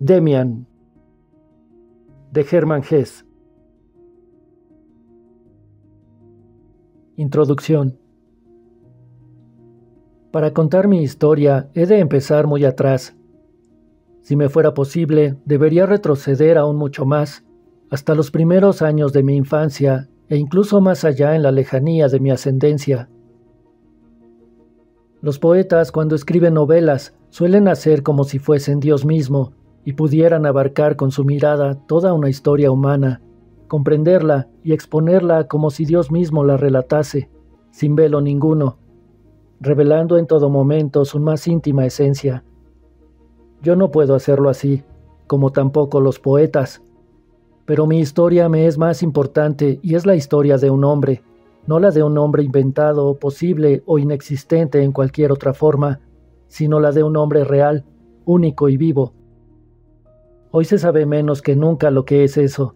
Demian, de Hermann Hess. Introducción. Para contar mi historia he de empezar muy atrás. Si me fuera posible, debería retroceder aún mucho más, hasta los primeros años de mi infancia e incluso más allá en la lejanía de mi ascendencia. Los poetas cuando escriben novelas suelen hacer como si fuesen Dios mismo, y pudieran abarcar con su mirada toda una historia humana, comprenderla y exponerla como si Dios mismo la relatase, sin velo ninguno, revelando en todo momento su más íntima esencia. Yo no puedo hacerlo así, como tampoco los poetas, pero mi historia me es más importante y es la historia de un hombre, no la de un hombre inventado, posible o inexistente en cualquier otra forma, sino la de un hombre real, único y vivo, Hoy se sabe menos que nunca lo que es eso,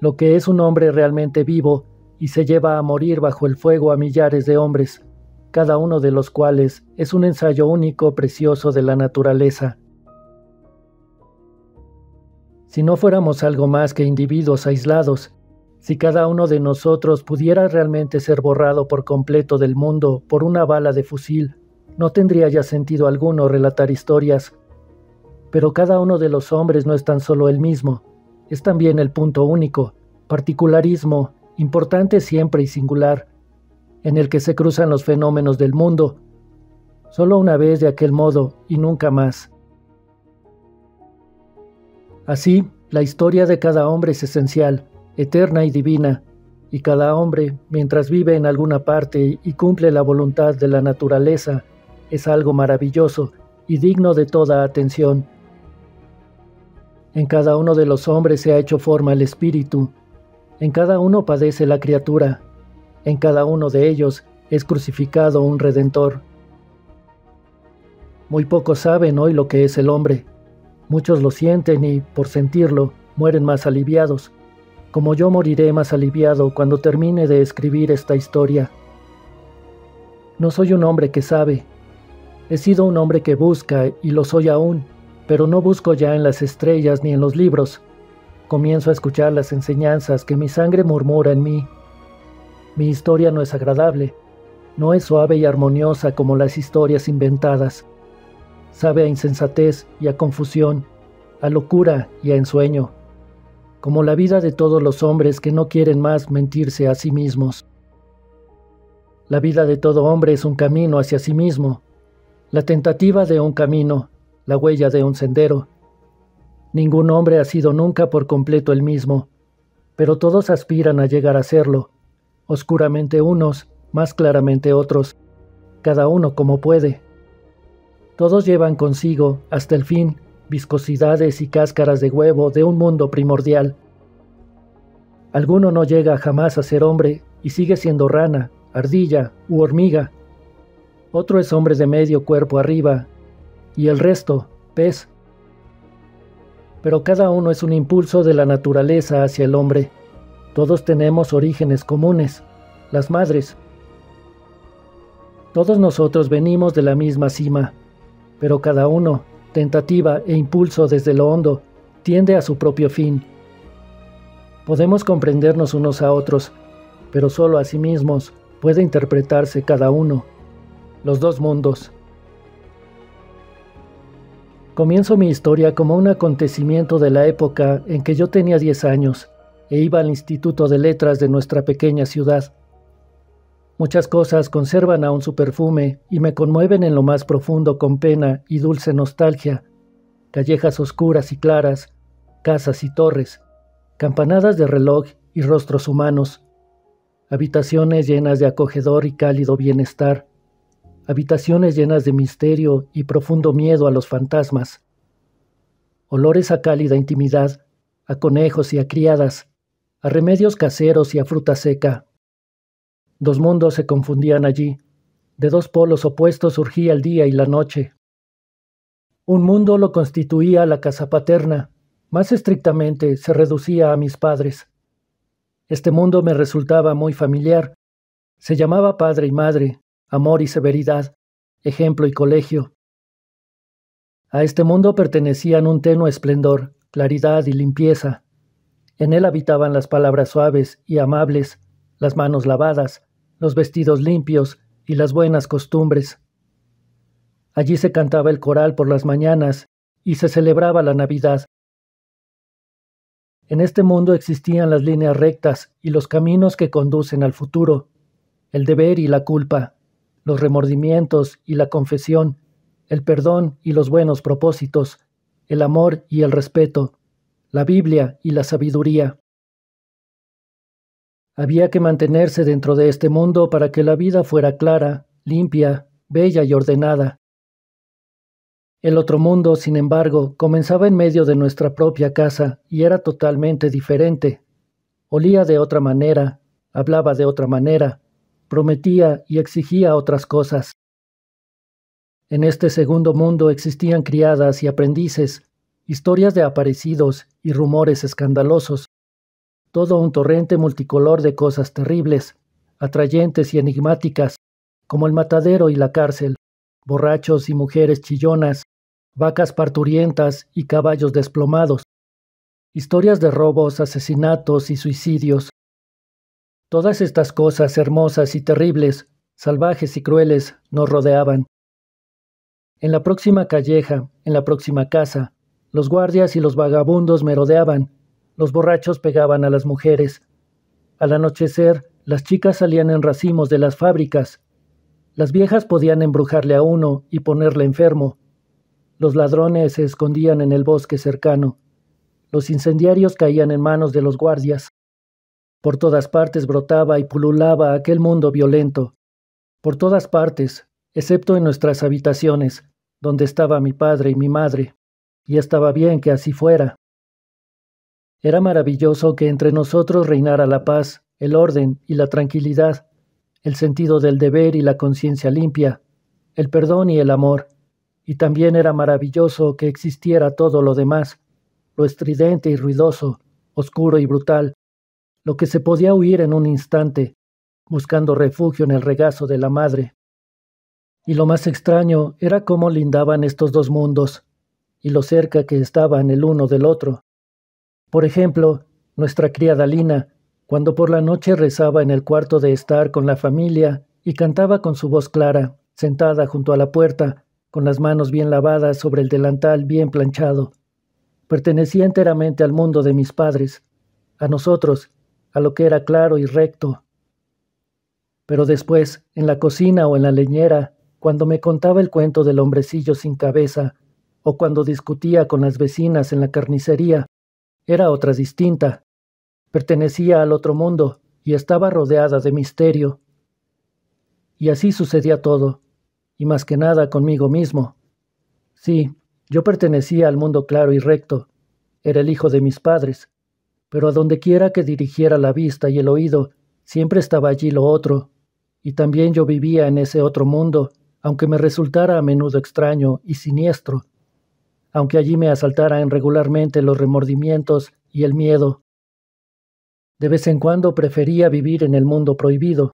lo que es un hombre realmente vivo y se lleva a morir bajo el fuego a millares de hombres, cada uno de los cuales es un ensayo único precioso de la naturaleza. Si no fuéramos algo más que individuos aislados, si cada uno de nosotros pudiera realmente ser borrado por completo del mundo por una bala de fusil, no tendría ya sentido alguno relatar historias pero cada uno de los hombres no es tan solo el mismo, es también el punto único, particularismo, importante siempre y singular, en el que se cruzan los fenómenos del mundo, solo una vez de aquel modo y nunca más. Así, la historia de cada hombre es esencial, eterna y divina, y cada hombre, mientras vive en alguna parte y cumple la voluntad de la naturaleza, es algo maravilloso y digno de toda atención. En cada uno de los hombres se ha hecho forma el espíritu. En cada uno padece la criatura. En cada uno de ellos es crucificado un redentor. Muy pocos saben hoy lo que es el hombre. Muchos lo sienten y, por sentirlo, mueren más aliviados, como yo moriré más aliviado cuando termine de escribir esta historia. No soy un hombre que sabe. He sido un hombre que busca y lo soy aún pero no busco ya en las estrellas ni en los libros. Comienzo a escuchar las enseñanzas que mi sangre murmura en mí. Mi historia no es agradable, no es suave y armoniosa como las historias inventadas. Sabe a insensatez y a confusión, a locura y a ensueño, como la vida de todos los hombres que no quieren más mentirse a sí mismos. La vida de todo hombre es un camino hacia sí mismo, la tentativa de un camino, la huella de un sendero. Ningún hombre ha sido nunca por completo el mismo, pero todos aspiran a llegar a serlo, oscuramente unos, más claramente otros, cada uno como puede. Todos llevan consigo, hasta el fin, viscosidades y cáscaras de huevo de un mundo primordial. Alguno no llega jamás a ser hombre y sigue siendo rana, ardilla u hormiga. Otro es hombre de medio cuerpo arriba y el resto, pez. Pero cada uno es un impulso de la naturaleza hacia el hombre. Todos tenemos orígenes comunes, las madres. Todos nosotros venimos de la misma cima, pero cada uno, tentativa e impulso desde lo hondo, tiende a su propio fin. Podemos comprendernos unos a otros, pero solo a sí mismos puede interpretarse cada uno. Los dos mundos, Comienzo mi historia como un acontecimiento de la época en que yo tenía 10 años e iba al Instituto de Letras de nuestra pequeña ciudad. Muchas cosas conservan aún su perfume y me conmueven en lo más profundo con pena y dulce nostalgia. Callejas oscuras y claras, casas y torres, campanadas de reloj y rostros humanos, habitaciones llenas de acogedor y cálido bienestar, habitaciones llenas de misterio y profundo miedo a los fantasmas, olores a cálida intimidad, a conejos y a criadas, a remedios caseros y a fruta seca. Dos mundos se confundían allí, de dos polos opuestos surgía el día y la noche. Un mundo lo constituía la casa paterna, más estrictamente se reducía a mis padres. Este mundo me resultaba muy familiar. Se llamaba padre y madre, amor y severidad, ejemplo y colegio. A este mundo pertenecían un tenue esplendor, claridad y limpieza. En él habitaban las palabras suaves y amables, las manos lavadas, los vestidos limpios y las buenas costumbres. Allí se cantaba el coral por las mañanas y se celebraba la Navidad. En este mundo existían las líneas rectas y los caminos que conducen al futuro, el deber y la culpa, los remordimientos y la confesión, el perdón y los buenos propósitos, el amor y el respeto, la Biblia y la sabiduría. Había que mantenerse dentro de este mundo para que la vida fuera clara, limpia, bella y ordenada. El otro mundo, sin embargo, comenzaba en medio de nuestra propia casa y era totalmente diferente. Olía de otra manera, hablaba de otra manera, prometía y exigía otras cosas. En este segundo mundo existían criadas y aprendices, historias de aparecidos y rumores escandalosos, todo un torrente multicolor de cosas terribles, atrayentes y enigmáticas, como el matadero y la cárcel, borrachos y mujeres chillonas, vacas parturientas y caballos desplomados, historias de robos, asesinatos y suicidios, Todas estas cosas hermosas y terribles, salvajes y crueles, nos rodeaban. En la próxima calleja, en la próxima casa, los guardias y los vagabundos merodeaban, los borrachos pegaban a las mujeres. Al anochecer, las chicas salían en racimos de las fábricas. Las viejas podían embrujarle a uno y ponerle enfermo. Los ladrones se escondían en el bosque cercano. Los incendiarios caían en manos de los guardias. Por todas partes brotaba y pululaba aquel mundo violento. Por todas partes, excepto en nuestras habitaciones, donde estaba mi padre y mi madre. Y estaba bien que así fuera. Era maravilloso que entre nosotros reinara la paz, el orden y la tranquilidad, el sentido del deber y la conciencia limpia, el perdón y el amor. Y también era maravilloso que existiera todo lo demás, lo estridente y ruidoso, oscuro y brutal, lo que se podía huir en un instante, buscando refugio en el regazo de la madre. Y lo más extraño era cómo lindaban estos dos mundos, y lo cerca que estaban el uno del otro. Por ejemplo, nuestra criada Lina, cuando por la noche rezaba en el cuarto de estar con la familia y cantaba con su voz clara, sentada junto a la puerta, con las manos bien lavadas sobre el delantal bien planchado. Pertenecía enteramente al mundo de mis padres, a nosotros, a lo que era claro y recto. Pero después, en la cocina o en la leñera, cuando me contaba el cuento del hombrecillo sin cabeza, o cuando discutía con las vecinas en la carnicería, era otra distinta. Pertenecía al otro mundo y estaba rodeada de misterio. Y así sucedía todo, y más que nada conmigo mismo. Sí, yo pertenecía al mundo claro y recto, era el hijo de mis padres, pero a donde quiera que dirigiera la vista y el oído, siempre estaba allí lo otro, y también yo vivía en ese otro mundo, aunque me resultara a menudo extraño y siniestro, aunque allí me asaltaran regularmente los remordimientos y el miedo. De vez en cuando prefería vivir en el mundo prohibido,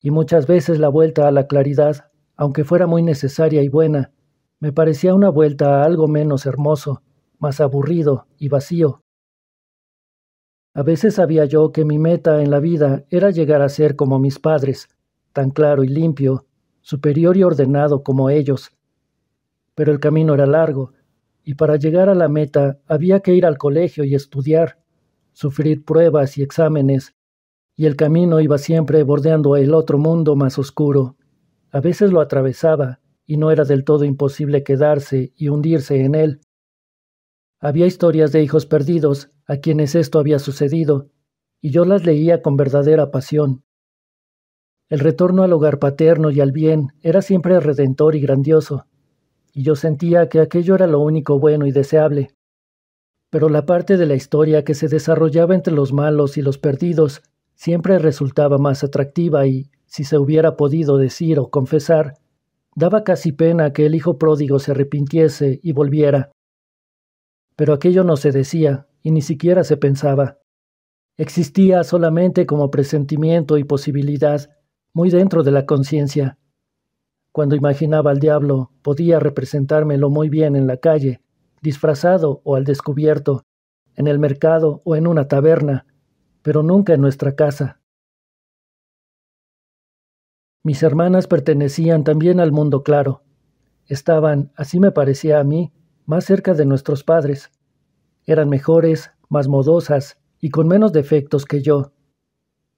y muchas veces la vuelta a la claridad, aunque fuera muy necesaria y buena, me parecía una vuelta a algo menos hermoso, más aburrido y vacío. A veces sabía yo que mi meta en la vida era llegar a ser como mis padres, tan claro y limpio, superior y ordenado como ellos. Pero el camino era largo, y para llegar a la meta había que ir al colegio y estudiar, sufrir pruebas y exámenes, y el camino iba siempre bordeando el otro mundo más oscuro. A veces lo atravesaba, y no era del todo imposible quedarse y hundirse en él. Había historias de hijos perdidos a quienes esto había sucedido, y yo las leía con verdadera pasión. El retorno al hogar paterno y al bien era siempre redentor y grandioso, y yo sentía que aquello era lo único bueno y deseable. Pero la parte de la historia que se desarrollaba entre los malos y los perdidos siempre resultaba más atractiva y, si se hubiera podido decir o confesar, daba casi pena que el hijo pródigo se arrepintiese y volviera. Pero aquello no se decía, y ni siquiera se pensaba. Existía solamente como presentimiento y posibilidad, muy dentro de la conciencia. Cuando imaginaba al diablo, podía representármelo muy bien en la calle, disfrazado o al descubierto, en el mercado o en una taberna, pero nunca en nuestra casa. Mis hermanas pertenecían también al mundo claro. Estaban, así me parecía a mí, más cerca de nuestros padres. Eran mejores, más modosas y con menos defectos que yo.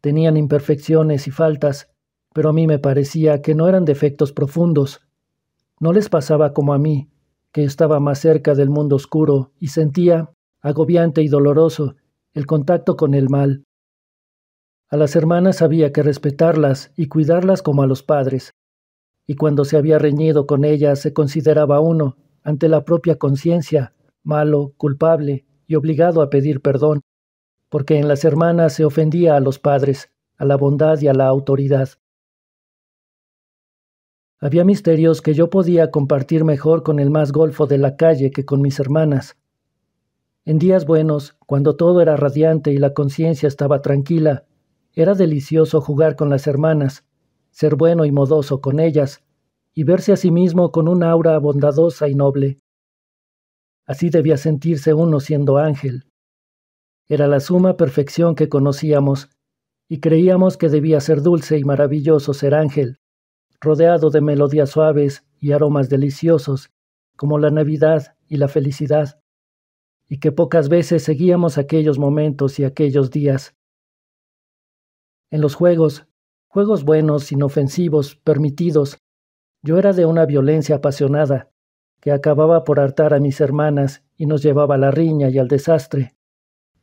Tenían imperfecciones y faltas, pero a mí me parecía que no eran defectos profundos. No les pasaba como a mí, que estaba más cerca del mundo oscuro y sentía, agobiante y doloroso, el contacto con el mal. A las hermanas había que respetarlas y cuidarlas como a los padres, y cuando se había reñido con ellas se consideraba uno, ante la propia conciencia, malo, culpable y obligado a pedir perdón, porque en las hermanas se ofendía a los padres, a la bondad y a la autoridad. Había misterios que yo podía compartir mejor con el más golfo de la calle que con mis hermanas. En días buenos, cuando todo era radiante y la conciencia estaba tranquila, era delicioso jugar con las hermanas, ser bueno y modoso con ellas, y verse a sí mismo con un aura bondadosa y noble. Así debía sentirse uno siendo ángel. Era la suma perfección que conocíamos, y creíamos que debía ser dulce y maravilloso ser ángel, rodeado de melodías suaves y aromas deliciosos, como la Navidad y la felicidad, y que pocas veces seguíamos aquellos momentos y aquellos días. En los juegos, juegos buenos, inofensivos, permitidos, yo era de una violencia apasionada, que acababa por hartar a mis hermanas y nos llevaba a la riña y al desastre.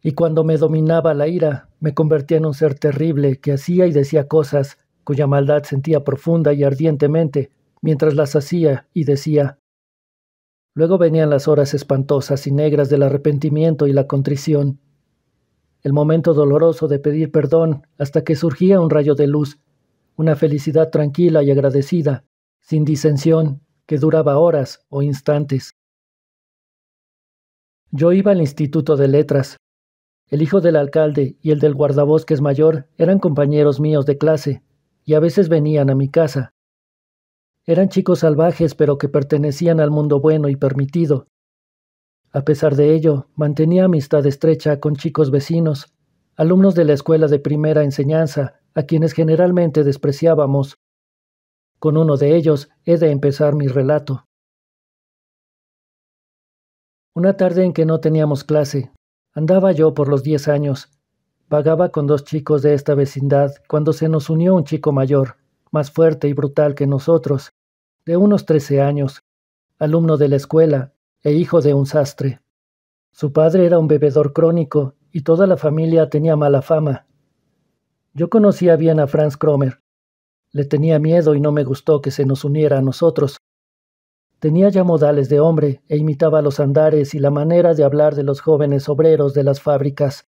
Y cuando me dominaba la ira, me convertía en un ser terrible que hacía y decía cosas cuya maldad sentía profunda y ardientemente mientras las hacía y decía. Luego venían las horas espantosas y negras del arrepentimiento y la contrición, el momento doloroso de pedir perdón hasta que surgía un rayo de luz, una felicidad tranquila y agradecida, sin disensión, que duraba horas o instantes. Yo iba al Instituto de Letras. El hijo del alcalde y el del guardabosques mayor eran compañeros míos de clase, y a veces venían a mi casa. Eran chicos salvajes pero que pertenecían al mundo bueno y permitido. A pesar de ello, mantenía amistad estrecha con chicos vecinos, alumnos de la escuela de primera enseñanza, a quienes generalmente despreciábamos con uno de ellos he de empezar mi relato. Una tarde en que no teníamos clase, andaba yo por los diez años. Vagaba con dos chicos de esta vecindad cuando se nos unió un chico mayor, más fuerte y brutal que nosotros, de unos 13 años, alumno de la escuela e hijo de un sastre. Su padre era un bebedor crónico y toda la familia tenía mala fama. Yo conocía bien a Franz Kromer, le tenía miedo y no me gustó que se nos uniera a nosotros. Tenía ya modales de hombre e imitaba los andares y la manera de hablar de los jóvenes obreros de las fábricas.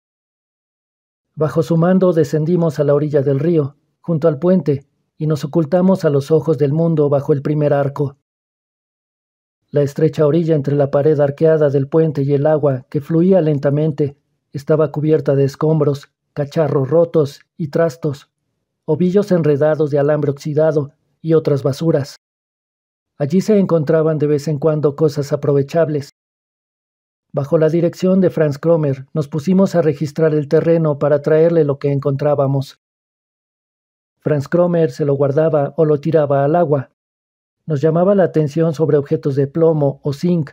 Bajo su mando descendimos a la orilla del río, junto al puente, y nos ocultamos a los ojos del mundo bajo el primer arco. La estrecha orilla entre la pared arqueada del puente y el agua, que fluía lentamente, estaba cubierta de escombros, cacharros rotos y trastos, ovillos enredados de alambre oxidado y otras basuras. Allí se encontraban de vez en cuando cosas aprovechables. Bajo la dirección de Franz Kromer, nos pusimos a registrar el terreno para traerle lo que encontrábamos. Franz Kromer se lo guardaba o lo tiraba al agua. Nos llamaba la atención sobre objetos de plomo o zinc,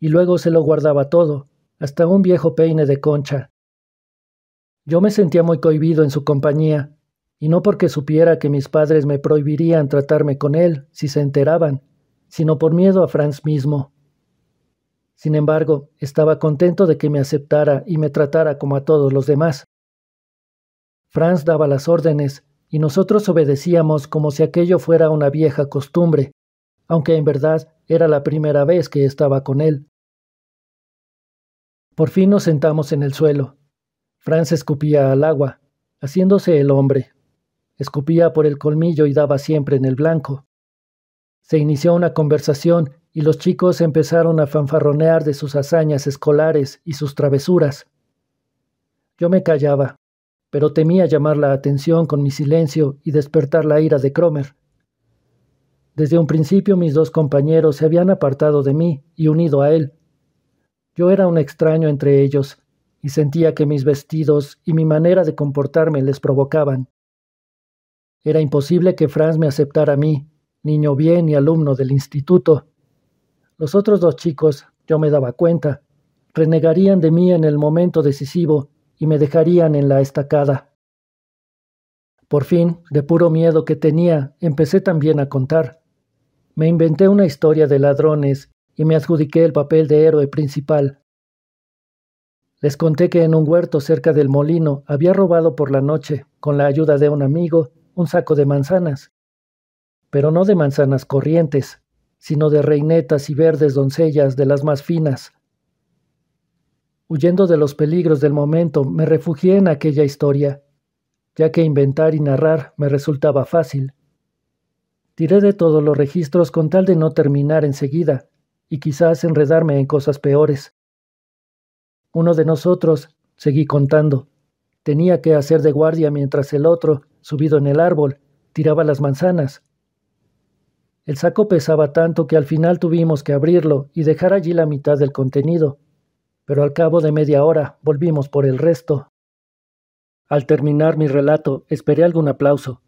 y luego se lo guardaba todo, hasta un viejo peine de concha. Yo me sentía muy cohibido en su compañía, y no porque supiera que mis padres me prohibirían tratarme con él si se enteraban, sino por miedo a Franz mismo. Sin embargo, estaba contento de que me aceptara y me tratara como a todos los demás. Franz daba las órdenes y nosotros obedecíamos como si aquello fuera una vieja costumbre, aunque en verdad era la primera vez que estaba con él. Por fin nos sentamos en el suelo. Franz escupía al agua, haciéndose el hombre, Escupía por el colmillo y daba siempre en el blanco. Se inició una conversación y los chicos empezaron a fanfarronear de sus hazañas escolares y sus travesuras. Yo me callaba, pero temía llamar la atención con mi silencio y despertar la ira de Cromer. Desde un principio mis dos compañeros se habían apartado de mí y unido a él. Yo era un extraño entre ellos, y sentía que mis vestidos y mi manera de comportarme les provocaban. Era imposible que Franz me aceptara a mí, niño bien y alumno del instituto. Los otros dos chicos, yo me daba cuenta, renegarían de mí en el momento decisivo y me dejarían en la estacada. Por fin, de puro miedo que tenía, empecé también a contar. Me inventé una historia de ladrones y me adjudiqué el papel de héroe principal. Les conté que en un huerto cerca del molino había robado por la noche, con la ayuda de un amigo, un saco de manzanas, pero no de manzanas corrientes, sino de reinetas y verdes doncellas de las más finas. Huyendo de los peligros del momento, me refugié en aquella historia, ya que inventar y narrar me resultaba fácil. Tiré de todos los registros con tal de no terminar enseguida, y quizás enredarme en cosas peores. Uno de nosotros, seguí contando, tenía que hacer de guardia mientras el otro subido en el árbol, tiraba las manzanas. El saco pesaba tanto que al final tuvimos que abrirlo y dejar allí la mitad del contenido, pero al cabo de media hora volvimos por el resto. Al terminar mi relato, esperé algún aplauso.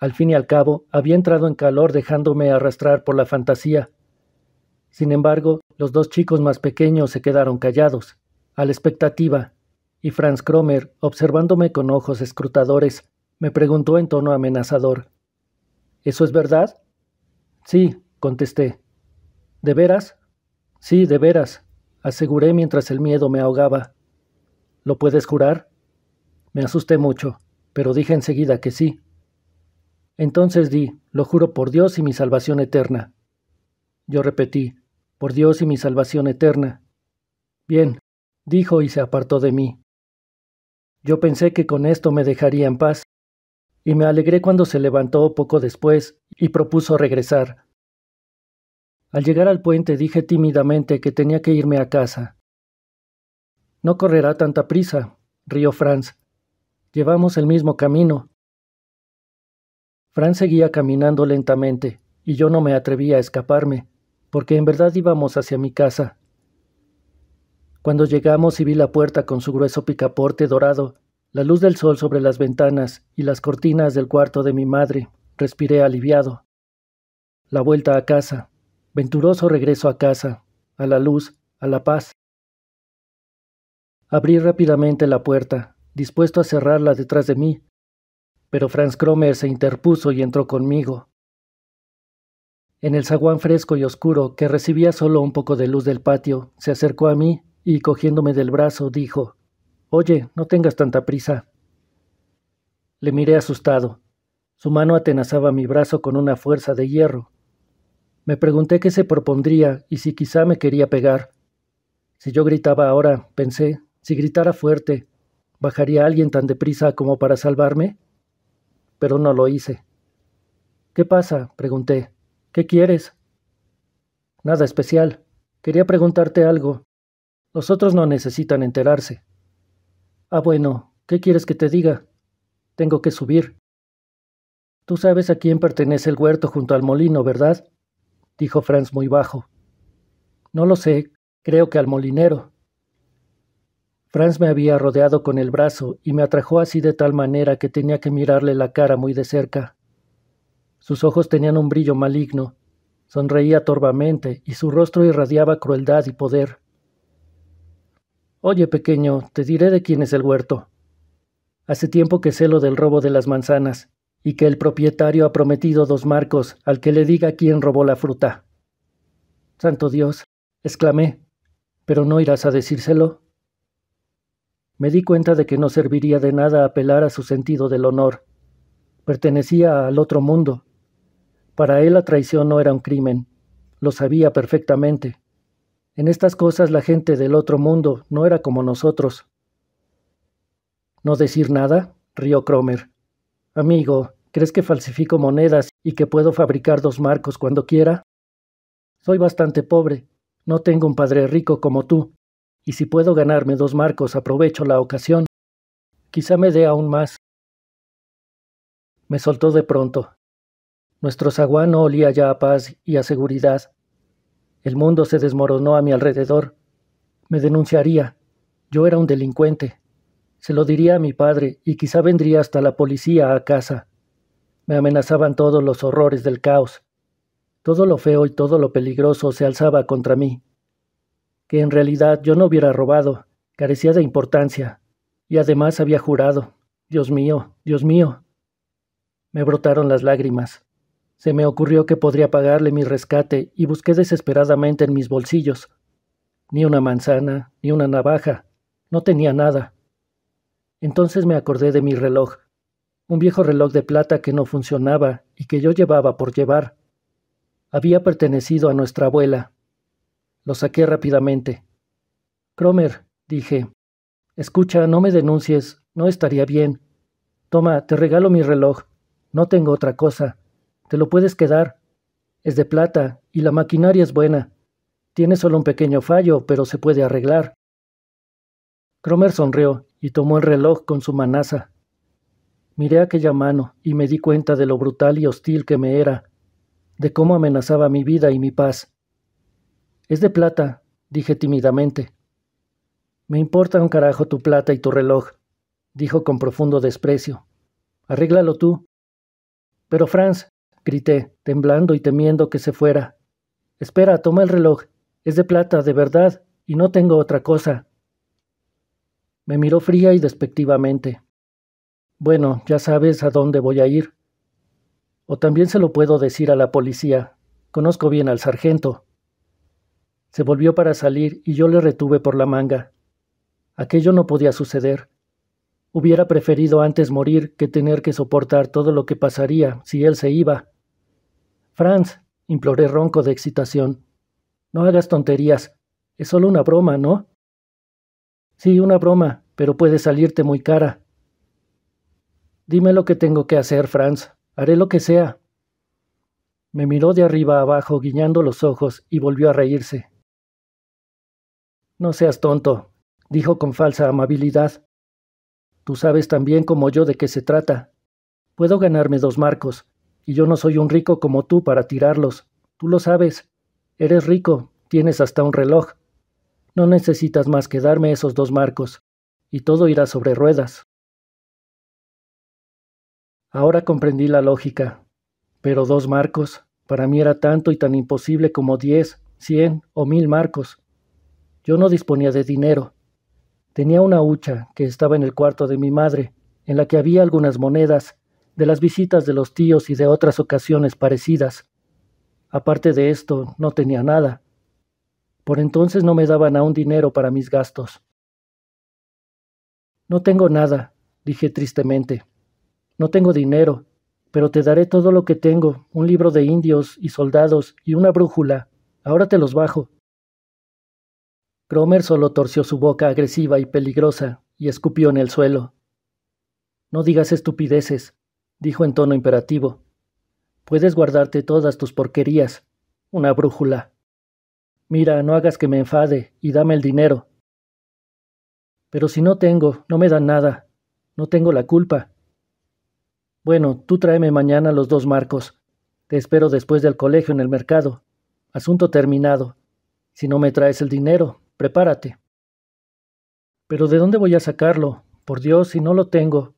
Al fin y al cabo, había entrado en calor dejándome arrastrar por la fantasía. Sin embargo, los dos chicos más pequeños se quedaron callados, a la expectativa, y Franz Kromer, observándome con ojos escrutadores, me preguntó en tono amenazador. ¿Eso es verdad? Sí, contesté. ¿De veras? Sí, de veras, aseguré mientras el miedo me ahogaba. ¿Lo puedes jurar? Me asusté mucho, pero dije enseguida que sí. Entonces di, lo juro por Dios y mi salvación eterna. Yo repetí, por Dios y mi salvación eterna. Bien, dijo y se apartó de mí. Yo pensé que con esto me dejaría en paz, y me alegré cuando se levantó poco después y propuso regresar. Al llegar al puente dije tímidamente que tenía que irme a casa. No correrá tanta prisa, rió Franz. Llevamos el mismo camino. Franz seguía caminando lentamente, y yo no me atrevía a escaparme, porque en verdad íbamos hacia mi casa. Cuando llegamos y vi la puerta con su grueso picaporte dorado, la luz del sol sobre las ventanas y las cortinas del cuarto de mi madre, respiré aliviado. La vuelta a casa, venturoso regreso a casa, a la luz, a la paz. Abrí rápidamente la puerta, dispuesto a cerrarla detrás de mí, pero Franz Kromer se interpuso y entró conmigo. En el zaguán fresco y oscuro, que recibía solo un poco de luz del patio, se acercó a mí y, cogiéndome del brazo, dijo Oye, no tengas tanta prisa. Le miré asustado. Su mano atenazaba mi brazo con una fuerza de hierro. Me pregunté qué se propondría y si quizá me quería pegar. Si yo gritaba ahora, pensé, si gritara fuerte, ¿bajaría alguien tan deprisa como para salvarme? Pero no lo hice. ¿Qué pasa? pregunté. ¿Qué quieres? Nada especial. Quería preguntarte algo. Los otros no necesitan enterarse. Ah, bueno, ¿qué quieres que te diga? Tengo que subir. Tú sabes a quién pertenece el huerto junto al molino, ¿verdad? dijo Franz muy bajo. No lo sé, creo que al molinero. Franz me había rodeado con el brazo y me atrajo así de tal manera que tenía que mirarle la cara muy de cerca. Sus ojos tenían un brillo maligno, sonreía torvamente y su rostro irradiaba crueldad y poder. Oye, pequeño, te diré de quién es el huerto. Hace tiempo que sé lo del robo de las manzanas, y que el propietario ha prometido dos marcos al que le diga quién robó la fruta. Santo Dios, exclamé, pero no irás a decírselo. Me di cuenta de que no serviría de nada apelar a su sentido del honor. Pertenecía al otro mundo. Para él la traición no era un crimen. Lo sabía perfectamente. En estas cosas la gente del otro mundo no era como nosotros. ¿No decir nada? rió Cromer. Amigo, ¿crees que falsifico monedas y que puedo fabricar dos marcos cuando quiera? Soy bastante pobre, no tengo un padre rico como tú, y si puedo ganarme dos marcos aprovecho la ocasión. Quizá me dé aún más. Me soltó de pronto. Nuestro zaguano olía ya a paz y a seguridad. El mundo se desmoronó a mi alrededor. Me denunciaría. Yo era un delincuente. Se lo diría a mi padre y quizá vendría hasta la policía a casa. Me amenazaban todos los horrores del caos. Todo lo feo y todo lo peligroso se alzaba contra mí. Que en realidad yo no hubiera robado, carecía de importancia. Y además había jurado. Dios mío, Dios mío. Me brotaron las lágrimas. Se me ocurrió que podría pagarle mi rescate y busqué desesperadamente en mis bolsillos. Ni una manzana, ni una navaja. No tenía nada. Entonces me acordé de mi reloj, un viejo reloj de plata que no funcionaba y que yo llevaba por llevar. Había pertenecido a nuestra abuela. Lo saqué rápidamente. Cromer, dije, escucha, no me denuncies, no estaría bien. Toma, te regalo mi reloj. No tengo otra cosa. Te lo puedes quedar. Es de plata y la maquinaria es buena. Tiene solo un pequeño fallo, pero se puede arreglar. Cromer sonrió y tomó el reloj con su manaza. Miré aquella mano y me di cuenta de lo brutal y hostil que me era, de cómo amenazaba mi vida y mi paz. Es de plata, dije tímidamente. Me importa un carajo tu plata y tu reloj, dijo con profundo desprecio. Arréglalo tú. Pero, Franz, grité, temblando y temiendo que se fuera. Espera, toma el reloj. Es de plata, de verdad, y no tengo otra cosa. Me miró fría y despectivamente. Bueno, ya sabes a dónde voy a ir. O también se lo puedo decir a la policía. Conozco bien al sargento. Se volvió para salir y yo le retuve por la manga. Aquello no podía suceder. Hubiera preferido antes morir que tener que soportar todo lo que pasaría si él se iba. Franz, imploré ronco de excitación. No hagas tonterías. Es solo una broma, ¿no? Sí, una broma, pero puede salirte muy cara. Dime lo que tengo que hacer, Franz. Haré lo que sea. Me miró de arriba abajo, guiñando los ojos, y volvió a reírse. No seas tonto, dijo con falsa amabilidad. Tú sabes tan bien como yo de qué se trata. Puedo ganarme dos marcos, y yo no soy un rico como tú para tirarlos. Tú lo sabes. Eres rico, tienes hasta un reloj. No necesitas más que darme esos dos marcos, y todo irá sobre ruedas. Ahora comprendí la lógica, pero dos marcos, para mí era tanto y tan imposible como diez, cien o mil marcos. Yo no disponía de dinero. Tenía una hucha que estaba en el cuarto de mi madre, en la que había algunas monedas de las visitas de los tíos y de otras ocasiones parecidas. Aparte de esto, no tenía nada. Por entonces no me daban aún dinero para mis gastos. No tengo nada, dije tristemente. No tengo dinero, pero te daré todo lo que tengo, un libro de indios y soldados y una brújula. Ahora te los bajo. Cromer solo torció su boca agresiva y peligrosa y escupió en el suelo. No digas estupideces, dijo en tono imperativo. Puedes guardarte todas tus porquerías. Una brújula. Mira, no hagas que me enfade y dame el dinero. Pero si no tengo, no me dan nada. No tengo la culpa. Bueno, tú tráeme mañana los dos marcos. Te espero después del colegio en el mercado. Asunto terminado. Si no me traes el dinero, prepárate. Pero ¿de dónde voy a sacarlo? Por Dios, si no lo tengo.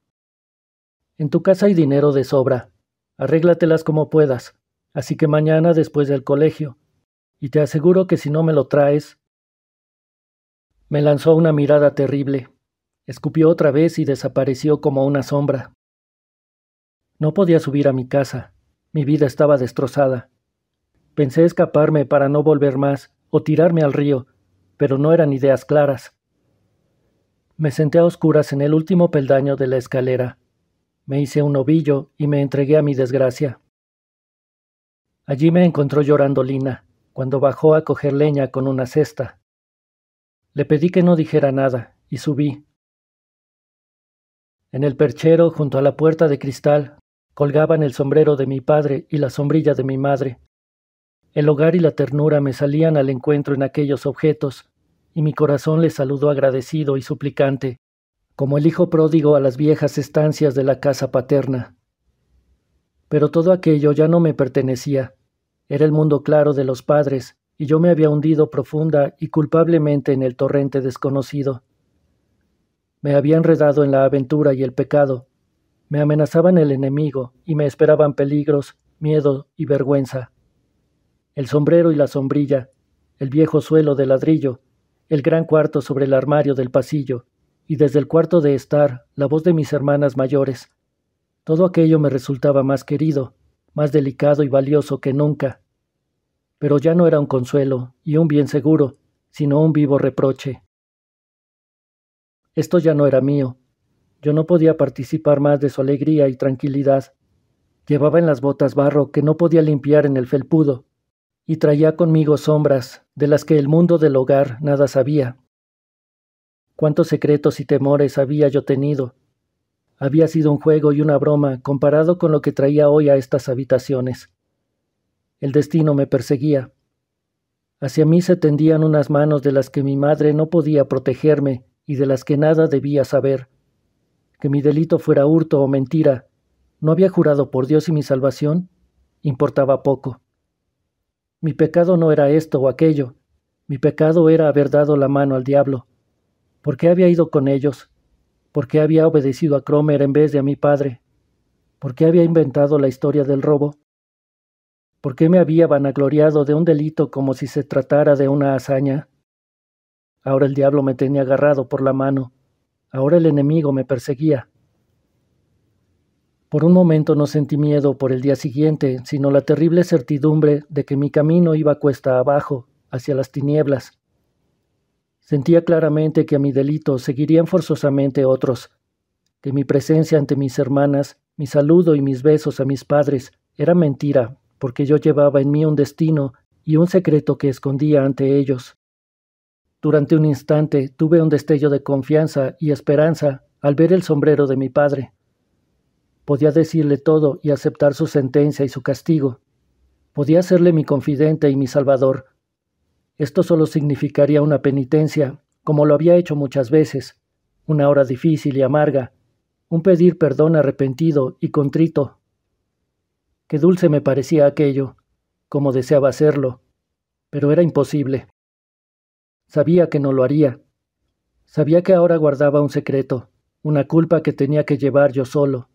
En tu casa hay dinero de sobra. Arréglatelas como puedas. Así que mañana después del colegio. Y te aseguro que si no me lo traes... Me lanzó una mirada terrible. Escupió otra vez y desapareció como una sombra. No podía subir a mi casa. Mi vida estaba destrozada. Pensé escaparme para no volver más o tirarme al río, pero no eran ideas claras. Me senté a oscuras en el último peldaño de la escalera me hice un ovillo y me entregué a mi desgracia. Allí me encontró llorando Lina, cuando bajó a coger leña con una cesta. Le pedí que no dijera nada, y subí. En el perchero, junto a la puerta de cristal, colgaban el sombrero de mi padre y la sombrilla de mi madre. El hogar y la ternura me salían al encuentro en aquellos objetos, y mi corazón les saludó agradecido y suplicante como el hijo pródigo a las viejas estancias de la casa paterna. Pero todo aquello ya no me pertenecía. Era el mundo claro de los padres, y yo me había hundido profunda y culpablemente en el torrente desconocido. Me había enredado en la aventura y el pecado. Me amenazaban el enemigo y me esperaban peligros, miedo y vergüenza. El sombrero y la sombrilla, el viejo suelo de ladrillo, el gran cuarto sobre el armario del pasillo, y desde el cuarto de estar la voz de mis hermanas mayores. Todo aquello me resultaba más querido, más delicado y valioso que nunca. Pero ya no era un consuelo y un bien seguro, sino un vivo reproche. Esto ya no era mío. Yo no podía participar más de su alegría y tranquilidad. Llevaba en las botas barro que no podía limpiar en el felpudo, y traía conmigo sombras de las que el mundo del hogar nada sabía. Cuántos secretos y temores había yo tenido. Había sido un juego y una broma comparado con lo que traía hoy a estas habitaciones. El destino me perseguía. Hacia mí se tendían unas manos de las que mi madre no podía protegerme y de las que nada debía saber. Que mi delito fuera hurto o mentira, no había jurado por Dios y mi salvación, importaba poco. Mi pecado no era esto o aquello, mi pecado era haber dado la mano al diablo ¿Por qué había ido con ellos? ¿Por qué había obedecido a Cromer en vez de a mi padre? ¿Por qué había inventado la historia del robo? ¿Por qué me había vanagloriado de un delito como si se tratara de una hazaña? Ahora el diablo me tenía agarrado por la mano. Ahora el enemigo me perseguía. Por un momento no sentí miedo por el día siguiente, sino la terrible certidumbre de que mi camino iba cuesta abajo, hacia las tinieblas, Sentía claramente que a mi delito seguirían forzosamente otros, que mi presencia ante mis hermanas, mi saludo y mis besos a mis padres era mentira, porque yo llevaba en mí un destino y un secreto que escondía ante ellos. Durante un instante tuve un destello de confianza y esperanza al ver el sombrero de mi padre. Podía decirle todo y aceptar su sentencia y su castigo. Podía serle mi confidente y mi salvador esto solo significaría una penitencia, como lo había hecho muchas veces, una hora difícil y amarga, un pedir perdón arrepentido y contrito. Qué dulce me parecía aquello, como deseaba hacerlo, pero era imposible. Sabía que no lo haría. Sabía que ahora guardaba un secreto, una culpa que tenía que llevar yo solo.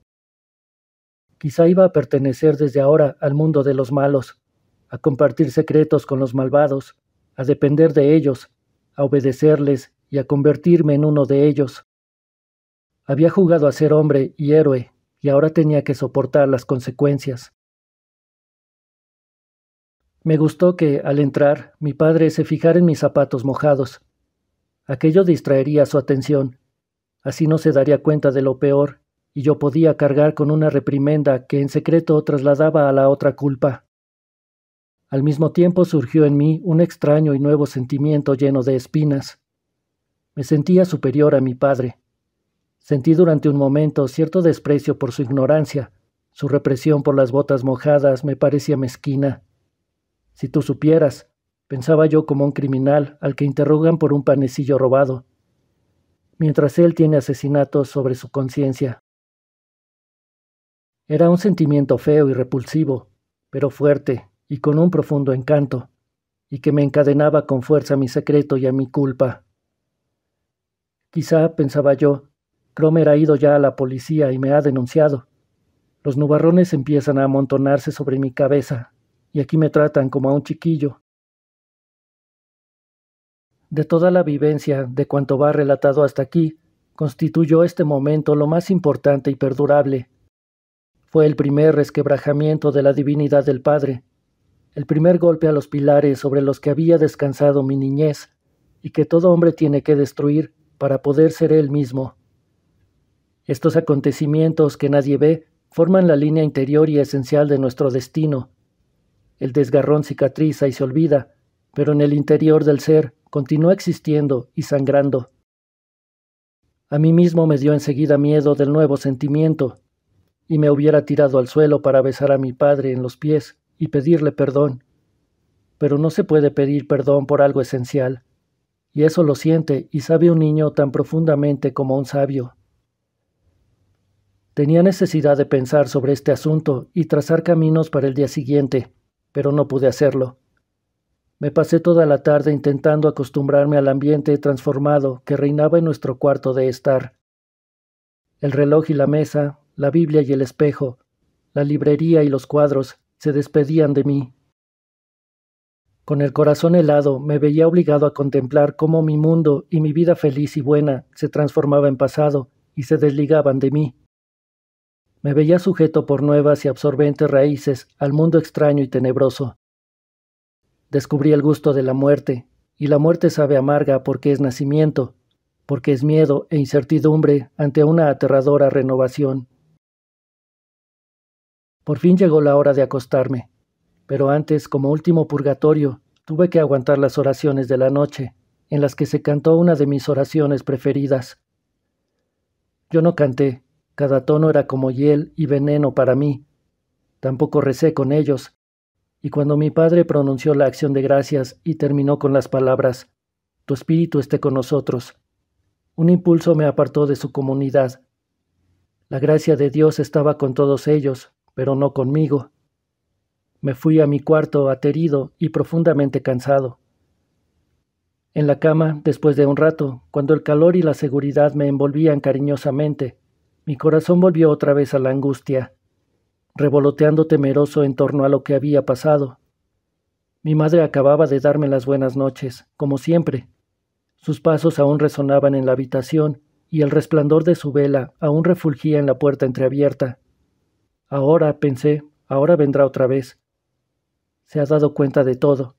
Quizá iba a pertenecer desde ahora al mundo de los malos, a compartir secretos con los malvados, a depender de ellos, a obedecerles y a convertirme en uno de ellos. Había jugado a ser hombre y héroe, y ahora tenía que soportar las consecuencias. Me gustó que, al entrar, mi padre se fijara en mis zapatos mojados. Aquello distraería su atención. Así no se daría cuenta de lo peor, y yo podía cargar con una reprimenda que en secreto trasladaba a la otra culpa. Al mismo tiempo surgió en mí un extraño y nuevo sentimiento lleno de espinas. Me sentía superior a mi padre. Sentí durante un momento cierto desprecio por su ignorancia. Su represión por las botas mojadas me parecía mezquina. Si tú supieras, pensaba yo como un criminal al que interrogan por un panecillo robado, mientras él tiene asesinatos sobre su conciencia. Era un sentimiento feo y repulsivo, pero fuerte, y con un profundo encanto, y que me encadenaba con fuerza a mi secreto y a mi culpa. Quizá, pensaba yo, Cromer ha ido ya a la policía y me ha denunciado. Los nubarrones empiezan a amontonarse sobre mi cabeza, y aquí me tratan como a un chiquillo. De toda la vivencia, de cuanto va relatado hasta aquí, constituyó este momento lo más importante y perdurable. Fue el primer resquebrajamiento de la divinidad del Padre, el primer golpe a los pilares sobre los que había descansado mi niñez y que todo hombre tiene que destruir para poder ser él mismo. Estos acontecimientos que nadie ve forman la línea interior y esencial de nuestro destino. El desgarrón cicatriza y se olvida, pero en el interior del ser continúa existiendo y sangrando. A mí mismo me dio enseguida miedo del nuevo sentimiento, y me hubiera tirado al suelo para besar a mi padre en los pies, y pedirle perdón. Pero no se puede pedir perdón por algo esencial, y eso lo siente y sabe un niño tan profundamente como un sabio. Tenía necesidad de pensar sobre este asunto y trazar caminos para el día siguiente, pero no pude hacerlo. Me pasé toda la tarde intentando acostumbrarme al ambiente transformado que reinaba en nuestro cuarto de estar. El reloj y la mesa, la Biblia y el espejo, la librería y los cuadros, se despedían de mí. Con el corazón helado me veía obligado a contemplar cómo mi mundo y mi vida feliz y buena se transformaba en pasado y se desligaban de mí. Me veía sujeto por nuevas y absorbentes raíces al mundo extraño y tenebroso. Descubrí el gusto de la muerte, y la muerte sabe amarga porque es nacimiento, porque es miedo e incertidumbre ante una aterradora renovación. Por fin llegó la hora de acostarme, pero antes, como último purgatorio, tuve que aguantar las oraciones de la noche, en las que se cantó una de mis oraciones preferidas. Yo no canté, cada tono era como hiel y veneno para mí. Tampoco recé con ellos, y cuando mi padre pronunció la acción de gracias y terminó con las palabras, Tu espíritu esté con nosotros, un impulso me apartó de su comunidad. La gracia de Dios estaba con todos ellos, pero no conmigo. Me fui a mi cuarto aterido y profundamente cansado. En la cama, después de un rato, cuando el calor y la seguridad me envolvían cariñosamente, mi corazón volvió otra vez a la angustia, revoloteando temeroso en torno a lo que había pasado. Mi madre acababa de darme las buenas noches, como siempre. Sus pasos aún resonaban en la habitación y el resplandor de su vela aún refulgía en la puerta entreabierta. Ahora, pensé, ahora vendrá otra vez. Se ha dado cuenta de todo.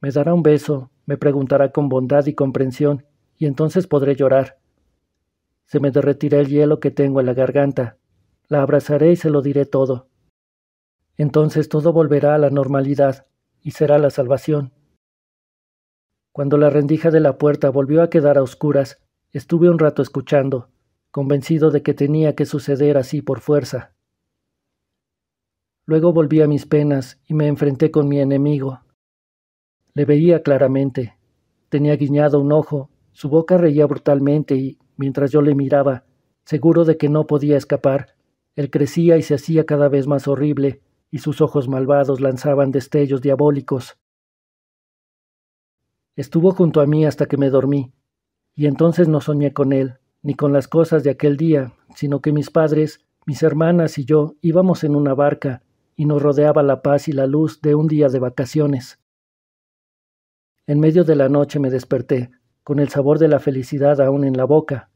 Me dará un beso, me preguntará con bondad y comprensión, y entonces podré llorar. Se me derretirá el hielo que tengo en la garganta. La abrazaré y se lo diré todo. Entonces todo volverá a la normalidad y será la salvación. Cuando la rendija de la puerta volvió a quedar a oscuras, estuve un rato escuchando, convencido de que tenía que suceder así por fuerza. Luego volví a mis penas y me enfrenté con mi enemigo. Le veía claramente. Tenía guiñado un ojo, su boca reía brutalmente y, mientras yo le miraba, seguro de que no podía escapar, él crecía y se hacía cada vez más horrible, y sus ojos malvados lanzaban destellos diabólicos. Estuvo junto a mí hasta que me dormí, y entonces no soñé con él, ni con las cosas de aquel día, sino que mis padres, mis hermanas y yo íbamos en una barca, y nos rodeaba la paz y la luz de un día de vacaciones. En medio de la noche me desperté, con el sabor de la felicidad aún en la boca.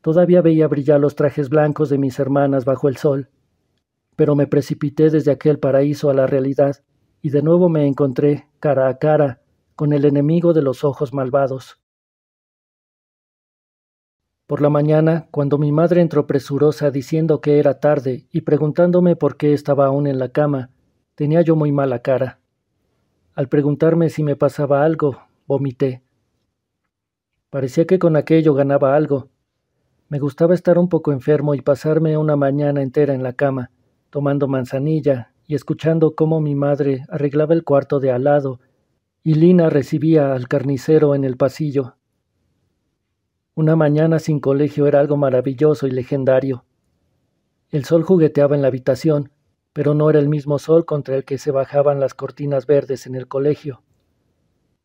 Todavía veía brillar los trajes blancos de mis hermanas bajo el sol, pero me precipité desde aquel paraíso a la realidad y de nuevo me encontré cara a cara con el enemigo de los ojos malvados. Por la mañana, cuando mi madre entró presurosa diciendo que era tarde y preguntándome por qué estaba aún en la cama, tenía yo muy mala cara. Al preguntarme si me pasaba algo, vomité. Parecía que con aquello ganaba algo. Me gustaba estar un poco enfermo y pasarme una mañana entera en la cama, tomando manzanilla y escuchando cómo mi madre arreglaba el cuarto de al lado y Lina recibía al carnicero en el pasillo una mañana sin colegio era algo maravilloso y legendario. El sol jugueteaba en la habitación, pero no era el mismo sol contra el que se bajaban las cortinas verdes en el colegio.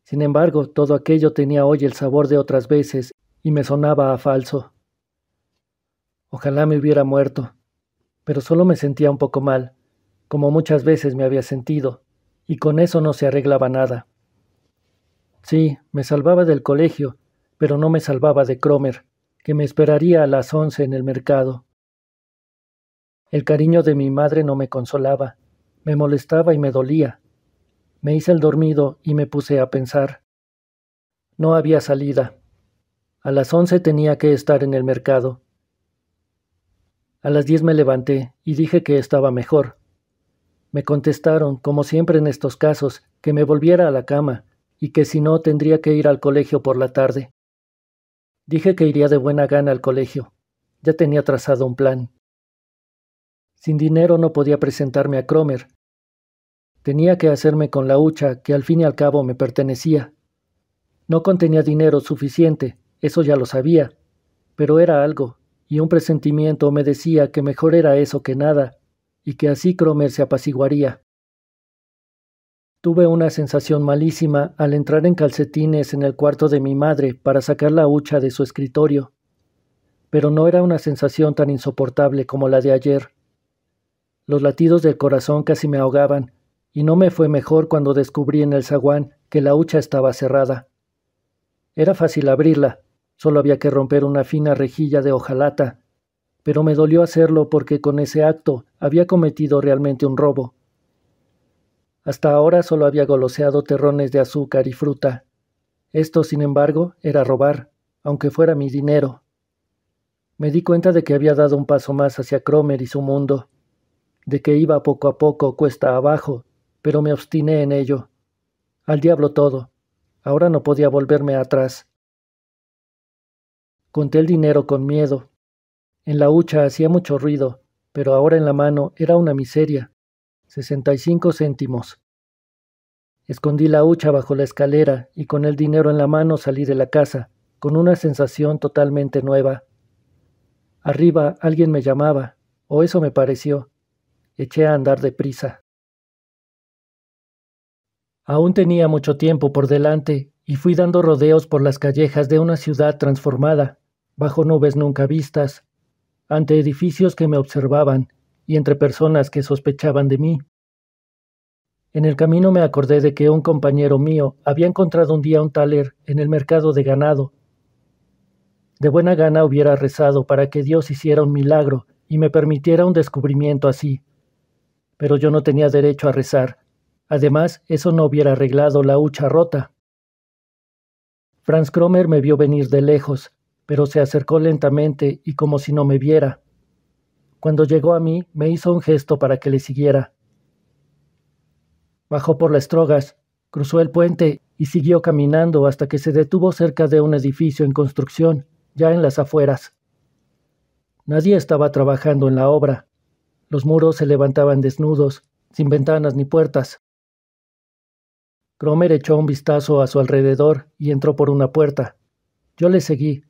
Sin embargo, todo aquello tenía hoy el sabor de otras veces y me sonaba a falso. Ojalá me hubiera muerto, pero solo me sentía un poco mal, como muchas veces me había sentido, y con eso no se arreglaba nada. Sí, me salvaba del colegio, pero no me salvaba de Cromer, que me esperaría a las once en el mercado. El cariño de mi madre no me consolaba, me molestaba y me dolía. Me hice el dormido y me puse a pensar. No había salida. A las once tenía que estar en el mercado. A las diez me levanté y dije que estaba mejor. Me contestaron, como siempre en estos casos, que me volviera a la cama y que si no tendría que ir al colegio por la tarde. Dije que iría de buena gana al colegio. Ya tenía trazado un plan. Sin dinero no podía presentarme a Cromer. Tenía que hacerme con la hucha que al fin y al cabo me pertenecía. No contenía dinero suficiente, eso ya lo sabía, pero era algo, y un presentimiento me decía que mejor era eso que nada, y que así Cromer se apaciguaría. Tuve una sensación malísima al entrar en calcetines en el cuarto de mi madre para sacar la hucha de su escritorio, pero no era una sensación tan insoportable como la de ayer. Los latidos del corazón casi me ahogaban, y no me fue mejor cuando descubrí en el zaguán que la hucha estaba cerrada. Era fácil abrirla, solo había que romper una fina rejilla de hojalata, pero me dolió hacerlo porque con ese acto había cometido realmente un robo. Hasta ahora solo había goloseado terrones de azúcar y fruta. Esto, sin embargo, era robar, aunque fuera mi dinero. Me di cuenta de que había dado un paso más hacia Cromer y su mundo, de que iba poco a poco cuesta abajo, pero me obstiné en ello. Al diablo todo. Ahora no podía volverme atrás. Conté el dinero con miedo. En la hucha hacía mucho ruido, pero ahora en la mano era una miseria. 65 céntimos. Escondí la hucha bajo la escalera y con el dinero en la mano salí de la casa, con una sensación totalmente nueva. Arriba alguien me llamaba, o eso me pareció. Eché a andar deprisa. Aún tenía mucho tiempo por delante y fui dando rodeos por las callejas de una ciudad transformada, bajo nubes nunca vistas, ante edificios que me observaban y entre personas que sospechaban de mí. En el camino me acordé de que un compañero mío había encontrado un día un taler en el mercado de ganado. De buena gana hubiera rezado para que Dios hiciera un milagro y me permitiera un descubrimiento así. Pero yo no tenía derecho a rezar. Además, eso no hubiera arreglado la hucha rota. Franz Kromer me vio venir de lejos, pero se acercó lentamente y como si no me viera. Cuando llegó a mí, me hizo un gesto para que le siguiera. Bajó por las trogas, cruzó el puente y siguió caminando hasta que se detuvo cerca de un edificio en construcción, ya en las afueras. Nadie estaba trabajando en la obra. Los muros se levantaban desnudos, sin ventanas ni puertas. Cromer echó un vistazo a su alrededor y entró por una puerta. Yo le seguí.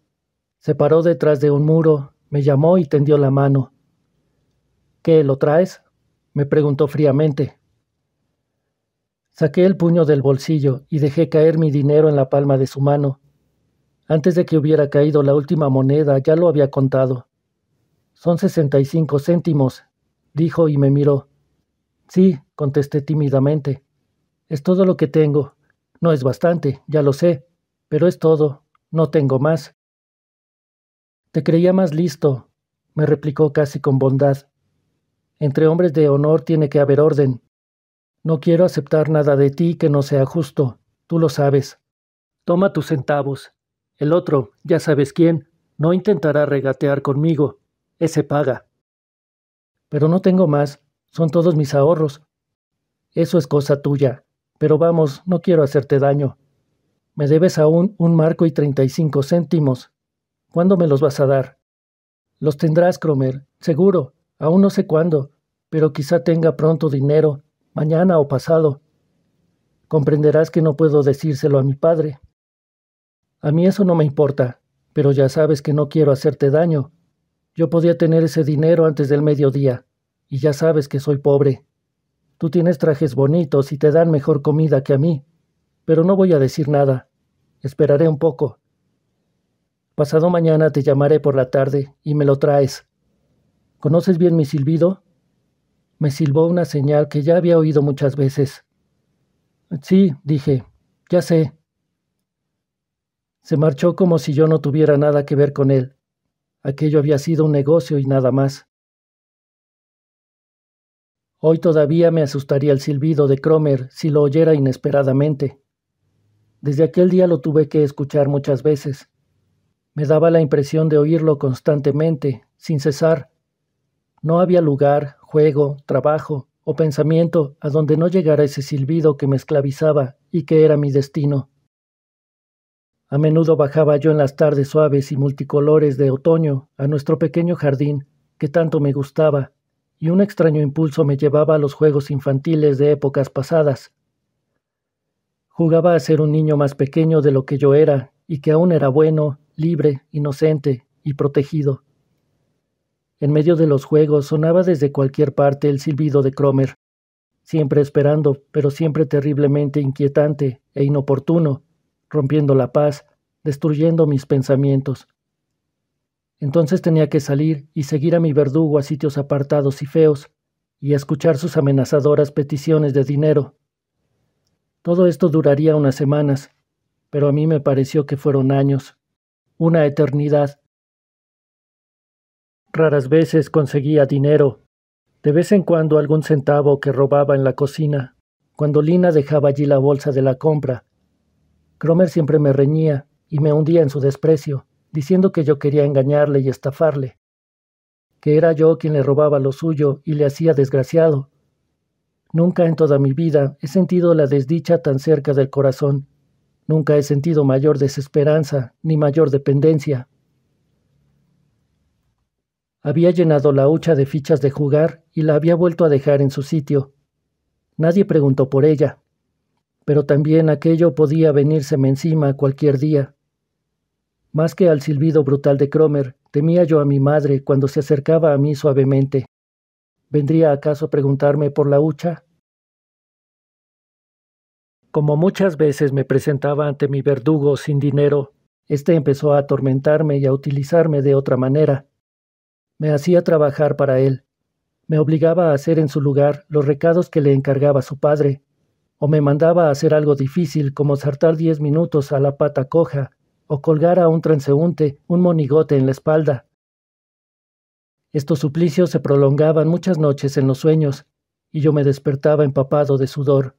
Se paró detrás de un muro, me llamó y tendió la mano. ¿Qué lo traes? me preguntó fríamente. Saqué el puño del bolsillo y dejé caer mi dinero en la palma de su mano. Antes de que hubiera caído la última moneda ya lo había contado. Son sesenta y cinco céntimos, dijo y me miró. Sí, contesté tímidamente. Es todo lo que tengo. No es bastante, ya lo sé, pero es todo. No tengo más. Te creía más listo, me replicó casi con bondad. Entre hombres de honor tiene que haber orden. No quiero aceptar nada de ti que no sea justo, tú lo sabes. Toma tus centavos. El otro, ya sabes quién, no intentará regatear conmigo. Ese paga. Pero no tengo más, son todos mis ahorros. Eso es cosa tuya, pero vamos, no quiero hacerte daño. Me debes aún un marco y treinta y cinco céntimos. ¿Cuándo me los vas a dar? Los tendrás, Cromer, seguro, aún no sé cuándo, pero quizá tenga pronto dinero, mañana o pasado. Comprenderás que no puedo decírselo a mi padre. A mí eso no me importa, pero ya sabes que no quiero hacerte daño. Yo podía tener ese dinero antes del mediodía, y ya sabes que soy pobre. Tú tienes trajes bonitos y te dan mejor comida que a mí, pero no voy a decir nada. Esperaré un poco. Pasado mañana te llamaré por la tarde y me lo traes. ¿Conoces bien mi silbido? Me silbó una señal que ya había oído muchas veces. Sí, dije, ya sé. Se marchó como si yo no tuviera nada que ver con él. Aquello había sido un negocio y nada más. Hoy todavía me asustaría el silbido de Cromer si lo oyera inesperadamente. Desde aquel día lo tuve que escuchar muchas veces. Me daba la impresión de oírlo constantemente, sin cesar. No había lugar, juego, trabajo o pensamiento a donde no llegara ese silbido que me esclavizaba y que era mi destino. A menudo bajaba yo en las tardes suaves y multicolores de otoño a nuestro pequeño jardín, que tanto me gustaba, y un extraño impulso me llevaba a los juegos infantiles de épocas pasadas. Jugaba a ser un niño más pequeño de lo que yo era, y que aún era bueno, libre, inocente y protegido. En medio de los juegos sonaba desde cualquier parte el silbido de Cromer, siempre esperando, pero siempre terriblemente inquietante e inoportuno, rompiendo la paz, destruyendo mis pensamientos. Entonces tenía que salir y seguir a mi verdugo a sitios apartados y feos, y escuchar sus amenazadoras peticiones de dinero. Todo esto duraría unas semanas, pero a mí me pareció que fueron años, una eternidad. Raras veces conseguía dinero, de vez en cuando algún centavo que robaba en la cocina, cuando Lina dejaba allí la bolsa de la compra. Cromer siempre me reñía y me hundía en su desprecio, diciendo que yo quería engañarle y estafarle, que era yo quien le robaba lo suyo y le hacía desgraciado. Nunca en toda mi vida he sentido la desdicha tan cerca del corazón, nunca he sentido mayor desesperanza ni mayor dependencia. Había llenado la hucha de fichas de jugar y la había vuelto a dejar en su sitio. Nadie preguntó por ella, pero también aquello podía venírseme encima cualquier día. Más que al silbido brutal de Cromer, temía yo a mi madre cuando se acercaba a mí suavemente. ¿Vendría acaso a preguntarme por la hucha? Como muchas veces me presentaba ante mi verdugo sin dinero, éste empezó a atormentarme y a utilizarme de otra manera. Me hacía trabajar para él. Me obligaba a hacer en su lugar los recados que le encargaba su padre, o me mandaba a hacer algo difícil como saltar diez minutos a la pata coja, o colgar a un transeúnte un monigote en la espalda. Estos suplicios se prolongaban muchas noches en los sueños, y yo me despertaba empapado de sudor.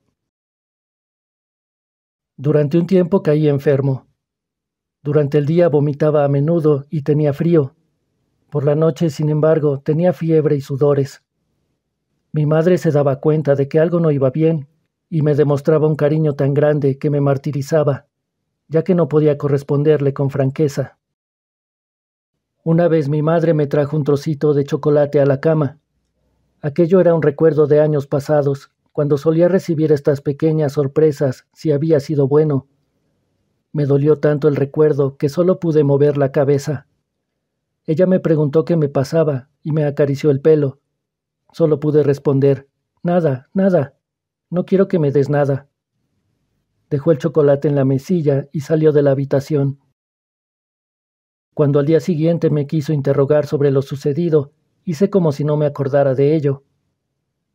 Durante un tiempo caí enfermo. Durante el día vomitaba a menudo y tenía frío. Por la noche, sin embargo, tenía fiebre y sudores. Mi madre se daba cuenta de que algo no iba bien y me demostraba un cariño tan grande que me martirizaba, ya que no podía corresponderle con franqueza. Una vez mi madre me trajo un trocito de chocolate a la cama. Aquello era un recuerdo de años pasados, cuando solía recibir estas pequeñas sorpresas si había sido bueno. Me dolió tanto el recuerdo que solo pude mover la cabeza. Ella me preguntó qué me pasaba y me acarició el pelo. Solo pude responder, nada, nada. No quiero que me des nada. Dejó el chocolate en la mesilla y salió de la habitación. Cuando al día siguiente me quiso interrogar sobre lo sucedido, hice como si no me acordara de ello.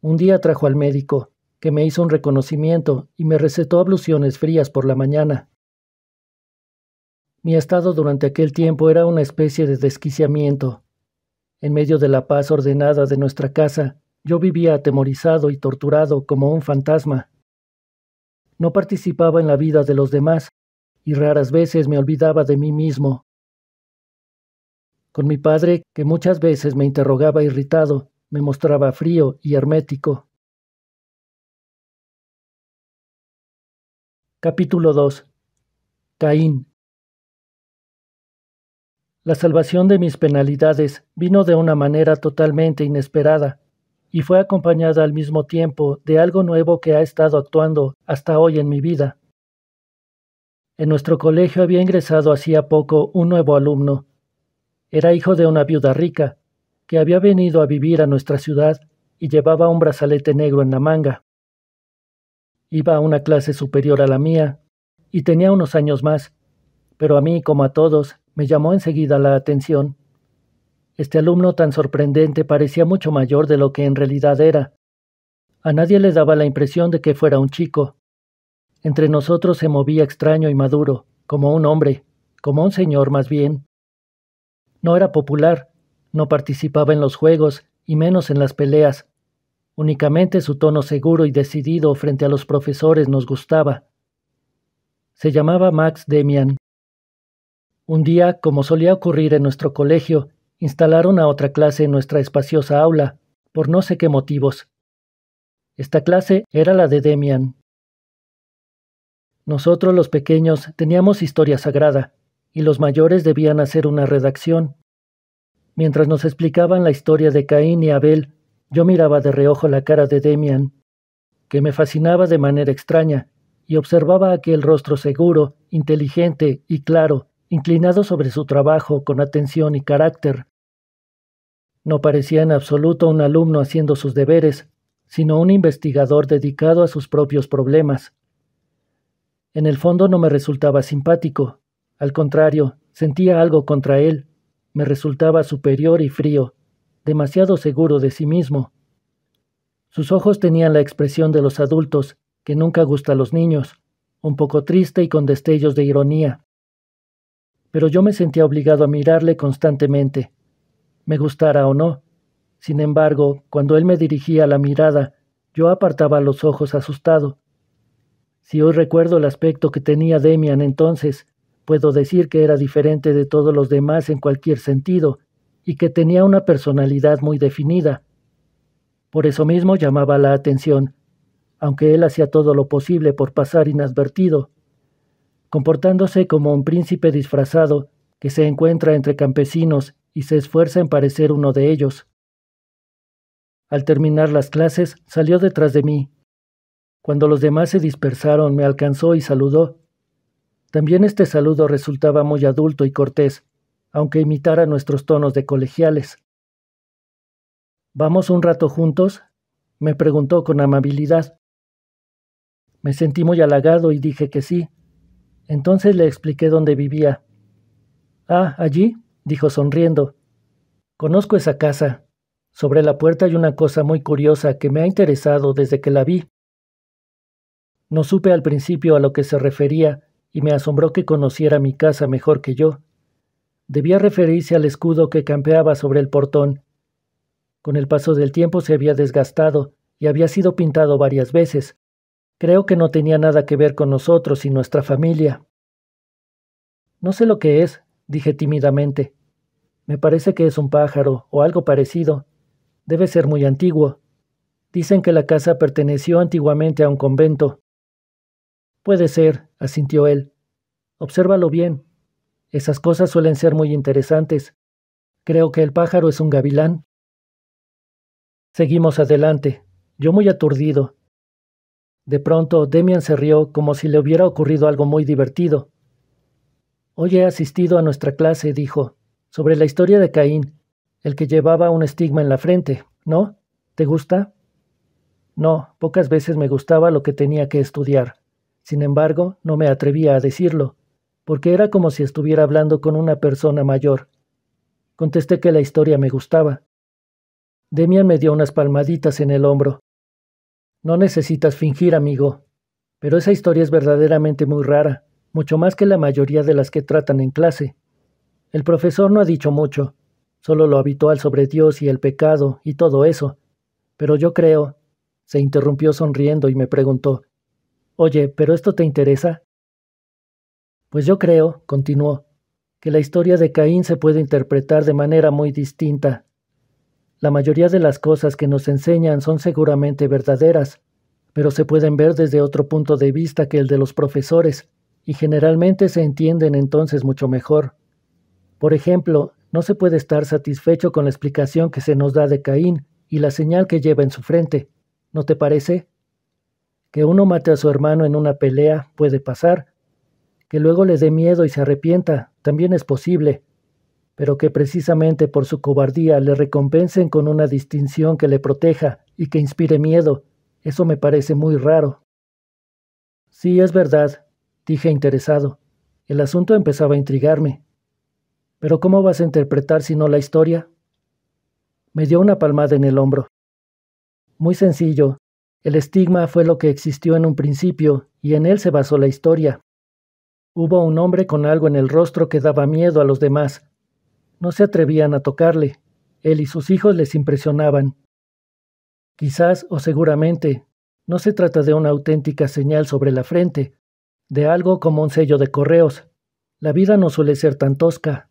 Un día trajo al médico, que me hizo un reconocimiento y me recetó abluciones frías por la mañana. Mi estado durante aquel tiempo era una especie de desquiciamiento. En medio de la paz ordenada de nuestra casa, yo vivía atemorizado y torturado como un fantasma. No participaba en la vida de los demás y raras veces me olvidaba de mí mismo. Con mi padre, que muchas veces me interrogaba irritado, me mostraba frío y hermético. Capítulo 2. Caín. La salvación de mis penalidades vino de una manera totalmente inesperada y fue acompañada al mismo tiempo de algo nuevo que ha estado actuando hasta hoy en mi vida. En nuestro colegio había ingresado hacía poco un nuevo alumno. Era hijo de una viuda rica, que había venido a vivir a nuestra ciudad y llevaba un brazalete negro en la manga. Iba a una clase superior a la mía, y tenía unos años más, pero a mí, como a todos, me llamó enseguida la atención. Este alumno tan sorprendente parecía mucho mayor de lo que en realidad era. A nadie le daba la impresión de que fuera un chico. Entre nosotros se movía extraño y maduro, como un hombre, como un señor más bien. No era popular, no participaba en los juegos y menos en las peleas. Únicamente su tono seguro y decidido frente a los profesores nos gustaba. Se llamaba Max Demian un día, como solía ocurrir en nuestro colegio, instalaron a otra clase en nuestra espaciosa aula, por no sé qué motivos. Esta clase era la de Demian. Nosotros los pequeños teníamos historia sagrada, y los mayores debían hacer una redacción. Mientras nos explicaban la historia de Caín y Abel, yo miraba de reojo la cara de Demian, que me fascinaba de manera extraña, y observaba aquel rostro seguro, inteligente y claro, inclinado sobre su trabajo con atención y carácter. No parecía en absoluto un alumno haciendo sus deberes, sino un investigador dedicado a sus propios problemas. En el fondo no me resultaba simpático, al contrario, sentía algo contra él, me resultaba superior y frío, demasiado seguro de sí mismo. Sus ojos tenían la expresión de los adultos, que nunca gusta a los niños, un poco triste y con destellos de ironía pero yo me sentía obligado a mirarle constantemente, me gustara o no. Sin embargo, cuando él me dirigía la mirada, yo apartaba los ojos asustado. Si hoy recuerdo el aspecto que tenía Demian entonces, puedo decir que era diferente de todos los demás en cualquier sentido y que tenía una personalidad muy definida. Por eso mismo llamaba la atención, aunque él hacía todo lo posible por pasar inadvertido comportándose como un príncipe disfrazado que se encuentra entre campesinos y se esfuerza en parecer uno de ellos. Al terminar las clases, salió detrás de mí. Cuando los demás se dispersaron, me alcanzó y saludó. También este saludo resultaba muy adulto y cortés, aunque imitara nuestros tonos de colegiales. ¿Vamos un rato juntos? me preguntó con amabilidad. Me sentí muy halagado y dije que sí, entonces le expliqué dónde vivía. Ah, allí, dijo sonriendo. Conozco esa casa. Sobre la puerta hay una cosa muy curiosa que me ha interesado desde que la vi. No supe al principio a lo que se refería y me asombró que conociera mi casa mejor que yo. Debía referirse al escudo que campeaba sobre el portón. Con el paso del tiempo se había desgastado y había sido pintado varias veces, Creo que no tenía nada que ver con nosotros y nuestra familia. No sé lo que es, dije tímidamente. Me parece que es un pájaro o algo parecido. Debe ser muy antiguo. Dicen que la casa perteneció antiguamente a un convento. Puede ser, asintió él. Obsérvalo bien. Esas cosas suelen ser muy interesantes. Creo que el pájaro es un gavilán. Seguimos adelante, yo muy aturdido, de pronto, Demian se rió como si le hubiera ocurrido algo muy divertido. Hoy he asistido a nuestra clase, dijo, sobre la historia de Caín, el que llevaba un estigma en la frente, ¿no? ¿Te gusta? No, pocas veces me gustaba lo que tenía que estudiar. Sin embargo, no me atrevía a decirlo, porque era como si estuviera hablando con una persona mayor. Contesté que la historia me gustaba. Demian me dio unas palmaditas en el hombro. No necesitas fingir, amigo. Pero esa historia es verdaderamente muy rara, mucho más que la mayoría de las que tratan en clase. El profesor no ha dicho mucho, solo lo habitual sobre Dios y el pecado y todo eso. Pero yo creo, se interrumpió sonriendo y me preguntó, Oye, ¿pero esto te interesa? Pues yo creo, continuó, que la historia de Caín se puede interpretar de manera muy distinta la mayoría de las cosas que nos enseñan son seguramente verdaderas, pero se pueden ver desde otro punto de vista que el de los profesores, y generalmente se entienden entonces mucho mejor. Por ejemplo, no se puede estar satisfecho con la explicación que se nos da de Caín y la señal que lleva en su frente. ¿No te parece? Que uno mate a su hermano en una pelea puede pasar. Que luego le dé miedo y se arrepienta, también es posible pero que precisamente por su cobardía le recompensen con una distinción que le proteja y que inspire miedo. Eso me parece muy raro. Sí, es verdad, dije interesado. El asunto empezaba a intrigarme. Pero ¿cómo vas a interpretar si no la historia? Me dio una palmada en el hombro. Muy sencillo. El estigma fue lo que existió en un principio, y en él se basó la historia. Hubo un hombre con algo en el rostro que daba miedo a los demás, no se atrevían a tocarle. Él y sus hijos les impresionaban. Quizás o seguramente, no se trata de una auténtica señal sobre la frente, de algo como un sello de correos. La vida no suele ser tan tosca.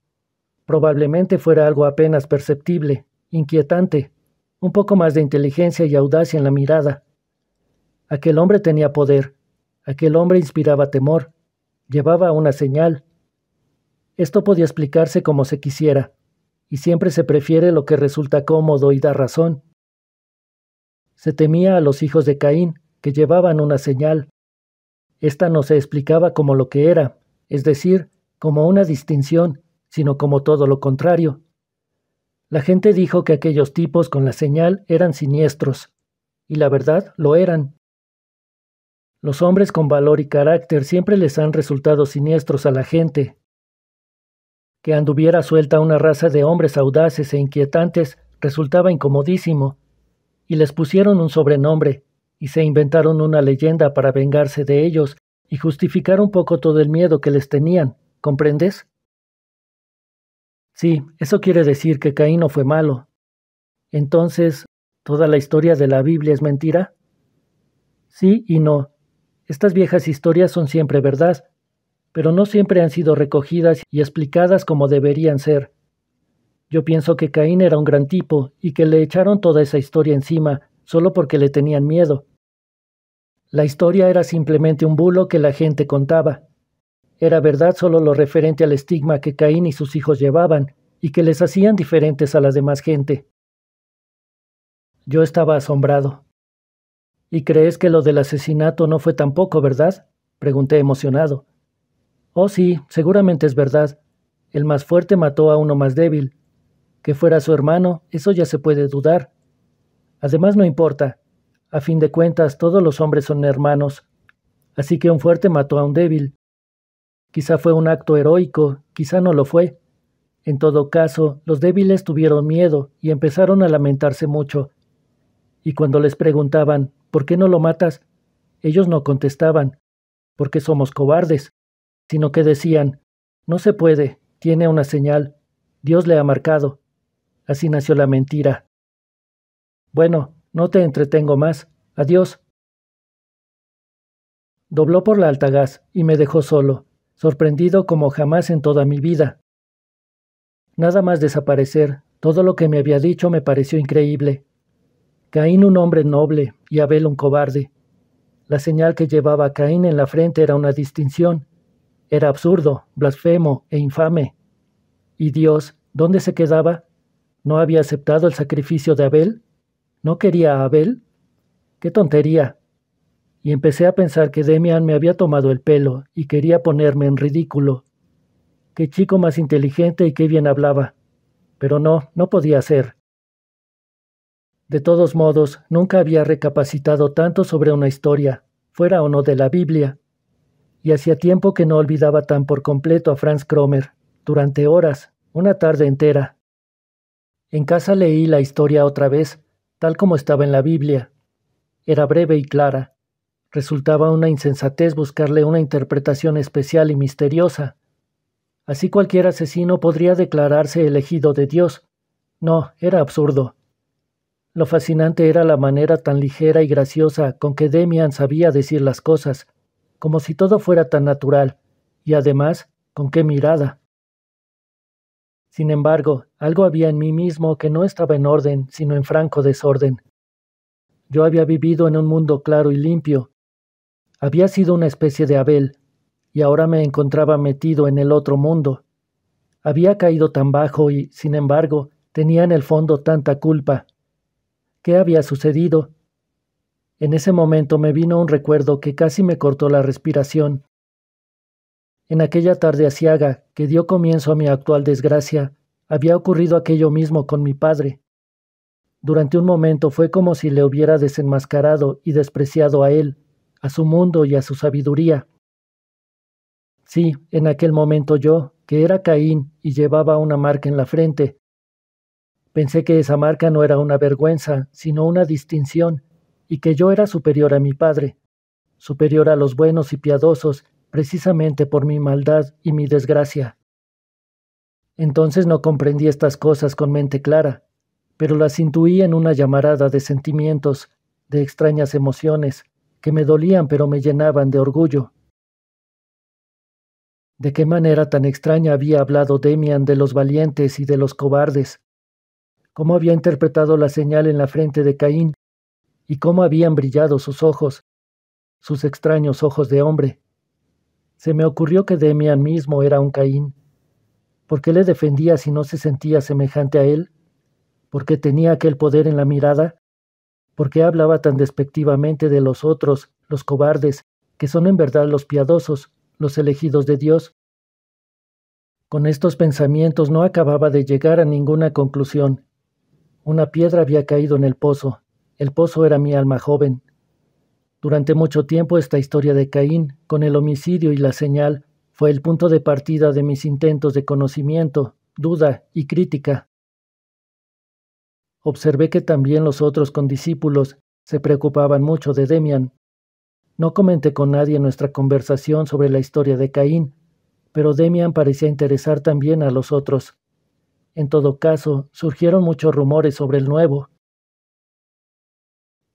Probablemente fuera algo apenas perceptible, inquietante, un poco más de inteligencia y audacia en la mirada. Aquel hombre tenía poder, aquel hombre inspiraba temor, llevaba una señal, esto podía explicarse como se quisiera, y siempre se prefiere lo que resulta cómodo y da razón. Se temía a los hijos de Caín, que llevaban una señal. Esta no se explicaba como lo que era, es decir, como una distinción, sino como todo lo contrario. La gente dijo que aquellos tipos con la señal eran siniestros, y la verdad lo eran. Los hombres con valor y carácter siempre les han resultado siniestros a la gente, que anduviera suelta una raza de hombres audaces e inquietantes resultaba incomodísimo, y les pusieron un sobrenombre, y se inventaron una leyenda para vengarse de ellos y justificar un poco todo el miedo que les tenían, ¿comprendes? Sí, eso quiere decir que Caíno fue malo. Entonces, ¿toda la historia de la Biblia es mentira? Sí y no. Estas viejas historias son siempre verdad, pero no siempre han sido recogidas y explicadas como deberían ser. Yo pienso que Caín era un gran tipo y que le echaron toda esa historia encima solo porque le tenían miedo. La historia era simplemente un bulo que la gente contaba. Era verdad solo lo referente al estigma que Caín y sus hijos llevaban y que les hacían diferentes a la demás gente. Yo estaba asombrado. ¿Y crees que lo del asesinato no fue tampoco, verdad? pregunté emocionado. Oh sí, seguramente es verdad. El más fuerte mató a uno más débil. Que fuera su hermano, eso ya se puede dudar. Además no importa. A fin de cuentas, todos los hombres son hermanos. Así que un fuerte mató a un débil. Quizá fue un acto heroico, quizá no lo fue. En todo caso, los débiles tuvieron miedo y empezaron a lamentarse mucho. Y cuando les preguntaban, ¿por qué no lo matas? Ellos no contestaban, porque somos cobardes sino que decían, no se puede, tiene una señal, Dios le ha marcado. Así nació la mentira. Bueno, no te entretengo más, adiós. Dobló por la altagaz y me dejó solo, sorprendido como jamás en toda mi vida. Nada más desaparecer, todo lo que me había dicho me pareció increíble. Caín un hombre noble y Abel un cobarde. La señal que llevaba Caín en la frente era una distinción, era absurdo, blasfemo e infame. ¿Y Dios, dónde se quedaba? ¿No había aceptado el sacrificio de Abel? ¿No quería a Abel? ¡Qué tontería! Y empecé a pensar que Demian me había tomado el pelo y quería ponerme en ridículo. Qué chico más inteligente y qué bien hablaba. Pero no, no podía ser. De todos modos, nunca había recapacitado tanto sobre una historia, fuera o no de la Biblia, y hacía tiempo que no olvidaba tan por completo a Franz Kromer, durante horas, una tarde entera. En casa leí la historia otra vez, tal como estaba en la Biblia. Era breve y clara. Resultaba una insensatez buscarle una interpretación especial y misteriosa. Así cualquier asesino podría declararse elegido de Dios. No, era absurdo. Lo fascinante era la manera tan ligera y graciosa con que Demian sabía decir las cosas, como si todo fuera tan natural, y además, con qué mirada. Sin embargo, algo había en mí mismo que no estaba en orden, sino en franco desorden. Yo había vivido en un mundo claro y limpio. Había sido una especie de Abel, y ahora me encontraba metido en el otro mundo. Había caído tan bajo y, sin embargo, tenía en el fondo tanta culpa. ¿Qué había sucedido? En ese momento me vino un recuerdo que casi me cortó la respiración. En aquella tarde asiaga que dio comienzo a mi actual desgracia, había ocurrido aquello mismo con mi padre. Durante un momento fue como si le hubiera desenmascarado y despreciado a él, a su mundo y a su sabiduría. Sí, en aquel momento yo, que era Caín y llevaba una marca en la frente, pensé que esa marca no era una vergüenza, sino una distinción, y que yo era superior a mi padre, superior a los buenos y piadosos, precisamente por mi maldad y mi desgracia. Entonces no comprendí estas cosas con mente clara, pero las intuí en una llamarada de sentimientos, de extrañas emociones, que me dolían pero me llenaban de orgullo. ¿De qué manera tan extraña había hablado Demian de los valientes y de los cobardes? ¿Cómo había interpretado la señal en la frente de Caín y cómo habían brillado sus ojos, sus extraños ojos de hombre. Se me ocurrió que Demian mismo era un Caín. ¿Por qué le defendía si no se sentía semejante a él? ¿Por qué tenía aquel poder en la mirada? ¿Por qué hablaba tan despectivamente de los otros, los cobardes, que son en verdad los piadosos, los elegidos de Dios? Con estos pensamientos no acababa de llegar a ninguna conclusión. Una piedra había caído en el pozo, el pozo era mi alma joven. Durante mucho tiempo esta historia de Caín, con el homicidio y la señal, fue el punto de partida de mis intentos de conocimiento, duda y crítica. Observé que también los otros condiscípulos se preocupaban mucho de Demian. No comenté con nadie nuestra conversación sobre la historia de Caín, pero Demian parecía interesar también a los otros. En todo caso, surgieron muchos rumores sobre el nuevo,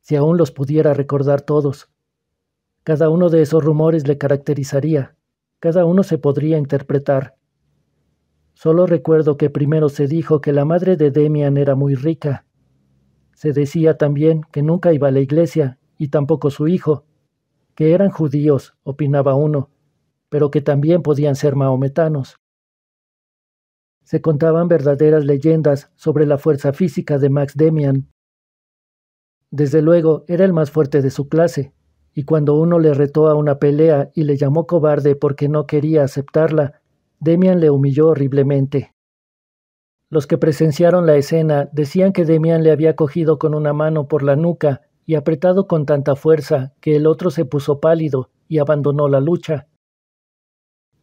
si aún los pudiera recordar todos. Cada uno de esos rumores le caracterizaría, cada uno se podría interpretar. Solo recuerdo que primero se dijo que la madre de Demian era muy rica. Se decía también que nunca iba a la iglesia, y tampoco su hijo, que eran judíos, opinaba uno, pero que también podían ser maometanos. Se contaban verdaderas leyendas sobre la fuerza física de Max Demian, desde luego, era el más fuerte de su clase, y cuando uno le retó a una pelea y le llamó cobarde porque no quería aceptarla, Demian le humilló horriblemente. Los que presenciaron la escena decían que Demian le había cogido con una mano por la nuca y apretado con tanta fuerza que el otro se puso pálido y abandonó la lucha.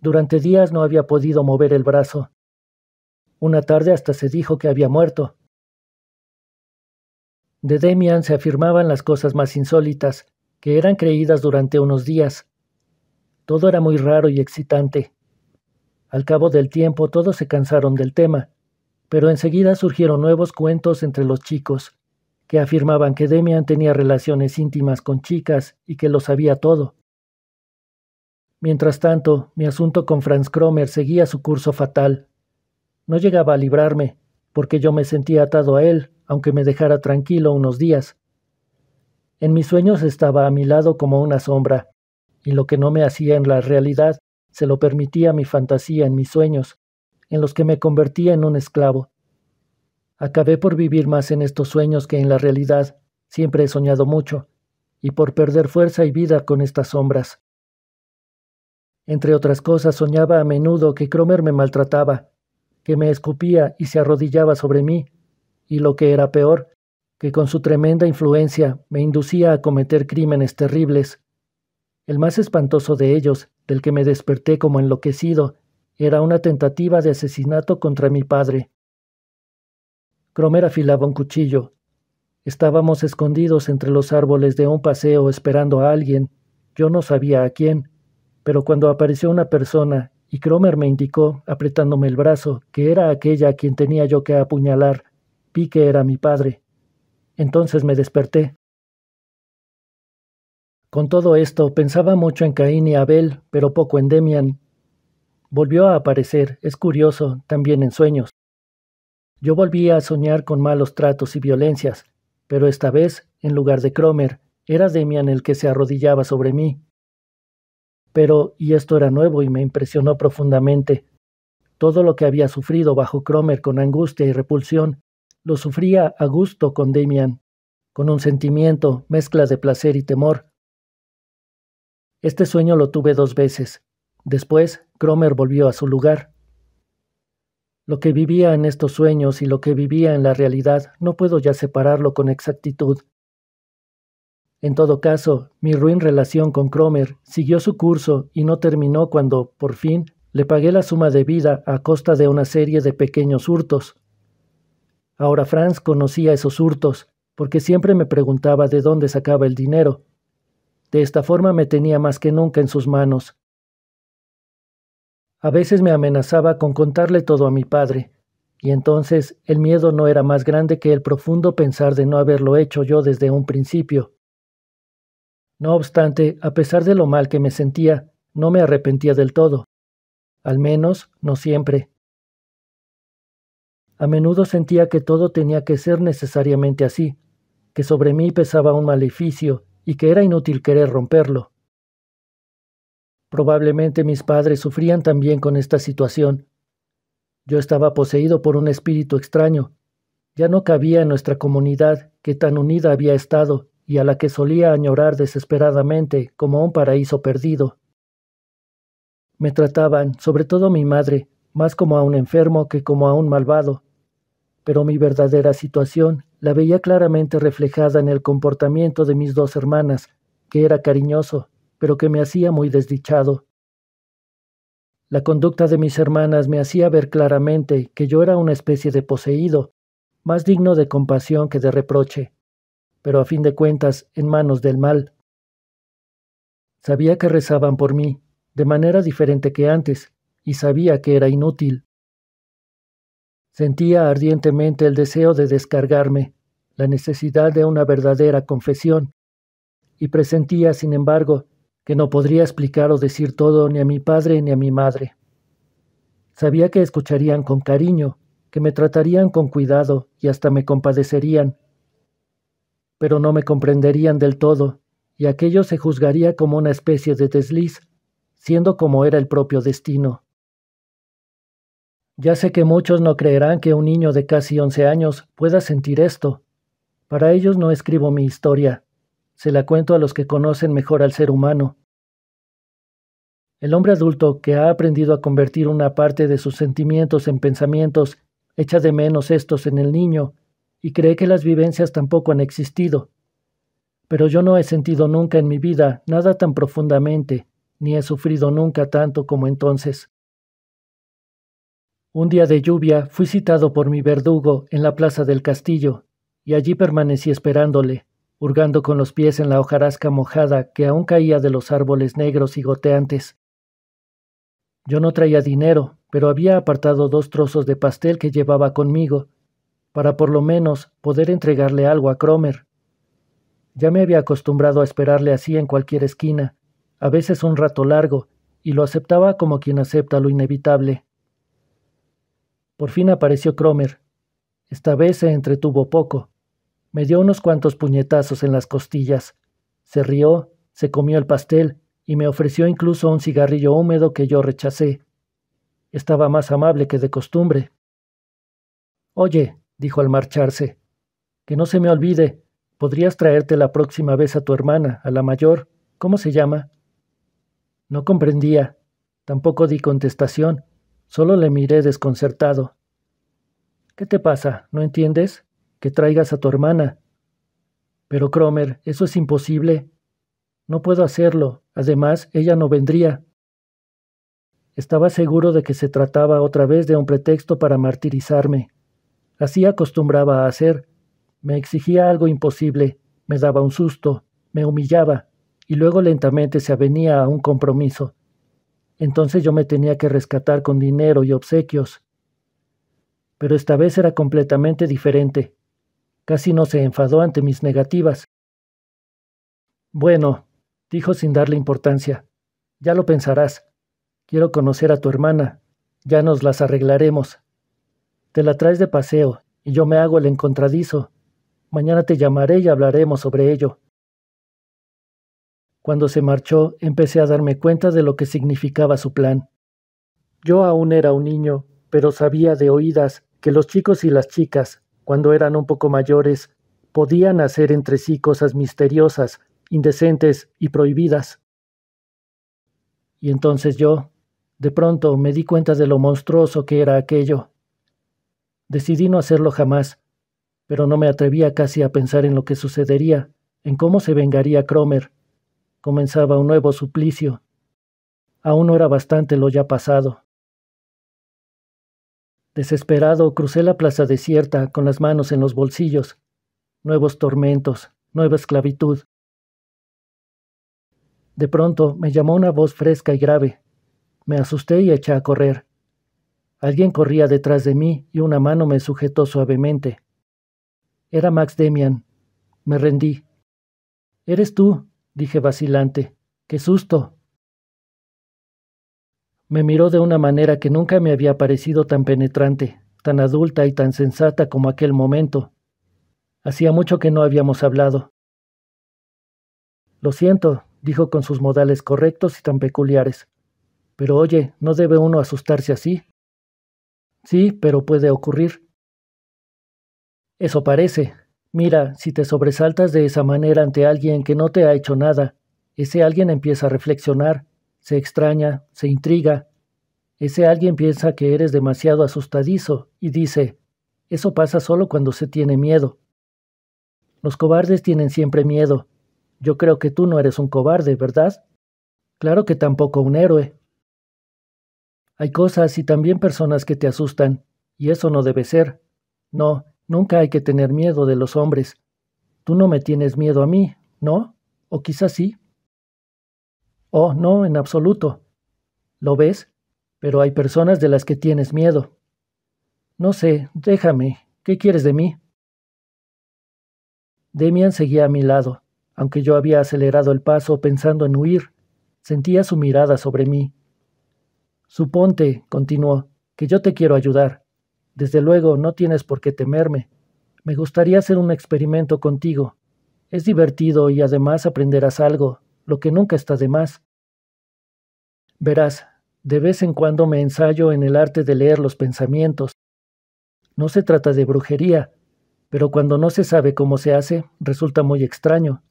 Durante días no había podido mover el brazo. Una tarde hasta se dijo que había muerto. De Demian se afirmaban las cosas más insólitas, que eran creídas durante unos días. Todo era muy raro y excitante. Al cabo del tiempo todos se cansaron del tema, pero enseguida surgieron nuevos cuentos entre los chicos, que afirmaban que Demian tenía relaciones íntimas con chicas y que lo sabía todo. Mientras tanto, mi asunto con Franz Kromer seguía su curso fatal. No llegaba a librarme, porque yo me sentía atado a él, aunque me dejara tranquilo unos días. En mis sueños estaba a mi lado como una sombra, y lo que no me hacía en la realidad se lo permitía mi fantasía en mis sueños, en los que me convertía en un esclavo. Acabé por vivir más en estos sueños que en la realidad, siempre he soñado mucho, y por perder fuerza y vida con estas sombras. Entre otras cosas soñaba a menudo que Cromer me maltrataba, que me escupía y se arrodillaba sobre mí, y lo que era peor, que con su tremenda influencia me inducía a cometer crímenes terribles. El más espantoso de ellos, del que me desperté como enloquecido, era una tentativa de asesinato contra mi padre. Cromer afilaba un cuchillo. Estábamos escondidos entre los árboles de un paseo esperando a alguien. Yo no sabía a quién, pero cuando apareció una persona y Cromer me indicó, apretándome el brazo, que era aquella a quien tenía yo que apuñalar. Vi que era mi padre. Entonces me desperté. Con todo esto, pensaba mucho en Caín y Abel, pero poco en Demian. Volvió a aparecer, es curioso, también en sueños. Yo volvía a soñar con malos tratos y violencias, pero esta vez, en lugar de Cromer, era Demian el que se arrodillaba sobre mí, pero, y esto era nuevo y me impresionó profundamente, todo lo que había sufrido bajo Cromer con angustia y repulsión, lo sufría a gusto con Damian, con un sentimiento, mezcla de placer y temor. Este sueño lo tuve dos veces. Después, Cromer volvió a su lugar. Lo que vivía en estos sueños y lo que vivía en la realidad no puedo ya separarlo con exactitud, en todo caso, mi ruin relación con Cromer siguió su curso y no terminó cuando, por fin, le pagué la suma debida a costa de una serie de pequeños hurtos. Ahora Franz conocía esos hurtos, porque siempre me preguntaba de dónde sacaba el dinero. De esta forma me tenía más que nunca en sus manos. A veces me amenazaba con contarle todo a mi padre, y entonces el miedo no era más grande que el profundo pensar de no haberlo hecho yo desde un principio. No obstante, a pesar de lo mal que me sentía, no me arrepentía del todo. Al menos, no siempre. A menudo sentía que todo tenía que ser necesariamente así, que sobre mí pesaba un maleficio y que era inútil querer romperlo. Probablemente mis padres sufrían también con esta situación. Yo estaba poseído por un espíritu extraño. Ya no cabía en nuestra comunidad que tan unida había estado y a la que solía añorar desesperadamente como un paraíso perdido. Me trataban, sobre todo mi madre, más como a un enfermo que como a un malvado, pero mi verdadera situación la veía claramente reflejada en el comportamiento de mis dos hermanas, que era cariñoso, pero que me hacía muy desdichado. La conducta de mis hermanas me hacía ver claramente que yo era una especie de poseído, más digno de compasión que de reproche pero a fin de cuentas en manos del mal. Sabía que rezaban por mí, de manera diferente que antes, y sabía que era inútil. Sentía ardientemente el deseo de descargarme, la necesidad de una verdadera confesión, y presentía, sin embargo, que no podría explicar o decir todo ni a mi padre ni a mi madre. Sabía que escucharían con cariño, que me tratarían con cuidado y hasta me compadecerían, pero no me comprenderían del todo, y aquello se juzgaría como una especie de desliz, siendo como era el propio destino. Ya sé que muchos no creerán que un niño de casi once años pueda sentir esto. Para ellos no escribo mi historia, se la cuento a los que conocen mejor al ser humano. El hombre adulto que ha aprendido a convertir una parte de sus sentimientos en pensamientos echa de menos estos en el niño y cree que las vivencias tampoco han existido. Pero yo no he sentido nunca en mi vida nada tan profundamente, ni he sufrido nunca tanto como entonces. Un día de lluvia fui citado por mi verdugo en la plaza del castillo, y allí permanecí esperándole, hurgando con los pies en la hojarasca mojada que aún caía de los árboles negros y goteantes. Yo no traía dinero, pero había apartado dos trozos de pastel que llevaba conmigo, para por lo menos poder entregarle algo a Cromer. Ya me había acostumbrado a esperarle así en cualquier esquina, a veces un rato largo, y lo aceptaba como quien acepta lo inevitable. Por fin apareció Cromer. Esta vez se entretuvo poco. Me dio unos cuantos puñetazos en las costillas. Se rió, se comió el pastel y me ofreció incluso un cigarrillo húmedo que yo rechacé. Estaba más amable que de costumbre. Oye, dijo al marcharse. Que no se me olvide. Podrías traerte la próxima vez a tu hermana, a la mayor. ¿Cómo se llama? No comprendía. Tampoco di contestación. Solo le miré desconcertado. ¿Qué te pasa? ¿No entiendes? Que traigas a tu hermana. Pero Cromer, eso es imposible. No puedo hacerlo. Además, ella no vendría. Estaba seguro de que se trataba otra vez de un pretexto para martirizarme. Así acostumbraba a hacer. Me exigía algo imposible, me daba un susto, me humillaba, y luego lentamente se avenía a un compromiso. Entonces yo me tenía que rescatar con dinero y obsequios. Pero esta vez era completamente diferente. Casi no se enfadó ante mis negativas. Bueno, dijo sin darle importancia, ya lo pensarás. Quiero conocer a tu hermana. Ya nos las arreglaremos. Te la traes de paseo, y yo me hago el encontradizo. Mañana te llamaré y hablaremos sobre ello. Cuando se marchó, empecé a darme cuenta de lo que significaba su plan. Yo aún era un niño, pero sabía de oídas que los chicos y las chicas, cuando eran un poco mayores, podían hacer entre sí cosas misteriosas, indecentes y prohibidas. Y entonces yo, de pronto, me di cuenta de lo monstruoso que era aquello. Decidí no hacerlo jamás, pero no me atrevía casi a pensar en lo que sucedería, en cómo se vengaría Cromer. Comenzaba un nuevo suplicio. Aún no era bastante lo ya pasado. Desesperado, crucé la plaza desierta con las manos en los bolsillos. Nuevos tormentos, nueva esclavitud. De pronto me llamó una voz fresca y grave. Me asusté y eché a correr. Alguien corría detrás de mí y una mano me sujetó suavemente. Era Max Demian. Me rendí. Eres tú, dije vacilante. ¡Qué susto! Me miró de una manera que nunca me había parecido tan penetrante, tan adulta y tan sensata como aquel momento. Hacía mucho que no habíamos hablado. Lo siento, dijo con sus modales correctos y tan peculiares. Pero oye, no debe uno asustarse así. Sí, pero puede ocurrir. Eso parece. Mira, si te sobresaltas de esa manera ante alguien que no te ha hecho nada, ese alguien empieza a reflexionar, se extraña, se intriga. Ese alguien piensa que eres demasiado asustadizo y dice, eso pasa solo cuando se tiene miedo. Los cobardes tienen siempre miedo. Yo creo que tú no eres un cobarde, ¿verdad? Claro que tampoco un héroe, hay cosas y también personas que te asustan, y eso no debe ser. No, nunca hay que tener miedo de los hombres. Tú no me tienes miedo a mí, ¿no? ¿O quizás sí? Oh, no, en absoluto. ¿Lo ves? Pero hay personas de las que tienes miedo. No sé, déjame. ¿Qué quieres de mí? Demian seguía a mi lado, aunque yo había acelerado el paso pensando en huir. Sentía su mirada sobre mí, Suponte, continuó, que yo te quiero ayudar. Desde luego, no tienes por qué temerme. Me gustaría hacer un experimento contigo. Es divertido y además aprenderás algo, lo que nunca está de más. Verás, de vez en cuando me ensayo en el arte de leer los pensamientos. No se trata de brujería, pero cuando no se sabe cómo se hace, resulta muy extraño.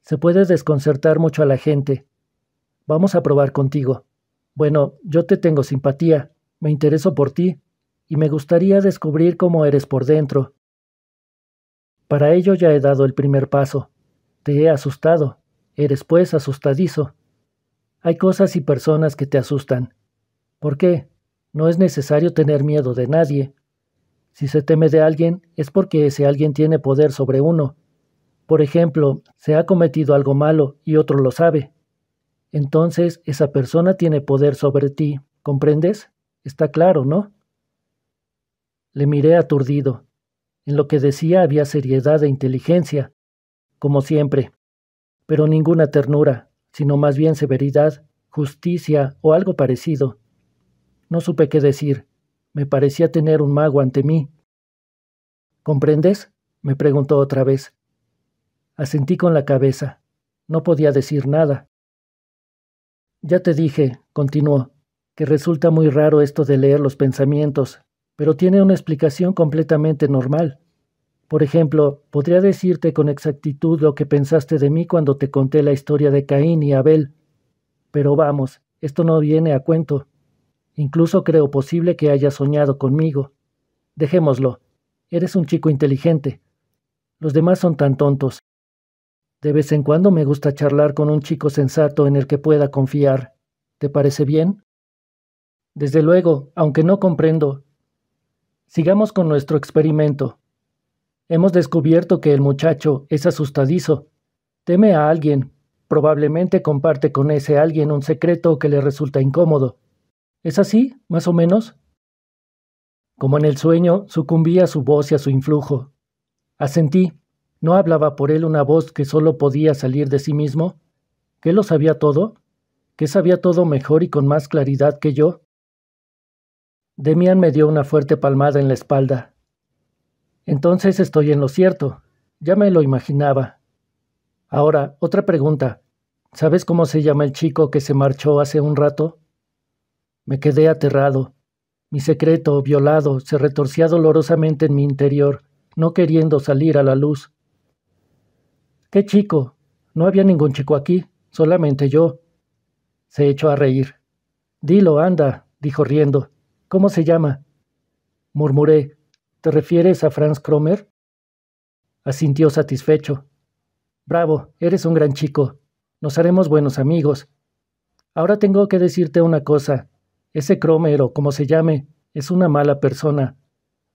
Se puede desconcertar mucho a la gente. Vamos a probar contigo. Bueno, yo te tengo simpatía, me intereso por ti, y me gustaría descubrir cómo eres por dentro. Para ello ya he dado el primer paso. Te he asustado. Eres pues asustadizo. Hay cosas y personas que te asustan. ¿Por qué? No es necesario tener miedo de nadie. Si se teme de alguien, es porque ese alguien tiene poder sobre uno. Por ejemplo, se ha cometido algo malo y otro lo sabe entonces esa persona tiene poder sobre ti, ¿comprendes? Está claro, ¿no? Le miré aturdido. En lo que decía había seriedad e inteligencia, como siempre, pero ninguna ternura, sino más bien severidad, justicia o algo parecido. No supe qué decir. Me parecía tener un mago ante mí. ¿Comprendes? me preguntó otra vez. Asentí con la cabeza. No podía decir nada. Ya te dije, continuó, que resulta muy raro esto de leer los pensamientos, pero tiene una explicación completamente normal. Por ejemplo, podría decirte con exactitud lo que pensaste de mí cuando te conté la historia de Caín y Abel. Pero vamos, esto no viene a cuento. Incluso creo posible que hayas soñado conmigo. Dejémoslo. Eres un chico inteligente. Los demás son tan tontos. De vez en cuando me gusta charlar con un chico sensato en el que pueda confiar. ¿Te parece bien? Desde luego, aunque no comprendo. Sigamos con nuestro experimento. Hemos descubierto que el muchacho es asustadizo. Teme a alguien, probablemente comparte con ese alguien un secreto que le resulta incómodo. ¿Es así, más o menos? Como en el sueño, sucumbí a su voz y a su influjo. Asentí, ¿No hablaba por él una voz que solo podía salir de sí mismo? ¿Que lo sabía todo? ¿Que sabía todo mejor y con más claridad que yo? Demian me dio una fuerte palmada en la espalda. Entonces estoy en lo cierto. Ya me lo imaginaba. Ahora, otra pregunta. ¿Sabes cómo se llama el chico que se marchó hace un rato? Me quedé aterrado. Mi secreto, violado, se retorcía dolorosamente en mi interior, no queriendo salir a la luz. ¡Qué chico! No había ningún chico aquí, solamente yo. Se echó a reír. Dilo, anda, dijo riendo. ¿Cómo se llama? Murmuré. ¿Te refieres a Franz Kromer? Asintió satisfecho. Bravo, eres un gran chico. Nos haremos buenos amigos. Ahora tengo que decirte una cosa. Ese Kromer, o como se llame, es una mala persona.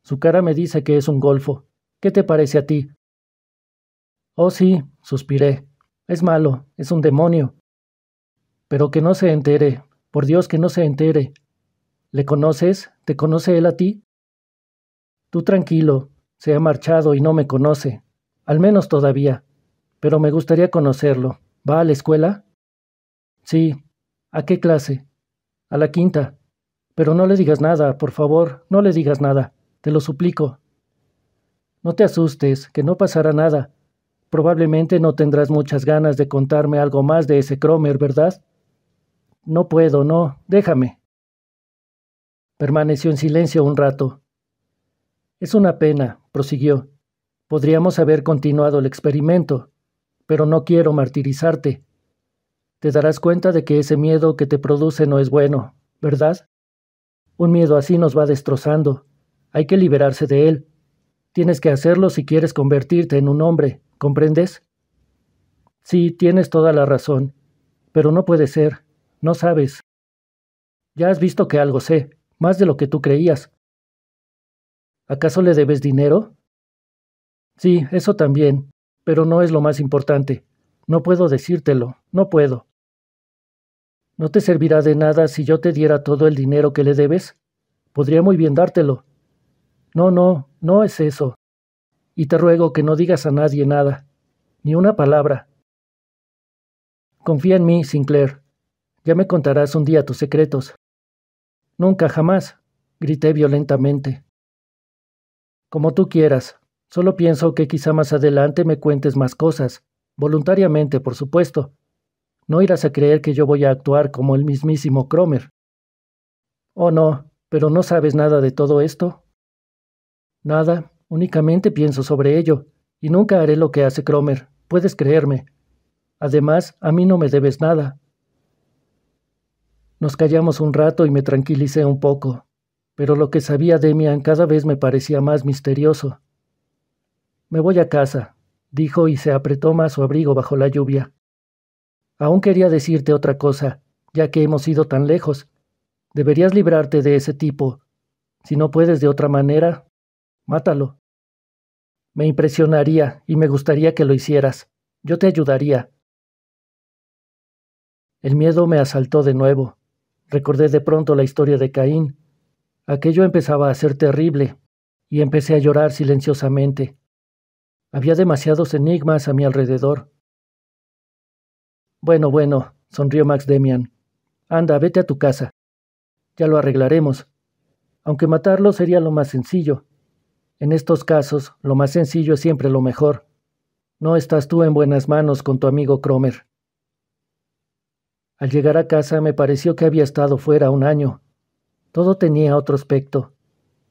Su cara me dice que es un golfo. ¿Qué te parece a ti? Oh sí, suspiré. Es malo, es un demonio. Pero que no se entere, por Dios que no se entere. ¿Le conoces? ¿Te conoce él a ti? Tú tranquilo, se ha marchado y no me conoce, al menos todavía, pero me gustaría conocerlo. ¿Va a la escuela? Sí. ¿A qué clase? A la quinta. Pero no le digas nada, por favor, no le digas nada, te lo suplico. No te asustes, que no pasará nada. Probablemente no tendrás muchas ganas de contarme algo más de ese Cromer, ¿verdad? No puedo, no, déjame. Permaneció en silencio un rato. Es una pena, prosiguió. Podríamos haber continuado el experimento, pero no quiero martirizarte. Te darás cuenta de que ese miedo que te produce no es bueno, ¿verdad? Un miedo así nos va destrozando. Hay que liberarse de él. Tienes que hacerlo si quieres convertirte en un hombre, ¿Comprendes? Sí, tienes toda la razón, pero no puede ser, no sabes. Ya has visto que algo sé, más de lo que tú creías. ¿Acaso le debes dinero? Sí, eso también, pero no es lo más importante. No puedo decírtelo, no puedo. ¿No te servirá de nada si yo te diera todo el dinero que le debes? Podría muy bien dártelo. No, no, no es eso y te ruego que no digas a nadie nada, ni una palabra. Confía en mí, Sinclair. Ya me contarás un día tus secretos. Nunca, jamás, grité violentamente. Como tú quieras, solo pienso que quizá más adelante me cuentes más cosas, voluntariamente, por supuesto. No irás a creer que yo voy a actuar como el mismísimo Cromer. Oh, no, pero no sabes nada de todo esto. Nada, Únicamente pienso sobre ello, y nunca haré lo que hace Cromer, puedes creerme. Además, a mí no me debes nada. Nos callamos un rato y me tranquilicé un poco, pero lo que sabía Demian cada vez me parecía más misterioso. Me voy a casa, dijo y se apretó más su abrigo bajo la lluvia. Aún quería decirte otra cosa, ya que hemos ido tan lejos. Deberías librarte de ese tipo. Si no puedes de otra manera, Mátalo. Me impresionaría y me gustaría que lo hicieras. Yo te ayudaría. El miedo me asaltó de nuevo. Recordé de pronto la historia de Caín. Aquello empezaba a ser terrible, y empecé a llorar silenciosamente. Había demasiados enigmas a mi alrededor. Bueno, bueno, sonrió Max Demian. Anda, vete a tu casa. Ya lo arreglaremos. Aunque matarlo sería lo más sencillo, en estos casos, lo más sencillo es siempre lo mejor. No estás tú en buenas manos con tu amigo Cromer. Al llegar a casa me pareció que había estado fuera un año. Todo tenía otro aspecto.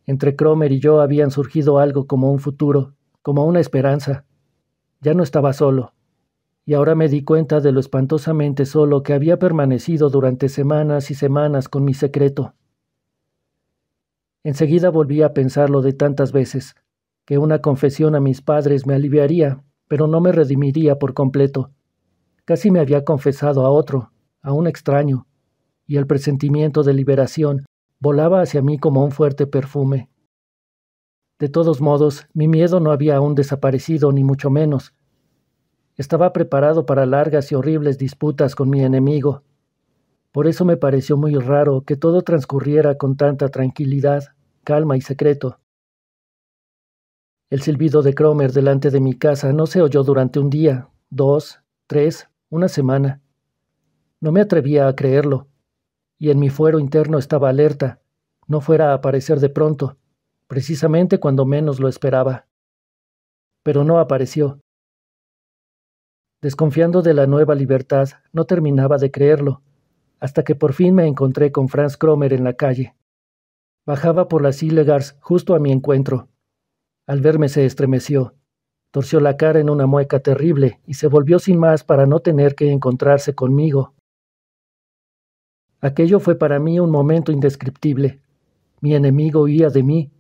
Entre Cromer y yo habían surgido algo como un futuro, como una esperanza. Ya no estaba solo. Y ahora me di cuenta de lo espantosamente solo que había permanecido durante semanas y semanas con mi secreto. Enseguida volví a pensarlo de tantas veces, que una confesión a mis padres me aliviaría, pero no me redimiría por completo. Casi me había confesado a otro, a un extraño, y el presentimiento de liberación volaba hacia mí como un fuerte perfume. De todos modos, mi miedo no había aún desaparecido, ni mucho menos. Estaba preparado para largas y horribles disputas con mi enemigo. Por eso me pareció muy raro que todo transcurriera con tanta tranquilidad calma y secreto. El silbido de Cromer delante de mi casa no se oyó durante un día, dos, tres, una semana. No me atrevía a creerlo, y en mi fuero interno estaba alerta, no fuera a aparecer de pronto, precisamente cuando menos lo esperaba. Pero no apareció. Desconfiando de la nueva libertad, no terminaba de creerlo, hasta que por fin me encontré con Franz Cromer en la calle. Bajaba por las Ilegars justo a mi encuentro. Al verme se estremeció, torció la cara en una mueca terrible y se volvió sin más para no tener que encontrarse conmigo. Aquello fue para mí un momento indescriptible. Mi enemigo huía de mí.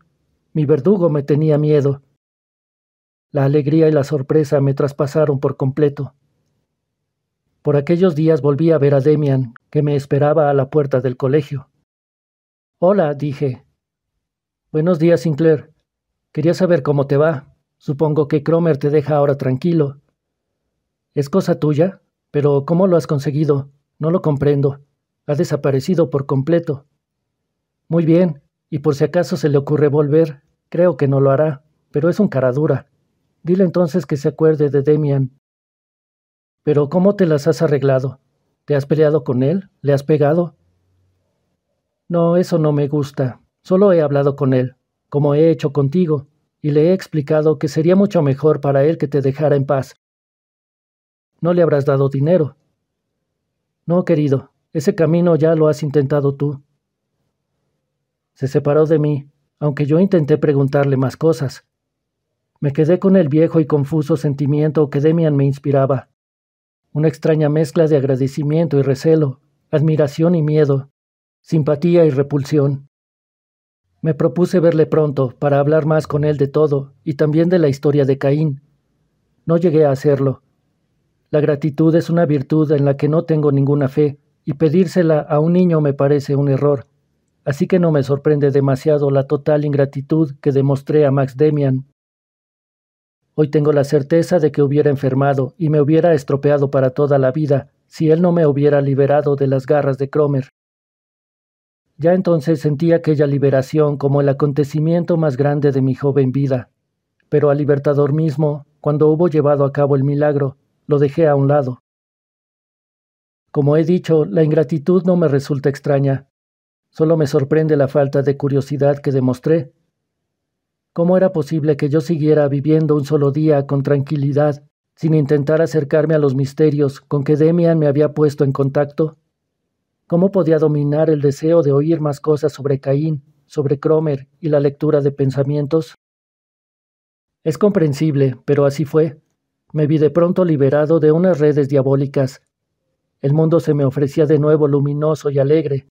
Mi verdugo me tenía miedo. La alegría y la sorpresa me traspasaron por completo. Por aquellos días volví a ver a Demian, que me esperaba a la puerta del colegio. Hola, dije. Buenos días, Sinclair. Quería saber cómo te va. Supongo que Cromer te deja ahora tranquilo. Es cosa tuya, pero ¿cómo lo has conseguido? No lo comprendo. Ha desaparecido por completo. Muy bien, y por si acaso se le ocurre volver, creo que no lo hará, pero es un cara dura. Dile entonces que se acuerde de Demian. Pero ¿cómo te las has arreglado? ¿Te has peleado con él? ¿Le has pegado? No, eso no me gusta. Solo he hablado con él, como he hecho contigo, y le he explicado que sería mucho mejor para él que te dejara en paz. No le habrás dado dinero. No, querido, ese camino ya lo has intentado tú. Se separó de mí, aunque yo intenté preguntarle más cosas. Me quedé con el viejo y confuso sentimiento que Demian me inspiraba, una extraña mezcla de agradecimiento y recelo, admiración y miedo, simpatía y repulsión. Me propuse verle pronto para hablar más con él de todo y también de la historia de Caín. No llegué a hacerlo. La gratitud es una virtud en la que no tengo ninguna fe, y pedírsela a un niño me parece un error, así que no me sorprende demasiado la total ingratitud que demostré a Max Demian. Hoy tengo la certeza de que hubiera enfermado y me hubiera estropeado para toda la vida si él no me hubiera liberado de las garras de Cromer. Ya entonces sentí aquella liberación como el acontecimiento más grande de mi joven vida. Pero al libertador mismo, cuando hubo llevado a cabo el milagro, lo dejé a un lado. Como he dicho, la ingratitud no me resulta extraña. Solo me sorprende la falta de curiosidad que demostré. ¿Cómo era posible que yo siguiera viviendo un solo día con tranquilidad, sin intentar acercarme a los misterios con que Demian me había puesto en contacto? ¿Cómo podía dominar el deseo de oír más cosas sobre Caín, sobre Cromer y la lectura de pensamientos? Es comprensible, pero así fue. Me vi de pronto liberado de unas redes diabólicas. El mundo se me ofrecía de nuevo luminoso y alegre.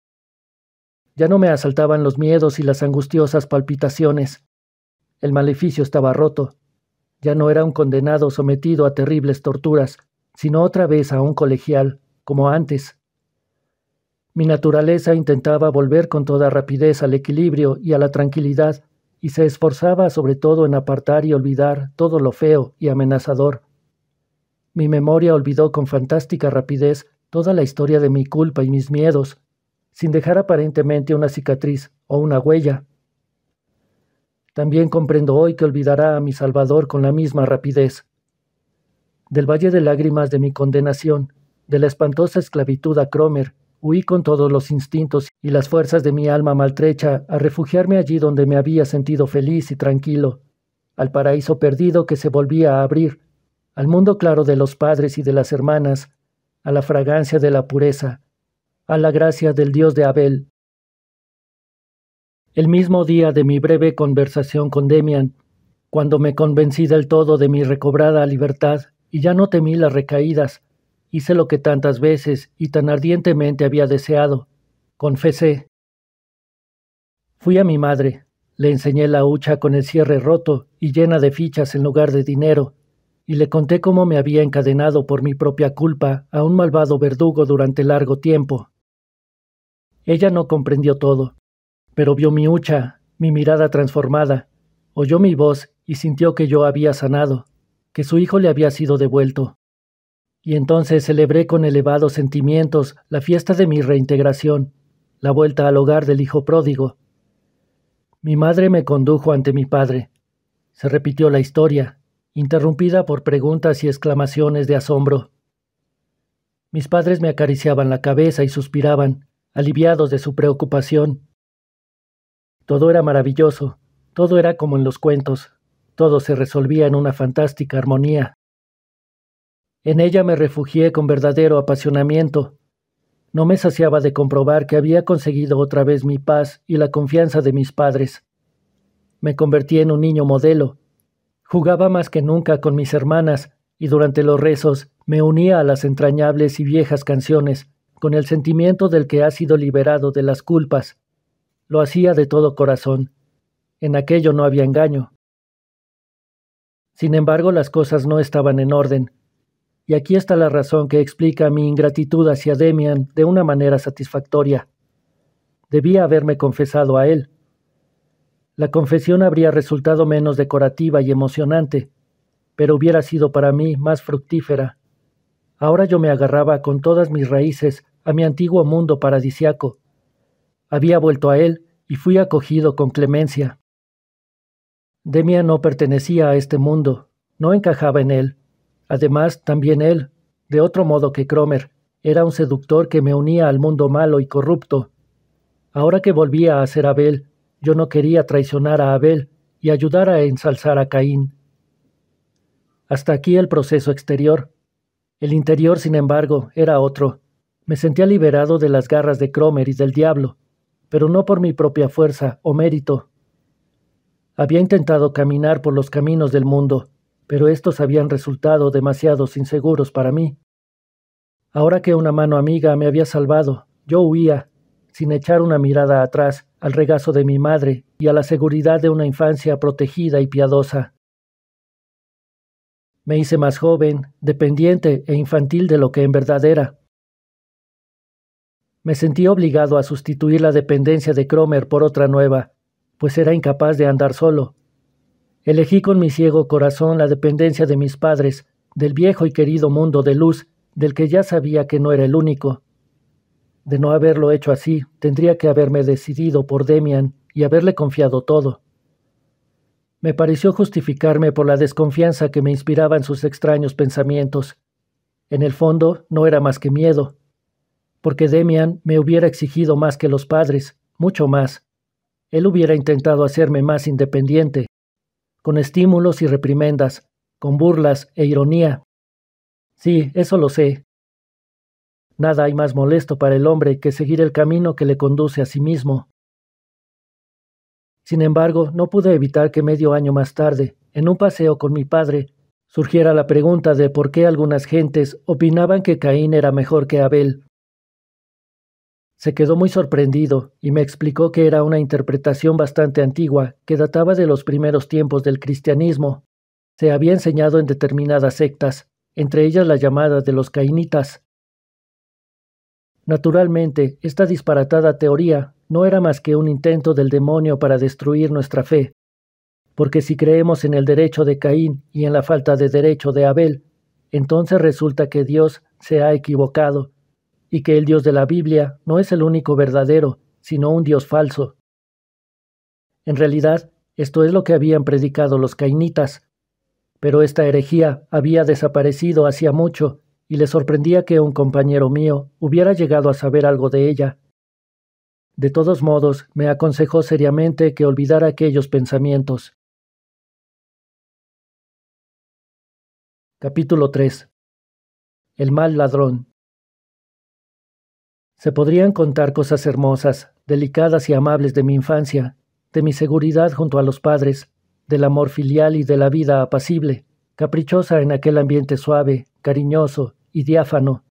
Ya no me asaltaban los miedos y las angustiosas palpitaciones. El maleficio estaba roto. Ya no era un condenado sometido a terribles torturas, sino otra vez a un colegial, como antes. Mi naturaleza intentaba volver con toda rapidez al equilibrio y a la tranquilidad, y se esforzaba sobre todo en apartar y olvidar todo lo feo y amenazador. Mi memoria olvidó con fantástica rapidez toda la historia de mi culpa y mis miedos, sin dejar aparentemente una cicatriz o una huella. También comprendo hoy que olvidará a mi Salvador con la misma rapidez. Del valle de lágrimas de mi condenación, de la espantosa esclavitud a Cromer Huí con todos los instintos y las fuerzas de mi alma maltrecha a refugiarme allí donde me había sentido feliz y tranquilo, al paraíso perdido que se volvía a abrir, al mundo claro de los padres y de las hermanas, a la fragancia de la pureza, a la gracia del Dios de Abel. El mismo día de mi breve conversación con Demian, cuando me convencí del todo de mi recobrada libertad y ya no temí las recaídas, Hice lo que tantas veces y tan ardientemente había deseado. Confesé. Fui a mi madre, le enseñé la hucha con el cierre roto y llena de fichas en lugar de dinero, y le conté cómo me había encadenado por mi propia culpa a un malvado verdugo durante largo tiempo. Ella no comprendió todo, pero vio mi hucha, mi mirada transformada, oyó mi voz y sintió que yo había sanado, que su hijo le había sido devuelto y entonces celebré con elevados sentimientos la fiesta de mi reintegración, la vuelta al hogar del hijo pródigo. Mi madre me condujo ante mi padre. Se repitió la historia, interrumpida por preguntas y exclamaciones de asombro. Mis padres me acariciaban la cabeza y suspiraban, aliviados de su preocupación. Todo era maravilloso, todo era como en los cuentos, todo se resolvía en una fantástica armonía. En ella me refugié con verdadero apasionamiento. No me saciaba de comprobar que había conseguido otra vez mi paz y la confianza de mis padres. Me convertí en un niño modelo. Jugaba más que nunca con mis hermanas y durante los rezos me unía a las entrañables y viejas canciones con el sentimiento del que ha sido liberado de las culpas. Lo hacía de todo corazón. En aquello no había engaño. Sin embargo, las cosas no estaban en orden. Y aquí está la razón que explica mi ingratitud hacia Demian de una manera satisfactoria. Debía haberme confesado a él. La confesión habría resultado menos decorativa y emocionante, pero hubiera sido para mí más fructífera. Ahora yo me agarraba con todas mis raíces a mi antiguo mundo paradisiaco. Había vuelto a él y fui acogido con clemencia. Demian no pertenecía a este mundo, no encajaba en él, Además, también él, de otro modo que Cromer, era un seductor que me unía al mundo malo y corrupto. Ahora que volvía a ser Abel, yo no quería traicionar a Abel y ayudar a ensalzar a Caín. Hasta aquí el proceso exterior. El interior, sin embargo, era otro. Me sentía liberado de las garras de Cromer y del diablo, pero no por mi propia fuerza o mérito. Había intentado caminar por los caminos del mundo, pero estos habían resultado demasiado inseguros para mí. Ahora que una mano amiga me había salvado, yo huía, sin echar una mirada atrás, al regazo de mi madre y a la seguridad de una infancia protegida y piadosa. Me hice más joven, dependiente e infantil de lo que en verdad era. Me sentí obligado a sustituir la dependencia de Cromer por otra nueva, pues era incapaz de andar solo, Elegí con mi ciego corazón la dependencia de mis padres, del viejo y querido mundo de luz, del que ya sabía que no era el único. De no haberlo hecho así, tendría que haberme decidido por Demian y haberle confiado todo. Me pareció justificarme por la desconfianza que me inspiraban sus extraños pensamientos. En el fondo, no era más que miedo, porque Demian me hubiera exigido más que los padres, mucho más. Él hubiera intentado hacerme más independiente, con estímulos y reprimendas, con burlas e ironía. Sí, eso lo sé. Nada hay más molesto para el hombre que seguir el camino que le conduce a sí mismo. Sin embargo, no pude evitar que medio año más tarde, en un paseo con mi padre, surgiera la pregunta de por qué algunas gentes opinaban que Caín era mejor que Abel. Se quedó muy sorprendido y me explicó que era una interpretación bastante antigua que databa de los primeros tiempos del cristianismo. Se había enseñado en determinadas sectas, entre ellas la llamada de los Caínitas. Naturalmente, esta disparatada teoría no era más que un intento del demonio para destruir nuestra fe, porque si creemos en el derecho de Caín y en la falta de derecho de Abel, entonces resulta que Dios se ha equivocado y que el Dios de la Biblia no es el único verdadero, sino un Dios falso. En realidad, esto es lo que habían predicado los cainitas, pero esta herejía había desaparecido hacía mucho, y le sorprendía que un compañero mío hubiera llegado a saber algo de ella. De todos modos, me aconsejó seriamente que olvidara aquellos pensamientos. Capítulo 3 El mal ladrón se podrían contar cosas hermosas, delicadas y amables de mi infancia, de mi seguridad junto a los padres, del amor filial y de la vida apacible, caprichosa en aquel ambiente suave, cariñoso y diáfano.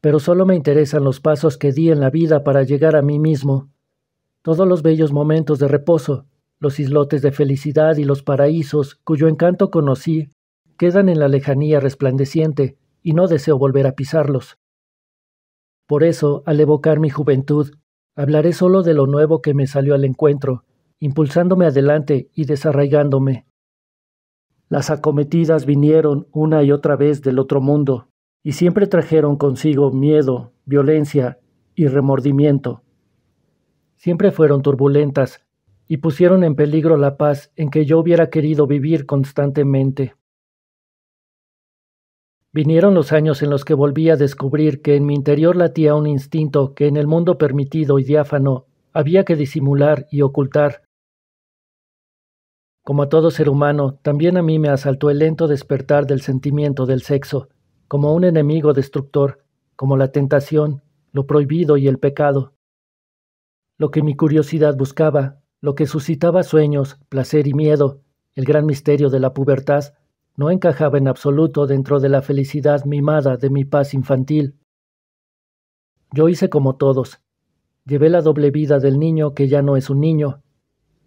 Pero solo me interesan los pasos que di en la vida para llegar a mí mismo, todos los bellos momentos de reposo, los islotes de felicidad y los paraísos cuyo encanto conocí quedan en la lejanía resplandeciente, y no deseo volver a pisarlos. Por eso, al evocar mi juventud, hablaré solo de lo nuevo que me salió al encuentro, impulsándome adelante y desarraigándome. Las acometidas vinieron una y otra vez del otro mundo, y siempre trajeron consigo miedo, violencia y remordimiento. Siempre fueron turbulentas, y pusieron en peligro la paz en que yo hubiera querido vivir constantemente. Vinieron los años en los que volví a descubrir que en mi interior latía un instinto que en el mundo permitido y diáfano había que disimular y ocultar. Como a todo ser humano, también a mí me asaltó el lento despertar del sentimiento del sexo, como un enemigo destructor, como la tentación, lo prohibido y el pecado. Lo que mi curiosidad buscaba, lo que suscitaba sueños, placer y miedo, el gran misterio de la pubertad, no encajaba en absoluto dentro de la felicidad mimada de mi paz infantil. Yo hice como todos. Llevé la doble vida del niño que ya no es un niño.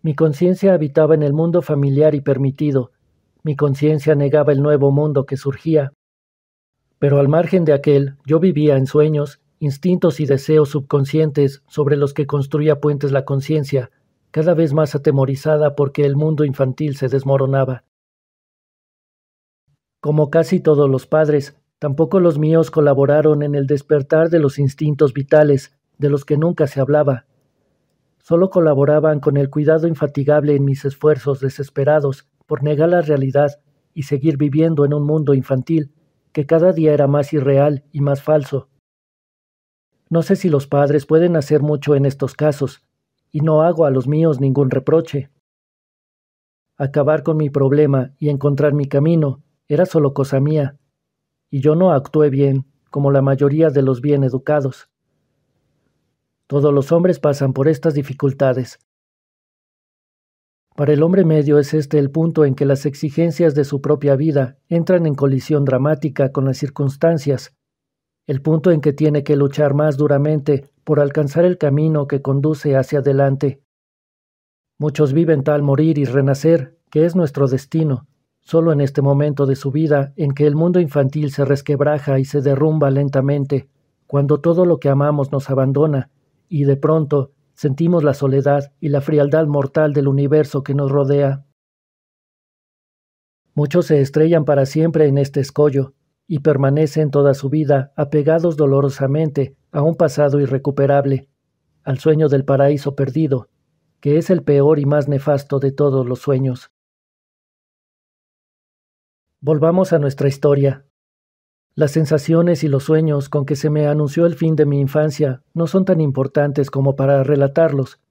Mi conciencia habitaba en el mundo familiar y permitido. Mi conciencia negaba el nuevo mundo que surgía. Pero al margen de aquel, yo vivía en sueños, instintos y deseos subconscientes sobre los que construía puentes la conciencia, cada vez más atemorizada porque el mundo infantil se desmoronaba. Como casi todos los padres, tampoco los míos colaboraron en el despertar de los instintos vitales, de los que nunca se hablaba. Solo colaboraban con el cuidado infatigable en mis esfuerzos desesperados por negar la realidad y seguir viviendo en un mundo infantil que cada día era más irreal y más falso. No sé si los padres pueden hacer mucho en estos casos, y no hago a los míos ningún reproche. Acabar con mi problema y encontrar mi camino era solo cosa mía, y yo no actué bien, como la mayoría de los bien educados. Todos los hombres pasan por estas dificultades. Para el hombre medio es este el punto en que las exigencias de su propia vida entran en colisión dramática con las circunstancias, el punto en que tiene que luchar más duramente por alcanzar el camino que conduce hacia adelante. Muchos viven tal morir y renacer, que es nuestro destino, Solo en este momento de su vida, en que el mundo infantil se resquebraja y se derrumba lentamente, cuando todo lo que amamos nos abandona, y de pronto sentimos la soledad y la frialdad mortal del universo que nos rodea. Muchos se estrellan para siempre en este escollo, y permanecen toda su vida apegados dolorosamente a un pasado irrecuperable, al sueño del paraíso perdido, que es el peor y más nefasto de todos los sueños. Volvamos a nuestra historia. Las sensaciones y los sueños con que se me anunció el fin de mi infancia no son tan importantes como para relatarlos.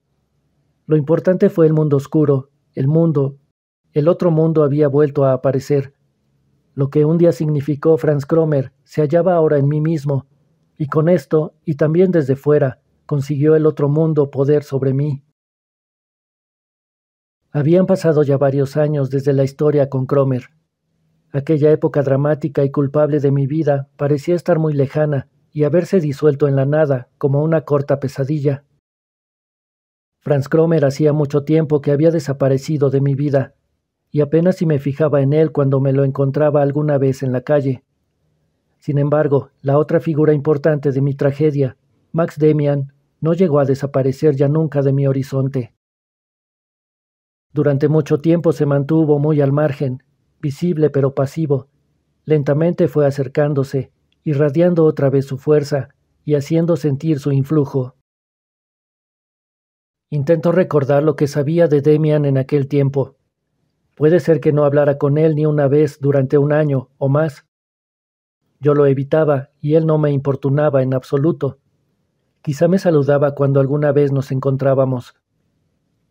Lo importante fue el mundo oscuro, el mundo, el otro mundo había vuelto a aparecer. Lo que un día significó Franz Kromer se hallaba ahora en mí mismo, y con esto, y también desde fuera, consiguió el otro mundo poder sobre mí. Habían pasado ya varios años desde la historia con Cromer. Aquella época dramática y culpable de mi vida parecía estar muy lejana y haberse disuelto en la nada, como una corta pesadilla. Franz Kromer hacía mucho tiempo que había desaparecido de mi vida, y apenas si me fijaba en él cuando me lo encontraba alguna vez en la calle. Sin embargo, la otra figura importante de mi tragedia, Max Demian, no llegó a desaparecer ya nunca de mi horizonte. Durante mucho tiempo se mantuvo muy al margen, visible pero pasivo. Lentamente fue acercándose, irradiando otra vez su fuerza y haciendo sentir su influjo. Intento recordar lo que sabía de Demian en aquel tiempo. Puede ser que no hablara con él ni una vez durante un año o más. Yo lo evitaba y él no me importunaba en absoluto. Quizá me saludaba cuando alguna vez nos encontrábamos,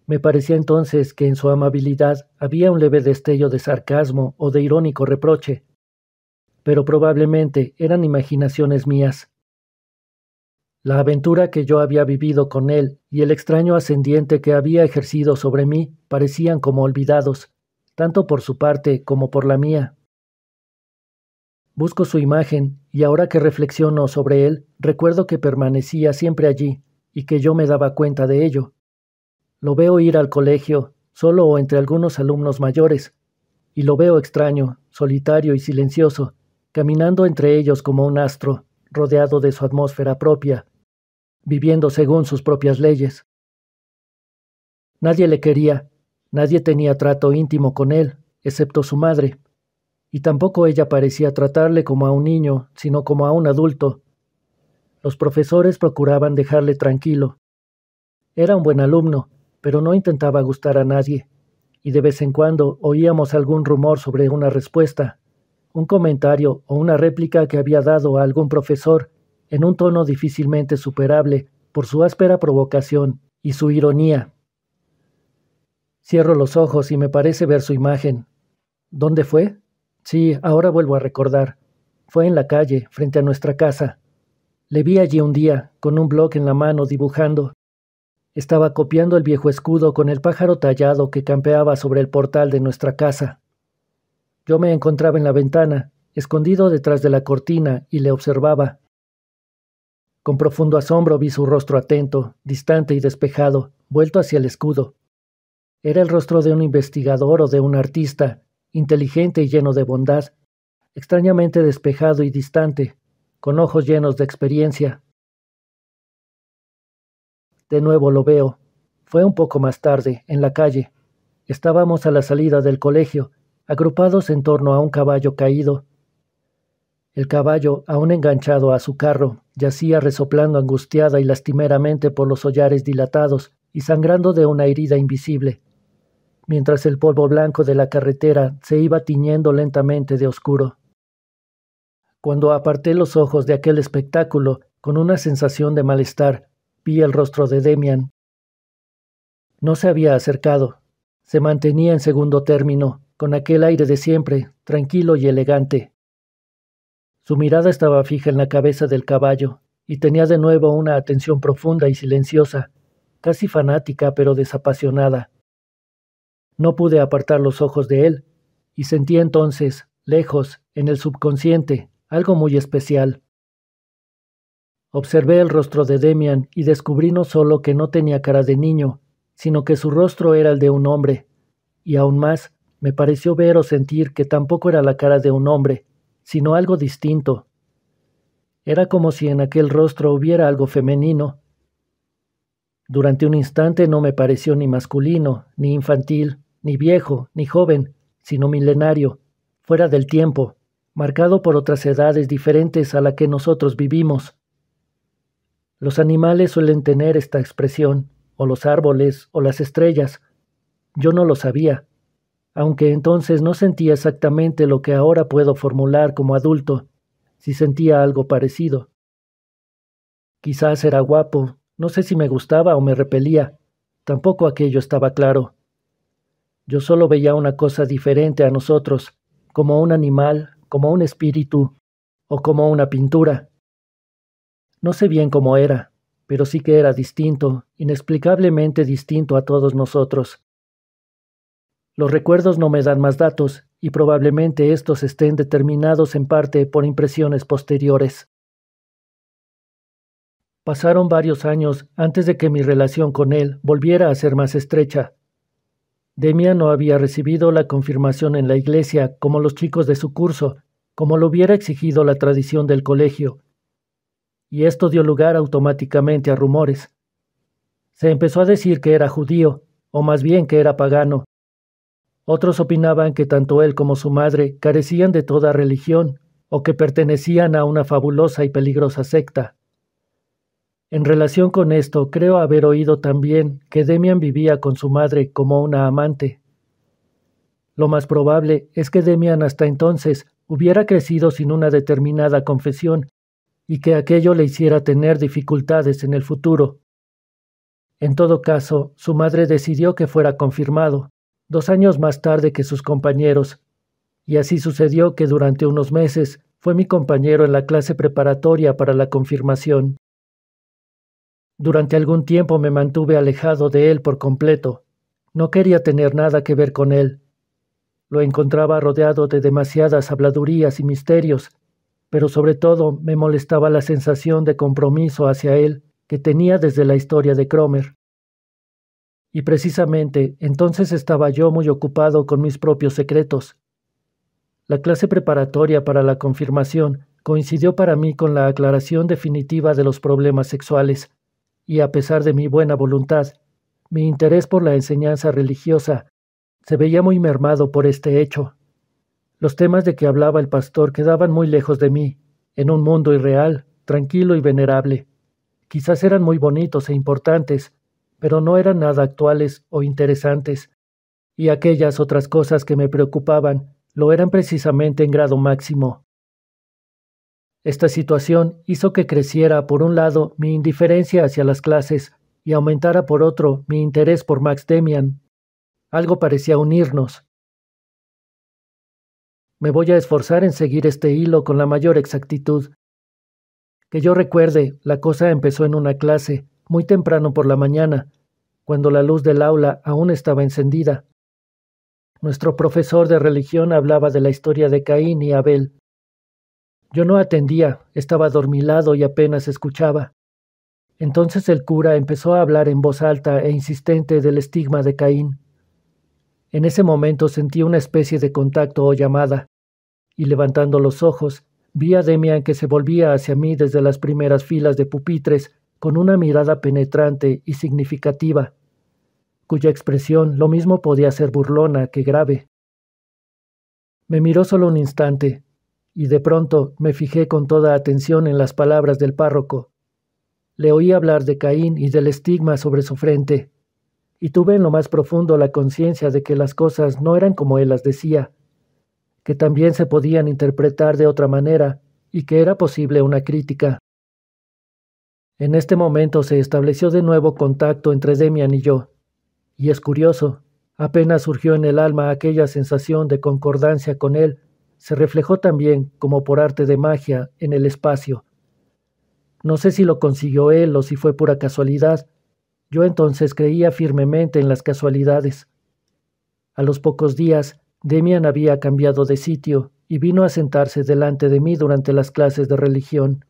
me parecía entonces que en su amabilidad había un leve destello de sarcasmo o de irónico reproche, pero probablemente eran imaginaciones mías. La aventura que yo había vivido con él y el extraño ascendiente que había ejercido sobre mí parecían como olvidados, tanto por su parte como por la mía. Busco su imagen y ahora que reflexiono sobre él, recuerdo que permanecía siempre allí y que yo me daba cuenta de ello. Lo veo ir al colegio, solo o entre algunos alumnos mayores, y lo veo extraño, solitario y silencioso, caminando entre ellos como un astro, rodeado de su atmósfera propia, viviendo según sus propias leyes. Nadie le quería, nadie tenía trato íntimo con él, excepto su madre, y tampoco ella parecía tratarle como a un niño, sino como a un adulto. Los profesores procuraban dejarle tranquilo. Era un buen alumno, pero no intentaba gustar a nadie, y de vez en cuando oíamos algún rumor sobre una respuesta, un comentario o una réplica que había dado a algún profesor, en un tono difícilmente superable por su áspera provocación y su ironía. Cierro los ojos y me parece ver su imagen. ¿Dónde fue? Sí, ahora vuelvo a recordar. Fue en la calle, frente a nuestra casa. Le vi allí un día, con un bloque en la mano dibujando, estaba copiando el viejo escudo con el pájaro tallado que campeaba sobre el portal de nuestra casa. Yo me encontraba en la ventana, escondido detrás de la cortina, y le observaba. Con profundo asombro vi su rostro atento, distante y despejado, vuelto hacia el escudo. Era el rostro de un investigador o de un artista, inteligente y lleno de bondad, extrañamente despejado y distante, con ojos llenos de experiencia. De nuevo lo veo. Fue un poco más tarde, en la calle. Estábamos a la salida del colegio, agrupados en torno a un caballo caído. El caballo, aún enganchado a su carro, yacía resoplando angustiada y lastimeramente por los hollares dilatados y sangrando de una herida invisible, mientras el polvo blanco de la carretera se iba tiñendo lentamente de oscuro. Cuando aparté los ojos de aquel espectáculo, con una sensación de malestar, Vi el rostro de Demian. No se había acercado. Se mantenía en segundo término, con aquel aire de siempre, tranquilo y elegante. Su mirada estaba fija en la cabeza del caballo, y tenía de nuevo una atención profunda y silenciosa, casi fanática pero desapasionada. No pude apartar los ojos de él, y sentí entonces, lejos, en el subconsciente, algo muy especial. Observé el rostro de Demian y descubrí no solo que no tenía cara de niño, sino que su rostro era el de un hombre. Y aún más, me pareció ver o sentir que tampoco era la cara de un hombre, sino algo distinto. Era como si en aquel rostro hubiera algo femenino. Durante un instante no me pareció ni masculino, ni infantil, ni viejo, ni joven, sino milenario, fuera del tiempo, marcado por otras edades diferentes a la que nosotros vivimos. Los animales suelen tener esta expresión, o los árboles, o las estrellas. Yo no lo sabía, aunque entonces no sentía exactamente lo que ahora puedo formular como adulto, si sentía algo parecido. Quizás era guapo, no sé si me gustaba o me repelía, tampoco aquello estaba claro. Yo solo veía una cosa diferente a nosotros, como un animal, como un espíritu, o como una pintura. No sé bien cómo era, pero sí que era distinto, inexplicablemente distinto a todos nosotros. Los recuerdos no me dan más datos, y probablemente estos estén determinados en parte por impresiones posteriores. Pasaron varios años antes de que mi relación con él volviera a ser más estrecha. Demia no había recibido la confirmación en la iglesia como los chicos de su curso, como lo hubiera exigido la tradición del colegio, y esto dio lugar automáticamente a rumores. Se empezó a decir que era judío, o más bien que era pagano. Otros opinaban que tanto él como su madre carecían de toda religión, o que pertenecían a una fabulosa y peligrosa secta. En relación con esto, creo haber oído también que Demian vivía con su madre como una amante. Lo más probable es que Demian hasta entonces hubiera crecido sin una determinada confesión y que aquello le hiciera tener dificultades en el futuro. En todo caso, su madre decidió que fuera confirmado, dos años más tarde que sus compañeros, y así sucedió que durante unos meses fue mi compañero en la clase preparatoria para la confirmación. Durante algún tiempo me mantuve alejado de él por completo. No quería tener nada que ver con él. Lo encontraba rodeado de demasiadas habladurías y misterios pero sobre todo me molestaba la sensación de compromiso hacia él que tenía desde la historia de Cromer. Y precisamente entonces estaba yo muy ocupado con mis propios secretos. La clase preparatoria para la confirmación coincidió para mí con la aclaración definitiva de los problemas sexuales, y a pesar de mi buena voluntad, mi interés por la enseñanza religiosa se veía muy mermado por este hecho. Los temas de que hablaba el pastor quedaban muy lejos de mí, en un mundo irreal, tranquilo y venerable. Quizás eran muy bonitos e importantes, pero no eran nada actuales o interesantes, y aquellas otras cosas que me preocupaban lo eran precisamente en grado máximo. Esta situación hizo que creciera, por un lado, mi indiferencia hacia las clases y aumentara, por otro, mi interés por Max Demian. Algo parecía unirnos, me voy a esforzar en seguir este hilo con la mayor exactitud. Que yo recuerde, la cosa empezó en una clase, muy temprano por la mañana, cuando la luz del aula aún estaba encendida. Nuestro profesor de religión hablaba de la historia de Caín y Abel. Yo no atendía, estaba dormilado y apenas escuchaba. Entonces el cura empezó a hablar en voz alta e insistente del estigma de Caín. En ese momento sentí una especie de contacto o llamada, y levantando los ojos, vi a Demian que se volvía hacia mí desde las primeras filas de pupitres con una mirada penetrante y significativa, cuya expresión lo mismo podía ser burlona que grave. Me miró solo un instante, y de pronto me fijé con toda atención en las palabras del párroco. Le oí hablar de Caín y del estigma sobre su frente, y tuve en lo más profundo la conciencia de que las cosas no eran como él las decía, que también se podían interpretar de otra manera y que era posible una crítica. En este momento se estableció de nuevo contacto entre Demian y yo, y es curioso, apenas surgió en el alma aquella sensación de concordancia con él, se reflejó también, como por arte de magia, en el espacio. No sé si lo consiguió él o si fue pura casualidad, yo entonces creía firmemente en las casualidades. A los pocos días, Demian había cambiado de sitio y vino a sentarse delante de mí durante las clases de religión.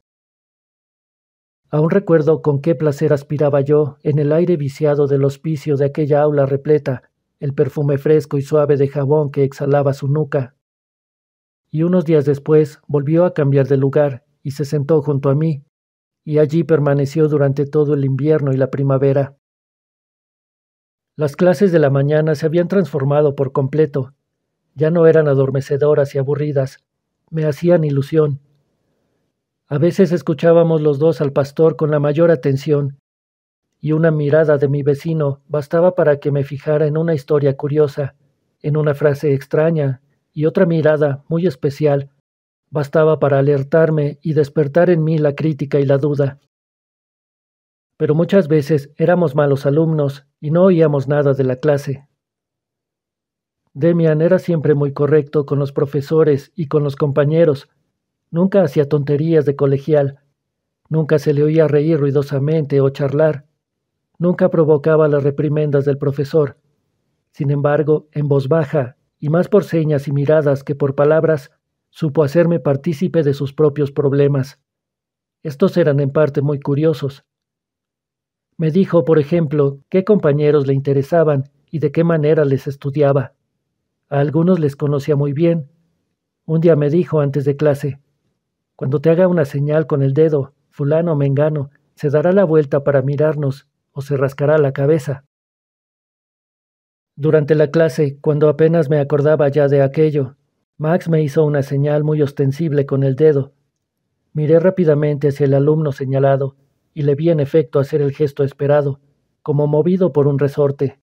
Aún recuerdo con qué placer aspiraba yo en el aire viciado del hospicio de aquella aula repleta, el perfume fresco y suave de jabón que exhalaba su nuca. Y unos días después volvió a cambiar de lugar y se sentó junto a mí, y allí permaneció durante todo el invierno y la primavera. Las clases de la mañana se habían transformado por completo. Ya no eran adormecedoras y aburridas, me hacían ilusión. A veces escuchábamos los dos al pastor con la mayor atención, y una mirada de mi vecino bastaba para que me fijara en una historia curiosa, en una frase extraña, y otra mirada muy especial Bastaba para alertarme y despertar en mí la crítica y la duda. Pero muchas veces éramos malos alumnos y no oíamos nada de la clase. Demian era siempre muy correcto con los profesores y con los compañeros. Nunca hacía tonterías de colegial. Nunca se le oía reír ruidosamente o charlar. Nunca provocaba las reprimendas del profesor. Sin embargo, en voz baja, y más por señas y miradas que por palabras, supo hacerme partícipe de sus propios problemas. Estos eran en parte muy curiosos. Me dijo, por ejemplo, qué compañeros le interesaban y de qué manera les estudiaba. A algunos les conocía muy bien. Un día me dijo antes de clase, cuando te haga una señal con el dedo, fulano o mengano, se dará la vuelta para mirarnos o se rascará la cabeza. Durante la clase, cuando apenas me acordaba ya de aquello, Max me hizo una señal muy ostensible con el dedo. Miré rápidamente hacia el alumno señalado y le vi en efecto hacer el gesto esperado, como movido por un resorte.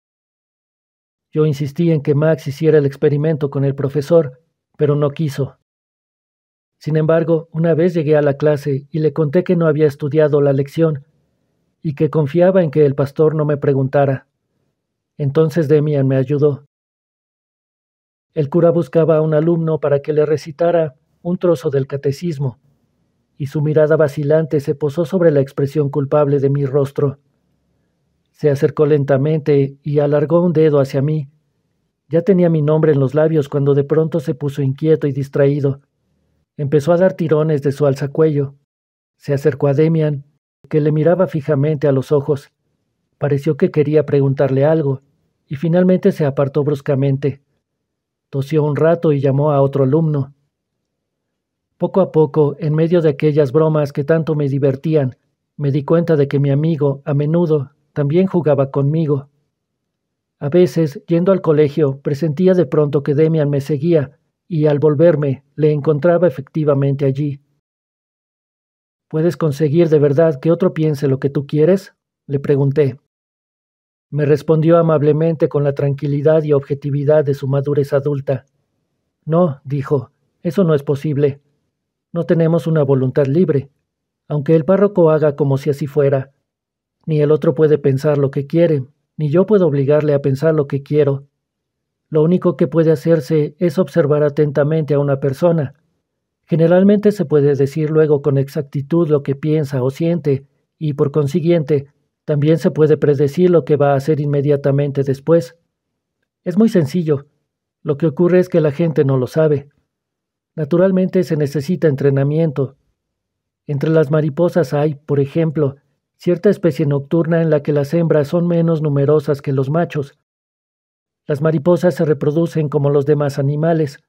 Yo insistí en que Max hiciera el experimento con el profesor, pero no quiso. Sin embargo, una vez llegué a la clase y le conté que no había estudiado la lección y que confiaba en que el pastor no me preguntara. Entonces Demian me ayudó. El cura buscaba a un alumno para que le recitara un trozo del catecismo, y su mirada vacilante se posó sobre la expresión culpable de mi rostro. Se acercó lentamente y alargó un dedo hacia mí. Ya tenía mi nombre en los labios cuando de pronto se puso inquieto y distraído. Empezó a dar tirones de su alzacuello. Se acercó a Demian, que le miraba fijamente a los ojos. Pareció que quería preguntarle algo, y finalmente se apartó bruscamente. Tosió un rato y llamó a otro alumno. Poco a poco, en medio de aquellas bromas que tanto me divertían, me di cuenta de que mi amigo, a menudo, también jugaba conmigo. A veces, yendo al colegio, presentía de pronto que Demian me seguía, y al volverme, le encontraba efectivamente allí. ¿Puedes conseguir de verdad que otro piense lo que tú quieres? le pregunté. Me respondió amablemente con la tranquilidad y objetividad de su madurez adulta. No, dijo, eso no es posible. No tenemos una voluntad libre, aunque el párroco haga como si así fuera. Ni el otro puede pensar lo que quiere, ni yo puedo obligarle a pensar lo que quiero. Lo único que puede hacerse es observar atentamente a una persona. Generalmente se puede decir luego con exactitud lo que piensa o siente, y por consiguiente, también se puede predecir lo que va a hacer inmediatamente después. Es muy sencillo. Lo que ocurre es que la gente no lo sabe. Naturalmente se necesita entrenamiento. Entre las mariposas hay, por ejemplo, cierta especie nocturna en la que las hembras son menos numerosas que los machos. Las mariposas se reproducen como los demás animales.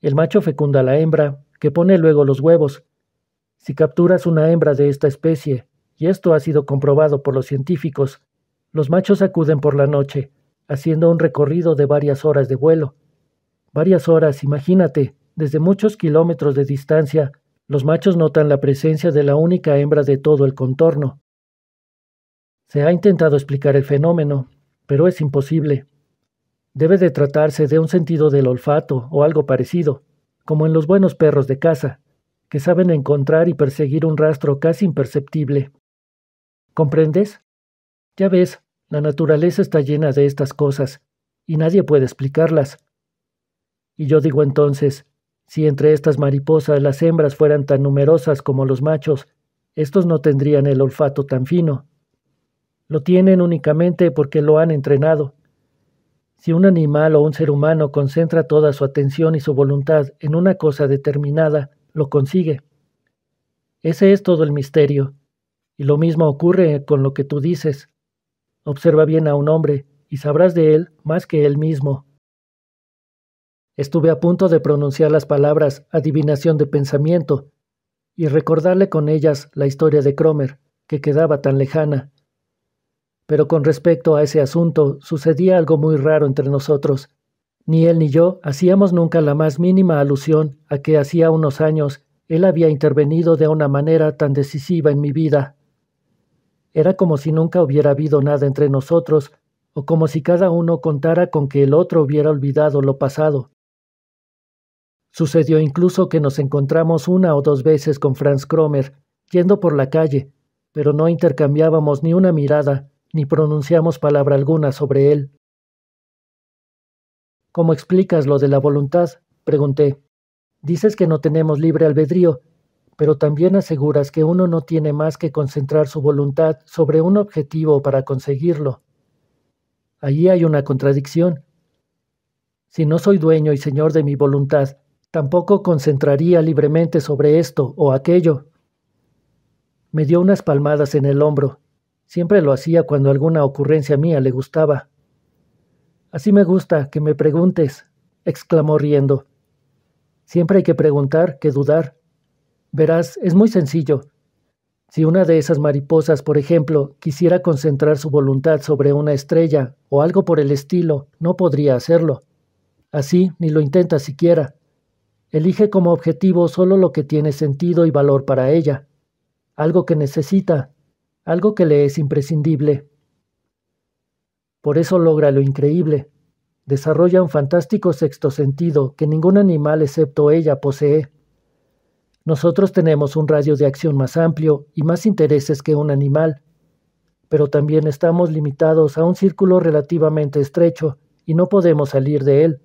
El macho fecunda a la hembra, que pone luego los huevos. Si capturas una hembra de esta especie y esto ha sido comprobado por los científicos, los machos acuden por la noche, haciendo un recorrido de varias horas de vuelo. Varias horas, imagínate, desde muchos kilómetros de distancia, los machos notan la presencia de la única hembra de todo el contorno. Se ha intentado explicar el fenómeno, pero es imposible. Debe de tratarse de un sentido del olfato o algo parecido, como en los buenos perros de caza, que saben encontrar y perseguir un rastro casi imperceptible. ¿Comprendes? Ya ves, la naturaleza está llena de estas cosas, y nadie puede explicarlas. Y yo digo entonces, si entre estas mariposas las hembras fueran tan numerosas como los machos, estos no tendrían el olfato tan fino. Lo tienen únicamente porque lo han entrenado. Si un animal o un ser humano concentra toda su atención y su voluntad en una cosa determinada, lo consigue. Ese es todo el misterio, y lo mismo ocurre con lo que tú dices. Observa bien a un hombre y sabrás de él más que él mismo. Estuve a punto de pronunciar las palabras adivinación de pensamiento y recordarle con ellas la historia de Cromer, que quedaba tan lejana. Pero con respecto a ese asunto sucedía algo muy raro entre nosotros. Ni él ni yo hacíamos nunca la más mínima alusión a que hacía unos años él había intervenido de una manera tan decisiva en mi vida. Era como si nunca hubiera habido nada entre nosotros, o como si cada uno contara con que el otro hubiera olvidado lo pasado. Sucedió incluso que nos encontramos una o dos veces con Franz Kromer, yendo por la calle, pero no intercambiábamos ni una mirada, ni pronunciamos palabra alguna sobre él. ¿Cómo explicas lo de la voluntad? pregunté. Dices que no tenemos libre albedrío pero también aseguras que uno no tiene más que concentrar su voluntad sobre un objetivo para conseguirlo. Allí hay una contradicción. Si no soy dueño y señor de mi voluntad, tampoco concentraría libremente sobre esto o aquello. Me dio unas palmadas en el hombro. Siempre lo hacía cuando alguna ocurrencia mía le gustaba. Así me gusta que me preguntes, exclamó riendo. Siempre hay que preguntar que dudar. Verás, es muy sencillo. Si una de esas mariposas, por ejemplo, quisiera concentrar su voluntad sobre una estrella o algo por el estilo, no podría hacerlo. Así, ni lo intenta siquiera. Elige como objetivo solo lo que tiene sentido y valor para ella, algo que necesita, algo que le es imprescindible. Por eso logra lo increíble. Desarrolla un fantástico sexto sentido que ningún animal excepto ella posee. Nosotros tenemos un radio de acción más amplio y más intereses que un animal, pero también estamos limitados a un círculo relativamente estrecho y no podemos salir de él.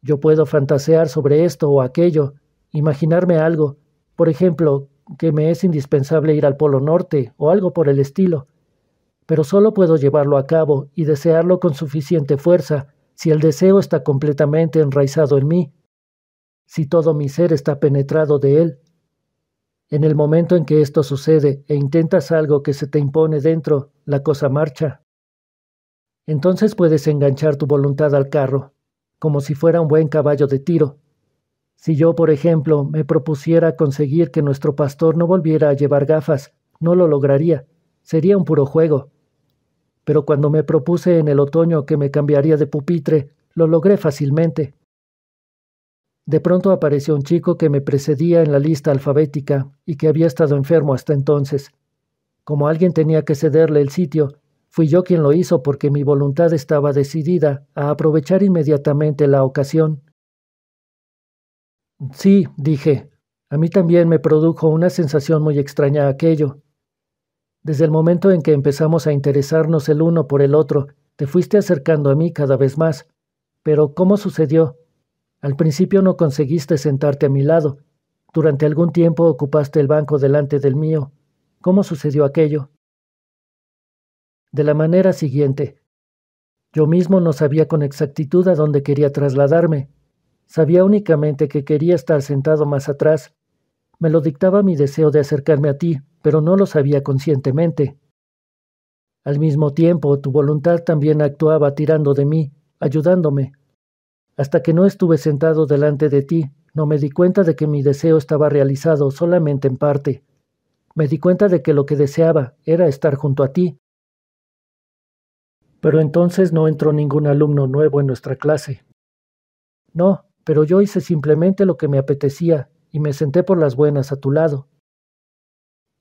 Yo puedo fantasear sobre esto o aquello, imaginarme algo, por ejemplo, que me es indispensable ir al Polo Norte o algo por el estilo, pero solo puedo llevarlo a cabo y desearlo con suficiente fuerza si el deseo está completamente enraizado en mí si todo mi ser está penetrado de Él. En el momento en que esto sucede e intentas algo que se te impone dentro, la cosa marcha. Entonces puedes enganchar tu voluntad al carro, como si fuera un buen caballo de tiro. Si yo, por ejemplo, me propusiera conseguir que nuestro pastor no volviera a llevar gafas, no lo lograría. Sería un puro juego. Pero cuando me propuse en el otoño que me cambiaría de pupitre, lo logré fácilmente. De pronto apareció un chico que me precedía en la lista alfabética y que había estado enfermo hasta entonces. Como alguien tenía que cederle el sitio, fui yo quien lo hizo porque mi voluntad estaba decidida a aprovechar inmediatamente la ocasión. Sí, dije, a mí también me produjo una sensación muy extraña aquello. Desde el momento en que empezamos a interesarnos el uno por el otro, te fuiste acercando a mí cada vez más. Pero ¿cómo sucedió? Al principio no conseguiste sentarte a mi lado. Durante algún tiempo ocupaste el banco delante del mío. ¿Cómo sucedió aquello? De la manera siguiente. Yo mismo no sabía con exactitud a dónde quería trasladarme. Sabía únicamente que quería estar sentado más atrás. Me lo dictaba mi deseo de acercarme a ti, pero no lo sabía conscientemente. Al mismo tiempo, tu voluntad también actuaba tirando de mí, ayudándome, hasta que no estuve sentado delante de ti, no me di cuenta de que mi deseo estaba realizado solamente en parte. Me di cuenta de que lo que deseaba era estar junto a ti. Pero entonces no entró ningún alumno nuevo en nuestra clase. No, pero yo hice simplemente lo que me apetecía y me senté por las buenas a tu lado.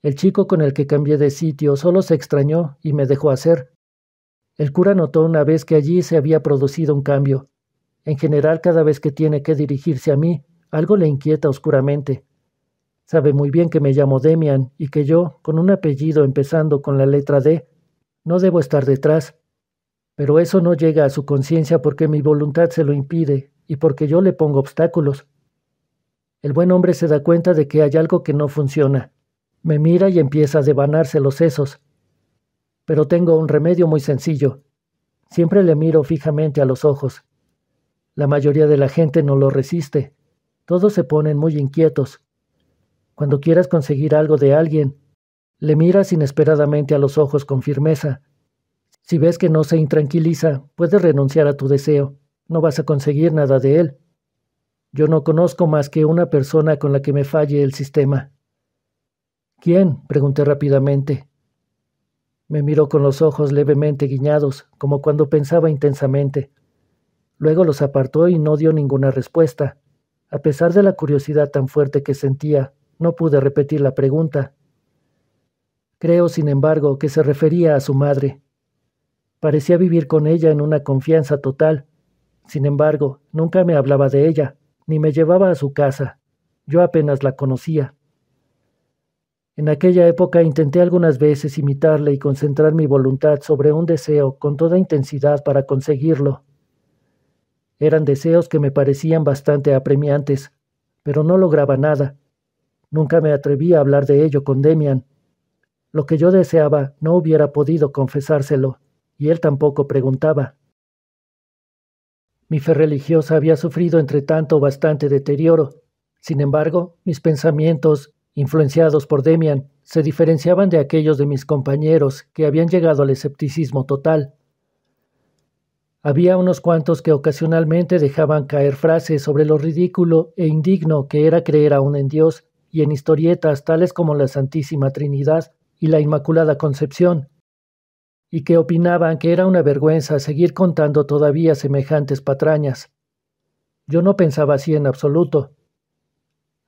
El chico con el que cambié de sitio solo se extrañó y me dejó hacer. El cura notó una vez que allí se había producido un cambio, en general, cada vez que tiene que dirigirse a mí, algo le inquieta oscuramente. Sabe muy bien que me llamo Demian y que yo, con un apellido empezando con la letra D, no debo estar detrás. Pero eso no llega a su conciencia porque mi voluntad se lo impide y porque yo le pongo obstáculos. El buen hombre se da cuenta de que hay algo que no funciona. Me mira y empieza a devanarse los sesos. Pero tengo un remedio muy sencillo. Siempre le miro fijamente a los ojos. La mayoría de la gente no lo resiste. Todos se ponen muy inquietos. Cuando quieras conseguir algo de alguien, le miras inesperadamente a los ojos con firmeza. Si ves que no se intranquiliza, puedes renunciar a tu deseo. No vas a conseguir nada de él. Yo no conozco más que una persona con la que me falle el sistema. ¿Quién? pregunté rápidamente. Me miró con los ojos levemente guiñados, como cuando pensaba intensamente. Luego los apartó y no dio ninguna respuesta. A pesar de la curiosidad tan fuerte que sentía, no pude repetir la pregunta. Creo, sin embargo, que se refería a su madre. Parecía vivir con ella en una confianza total. Sin embargo, nunca me hablaba de ella, ni me llevaba a su casa. Yo apenas la conocía. En aquella época intenté algunas veces imitarle y concentrar mi voluntad sobre un deseo con toda intensidad para conseguirlo, eran deseos que me parecían bastante apremiantes, pero no lograba nada. Nunca me atreví a hablar de ello con Demian. Lo que yo deseaba no hubiera podido confesárselo, y él tampoco preguntaba. Mi fe religiosa había sufrido entre tanto bastante deterioro. Sin embargo, mis pensamientos, influenciados por Demian, se diferenciaban de aquellos de mis compañeros que habían llegado al escepticismo total. Había unos cuantos que ocasionalmente dejaban caer frases sobre lo ridículo e indigno que era creer aún en Dios y en historietas tales como la Santísima Trinidad y la Inmaculada Concepción, y que opinaban que era una vergüenza seguir contando todavía semejantes patrañas. Yo no pensaba así en absoluto.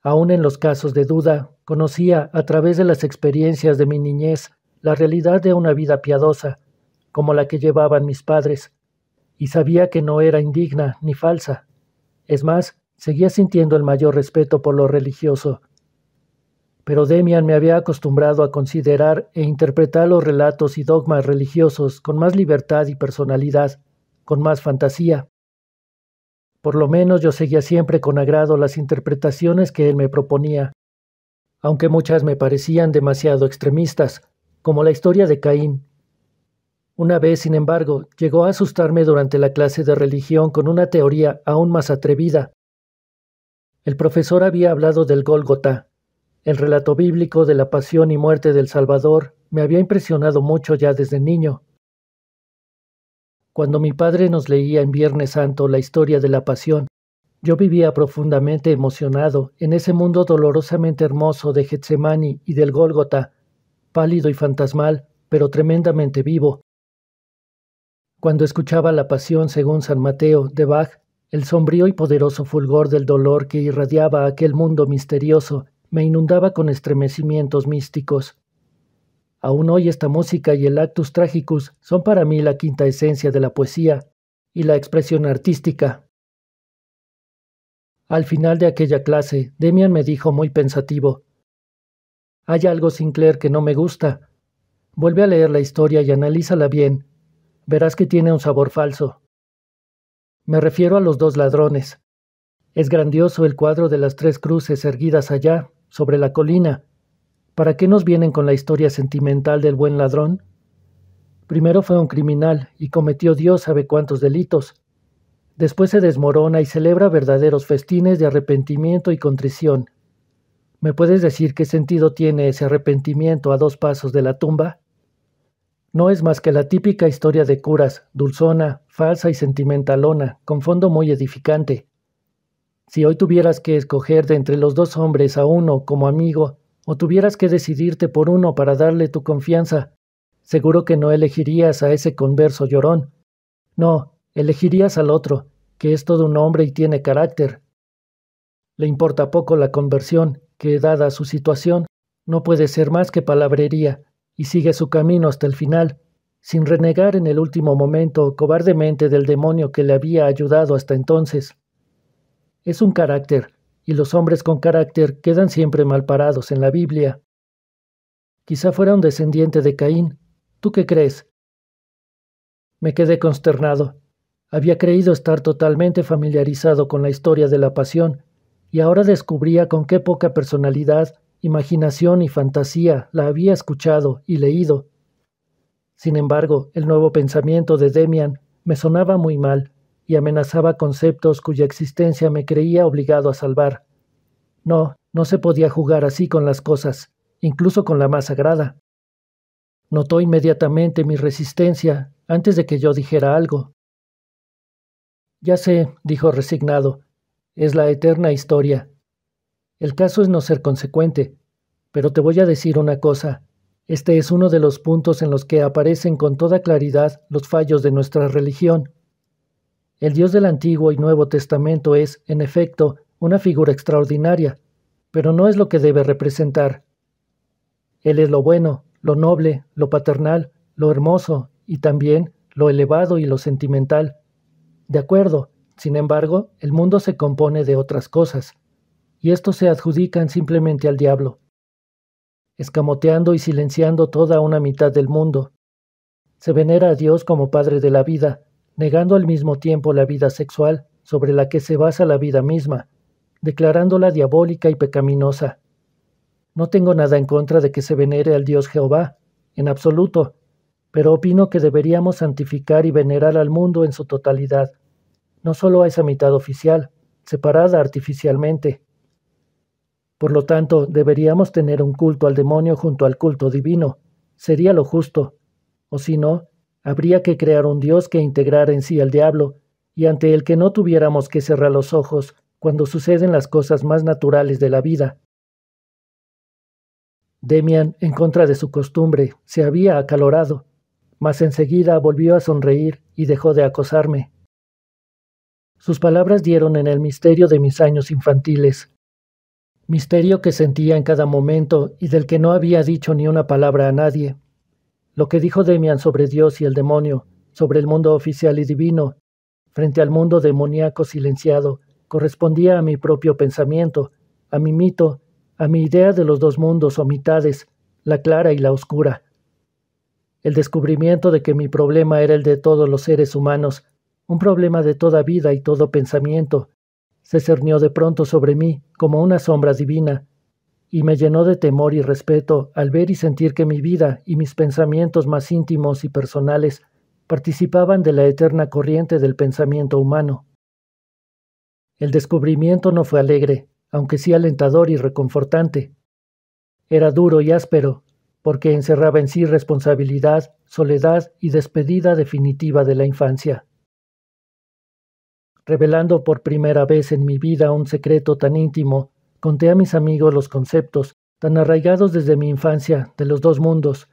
Aún en los casos de duda, conocía, a través de las experiencias de mi niñez, la realidad de una vida piadosa, como la que llevaban mis padres, y sabía que no era indigna ni falsa. Es más, seguía sintiendo el mayor respeto por lo religioso. Pero Demian me había acostumbrado a considerar e interpretar los relatos y dogmas religiosos con más libertad y personalidad, con más fantasía. Por lo menos yo seguía siempre con agrado las interpretaciones que él me proponía, aunque muchas me parecían demasiado extremistas, como la historia de Caín, una vez, sin embargo, llegó a asustarme durante la clase de religión con una teoría aún más atrevida. El profesor había hablado del Gólgota. El relato bíblico de la pasión y muerte del Salvador me había impresionado mucho ya desde niño. Cuando mi padre nos leía en Viernes Santo la historia de la pasión, yo vivía profundamente emocionado en ese mundo dolorosamente hermoso de Getsemani y del Gólgota, pálido y fantasmal, pero tremendamente vivo. Cuando escuchaba la pasión según San Mateo de Bach, el sombrío y poderoso fulgor del dolor que irradiaba aquel mundo misterioso me inundaba con estremecimientos místicos. Aún hoy esta música y el actus trágicus son para mí la quinta esencia de la poesía y la expresión artística. Al final de aquella clase, Demian me dijo muy pensativo, Hay algo, Sinclair, que no me gusta. Vuelve a leer la historia y analízala bien, verás que tiene un sabor falso. Me refiero a los dos ladrones. Es grandioso el cuadro de las tres cruces erguidas allá, sobre la colina. ¿Para qué nos vienen con la historia sentimental del buen ladrón? Primero fue un criminal y cometió Dios sabe cuántos delitos. Después se desmorona y celebra verdaderos festines de arrepentimiento y contrición. ¿Me puedes decir qué sentido tiene ese arrepentimiento a dos pasos de la tumba? No es más que la típica historia de curas, dulzona, falsa y sentimentalona, con fondo muy edificante. Si hoy tuvieras que escoger de entre los dos hombres a uno como amigo, o tuvieras que decidirte por uno para darle tu confianza, seguro que no elegirías a ese converso llorón. No, elegirías al otro, que es todo un hombre y tiene carácter. Le importa poco la conversión, que dada su situación, no puede ser más que palabrería, y sigue su camino hasta el final, sin renegar en el último momento cobardemente del demonio que le había ayudado hasta entonces. Es un carácter, y los hombres con carácter quedan siempre mal parados en la Biblia. Quizá fuera un descendiente de Caín. ¿Tú qué crees? Me quedé consternado. Había creído estar totalmente familiarizado con la historia de la pasión, y ahora descubría con qué poca personalidad imaginación y fantasía la había escuchado y leído. Sin embargo, el nuevo pensamiento de Demian me sonaba muy mal y amenazaba conceptos cuya existencia me creía obligado a salvar. No, no se podía jugar así con las cosas, incluso con la más sagrada. Notó inmediatamente mi resistencia antes de que yo dijera algo. Ya sé, dijo resignado, es la eterna historia, el caso es no ser consecuente, pero te voy a decir una cosa. Este es uno de los puntos en los que aparecen con toda claridad los fallos de nuestra religión. El Dios del Antiguo y Nuevo Testamento es, en efecto, una figura extraordinaria, pero no es lo que debe representar. Él es lo bueno, lo noble, lo paternal, lo hermoso y también lo elevado y lo sentimental. De acuerdo, sin embargo, el mundo se compone de otras cosas, y estos se adjudican simplemente al diablo, escamoteando y silenciando toda una mitad del mundo. Se venera a Dios como Padre de la vida, negando al mismo tiempo la vida sexual, sobre la que se basa la vida misma, declarándola diabólica y pecaminosa. No tengo nada en contra de que se venere al Dios Jehová, en absoluto, pero opino que deberíamos santificar y venerar al mundo en su totalidad, no solo a esa mitad oficial, separada artificialmente, por lo tanto, deberíamos tener un culto al demonio junto al culto divino. Sería lo justo. O si no, habría que crear un Dios que integrara en sí al diablo, y ante el que no tuviéramos que cerrar los ojos cuando suceden las cosas más naturales de la vida. Demian, en contra de su costumbre, se había acalorado, mas enseguida volvió a sonreír y dejó de acosarme. Sus palabras dieron en el misterio de mis años infantiles, misterio que sentía en cada momento y del que no había dicho ni una palabra a nadie. Lo que dijo Demian sobre Dios y el demonio, sobre el mundo oficial y divino, frente al mundo demoníaco silenciado, correspondía a mi propio pensamiento, a mi mito, a mi idea de los dos mundos o mitades, la clara y la oscura. El descubrimiento de que mi problema era el de todos los seres humanos, un problema de toda vida y todo pensamiento, se cernió de pronto sobre mí como una sombra divina, y me llenó de temor y respeto al ver y sentir que mi vida y mis pensamientos más íntimos y personales participaban de la eterna corriente del pensamiento humano. El descubrimiento no fue alegre, aunque sí alentador y reconfortante. Era duro y áspero, porque encerraba en sí responsabilidad, soledad y despedida definitiva de la infancia revelando por primera vez en mi vida un secreto tan íntimo, conté a mis amigos los conceptos, tan arraigados desde mi infancia, de los dos mundos,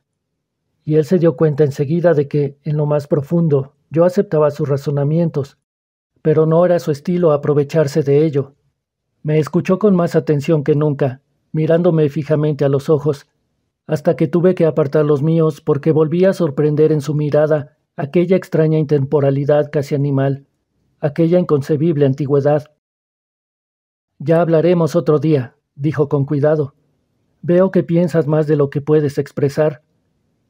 y él se dio cuenta enseguida de que, en lo más profundo, yo aceptaba sus razonamientos, pero no era su estilo aprovecharse de ello. Me escuchó con más atención que nunca, mirándome fijamente a los ojos, hasta que tuve que apartar los míos porque volví a sorprender en su mirada aquella extraña intemporalidad casi animal, aquella inconcebible antigüedad. Ya hablaremos otro día, dijo con cuidado. Veo que piensas más de lo que puedes expresar.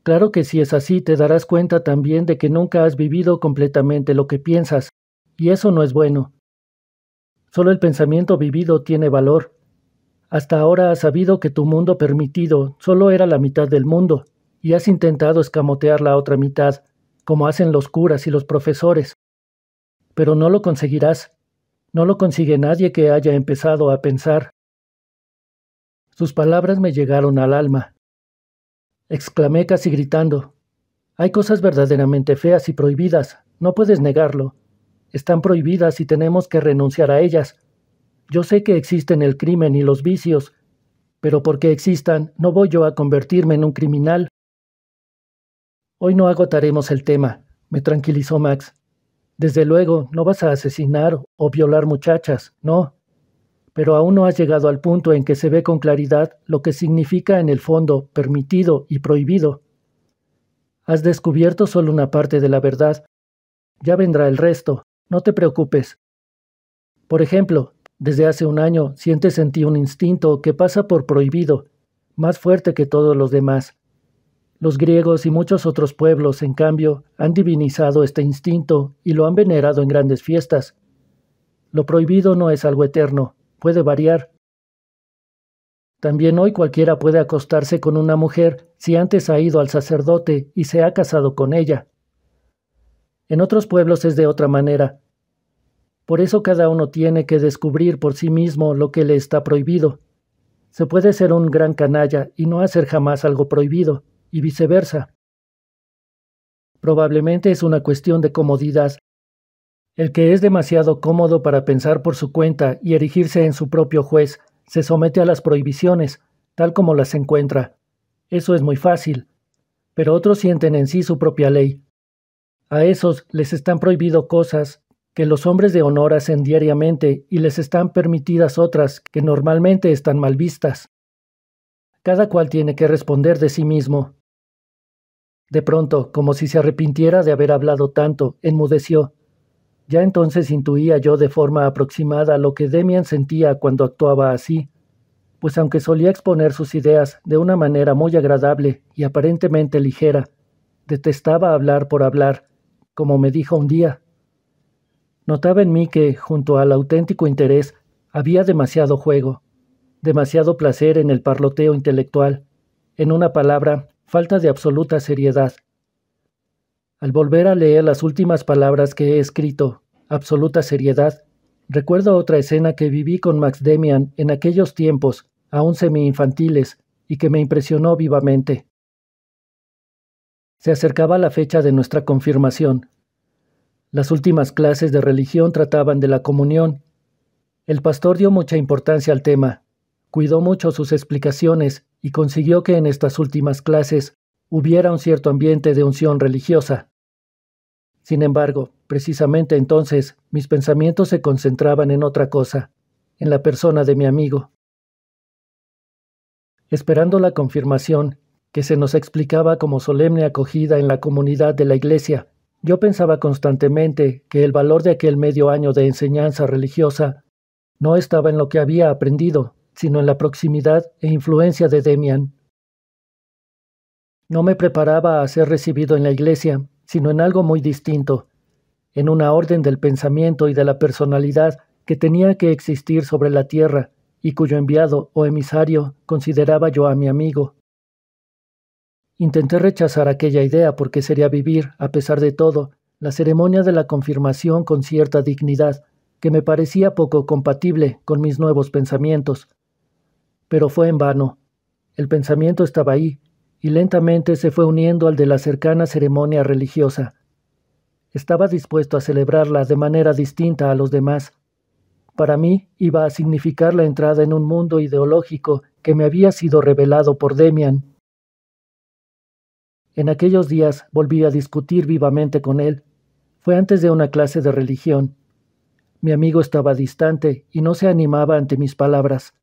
Claro que si es así te darás cuenta también de que nunca has vivido completamente lo que piensas, y eso no es bueno. Solo el pensamiento vivido tiene valor. Hasta ahora has sabido que tu mundo permitido solo era la mitad del mundo, y has intentado escamotear la otra mitad, como hacen los curas y los profesores, pero no lo conseguirás. No lo consigue nadie que haya empezado a pensar. Sus palabras me llegaron al alma. Exclamé casi gritando. Hay cosas verdaderamente feas y prohibidas, no puedes negarlo. Están prohibidas y tenemos que renunciar a ellas. Yo sé que existen el crimen y los vicios, pero porque existan, no voy yo a convertirme en un criminal. Hoy no agotaremos el tema, me tranquilizó Max. Desde luego, no vas a asesinar o violar muchachas, no. Pero aún no has llegado al punto en que se ve con claridad lo que significa en el fondo permitido y prohibido. Has descubierto solo una parte de la verdad. Ya vendrá el resto, no te preocupes. Por ejemplo, desde hace un año sientes en ti un instinto que pasa por prohibido, más fuerte que todos los demás, los griegos y muchos otros pueblos, en cambio, han divinizado este instinto y lo han venerado en grandes fiestas. Lo prohibido no es algo eterno, puede variar. También hoy cualquiera puede acostarse con una mujer si antes ha ido al sacerdote y se ha casado con ella. En otros pueblos es de otra manera. Por eso cada uno tiene que descubrir por sí mismo lo que le está prohibido. Se puede ser un gran canalla y no hacer jamás algo prohibido y viceversa. Probablemente es una cuestión de comodidad. El que es demasiado cómodo para pensar por su cuenta y erigirse en su propio juez se somete a las prohibiciones, tal como las encuentra. Eso es muy fácil. Pero otros sienten en sí su propia ley. A esos les están prohibido cosas que los hombres de honor hacen diariamente y les están permitidas otras que normalmente están mal vistas. Cada cual tiene que responder de sí mismo, de pronto, como si se arrepintiera de haber hablado tanto, enmudeció. Ya entonces intuía yo de forma aproximada lo que Demian sentía cuando actuaba así, pues aunque solía exponer sus ideas de una manera muy agradable y aparentemente ligera, detestaba hablar por hablar, como me dijo un día. Notaba en mí que, junto al auténtico interés, había demasiado juego, demasiado placer en el parloteo intelectual, en una palabra, falta de absoluta seriedad. Al volver a leer las últimas palabras que he escrito, absoluta seriedad, recuerdo otra escena que viví con Max Demian en aquellos tiempos, aún semi-infantiles, y que me impresionó vivamente. Se acercaba la fecha de nuestra confirmación. Las últimas clases de religión trataban de la comunión. El pastor dio mucha importancia al tema, Cuidó mucho sus explicaciones y consiguió que en estas últimas clases hubiera un cierto ambiente de unción religiosa. Sin embargo, precisamente entonces mis pensamientos se concentraban en otra cosa, en la persona de mi amigo. Esperando la confirmación, que se nos explicaba como solemne acogida en la comunidad de la iglesia, yo pensaba constantemente que el valor de aquel medio año de enseñanza religiosa no estaba en lo que había aprendido, sino en la proximidad e influencia de Demian. No me preparaba a ser recibido en la iglesia, sino en algo muy distinto, en una orden del pensamiento y de la personalidad que tenía que existir sobre la tierra y cuyo enviado o emisario consideraba yo a mi amigo. Intenté rechazar aquella idea porque sería vivir, a pesar de todo, la ceremonia de la confirmación con cierta dignidad, que me parecía poco compatible con mis nuevos pensamientos, pero fue en vano. El pensamiento estaba ahí, y lentamente se fue uniendo al de la cercana ceremonia religiosa. Estaba dispuesto a celebrarla de manera distinta a los demás. Para mí iba a significar la entrada en un mundo ideológico que me había sido revelado por Demian. En aquellos días volví a discutir vivamente con él. Fue antes de una clase de religión. Mi amigo estaba distante y no se animaba ante mis palabras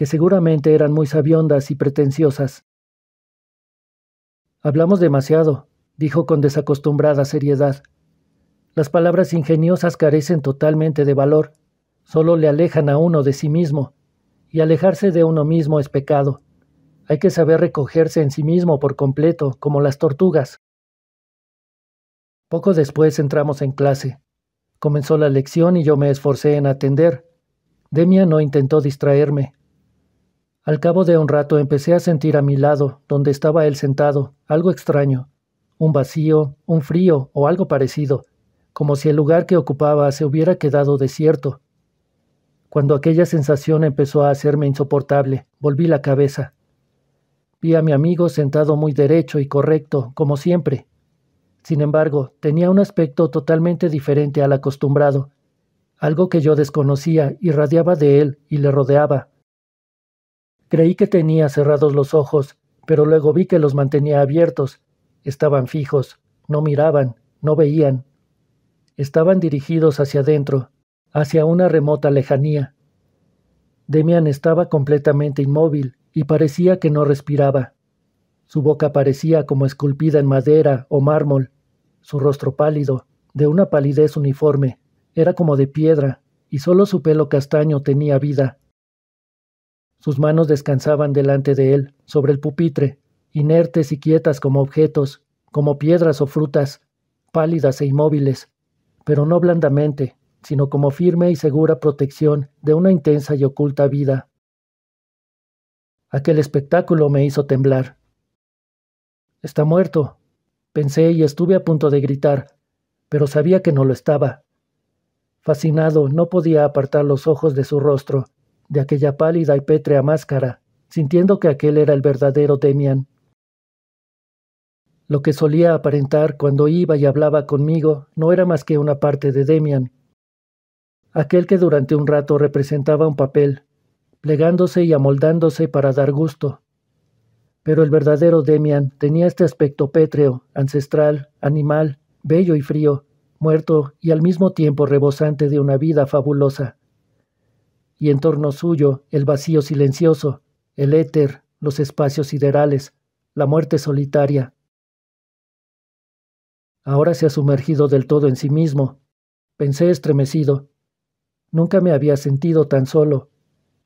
que seguramente eran muy sabiondas y pretenciosas. Hablamos demasiado, dijo con desacostumbrada seriedad. Las palabras ingeniosas carecen totalmente de valor, solo le alejan a uno de sí mismo, y alejarse de uno mismo es pecado. Hay que saber recogerse en sí mismo por completo, como las tortugas. Poco después entramos en clase. Comenzó la lección y yo me esforcé en atender. Demia no intentó distraerme, al cabo de un rato empecé a sentir a mi lado, donde estaba él sentado, algo extraño, un vacío, un frío o algo parecido, como si el lugar que ocupaba se hubiera quedado desierto. Cuando aquella sensación empezó a hacerme insoportable, volví la cabeza. Vi a mi amigo sentado muy derecho y correcto, como siempre. Sin embargo, tenía un aspecto totalmente diferente al acostumbrado, algo que yo desconocía irradiaba de él y le rodeaba, Creí que tenía cerrados los ojos, pero luego vi que los mantenía abiertos. Estaban fijos, no miraban, no veían. Estaban dirigidos hacia adentro, hacia una remota lejanía. Demian estaba completamente inmóvil y parecía que no respiraba. Su boca parecía como esculpida en madera o mármol. Su rostro pálido, de una palidez uniforme, era como de piedra, y solo su pelo castaño tenía vida, sus manos descansaban delante de él, sobre el pupitre, inertes y quietas como objetos, como piedras o frutas, pálidas e inmóviles, pero no blandamente, sino como firme y segura protección de una intensa y oculta vida. Aquel espectáculo me hizo temblar. Está muerto, pensé y estuve a punto de gritar, pero sabía que no lo estaba. Fascinado, no podía apartar los ojos de su rostro, de aquella pálida y pétrea máscara, sintiendo que aquel era el verdadero Demian. Lo que solía aparentar cuando iba y hablaba conmigo no era más que una parte de Demian, aquel que durante un rato representaba un papel, plegándose y amoldándose para dar gusto. Pero el verdadero Demian tenía este aspecto pétreo, ancestral, animal, bello y frío, muerto y al mismo tiempo rebosante de una vida fabulosa y en torno suyo el vacío silencioso, el éter, los espacios siderales, la muerte solitaria. Ahora se ha sumergido del todo en sí mismo. Pensé estremecido. Nunca me había sentido tan solo.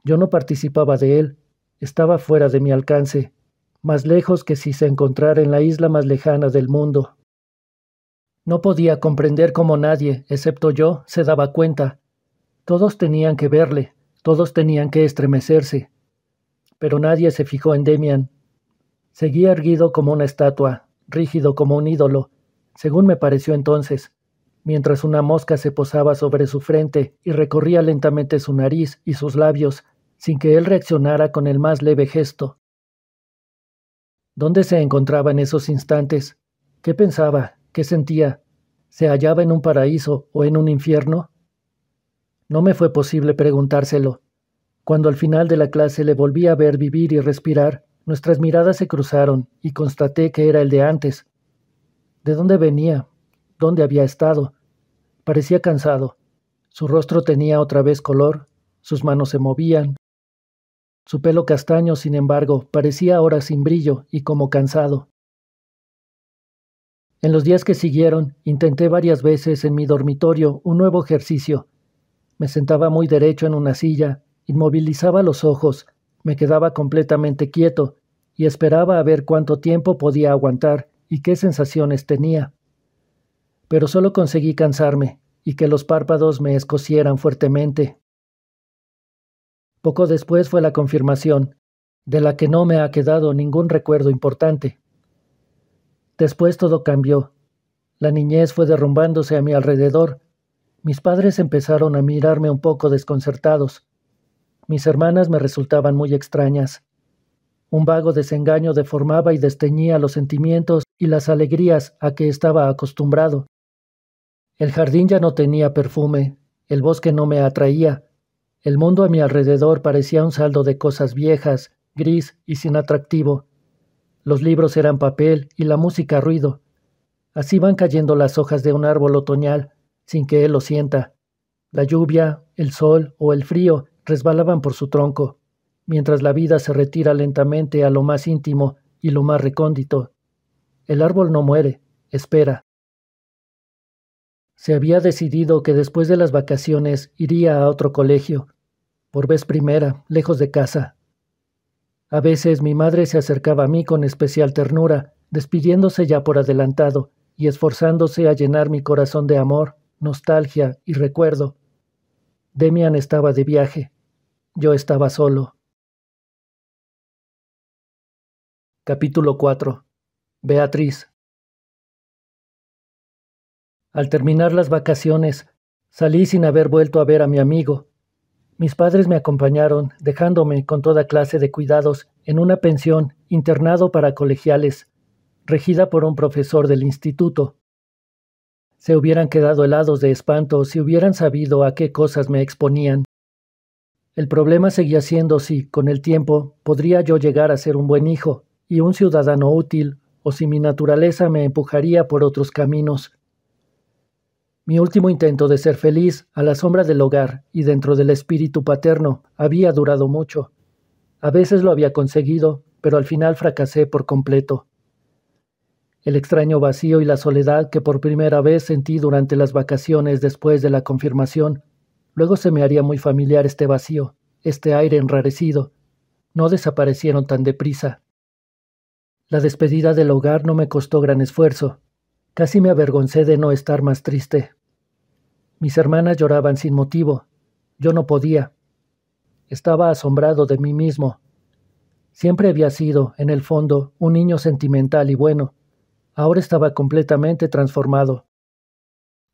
Yo no participaba de él. Estaba fuera de mi alcance, más lejos que si se encontrara en la isla más lejana del mundo. No podía comprender cómo nadie, excepto yo, se daba cuenta. Todos tenían que verle, todos tenían que estremecerse, pero nadie se fijó en Demian. Seguía erguido como una estatua, rígido como un ídolo, según me pareció entonces, mientras una mosca se posaba sobre su frente y recorría lentamente su nariz y sus labios, sin que él reaccionara con el más leve gesto. ¿Dónde se encontraba en esos instantes? ¿Qué pensaba? ¿Qué sentía? ¿Se hallaba en un paraíso o en un infierno? No me fue posible preguntárselo. Cuando al final de la clase le volví a ver vivir y respirar, nuestras miradas se cruzaron y constaté que era el de antes. ¿De dónde venía? ¿Dónde había estado? Parecía cansado. Su rostro tenía otra vez color, sus manos se movían. Su pelo castaño, sin embargo, parecía ahora sin brillo y como cansado. En los días que siguieron, intenté varias veces en mi dormitorio un nuevo ejercicio, me sentaba muy derecho en una silla, inmovilizaba los ojos, me quedaba completamente quieto y esperaba a ver cuánto tiempo podía aguantar y qué sensaciones tenía. Pero solo conseguí cansarme y que los párpados me escocieran fuertemente. Poco después fue la confirmación, de la que no me ha quedado ningún recuerdo importante. Después todo cambió. La niñez fue derrumbándose a mi alrededor mis padres empezaron a mirarme un poco desconcertados. Mis hermanas me resultaban muy extrañas. Un vago desengaño deformaba y desteñía los sentimientos y las alegrías a que estaba acostumbrado. El jardín ya no tenía perfume, el bosque no me atraía, el mundo a mi alrededor parecía un saldo de cosas viejas, gris y sin atractivo. Los libros eran papel y la música ruido. Así van cayendo las hojas de un árbol otoñal, sin que él lo sienta. La lluvia, el sol o el frío resbalaban por su tronco, mientras la vida se retira lentamente a lo más íntimo y lo más recóndito. El árbol no muere, espera. Se había decidido que después de las vacaciones iría a otro colegio, por vez primera, lejos de casa. A veces mi madre se acercaba a mí con especial ternura, despidiéndose ya por adelantado y esforzándose a llenar mi corazón de amor nostalgia y recuerdo. Demian estaba de viaje. Yo estaba solo. Capítulo 4. Beatriz. Al terminar las vacaciones, salí sin haber vuelto a ver a mi amigo. Mis padres me acompañaron, dejándome con toda clase de cuidados en una pensión internado para colegiales, regida por un profesor del instituto. Se hubieran quedado helados de espanto si hubieran sabido a qué cosas me exponían. El problema seguía siendo si, con el tiempo, podría yo llegar a ser un buen hijo y un ciudadano útil, o si mi naturaleza me empujaría por otros caminos. Mi último intento de ser feliz a la sombra del hogar y dentro del espíritu paterno había durado mucho. A veces lo había conseguido, pero al final fracasé por completo el extraño vacío y la soledad que por primera vez sentí durante las vacaciones después de la confirmación. Luego se me haría muy familiar este vacío, este aire enrarecido. No desaparecieron tan deprisa. La despedida del hogar no me costó gran esfuerzo. Casi me avergoncé de no estar más triste. Mis hermanas lloraban sin motivo. Yo no podía. Estaba asombrado de mí mismo. Siempre había sido, en el fondo, un niño sentimental y bueno. Ahora estaba completamente transformado.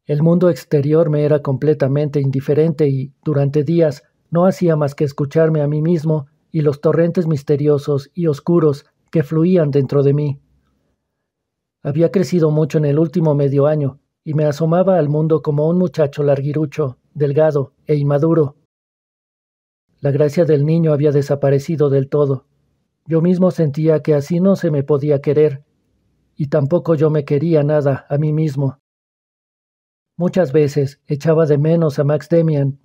El mundo exterior me era completamente indiferente y, durante días, no hacía más que escucharme a mí mismo y los torrentes misteriosos y oscuros que fluían dentro de mí. Había crecido mucho en el último medio año y me asomaba al mundo como un muchacho larguirucho, delgado e inmaduro. La gracia del niño había desaparecido del todo. Yo mismo sentía que así no se me podía querer y tampoco yo me quería nada a mí mismo. Muchas veces echaba de menos a Max Demian,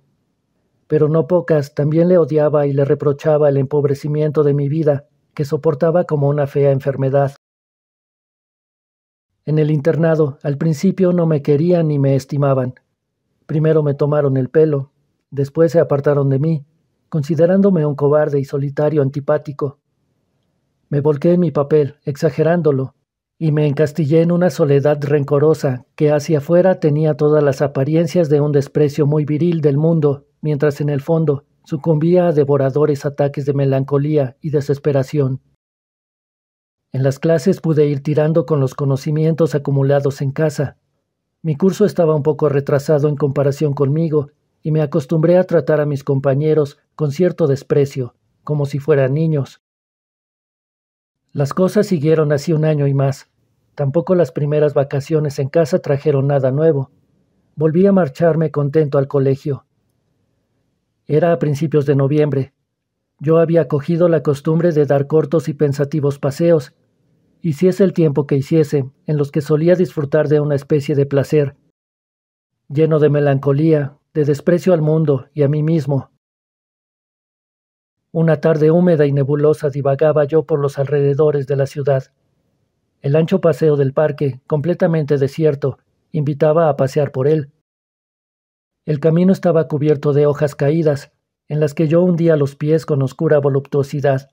pero no pocas también le odiaba y le reprochaba el empobrecimiento de mi vida, que soportaba como una fea enfermedad. En el internado, al principio no me querían ni me estimaban. Primero me tomaron el pelo, después se apartaron de mí, considerándome un cobarde y solitario antipático. Me volqué en mi papel, exagerándolo, y me encastillé en una soledad rencorosa que hacia afuera tenía todas las apariencias de un desprecio muy viril del mundo, mientras en el fondo sucumbía a devoradores ataques de melancolía y desesperación. En las clases pude ir tirando con los conocimientos acumulados en casa. Mi curso estaba un poco retrasado en comparación conmigo, y me acostumbré a tratar a mis compañeros con cierto desprecio, como si fueran niños, las cosas siguieron así un año y más. Tampoco las primeras vacaciones en casa trajeron nada nuevo. Volví a marcharme contento al colegio. Era a principios de noviembre. Yo había cogido la costumbre de dar cortos y pensativos paseos, hiciese el tiempo que hiciese, en los que solía disfrutar de una especie de placer, lleno de melancolía, de desprecio al mundo y a mí mismo, una tarde húmeda y nebulosa divagaba yo por los alrededores de la ciudad. El ancho paseo del parque, completamente desierto, invitaba a pasear por él. El camino estaba cubierto de hojas caídas, en las que yo hundía los pies con oscura voluptuosidad.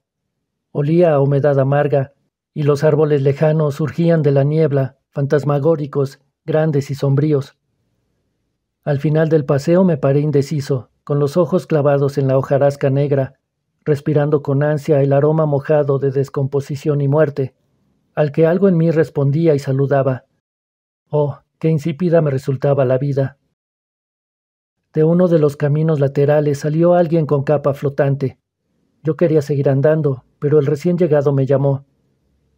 Olía a humedad amarga, y los árboles lejanos surgían de la niebla, fantasmagóricos, grandes y sombríos. Al final del paseo me paré indeciso, con los ojos clavados en la hojarasca negra, respirando con ansia el aroma mojado de descomposición y muerte, al que algo en mí respondía y saludaba. Oh, qué insípida me resultaba la vida. De uno de los caminos laterales salió alguien con capa flotante. Yo quería seguir andando, pero el recién llegado me llamó.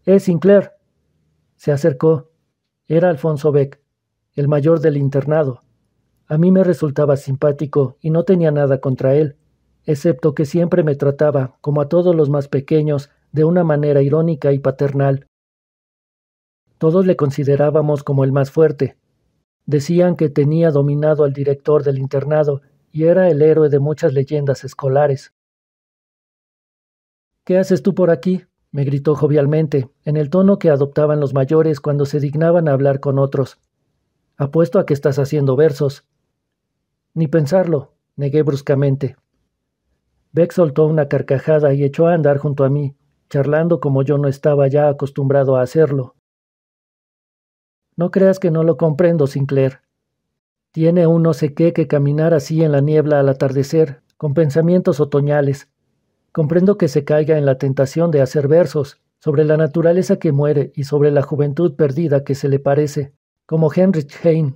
¡Eh, Sinclair! Se acercó. Era Alfonso Beck, el mayor del internado. A mí me resultaba simpático y no tenía nada contra él excepto que siempre me trataba, como a todos los más pequeños, de una manera irónica y paternal. Todos le considerábamos como el más fuerte. Decían que tenía dominado al director del internado y era el héroe de muchas leyendas escolares. ¿Qué haces tú por aquí? me gritó jovialmente, en el tono que adoptaban los mayores cuando se dignaban a hablar con otros. Apuesto a que estás haciendo versos. Ni pensarlo, negué bruscamente. Beck soltó una carcajada y echó a andar junto a mí, charlando como yo no estaba ya acostumbrado a hacerlo. No creas que no lo comprendo, Sinclair. Tiene un no sé qué que caminar así en la niebla al atardecer, con pensamientos otoñales. Comprendo que se caiga en la tentación de hacer versos sobre la naturaleza que muere y sobre la juventud perdida que se le parece, como Heinrich Heine.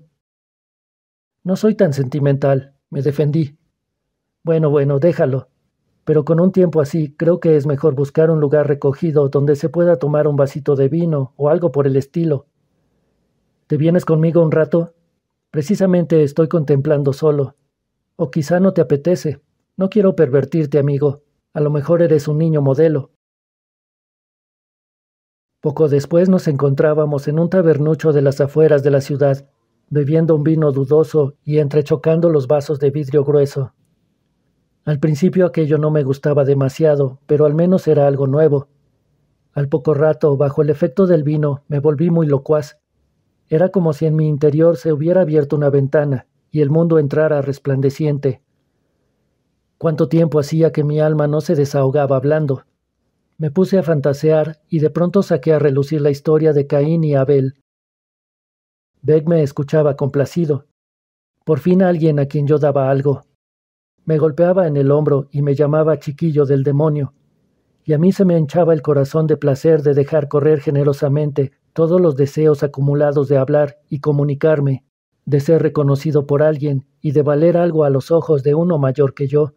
No soy tan sentimental, me defendí. Bueno, bueno, déjalo pero con un tiempo así creo que es mejor buscar un lugar recogido donde se pueda tomar un vasito de vino o algo por el estilo. ¿Te vienes conmigo un rato? Precisamente estoy contemplando solo. O quizá no te apetece. No quiero pervertirte, amigo. A lo mejor eres un niño modelo. Poco después nos encontrábamos en un tabernucho de las afueras de la ciudad, bebiendo un vino dudoso y entrechocando los vasos de vidrio grueso. Al principio aquello no me gustaba demasiado, pero al menos era algo nuevo. Al poco rato, bajo el efecto del vino, me volví muy locuaz. Era como si en mi interior se hubiera abierto una ventana y el mundo entrara resplandeciente. Cuánto tiempo hacía que mi alma no se desahogaba hablando. Me puse a fantasear y de pronto saqué a relucir la historia de Caín y Abel. Beck me escuchaba complacido. Por fin alguien a quien yo daba algo, me golpeaba en el hombro y me llamaba chiquillo del demonio. Y a mí se me hinchaba el corazón de placer de dejar correr generosamente todos los deseos acumulados de hablar y comunicarme, de ser reconocido por alguien y de valer algo a los ojos de uno mayor que yo.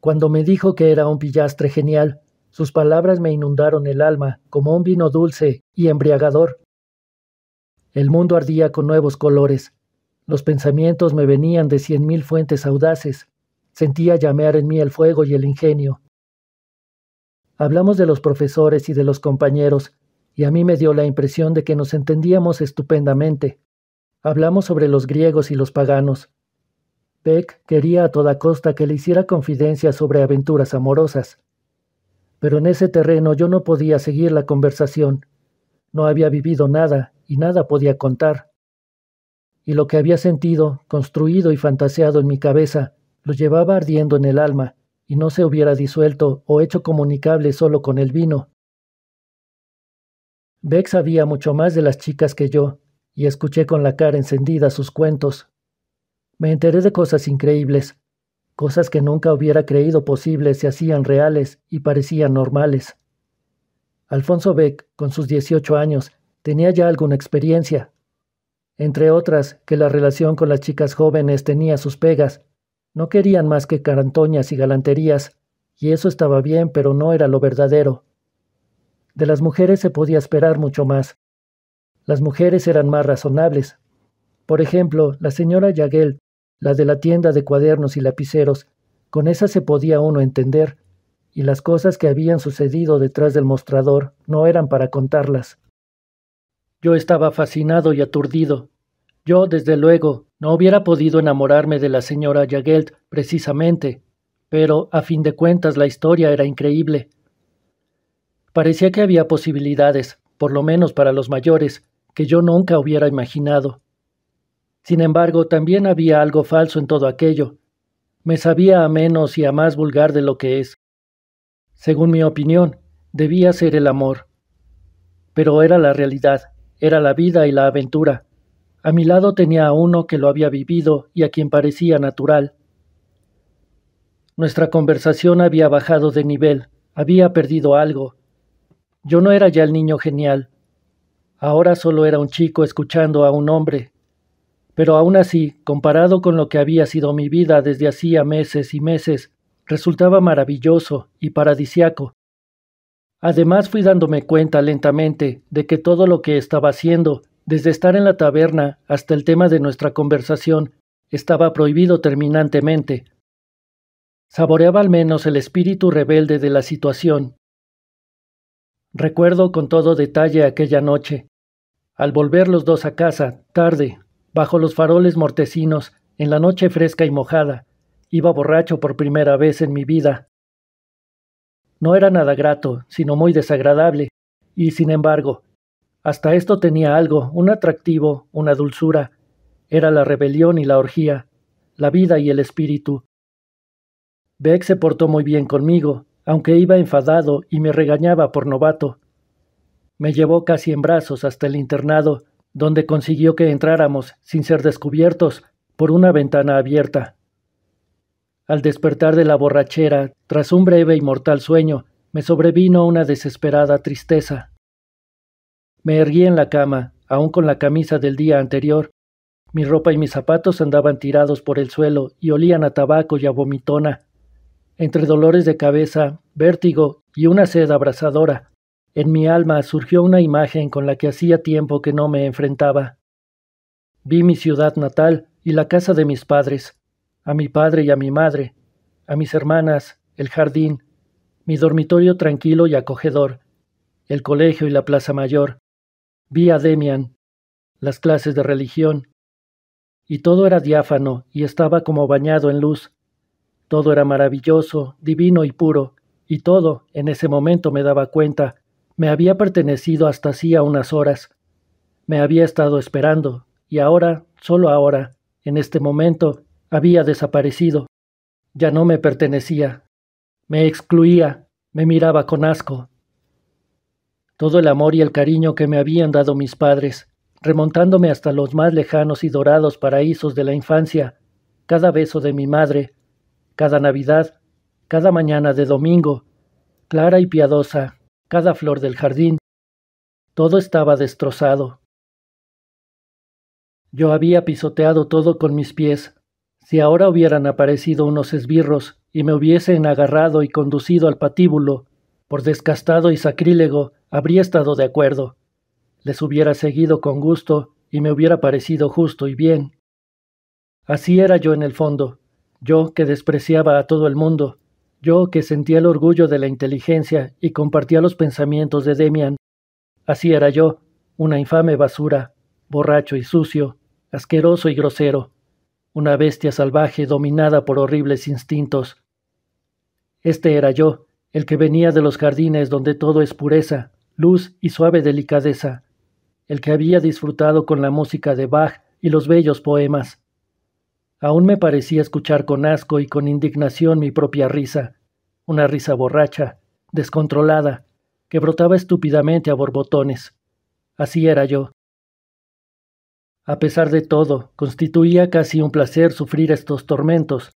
Cuando me dijo que era un pillastre genial, sus palabras me inundaron el alma como un vino dulce y embriagador. El mundo ardía con nuevos colores, los pensamientos me venían de cien mil fuentes audaces. Sentía llamear en mí el fuego y el ingenio. Hablamos de los profesores y de los compañeros, y a mí me dio la impresión de que nos entendíamos estupendamente. Hablamos sobre los griegos y los paganos. Beck quería a toda costa que le hiciera confidencias sobre aventuras amorosas. Pero en ese terreno yo no podía seguir la conversación. No había vivido nada y nada podía contar y lo que había sentido, construido y fantaseado en mi cabeza, lo llevaba ardiendo en el alma, y no se hubiera disuelto o hecho comunicable solo con el vino. Beck sabía mucho más de las chicas que yo, y escuché con la cara encendida sus cuentos. Me enteré de cosas increíbles, cosas que nunca hubiera creído posibles se hacían reales y parecían normales. Alfonso Beck, con sus 18 años, tenía ya alguna experiencia, entre otras que la relación con las chicas jóvenes tenía sus pegas. No querían más que carantoñas y galanterías, y eso estaba bien, pero no era lo verdadero. De las mujeres se podía esperar mucho más. Las mujeres eran más razonables. Por ejemplo, la señora Yaguel, la de la tienda de cuadernos y lapiceros, con esa se podía uno entender, y las cosas que habían sucedido detrás del mostrador no eran para contarlas. Yo estaba fascinado y aturdido. Yo, desde luego, no hubiera podido enamorarme de la señora Jagelt precisamente, pero a fin de cuentas la historia era increíble. Parecía que había posibilidades, por lo menos para los mayores, que yo nunca hubiera imaginado. Sin embargo, también había algo falso en todo aquello. Me sabía a menos y a más vulgar de lo que es. Según mi opinión, debía ser el amor. Pero era la realidad. Era la vida y la aventura. A mi lado tenía a uno que lo había vivido y a quien parecía natural. Nuestra conversación había bajado de nivel, había perdido algo. Yo no era ya el niño genial. Ahora solo era un chico escuchando a un hombre. Pero aún así, comparado con lo que había sido mi vida desde hacía meses y meses, resultaba maravilloso y paradisiaco. Además fui dándome cuenta lentamente de que todo lo que estaba haciendo, desde estar en la taberna hasta el tema de nuestra conversación, estaba prohibido terminantemente. Saboreaba al menos el espíritu rebelde de la situación. Recuerdo con todo detalle aquella noche. Al volver los dos a casa, tarde, bajo los faroles mortecinos, en la noche fresca y mojada, iba borracho por primera vez en mi vida. No era nada grato, sino muy desagradable, y sin embargo, hasta esto tenía algo, un atractivo, una dulzura. Era la rebelión y la orgía, la vida y el espíritu. Beck se portó muy bien conmigo, aunque iba enfadado y me regañaba por novato. Me llevó casi en brazos hasta el internado, donde consiguió que entráramos, sin ser descubiertos, por una ventana abierta. Al despertar de la borrachera, tras un breve y mortal sueño, me sobrevino una desesperada tristeza. Me erguí en la cama, aún con la camisa del día anterior. Mi ropa y mis zapatos andaban tirados por el suelo y olían a tabaco y a vomitona. Entre dolores de cabeza, vértigo y una sed abrasadora, en mi alma surgió una imagen con la que hacía tiempo que no me enfrentaba. Vi mi ciudad natal y la casa de mis padres, a mi padre y a mi madre, a mis hermanas, el jardín, mi dormitorio tranquilo y acogedor, el colegio y la plaza mayor. Vi a Demian, las clases de religión. Y todo era diáfano y estaba como bañado en luz. Todo era maravilloso, divino y puro, y todo, en ese momento me daba cuenta, me había pertenecido hasta hacía unas horas. Me había estado esperando, y ahora, solo ahora, en este momento, había desaparecido. Ya no me pertenecía. Me excluía, me miraba con asco. Todo el amor y el cariño que me habían dado mis padres, remontándome hasta los más lejanos y dorados paraísos de la infancia, cada beso de mi madre, cada Navidad, cada mañana de domingo, clara y piadosa, cada flor del jardín, todo estaba destrozado. Yo había pisoteado todo con mis pies, si ahora hubieran aparecido unos esbirros y me hubiesen agarrado y conducido al patíbulo, por descastado y sacrílego, habría estado de acuerdo. Les hubiera seguido con gusto y me hubiera parecido justo y bien. Así era yo en el fondo, yo que despreciaba a todo el mundo, yo que sentía el orgullo de la inteligencia y compartía los pensamientos de Demian. Así era yo, una infame basura, borracho y sucio, asqueroso y grosero una bestia salvaje dominada por horribles instintos. Este era yo, el que venía de los jardines donde todo es pureza, luz y suave delicadeza, el que había disfrutado con la música de Bach y los bellos poemas. Aún me parecía escuchar con asco y con indignación mi propia risa, una risa borracha, descontrolada, que brotaba estúpidamente a borbotones. Así era yo, a pesar de todo, constituía casi un placer sufrir estos tormentos.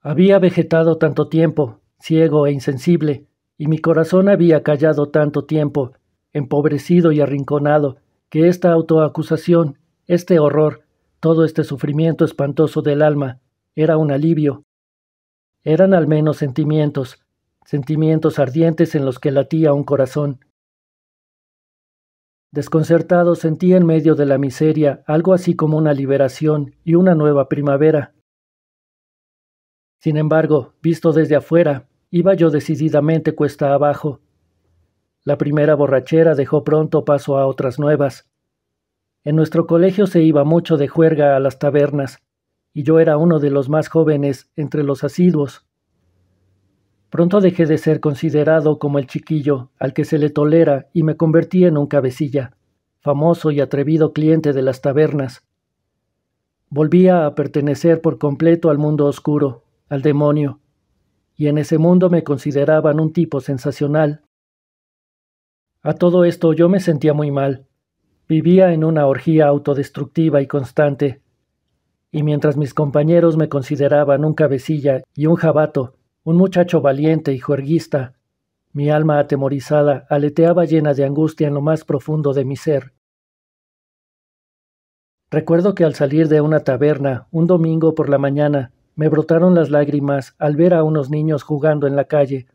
Había vegetado tanto tiempo, ciego e insensible, y mi corazón había callado tanto tiempo, empobrecido y arrinconado, que esta autoacusación, este horror, todo este sufrimiento espantoso del alma, era un alivio. Eran al menos sentimientos, sentimientos ardientes en los que latía un corazón. Desconcertado sentí en medio de la miseria algo así como una liberación y una nueva primavera. Sin embargo, visto desde afuera, iba yo decididamente cuesta abajo. La primera borrachera dejó pronto paso a otras nuevas. En nuestro colegio se iba mucho de juerga a las tabernas, y yo era uno de los más jóvenes entre los asiduos. Pronto dejé de ser considerado como el chiquillo al que se le tolera y me convertí en un cabecilla, famoso y atrevido cliente de las tabernas. Volvía a pertenecer por completo al mundo oscuro, al demonio, y en ese mundo me consideraban un tipo sensacional. A todo esto yo me sentía muy mal. Vivía en una orgía autodestructiva y constante, y mientras mis compañeros me consideraban un cabecilla y un jabato, un muchacho valiente y juerguista. Mi alma atemorizada aleteaba llena de angustia en lo más profundo de mi ser. Recuerdo que al salir de una taberna, un domingo por la mañana, me brotaron las lágrimas al ver a unos niños jugando en la calle,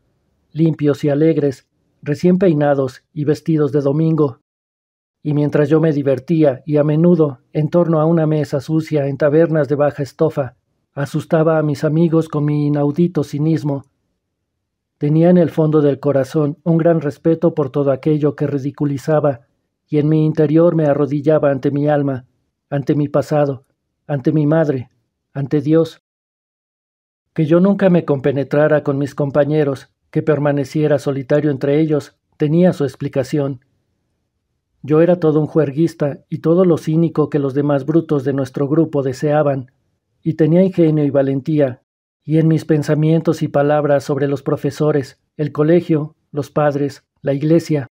limpios y alegres, recién peinados y vestidos de domingo. Y mientras yo me divertía y a menudo en torno a una mesa sucia en tabernas de baja estofa, Asustaba a mis amigos con mi inaudito cinismo. Tenía en el fondo del corazón un gran respeto por todo aquello que ridiculizaba, y en mi interior me arrodillaba ante mi alma, ante mi pasado, ante mi madre, ante Dios. Que yo nunca me compenetrara con mis compañeros, que permaneciera solitario entre ellos, tenía su explicación. Yo era todo un juerguista y todo lo cínico que los demás brutos de nuestro grupo deseaban y tenía ingenio y valentía, y en mis pensamientos y palabras sobre los profesores, el colegio, los padres, la iglesia.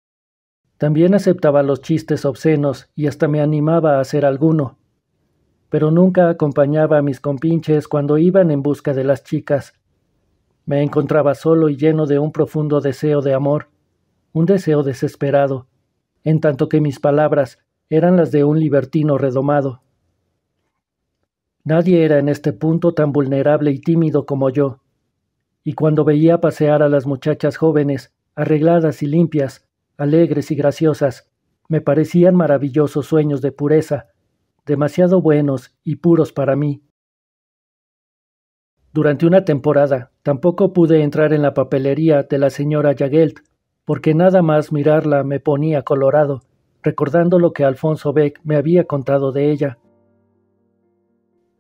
También aceptaba los chistes obscenos y hasta me animaba a hacer alguno. Pero nunca acompañaba a mis compinches cuando iban en busca de las chicas. Me encontraba solo y lleno de un profundo deseo de amor, un deseo desesperado, en tanto que mis palabras eran las de un libertino redomado. Nadie era en este punto tan vulnerable y tímido como yo. Y cuando veía pasear a las muchachas jóvenes, arregladas y limpias, alegres y graciosas, me parecían maravillosos sueños de pureza, demasiado buenos y puros para mí. Durante una temporada tampoco pude entrar en la papelería de la señora Yagelt, porque nada más mirarla me ponía colorado, recordando lo que Alfonso Beck me había contado de ella.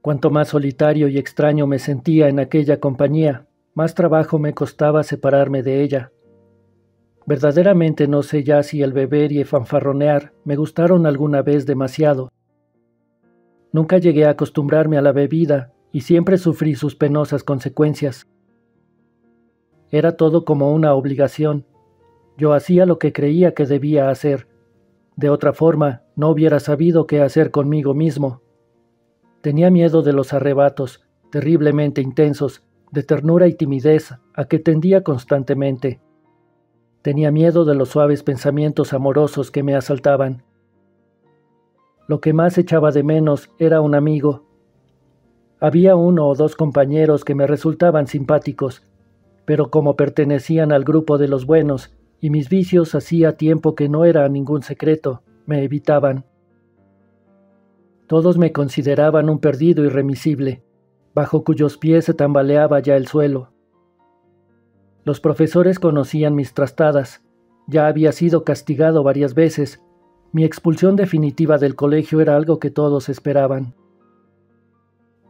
Cuanto más solitario y extraño me sentía en aquella compañía, más trabajo me costaba separarme de ella. Verdaderamente no sé ya si el beber y el fanfarronear me gustaron alguna vez demasiado. Nunca llegué a acostumbrarme a la bebida y siempre sufrí sus penosas consecuencias. Era todo como una obligación. Yo hacía lo que creía que debía hacer. De otra forma, no hubiera sabido qué hacer conmigo mismo. Tenía miedo de los arrebatos, terriblemente intensos, de ternura y timidez a que tendía constantemente. Tenía miedo de los suaves pensamientos amorosos que me asaltaban. Lo que más echaba de menos era un amigo. Había uno o dos compañeros que me resultaban simpáticos, pero como pertenecían al grupo de los buenos y mis vicios hacía tiempo que no era ningún secreto, me evitaban. Todos me consideraban un perdido irremisible, bajo cuyos pies se tambaleaba ya el suelo. Los profesores conocían mis trastadas, ya había sido castigado varias veces, mi expulsión definitiva del colegio era algo que todos esperaban.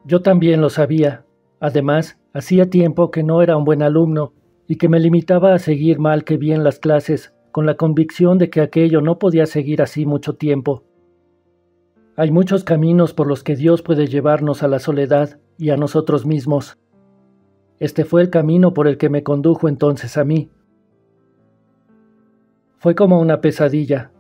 Yo también lo sabía, además, hacía tiempo que no era un buen alumno y que me limitaba a seguir mal que bien las clases, con la convicción de que aquello no podía seguir así mucho tiempo hay muchos caminos por los que Dios puede llevarnos a la soledad y a nosotros mismos. Este fue el camino por el que me condujo entonces a mí. Fue como una pesadilla,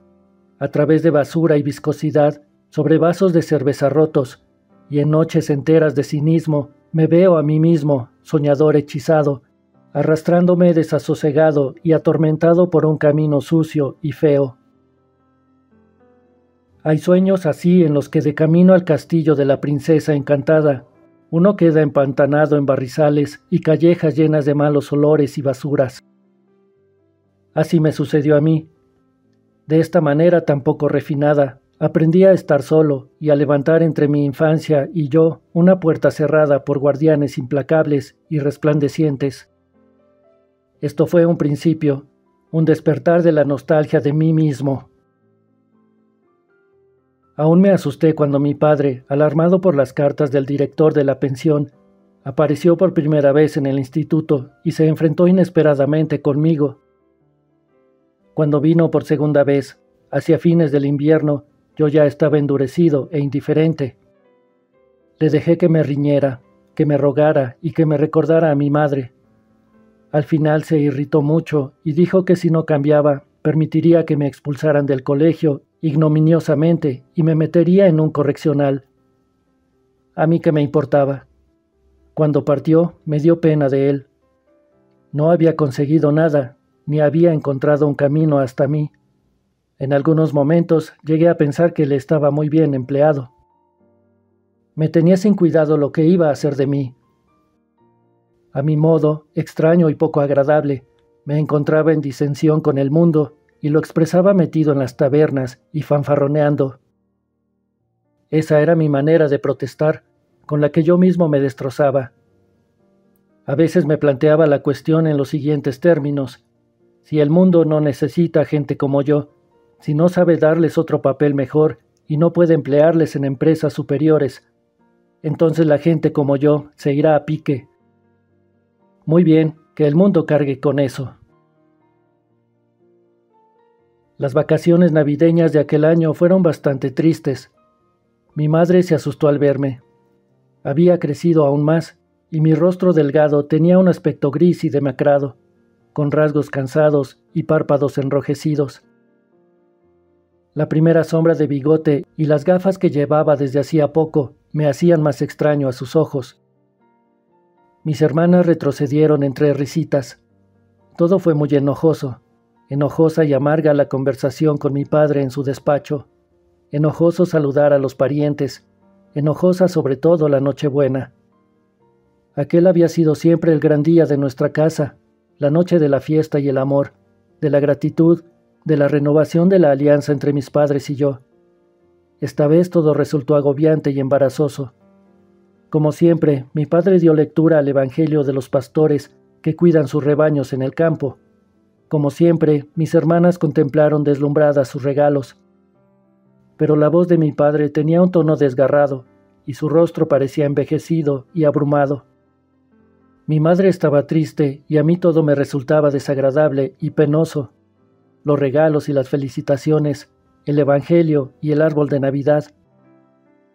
a través de basura y viscosidad, sobre vasos de cerveza rotos, y en noches enteras de cinismo me veo a mí mismo, soñador hechizado, arrastrándome desasosegado y atormentado por un camino sucio y feo. Hay sueños así en los que de camino al castillo de la princesa encantada, uno queda empantanado en barrizales y callejas llenas de malos olores y basuras. Así me sucedió a mí. De esta manera tan poco refinada, aprendí a estar solo y a levantar entre mi infancia y yo una puerta cerrada por guardianes implacables y resplandecientes. Esto fue un principio, un despertar de la nostalgia de mí mismo. Aún me asusté cuando mi padre, alarmado por las cartas del director de la pensión, apareció por primera vez en el instituto y se enfrentó inesperadamente conmigo. Cuando vino por segunda vez, hacia fines del invierno, yo ya estaba endurecido e indiferente. Le dejé que me riñera, que me rogara y que me recordara a mi madre. Al final se irritó mucho y dijo que si no cambiaba, permitiría que me expulsaran del colegio ignominiosamente, y me metería en un correccional. A mí que me importaba. Cuando partió, me dio pena de él. No había conseguido nada, ni había encontrado un camino hasta mí. En algunos momentos llegué a pensar que le estaba muy bien empleado. Me tenía sin cuidado lo que iba a hacer de mí. A mi modo, extraño y poco agradable, me encontraba en disensión con el mundo y lo expresaba metido en las tabernas y fanfarroneando. Esa era mi manera de protestar, con la que yo mismo me destrozaba. A veces me planteaba la cuestión en los siguientes términos. Si el mundo no necesita gente como yo, si no sabe darles otro papel mejor y no puede emplearles en empresas superiores, entonces la gente como yo se irá a pique. Muy bien, que el mundo cargue con eso. Las vacaciones navideñas de aquel año fueron bastante tristes. Mi madre se asustó al verme. Había crecido aún más, y mi rostro delgado tenía un aspecto gris y demacrado, con rasgos cansados y párpados enrojecidos. La primera sombra de bigote y las gafas que llevaba desde hacía poco me hacían más extraño a sus ojos. Mis hermanas retrocedieron entre risitas. Todo fue muy enojoso. Enojosa y amarga la conversación con mi padre en su despacho. Enojoso saludar a los parientes. Enojosa sobre todo la noche buena. Aquel había sido siempre el gran día de nuestra casa, la noche de la fiesta y el amor, de la gratitud, de la renovación de la alianza entre mis padres y yo. Esta vez todo resultó agobiante y embarazoso. Como siempre, mi padre dio lectura al Evangelio de los pastores que cuidan sus rebaños en el campo. Como siempre, mis hermanas contemplaron deslumbradas sus regalos. Pero la voz de mi padre tenía un tono desgarrado, y su rostro parecía envejecido y abrumado. Mi madre estaba triste y a mí todo me resultaba desagradable y penoso. Los regalos y las felicitaciones, el Evangelio y el árbol de Navidad.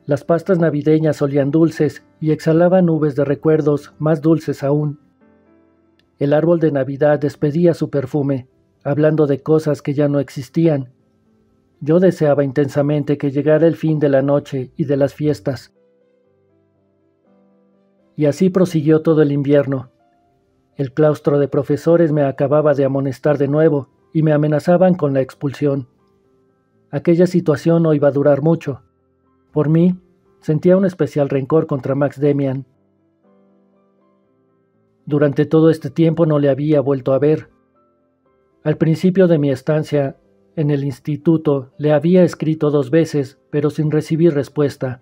Las pastas navideñas olían dulces y exhalaban nubes de recuerdos más dulces aún. El árbol de Navidad despedía su perfume, hablando de cosas que ya no existían. Yo deseaba intensamente que llegara el fin de la noche y de las fiestas. Y así prosiguió todo el invierno. El claustro de profesores me acababa de amonestar de nuevo y me amenazaban con la expulsión. Aquella situación no iba a durar mucho. Por mí, sentía un especial rencor contra Max Demian, durante todo este tiempo no le había vuelto a ver. Al principio de mi estancia en el instituto le había escrito dos veces, pero sin recibir respuesta.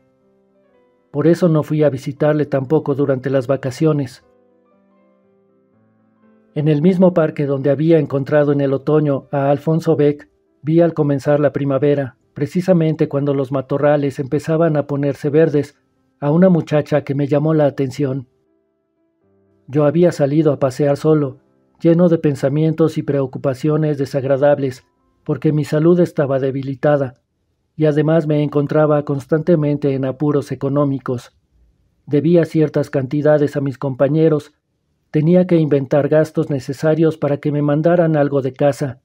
Por eso no fui a visitarle tampoco durante las vacaciones. En el mismo parque donde había encontrado en el otoño a Alfonso Beck, vi al comenzar la primavera, precisamente cuando los matorrales empezaban a ponerse verdes, a una muchacha que me llamó la atención. Yo había salido a pasear solo, lleno de pensamientos y preocupaciones desagradables, porque mi salud estaba debilitada, y además me encontraba constantemente en apuros económicos. Debía ciertas cantidades a mis compañeros, tenía que inventar gastos necesarios para que me mandaran algo de casa,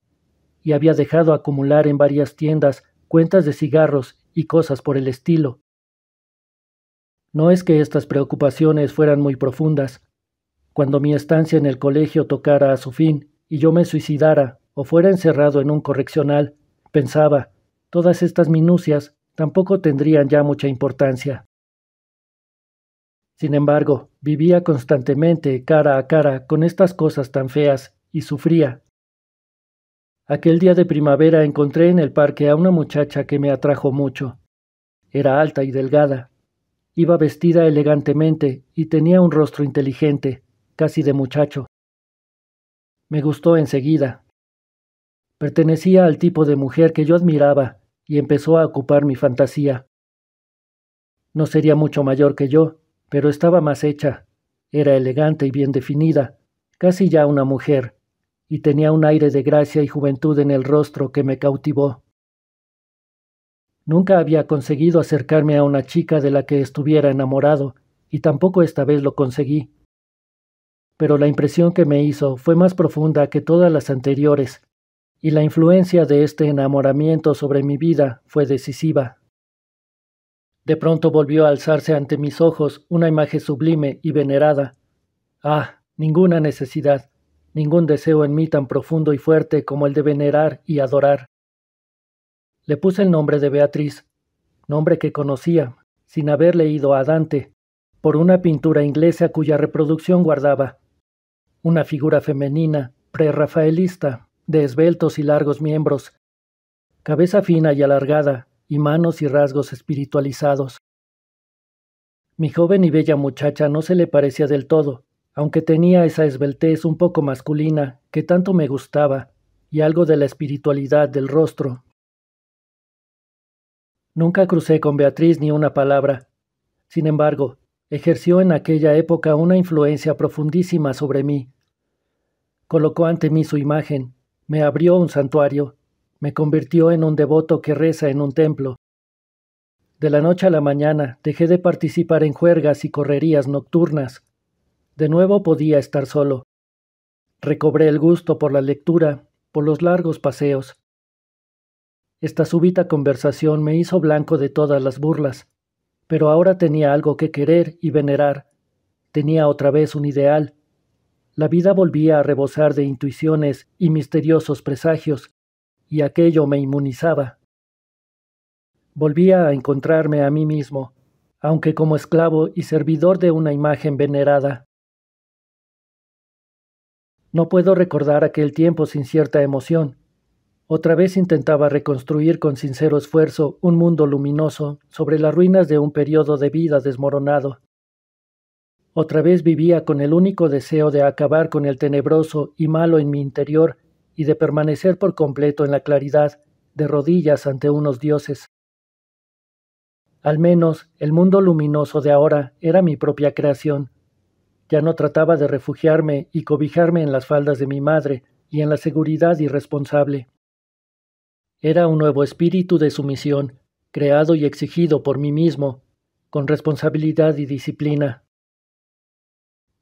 y había dejado acumular en varias tiendas cuentas de cigarros y cosas por el estilo. No es que estas preocupaciones fueran muy profundas, cuando mi estancia en el colegio tocara a su fin y yo me suicidara o fuera encerrado en un correccional, pensaba, todas estas minucias tampoco tendrían ya mucha importancia. Sin embargo, vivía constantemente cara a cara con estas cosas tan feas y sufría. Aquel día de primavera encontré en el parque a una muchacha que me atrajo mucho. Era alta y delgada. Iba vestida elegantemente y tenía un rostro inteligente casi de muchacho. Me gustó enseguida. Pertenecía al tipo de mujer que yo admiraba y empezó a ocupar mi fantasía. No sería mucho mayor que yo, pero estaba más hecha. Era elegante y bien definida, casi ya una mujer, y tenía un aire de gracia y juventud en el rostro que me cautivó. Nunca había conseguido acercarme a una chica de la que estuviera enamorado, y tampoco esta vez lo conseguí pero la impresión que me hizo fue más profunda que todas las anteriores, y la influencia de este enamoramiento sobre mi vida fue decisiva. De pronto volvió a alzarse ante mis ojos una imagen sublime y venerada. Ah, ninguna necesidad, ningún deseo en mí tan profundo y fuerte como el de venerar y adorar. Le puse el nombre de Beatriz, nombre que conocía, sin haber leído a Dante, por una pintura inglesa cuya reproducción guardaba, una figura femenina prerrafaelista, de esbeltos y largos miembros, cabeza fina y alargada, y manos y rasgos espiritualizados. Mi joven y bella muchacha no se le parecía del todo, aunque tenía esa esbeltez un poco masculina que tanto me gustaba, y algo de la espiritualidad del rostro. Nunca crucé con Beatriz ni una palabra. Sin embargo, ejerció en aquella época una influencia profundísima sobre mí. Colocó ante mí su imagen, me abrió un santuario, me convirtió en un devoto que reza en un templo. De la noche a la mañana dejé de participar en juergas y correrías nocturnas. De nuevo podía estar solo. Recobré el gusto por la lectura, por los largos paseos. Esta súbita conversación me hizo blanco de todas las burlas pero ahora tenía algo que querer y venerar. Tenía otra vez un ideal. La vida volvía a rebosar de intuiciones y misteriosos presagios, y aquello me inmunizaba. Volvía a encontrarme a mí mismo, aunque como esclavo y servidor de una imagen venerada. No puedo recordar aquel tiempo sin cierta emoción otra vez intentaba reconstruir con sincero esfuerzo un mundo luminoso sobre las ruinas de un periodo de vida desmoronado. Otra vez vivía con el único deseo de acabar con el tenebroso y malo en mi interior y de permanecer por completo en la claridad, de rodillas ante unos dioses. Al menos el mundo luminoso de ahora era mi propia creación. Ya no trataba de refugiarme y cobijarme en las faldas de mi madre y en la seguridad irresponsable. Era un nuevo espíritu de sumisión, creado y exigido por mí mismo, con responsabilidad y disciplina.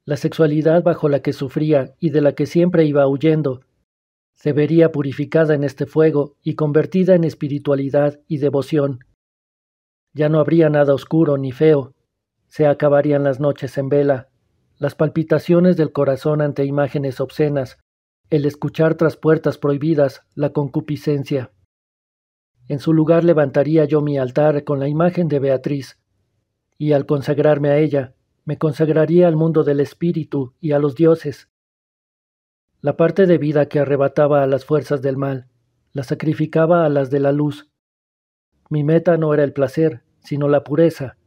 La sexualidad bajo la que sufría y de la que siempre iba huyendo, se vería purificada en este fuego y convertida en espiritualidad y devoción. Ya no habría nada oscuro ni feo, se acabarían las noches en vela, las palpitaciones del corazón ante imágenes obscenas, el escuchar tras puertas prohibidas, la concupiscencia. En su lugar levantaría yo mi altar con la imagen de Beatriz, y al consagrarme a ella, me consagraría al mundo del espíritu y a los dioses. La parte de vida que arrebataba a las fuerzas del mal, la sacrificaba a las de la luz. Mi meta no era el placer, sino la pureza,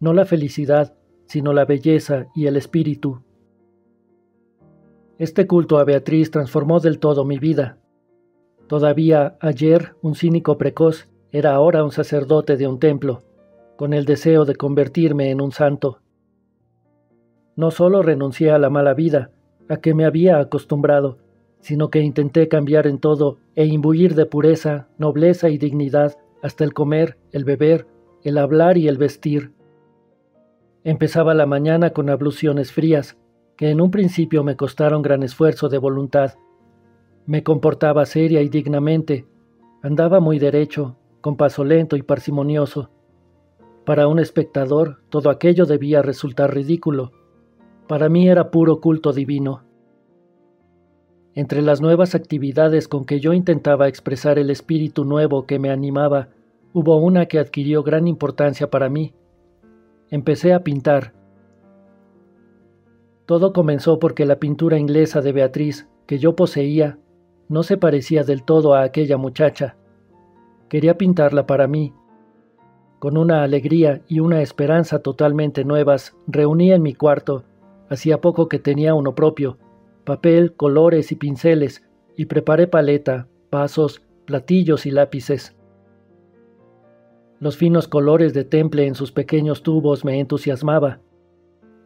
no la felicidad, sino la belleza y el espíritu. Este culto a Beatriz transformó del todo mi vida. Todavía ayer un cínico precoz era ahora un sacerdote de un templo, con el deseo de convertirme en un santo. No solo renuncié a la mala vida, a que me había acostumbrado, sino que intenté cambiar en todo e imbuir de pureza, nobleza y dignidad hasta el comer, el beber, el hablar y el vestir. Empezaba la mañana con abluciones frías, que en un principio me costaron gran esfuerzo de voluntad, me comportaba seria y dignamente. Andaba muy derecho, con paso lento y parsimonioso. Para un espectador, todo aquello debía resultar ridículo. Para mí era puro culto divino. Entre las nuevas actividades con que yo intentaba expresar el espíritu nuevo que me animaba, hubo una que adquirió gran importancia para mí. Empecé a pintar. Todo comenzó porque la pintura inglesa de Beatriz, que yo poseía, no se parecía del todo a aquella muchacha. Quería pintarla para mí. Con una alegría y una esperanza totalmente nuevas, reuní en mi cuarto, hacía poco que tenía uno propio, papel, colores y pinceles, y preparé paleta, vasos, platillos y lápices. Los finos colores de temple en sus pequeños tubos me entusiasmaba.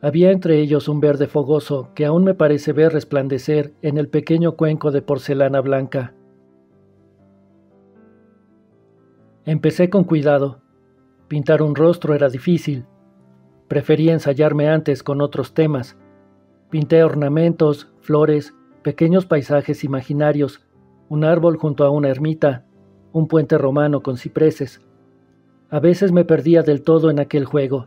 Había entre ellos un verde fogoso que aún me parece ver resplandecer en el pequeño cuenco de porcelana blanca. Empecé con cuidado. Pintar un rostro era difícil. Preferí ensayarme antes con otros temas. Pinté ornamentos, flores, pequeños paisajes imaginarios, un árbol junto a una ermita, un puente romano con cipreses. A veces me perdía del todo en aquel juego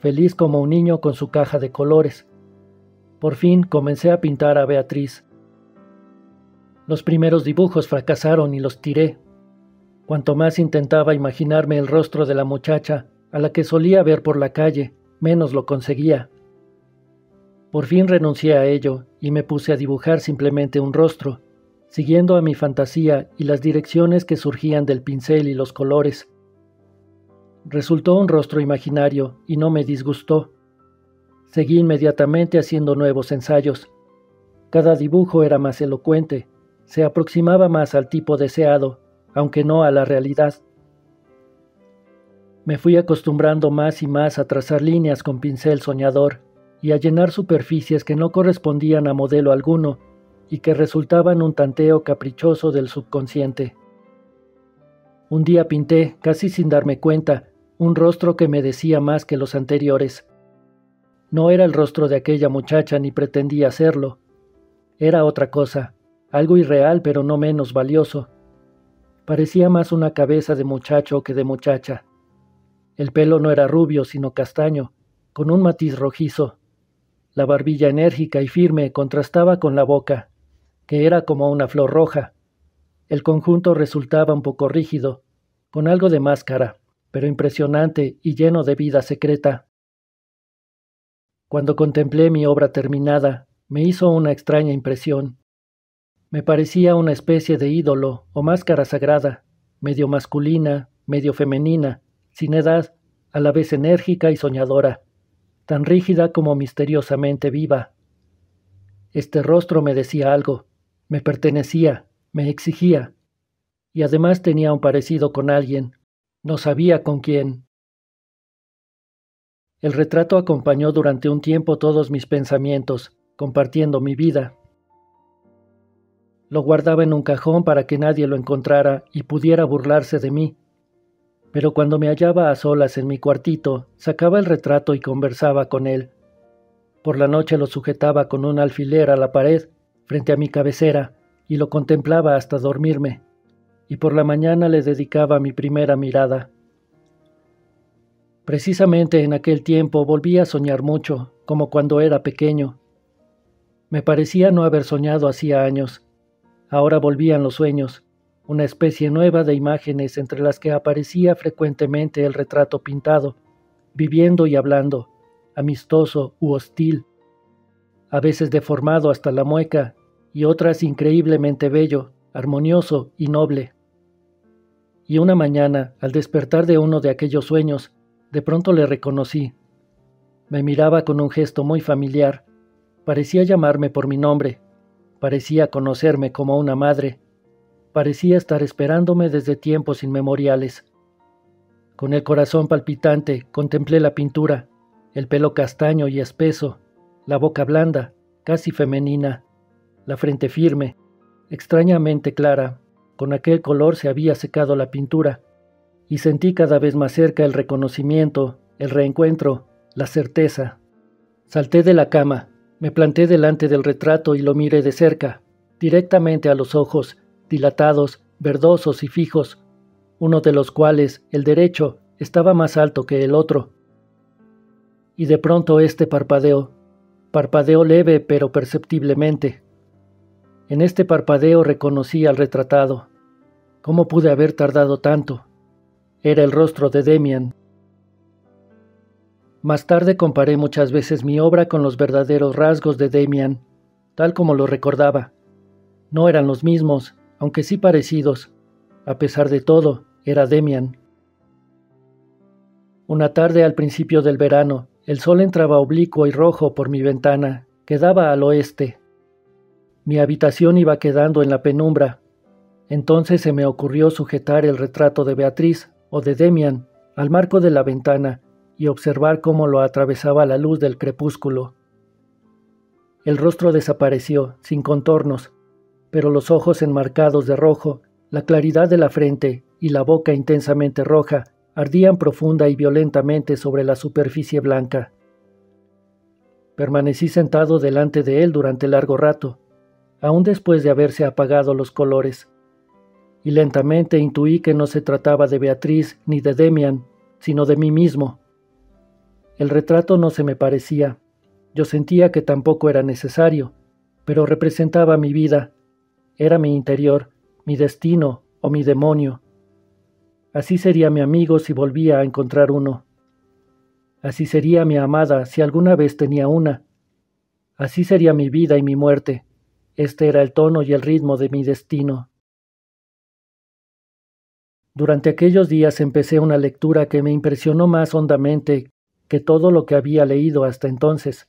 feliz como un niño con su caja de colores. Por fin comencé a pintar a Beatriz. Los primeros dibujos fracasaron y los tiré. Cuanto más intentaba imaginarme el rostro de la muchacha, a la que solía ver por la calle, menos lo conseguía. Por fin renuncié a ello y me puse a dibujar simplemente un rostro, siguiendo a mi fantasía y las direcciones que surgían del pincel y los colores. Resultó un rostro imaginario y no me disgustó. Seguí inmediatamente haciendo nuevos ensayos. Cada dibujo era más elocuente, se aproximaba más al tipo deseado, aunque no a la realidad. Me fui acostumbrando más y más a trazar líneas con pincel soñador y a llenar superficies que no correspondían a modelo alguno y que resultaban un tanteo caprichoso del subconsciente. Un día pinté, casi sin darme cuenta, un rostro que me decía más que los anteriores. No era el rostro de aquella muchacha ni pretendía serlo. Era otra cosa, algo irreal pero no menos valioso. Parecía más una cabeza de muchacho que de muchacha. El pelo no era rubio sino castaño, con un matiz rojizo. La barbilla enérgica y firme contrastaba con la boca, que era como una flor roja. El conjunto resultaba un poco rígido, con algo de máscara pero impresionante y lleno de vida secreta. Cuando contemplé mi obra terminada, me hizo una extraña impresión. Me parecía una especie de ídolo o máscara sagrada, medio masculina, medio femenina, sin edad, a la vez enérgica y soñadora, tan rígida como misteriosamente viva. Este rostro me decía algo, me pertenecía, me exigía, y además tenía un parecido con alguien, no sabía con quién. El retrato acompañó durante un tiempo todos mis pensamientos, compartiendo mi vida. Lo guardaba en un cajón para que nadie lo encontrara y pudiera burlarse de mí. Pero cuando me hallaba a solas en mi cuartito, sacaba el retrato y conversaba con él. Por la noche lo sujetaba con un alfiler a la pared, frente a mi cabecera, y lo contemplaba hasta dormirme y por la mañana le dedicaba mi primera mirada. Precisamente en aquel tiempo volví a soñar mucho, como cuando era pequeño. Me parecía no haber soñado hacía años. Ahora volvían los sueños, una especie nueva de imágenes entre las que aparecía frecuentemente el retrato pintado, viviendo y hablando, amistoso u hostil, a veces deformado hasta la mueca y otras increíblemente bello, armonioso y noble y una mañana, al despertar de uno de aquellos sueños, de pronto le reconocí. Me miraba con un gesto muy familiar, parecía llamarme por mi nombre, parecía conocerme como una madre, parecía estar esperándome desde tiempos inmemoriales. Con el corazón palpitante contemplé la pintura, el pelo castaño y espeso, la boca blanda, casi femenina, la frente firme, extrañamente clara, con aquel color se había secado la pintura, y sentí cada vez más cerca el reconocimiento, el reencuentro, la certeza. Salté de la cama, me planté delante del retrato y lo miré de cerca, directamente a los ojos, dilatados, verdosos y fijos, uno de los cuales, el derecho, estaba más alto que el otro. Y de pronto este parpadeo, parpadeo leve pero perceptiblemente. En este parpadeo reconocí al retratado. ¿Cómo pude haber tardado tanto? Era el rostro de Demian. Más tarde comparé muchas veces mi obra con los verdaderos rasgos de Demian, tal como lo recordaba. No eran los mismos, aunque sí parecidos. A pesar de todo, era Demian. Una tarde al principio del verano, el sol entraba oblicuo y rojo por mi ventana, que daba al oeste. Mi habitación iba quedando en la penumbra, entonces se me ocurrió sujetar el retrato de Beatriz o de Demian al marco de la ventana y observar cómo lo atravesaba la luz del crepúsculo. El rostro desapareció, sin contornos, pero los ojos enmarcados de rojo, la claridad de la frente y la boca intensamente roja ardían profunda y violentamente sobre la superficie blanca. Permanecí sentado delante de él durante largo rato, aún después de haberse apagado los colores y lentamente intuí que no se trataba de Beatriz ni de Demian, sino de mí mismo. El retrato no se me parecía. Yo sentía que tampoco era necesario, pero representaba mi vida. Era mi interior, mi destino o mi demonio. Así sería mi amigo si volvía a encontrar uno. Así sería mi amada si alguna vez tenía una. Así sería mi vida y mi muerte. Este era el tono y el ritmo de mi destino. Durante aquellos días empecé una lectura que me impresionó más hondamente que todo lo que había leído hasta entonces.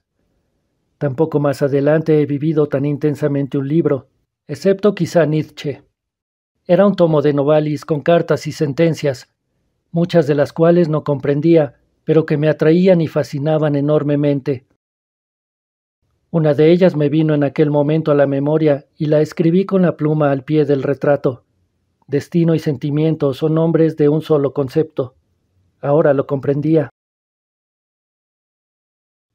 Tampoco más adelante he vivido tan intensamente un libro, excepto quizá Nietzsche. Era un tomo de novalis con cartas y sentencias, muchas de las cuales no comprendía, pero que me atraían y fascinaban enormemente. Una de ellas me vino en aquel momento a la memoria y la escribí con la pluma al pie del retrato. Destino y sentimiento son nombres de un solo concepto. Ahora lo comprendía.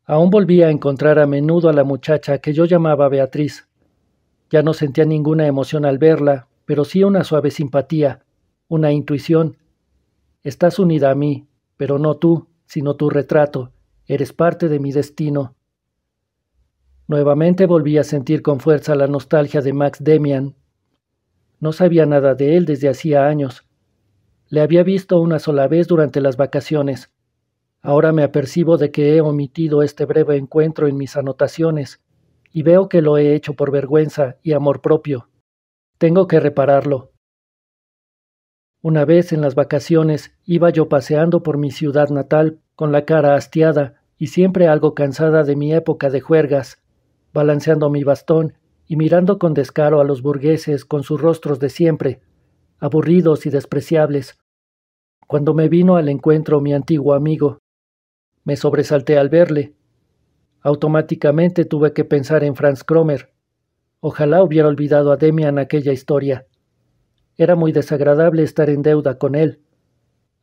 Aún volví a encontrar a menudo a la muchacha que yo llamaba Beatriz. Ya no sentía ninguna emoción al verla, pero sí una suave simpatía, una intuición. Estás unida a mí, pero no tú, sino tu retrato. Eres parte de mi destino. Nuevamente volví a sentir con fuerza la nostalgia de Max Demian no sabía nada de él desde hacía años. Le había visto una sola vez durante las vacaciones. Ahora me apercibo de que he omitido este breve encuentro en mis anotaciones, y veo que lo he hecho por vergüenza y amor propio. Tengo que repararlo. Una vez en las vacaciones iba yo paseando por mi ciudad natal con la cara hastiada y siempre algo cansada de mi época de juergas, balanceando mi bastón y mirando con descaro a los burgueses con sus rostros de siempre, aburridos y despreciables, cuando me vino al encuentro mi antiguo amigo. Me sobresalté al verle. Automáticamente tuve que pensar en Franz Kromer. Ojalá hubiera olvidado a Demian aquella historia. Era muy desagradable estar en deuda con él.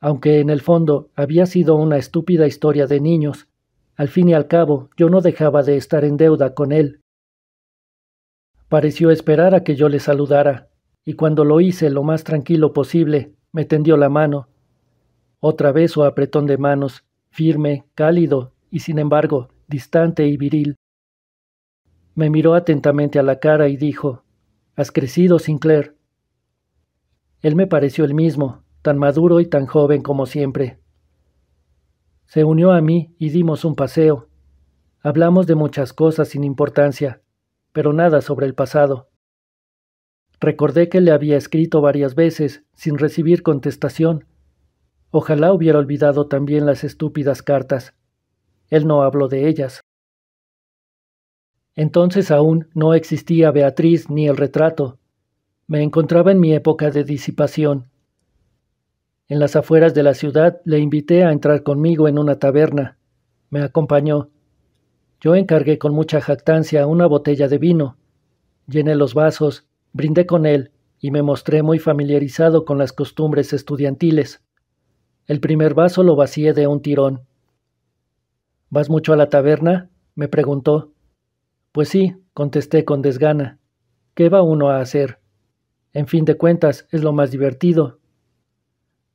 Aunque en el fondo había sido una estúpida historia de niños, al fin y al cabo yo no dejaba de estar en deuda con él Pareció esperar a que yo le saludara, y cuando lo hice lo más tranquilo posible, me tendió la mano. Otra vez su apretón de manos, firme, cálido y sin embargo distante y viril. Me miró atentamente a la cara y dijo, Has crecido, Sinclair. Él me pareció el mismo, tan maduro y tan joven como siempre. Se unió a mí y dimos un paseo. Hablamos de muchas cosas sin importancia, pero nada sobre el pasado. Recordé que le había escrito varias veces, sin recibir contestación. Ojalá hubiera olvidado también las estúpidas cartas. Él no habló de ellas. Entonces aún no existía Beatriz ni el retrato. Me encontraba en mi época de disipación. En las afueras de la ciudad le invité a entrar conmigo en una taberna. Me acompañó. Yo encargué con mucha jactancia una botella de vino. Llené los vasos, brindé con él y me mostré muy familiarizado con las costumbres estudiantiles. El primer vaso lo vacié de un tirón. ¿Vas mucho a la taberna? me preguntó. Pues sí, contesté con desgana. ¿Qué va uno a hacer? En fin de cuentas, es lo más divertido.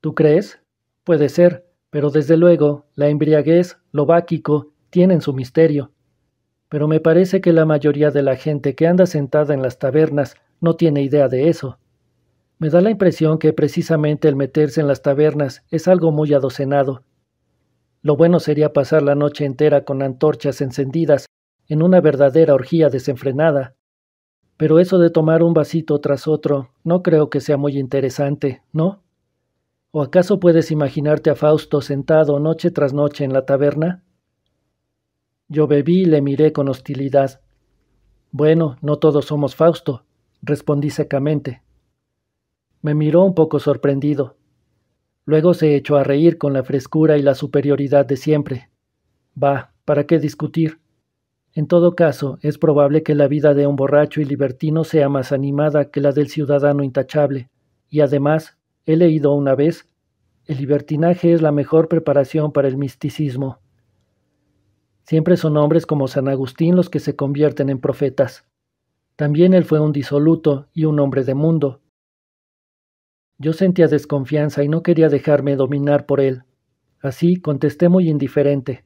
¿Tú crees? Puede ser, pero desde luego, la embriaguez, lo báquico, tienen su misterio pero me parece que la mayoría de la gente que anda sentada en las tabernas no tiene idea de eso. Me da la impresión que precisamente el meterse en las tabernas es algo muy adocenado. Lo bueno sería pasar la noche entera con antorchas encendidas en una verdadera orgía desenfrenada. Pero eso de tomar un vasito tras otro no creo que sea muy interesante, ¿no? ¿O acaso puedes imaginarte a Fausto sentado noche tras noche en la taberna? Yo bebí y le miré con hostilidad. Bueno, no todos somos Fausto, respondí secamente. Me miró un poco sorprendido. Luego se echó a reír con la frescura y la superioridad de siempre. Bah, ¿para qué discutir? En todo caso, es probable que la vida de un borracho y libertino sea más animada que la del ciudadano intachable, y además, he leído una vez, el libertinaje es la mejor preparación para el misticismo. Siempre son hombres como San Agustín los que se convierten en profetas. También él fue un disoluto y un hombre de mundo. Yo sentía desconfianza y no quería dejarme dominar por él. Así contesté muy indiferente.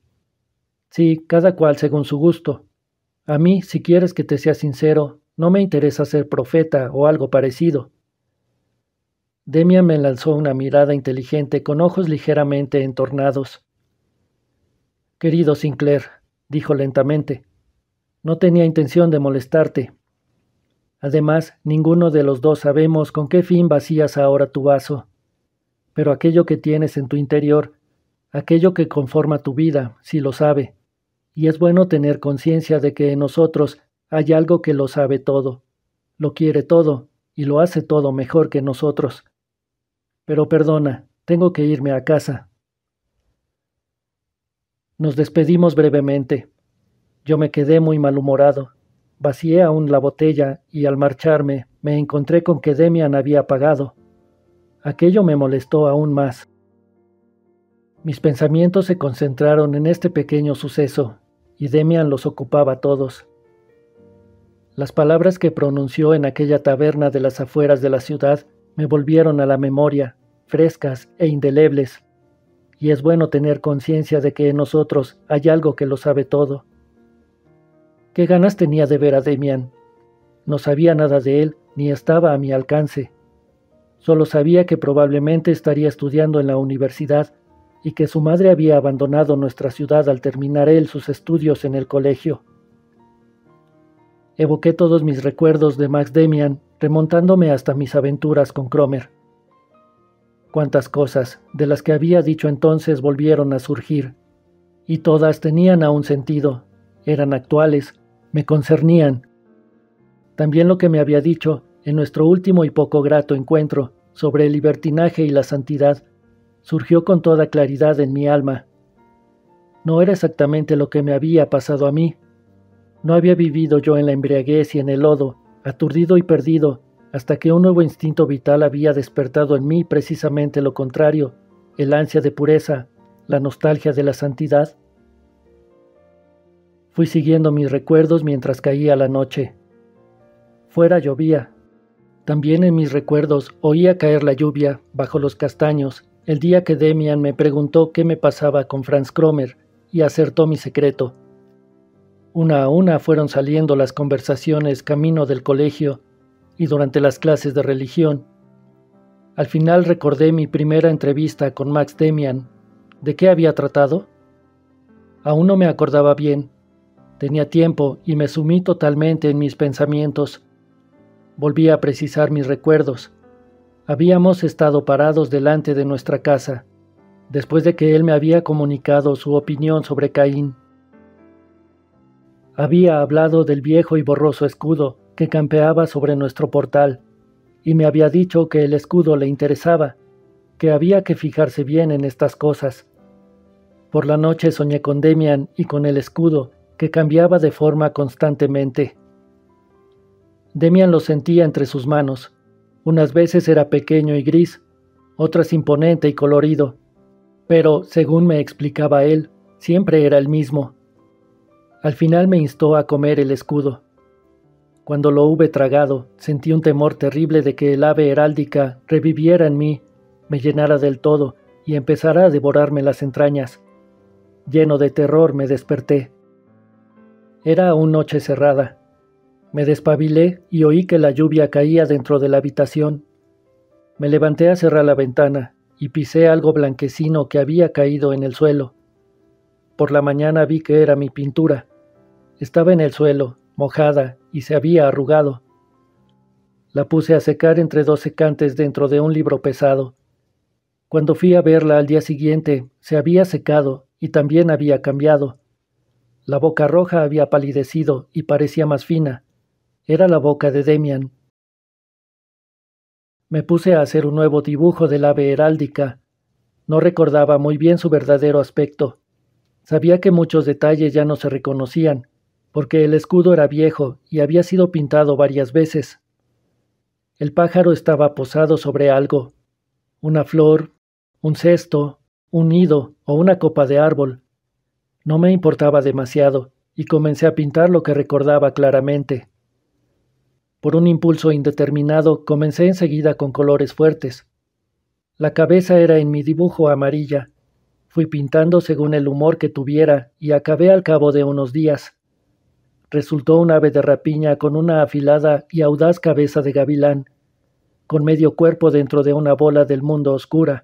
Sí, cada cual según su gusto. A mí, si quieres que te sea sincero, no me interesa ser profeta o algo parecido. Demian me lanzó una mirada inteligente con ojos ligeramente entornados. Querido Sinclair, dijo lentamente, no tenía intención de molestarte. Además, ninguno de los dos sabemos con qué fin vacías ahora tu vaso. Pero aquello que tienes en tu interior, aquello que conforma tu vida, si sí lo sabe. Y es bueno tener conciencia de que en nosotros hay algo que lo sabe todo, lo quiere todo y lo hace todo mejor que nosotros. Pero perdona, tengo que irme a casa. Nos despedimos brevemente. Yo me quedé muy malhumorado. Vacié aún la botella y al marcharme me encontré con que Demian había pagado. Aquello me molestó aún más. Mis pensamientos se concentraron en este pequeño suceso y Demian los ocupaba todos. Las palabras que pronunció en aquella taberna de las afueras de la ciudad me volvieron a la memoria, frescas e indelebles y es bueno tener conciencia de que en nosotros hay algo que lo sabe todo. ¿Qué ganas tenía de ver a Demian? No sabía nada de él, ni estaba a mi alcance. Solo sabía que probablemente estaría estudiando en la universidad y que su madre había abandonado nuestra ciudad al terminar él sus estudios en el colegio. Evoqué todos mis recuerdos de Max Demian, remontándome hasta mis aventuras con Cromer. Cuántas cosas de las que había dicho entonces volvieron a surgir, y todas tenían aún sentido, eran actuales, me concernían. También lo que me había dicho en nuestro último y poco grato encuentro sobre el libertinaje y la santidad surgió con toda claridad en mi alma. No era exactamente lo que me había pasado a mí. No había vivido yo en la embriaguez y en el lodo, aturdido y perdido, hasta que un nuevo instinto vital había despertado en mí precisamente lo contrario, el ansia de pureza, la nostalgia de la santidad. Fui siguiendo mis recuerdos mientras caía la noche. Fuera llovía. También en mis recuerdos oía caer la lluvia bajo los castaños el día que Demian me preguntó qué me pasaba con Franz Kromer y acertó mi secreto. Una a una fueron saliendo las conversaciones camino del colegio y durante las clases de religión. Al final recordé mi primera entrevista con Max Demian. ¿De qué había tratado? Aún no me acordaba bien. Tenía tiempo y me sumí totalmente en mis pensamientos. Volví a precisar mis recuerdos. Habíamos estado parados delante de nuestra casa, después de que él me había comunicado su opinión sobre Caín. Había hablado del viejo y borroso escudo, que campeaba sobre nuestro portal, y me había dicho que el escudo le interesaba, que había que fijarse bien en estas cosas. Por la noche soñé con Demian y con el escudo, que cambiaba de forma constantemente. Demian lo sentía entre sus manos. Unas veces era pequeño y gris, otras imponente y colorido, pero, según me explicaba él, siempre era el mismo. Al final me instó a comer el escudo. Cuando lo hube tragado, sentí un temor terrible de que el ave heráldica reviviera en mí, me llenara del todo y empezara a devorarme las entrañas. Lleno de terror me desperté. Era aún noche cerrada. Me despabilé y oí que la lluvia caía dentro de la habitación. Me levanté a cerrar la ventana y pisé algo blanquecino que había caído en el suelo. Por la mañana vi que era mi pintura. Estaba en el suelo, mojada y se había arrugado. La puse a secar entre dos secantes dentro de un libro pesado. Cuando fui a verla al día siguiente, se había secado y también había cambiado. La boca roja había palidecido y parecía más fina. Era la boca de Demian. Me puse a hacer un nuevo dibujo del ave heráldica. No recordaba muy bien su verdadero aspecto. Sabía que muchos detalles ya no se reconocían, porque el escudo era viejo y había sido pintado varias veces. El pájaro estaba posado sobre algo, una flor, un cesto, un nido o una copa de árbol. No me importaba demasiado, y comencé a pintar lo que recordaba claramente. Por un impulso indeterminado comencé enseguida con colores fuertes. La cabeza era en mi dibujo amarilla. Fui pintando según el humor que tuviera y acabé al cabo de unos días resultó un ave de rapiña con una afilada y audaz cabeza de gavilán, con medio cuerpo dentro de una bola del mundo oscura,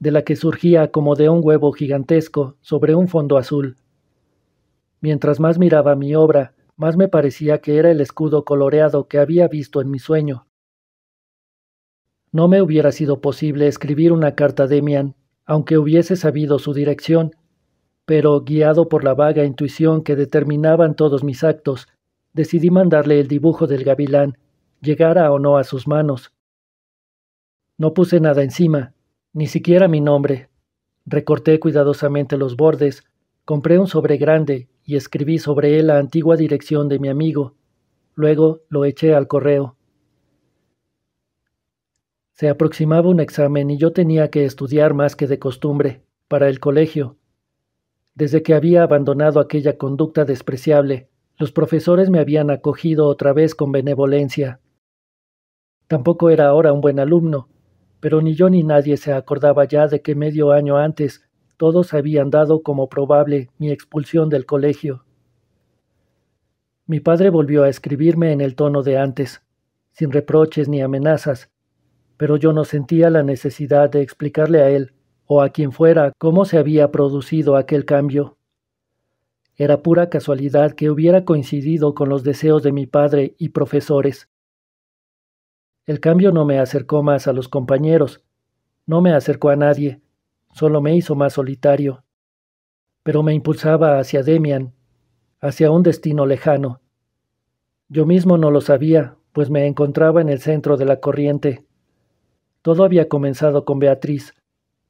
de la que surgía como de un huevo gigantesco sobre un fondo azul. Mientras más miraba mi obra, más me parecía que era el escudo coloreado que había visto en mi sueño. No me hubiera sido posible escribir una carta a Demian, aunque hubiese sabido su dirección, pero guiado por la vaga intuición que determinaban todos mis actos, decidí mandarle el dibujo del gavilán, llegara o no a sus manos. No puse nada encima, ni siquiera mi nombre. Recorté cuidadosamente los bordes, compré un sobre grande y escribí sobre él la antigua dirección de mi amigo. Luego lo eché al correo. Se aproximaba un examen y yo tenía que estudiar más que de costumbre, para el colegio, desde que había abandonado aquella conducta despreciable, los profesores me habían acogido otra vez con benevolencia. Tampoco era ahora un buen alumno, pero ni yo ni nadie se acordaba ya de que medio año antes todos habían dado como probable mi expulsión del colegio. Mi padre volvió a escribirme en el tono de antes, sin reproches ni amenazas, pero yo no sentía la necesidad de explicarle a él o a quien fuera cómo se había producido aquel cambio. Era pura casualidad que hubiera coincidido con los deseos de mi padre y profesores. El cambio no me acercó más a los compañeros, no me acercó a nadie, solo me hizo más solitario. Pero me impulsaba hacia Demian, hacia un destino lejano. Yo mismo no lo sabía, pues me encontraba en el centro de la corriente. Todo había comenzado con Beatriz,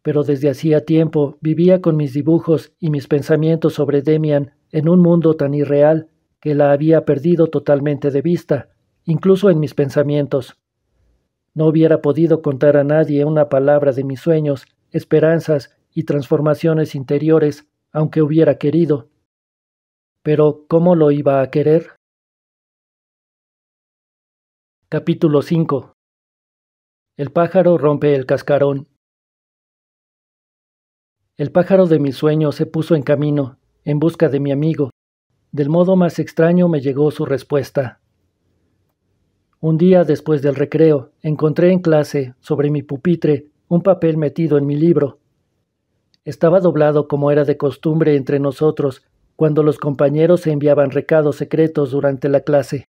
pero desde hacía tiempo vivía con mis dibujos y mis pensamientos sobre Demian en un mundo tan irreal que la había perdido totalmente de vista, incluso en mis pensamientos. No hubiera podido contar a nadie una palabra de mis sueños, esperanzas y transformaciones interiores, aunque hubiera querido. Pero, ¿cómo lo iba a querer? Capítulo 5 El pájaro rompe el cascarón. El pájaro de mi sueño se puso en camino, en busca de mi amigo. Del modo más extraño me llegó su respuesta. Un día después del recreo, encontré en clase, sobre mi pupitre, un papel metido en mi libro. Estaba doblado como era de costumbre entre nosotros cuando los compañeros se enviaban recados secretos durante la clase.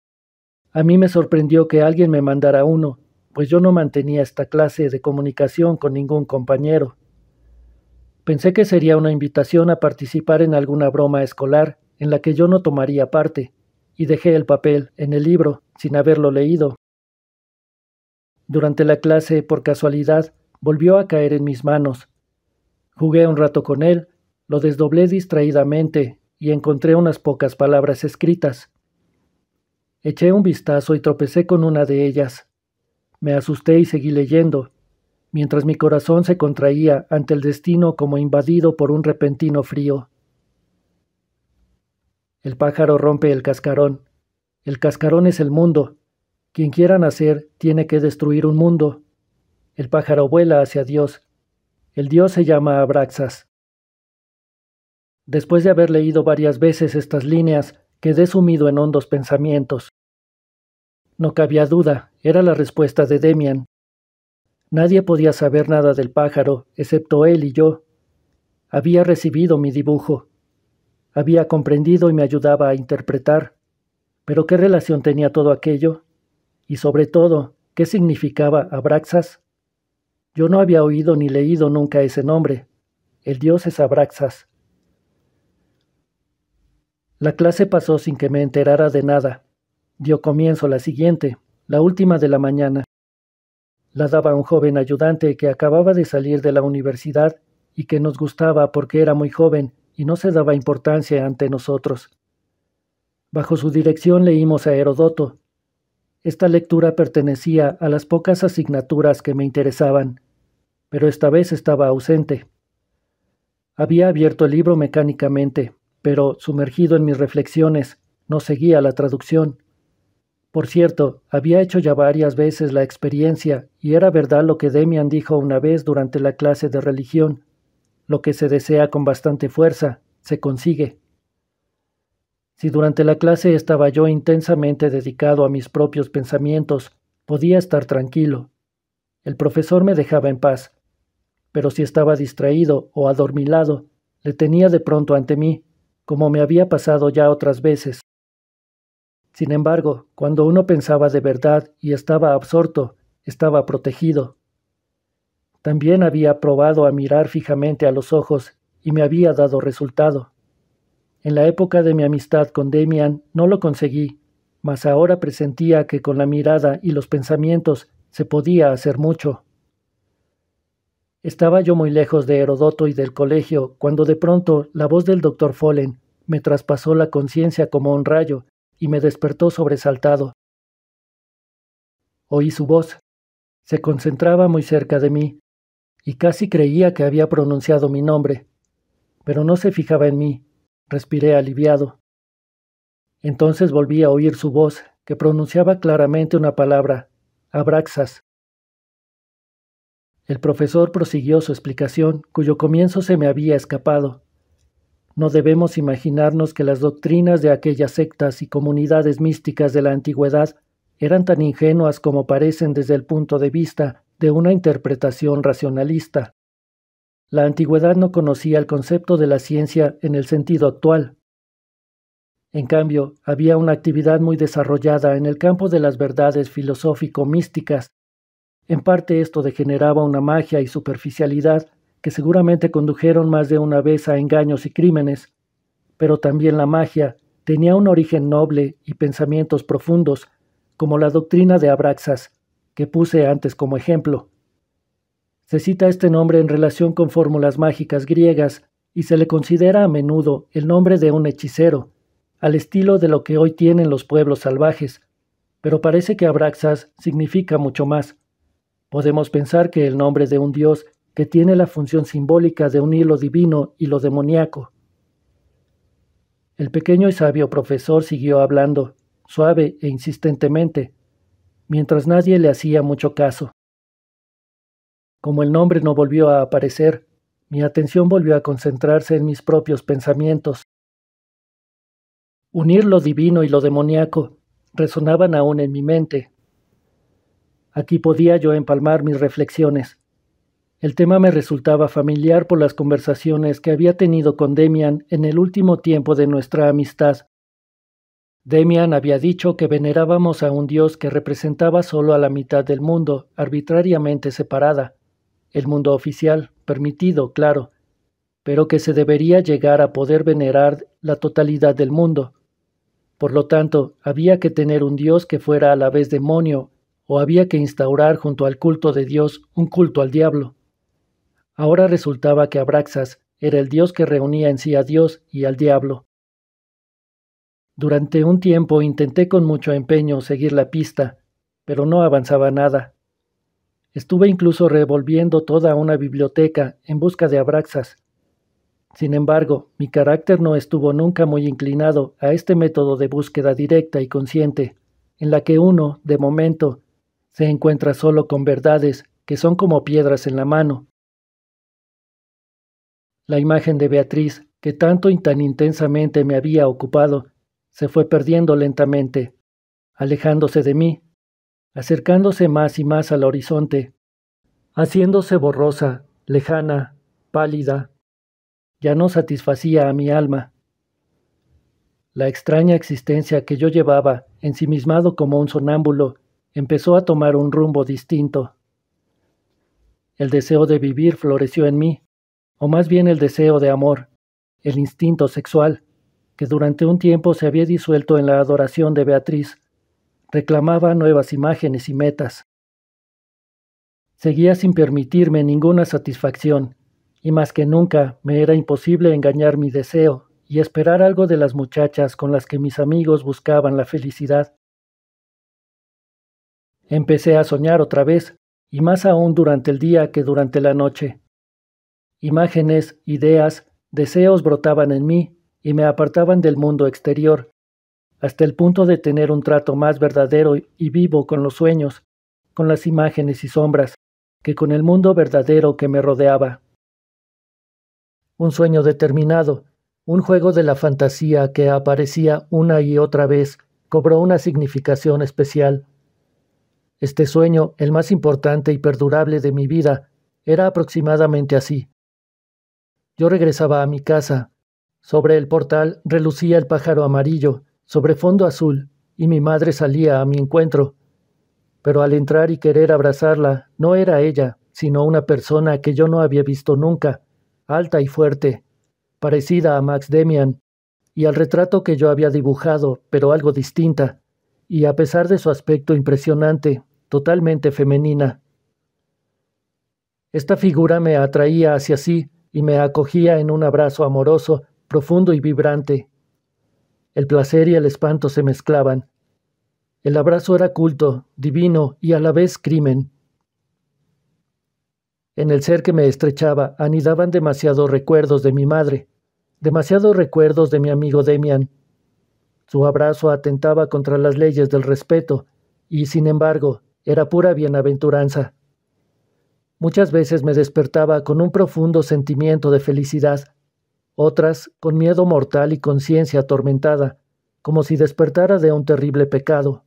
A mí me sorprendió que alguien me mandara uno, pues yo no mantenía esta clase de comunicación con ningún compañero. Pensé que sería una invitación a participar en alguna broma escolar en la que yo no tomaría parte, y dejé el papel en el libro sin haberlo leído. Durante la clase, por casualidad, volvió a caer en mis manos. Jugué un rato con él, lo desdoblé distraídamente y encontré unas pocas palabras escritas. Eché un vistazo y tropecé con una de ellas. Me asusté y seguí leyendo, mientras mi corazón se contraía ante el destino como invadido por un repentino frío. El pájaro rompe el cascarón. El cascarón es el mundo. Quien quiera nacer tiene que destruir un mundo. El pájaro vuela hacia Dios. El Dios se llama Abraxas. Después de haber leído varias veces estas líneas, quedé sumido en hondos pensamientos. No cabía duda, era la respuesta de Demian. Nadie podía saber nada del pájaro, excepto él y yo. Había recibido mi dibujo. Había comprendido y me ayudaba a interpretar. Pero ¿qué relación tenía todo aquello? Y sobre todo, ¿qué significaba Abraxas? Yo no había oído ni leído nunca ese nombre. El dios es Abraxas. La clase pasó sin que me enterara de nada. Dio comienzo la siguiente, la última de la mañana. La daba un joven ayudante que acababa de salir de la universidad y que nos gustaba porque era muy joven y no se daba importancia ante nosotros. Bajo su dirección leímos a Herodoto. Esta lectura pertenecía a las pocas asignaturas que me interesaban, pero esta vez estaba ausente. Había abierto el libro mecánicamente, pero, sumergido en mis reflexiones, no seguía la traducción. Por cierto, había hecho ya varias veces la experiencia, y era verdad lo que Demian dijo una vez durante la clase de religión. Lo que se desea con bastante fuerza, se consigue. Si durante la clase estaba yo intensamente dedicado a mis propios pensamientos, podía estar tranquilo. El profesor me dejaba en paz. Pero si estaba distraído o adormilado, le tenía de pronto ante mí, como me había pasado ya otras veces. Sin embargo, cuando uno pensaba de verdad y estaba absorto, estaba protegido. También había probado a mirar fijamente a los ojos y me había dado resultado. En la época de mi amistad con Demian no lo conseguí, mas ahora presentía que con la mirada y los pensamientos se podía hacer mucho. Estaba yo muy lejos de Herodoto y del colegio cuando de pronto la voz del doctor Follen me traspasó la conciencia como un rayo y me despertó sobresaltado. Oí su voz. Se concentraba muy cerca de mí, y casi creía que había pronunciado mi nombre, pero no se fijaba en mí. Respiré aliviado. Entonces volví a oír su voz, que pronunciaba claramente una palabra, Abraxas. El profesor prosiguió su explicación, cuyo comienzo se me había escapado. No debemos imaginarnos que las doctrinas de aquellas sectas y comunidades místicas de la antigüedad eran tan ingenuas como parecen desde el punto de vista de una interpretación racionalista. La antigüedad no conocía el concepto de la ciencia en el sentido actual. En cambio, había una actividad muy desarrollada en el campo de las verdades filosófico-místicas. En parte esto degeneraba una magia y superficialidad que seguramente condujeron más de una vez a engaños y crímenes, pero también la magia tenía un origen noble y pensamientos profundos, como la doctrina de Abraxas, que puse antes como ejemplo. Se cita este nombre en relación con fórmulas mágicas griegas y se le considera a menudo el nombre de un hechicero, al estilo de lo que hoy tienen los pueblos salvajes, pero parece que Abraxas significa mucho más. Podemos pensar que el nombre de un dios que tiene la función simbólica de unir lo divino y lo demoníaco. El pequeño y sabio profesor siguió hablando, suave e insistentemente, mientras nadie le hacía mucho caso. Como el nombre no volvió a aparecer, mi atención volvió a concentrarse en mis propios pensamientos. Unir lo divino y lo demoníaco resonaban aún en mi mente. Aquí podía yo empalmar mis reflexiones. El tema me resultaba familiar por las conversaciones que había tenido con Demian en el último tiempo de nuestra amistad. Demian había dicho que venerábamos a un dios que representaba solo a la mitad del mundo, arbitrariamente separada, el mundo oficial, permitido, claro, pero que se debería llegar a poder venerar la totalidad del mundo. Por lo tanto, había que tener un dios que fuera a la vez demonio, o había que instaurar junto al culto de Dios un culto al diablo. Ahora resultaba que Abraxas era el dios que reunía en sí a Dios y al diablo. Durante un tiempo intenté con mucho empeño seguir la pista, pero no avanzaba nada. Estuve incluso revolviendo toda una biblioteca en busca de Abraxas. Sin embargo, mi carácter no estuvo nunca muy inclinado a este método de búsqueda directa y consciente, en la que uno, de momento, se encuentra solo con verdades que son como piedras en la mano, la imagen de Beatriz, que tanto y tan intensamente me había ocupado, se fue perdiendo lentamente, alejándose de mí, acercándose más y más al horizonte, haciéndose borrosa, lejana, pálida. Ya no satisfacía a mi alma. La extraña existencia que yo llevaba, ensimismado como un sonámbulo, empezó a tomar un rumbo distinto. El deseo de vivir floreció en mí, o más bien el deseo de amor, el instinto sexual, que durante un tiempo se había disuelto en la adoración de Beatriz, reclamaba nuevas imágenes y metas. Seguía sin permitirme ninguna satisfacción, y más que nunca me era imposible engañar mi deseo y esperar algo de las muchachas con las que mis amigos buscaban la felicidad. Empecé a soñar otra vez, y más aún durante el día que durante la noche. Imágenes, ideas, deseos brotaban en mí y me apartaban del mundo exterior, hasta el punto de tener un trato más verdadero y vivo con los sueños, con las imágenes y sombras, que con el mundo verdadero que me rodeaba. Un sueño determinado, un juego de la fantasía que aparecía una y otra vez, cobró una significación especial. Este sueño, el más importante y perdurable de mi vida, era aproximadamente así. Yo regresaba a mi casa. Sobre el portal relucía el pájaro amarillo, sobre fondo azul, y mi madre salía a mi encuentro. Pero al entrar y querer abrazarla, no era ella, sino una persona que yo no había visto nunca, alta y fuerte, parecida a Max Demian, y al retrato que yo había dibujado, pero algo distinta, y a pesar de su aspecto impresionante, totalmente femenina. Esta figura me atraía hacia sí, y me acogía en un abrazo amoroso, profundo y vibrante. El placer y el espanto se mezclaban. El abrazo era culto, divino y a la vez crimen. En el ser que me estrechaba anidaban demasiados recuerdos de mi madre, demasiados recuerdos de mi amigo Demian. Su abrazo atentaba contra las leyes del respeto, y sin embargo, era pura bienaventuranza. Muchas veces me despertaba con un profundo sentimiento de felicidad, otras con miedo mortal y conciencia atormentada, como si despertara de un terrible pecado.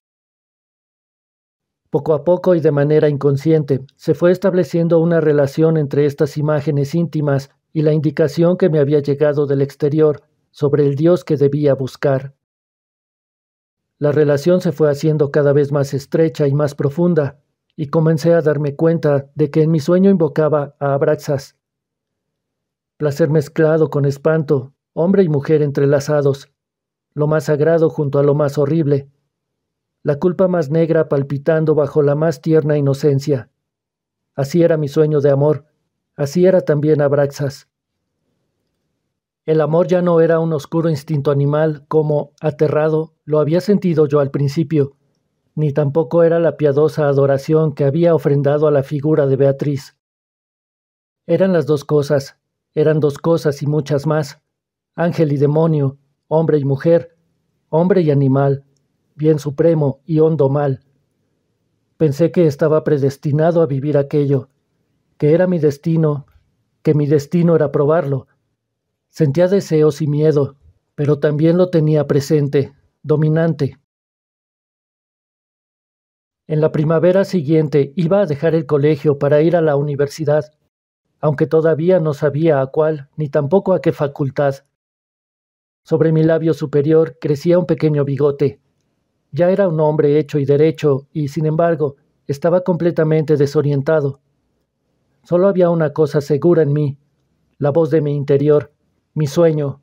Poco a poco y de manera inconsciente, se fue estableciendo una relación entre estas imágenes íntimas y la indicación que me había llegado del exterior sobre el Dios que debía buscar. La relación se fue haciendo cada vez más estrecha y más profunda, y comencé a darme cuenta de que en mi sueño invocaba a Abraxas. Placer mezclado con espanto, hombre y mujer entrelazados, lo más sagrado junto a lo más horrible, la culpa más negra palpitando bajo la más tierna inocencia. Así era mi sueño de amor, así era también Abraxas. El amor ya no era un oscuro instinto animal como, aterrado, lo había sentido yo al principio ni tampoco era la piadosa adoración que había ofrendado a la figura de Beatriz. Eran las dos cosas, eran dos cosas y muchas más, ángel y demonio, hombre y mujer, hombre y animal, bien supremo y hondo mal. Pensé que estaba predestinado a vivir aquello, que era mi destino, que mi destino era probarlo. Sentía deseos y miedo, pero también lo tenía presente, dominante, en la primavera siguiente iba a dejar el colegio para ir a la universidad, aunque todavía no sabía a cuál, ni tampoco a qué facultad. Sobre mi labio superior crecía un pequeño bigote. Ya era un hombre hecho y derecho, y sin embargo, estaba completamente desorientado. Solo había una cosa segura en mí, la voz de mi interior, mi sueño.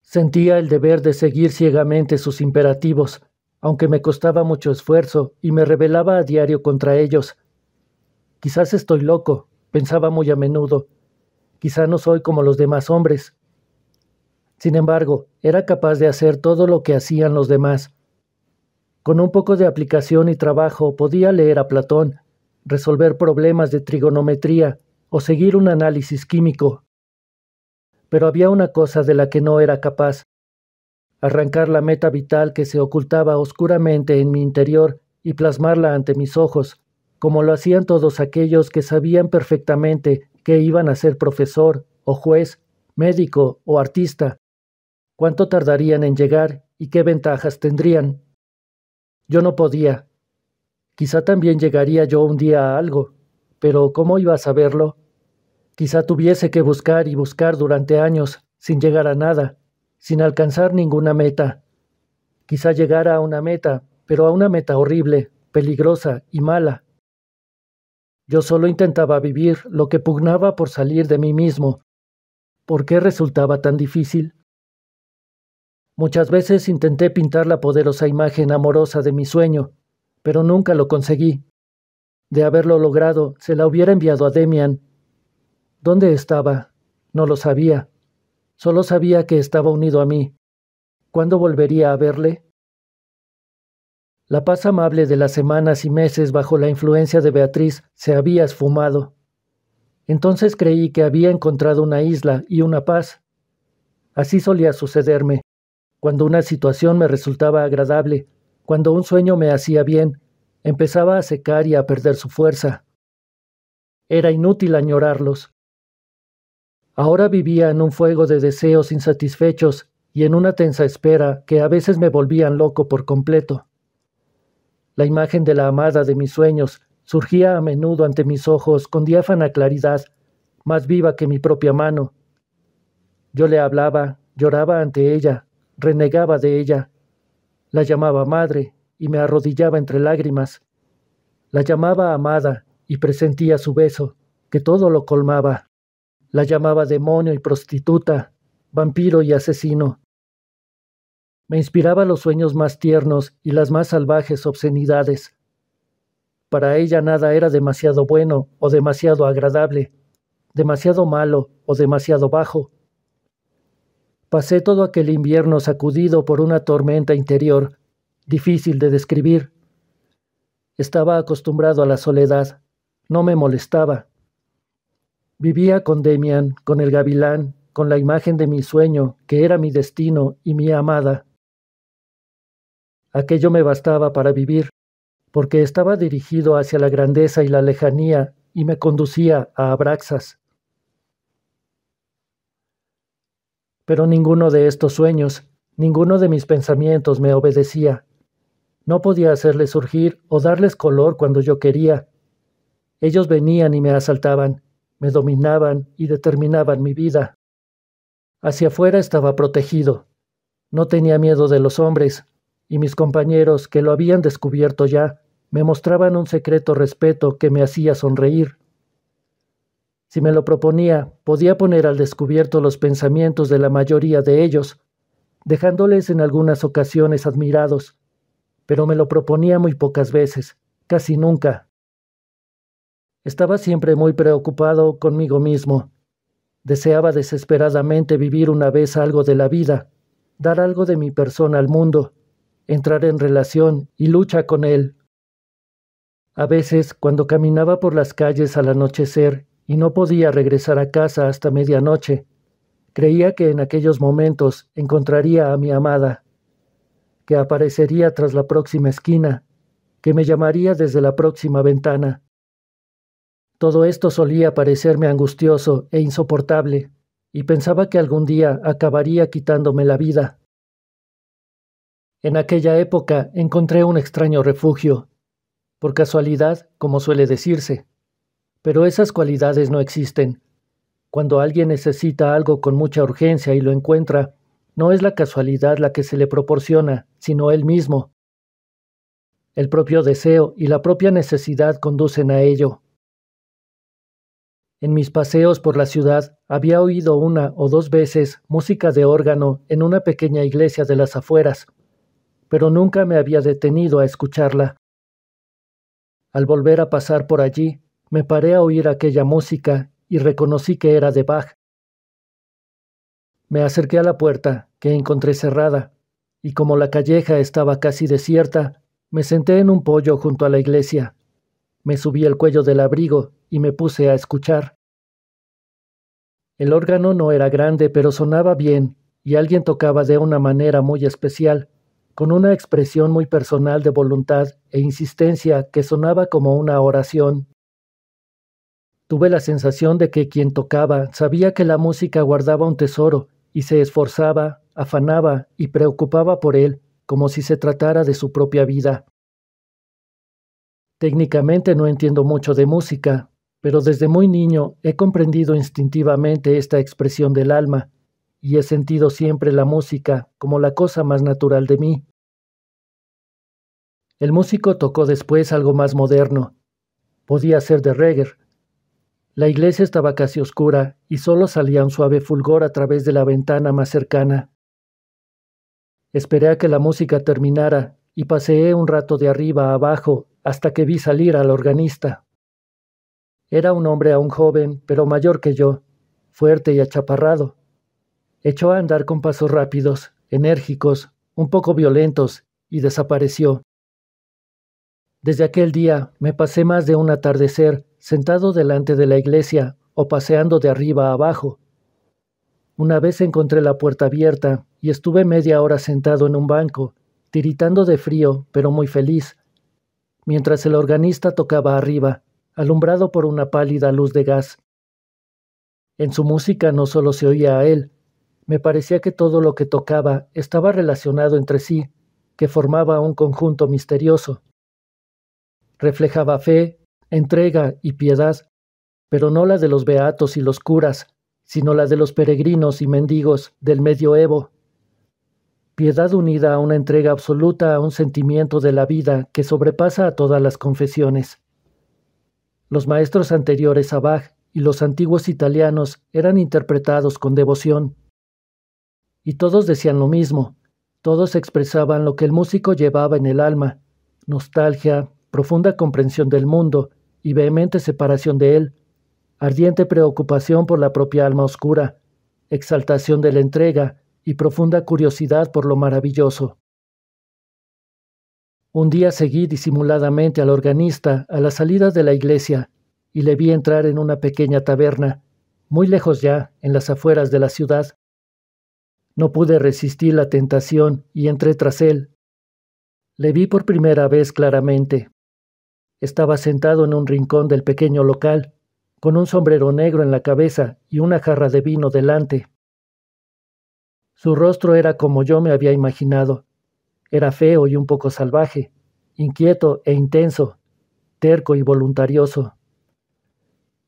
Sentía el deber de seguir ciegamente sus imperativos, aunque me costaba mucho esfuerzo y me rebelaba a diario contra ellos. Quizás estoy loco, pensaba muy a menudo. Quizá no soy como los demás hombres. Sin embargo, era capaz de hacer todo lo que hacían los demás. Con un poco de aplicación y trabajo podía leer a Platón, resolver problemas de trigonometría o seguir un análisis químico. Pero había una cosa de la que no era capaz, arrancar la meta vital que se ocultaba oscuramente en mi interior y plasmarla ante mis ojos, como lo hacían todos aquellos que sabían perfectamente que iban a ser profesor o juez, médico o artista. ¿Cuánto tardarían en llegar y qué ventajas tendrían? Yo no podía. Quizá también llegaría yo un día a algo, pero ¿cómo iba a saberlo? Quizá tuviese que buscar y buscar durante años sin llegar a nada, sin alcanzar ninguna meta. Quizá llegara a una meta, pero a una meta horrible, peligrosa y mala. Yo solo intentaba vivir lo que pugnaba por salir de mí mismo. ¿Por qué resultaba tan difícil? Muchas veces intenté pintar la poderosa imagen amorosa de mi sueño, pero nunca lo conseguí. De haberlo logrado, se la hubiera enviado a Demian. ¿Dónde estaba? No lo sabía. Solo sabía que estaba unido a mí. ¿Cuándo volvería a verle? La paz amable de las semanas y meses bajo la influencia de Beatriz se había esfumado. Entonces creí que había encontrado una isla y una paz. Así solía sucederme, cuando una situación me resultaba agradable, cuando un sueño me hacía bien, empezaba a secar y a perder su fuerza. Era inútil añorarlos, Ahora vivía en un fuego de deseos insatisfechos y en una tensa espera que a veces me volvían loco por completo. La imagen de la amada de mis sueños surgía a menudo ante mis ojos con diáfana claridad, más viva que mi propia mano. Yo le hablaba, lloraba ante ella, renegaba de ella, la llamaba madre y me arrodillaba entre lágrimas. La llamaba amada y presentía su beso, que todo lo colmaba. La llamaba demonio y prostituta, vampiro y asesino. Me inspiraba los sueños más tiernos y las más salvajes obscenidades. Para ella nada era demasiado bueno o demasiado agradable, demasiado malo o demasiado bajo. Pasé todo aquel invierno sacudido por una tormenta interior, difícil de describir. Estaba acostumbrado a la soledad, no me molestaba, Vivía con Demian, con el gavilán, con la imagen de mi sueño, que era mi destino y mi amada. Aquello me bastaba para vivir, porque estaba dirigido hacia la grandeza y la lejanía y me conducía a Abraxas. Pero ninguno de estos sueños, ninguno de mis pensamientos me obedecía. No podía hacerles surgir o darles color cuando yo quería. Ellos venían y me asaltaban, me dominaban y determinaban mi vida. Hacia afuera estaba protegido. No tenía miedo de los hombres, y mis compañeros, que lo habían descubierto ya, me mostraban un secreto respeto que me hacía sonreír. Si me lo proponía, podía poner al descubierto los pensamientos de la mayoría de ellos, dejándoles en algunas ocasiones admirados, pero me lo proponía muy pocas veces, casi nunca, estaba siempre muy preocupado conmigo mismo. Deseaba desesperadamente vivir una vez algo de la vida, dar algo de mi persona al mundo, entrar en relación y lucha con él. A veces, cuando caminaba por las calles al anochecer y no podía regresar a casa hasta medianoche, creía que en aquellos momentos encontraría a mi amada, que aparecería tras la próxima esquina, que me llamaría desde la próxima ventana, todo esto solía parecerme angustioso e insoportable, y pensaba que algún día acabaría quitándome la vida. En aquella época encontré un extraño refugio, por casualidad, como suele decirse. Pero esas cualidades no existen. Cuando alguien necesita algo con mucha urgencia y lo encuentra, no es la casualidad la que se le proporciona, sino él mismo. El propio deseo y la propia necesidad conducen a ello. En mis paseos por la ciudad había oído una o dos veces música de órgano en una pequeña iglesia de las afueras, pero nunca me había detenido a escucharla. Al volver a pasar por allí, me paré a oír aquella música y reconocí que era de Bach. Me acerqué a la puerta, que encontré cerrada, y como la calleja estaba casi desierta, me senté en un pollo junto a la iglesia. Me subí el cuello del abrigo y me puse a escuchar. El órgano no era grande, pero sonaba bien, y alguien tocaba de una manera muy especial, con una expresión muy personal de voluntad e insistencia que sonaba como una oración. Tuve la sensación de que quien tocaba sabía que la música guardaba un tesoro y se esforzaba, afanaba y preocupaba por él, como si se tratara de su propia vida. Técnicamente no entiendo mucho de música, pero desde muy niño he comprendido instintivamente esta expresión del alma, y he sentido siempre la música como la cosa más natural de mí. El músico tocó después algo más moderno. Podía ser de reggae. La iglesia estaba casi oscura y solo salía un suave fulgor a través de la ventana más cercana. Esperé a que la música terminara y paseé un rato de arriba a abajo hasta que vi salir al organista. Era un hombre aún joven, pero mayor que yo, fuerte y achaparrado. Echó a andar con pasos rápidos, enérgicos, un poco violentos, y desapareció. Desde aquel día me pasé más de un atardecer sentado delante de la iglesia o paseando de arriba a abajo. Una vez encontré la puerta abierta y estuve media hora sentado en un banco, tiritando de frío, pero muy feliz, mientras el organista tocaba arriba, alumbrado por una pálida luz de gas. En su música no solo se oía a él, me parecía que todo lo que tocaba estaba relacionado entre sí, que formaba un conjunto misterioso. Reflejaba fe, entrega y piedad, pero no la de los beatos y los curas, sino la de los peregrinos y mendigos del medioevo Piedad unida a una entrega absoluta a un sentimiento de la vida que sobrepasa a todas las confesiones. Los maestros anteriores a Bach y los antiguos italianos eran interpretados con devoción. Y todos decían lo mismo, todos expresaban lo que el músico llevaba en el alma, nostalgia, profunda comprensión del mundo y vehemente separación de él, ardiente preocupación por la propia alma oscura, exaltación de la entrega, y profunda curiosidad por lo maravilloso. Un día seguí disimuladamente al organista a la salida de la iglesia y le vi entrar en una pequeña taberna, muy lejos ya, en las afueras de la ciudad. No pude resistir la tentación y entré tras él. Le vi por primera vez claramente. Estaba sentado en un rincón del pequeño local, con un sombrero negro en la cabeza y una jarra de vino delante. Su rostro era como yo me había imaginado. Era feo y un poco salvaje, inquieto e intenso, terco y voluntarioso.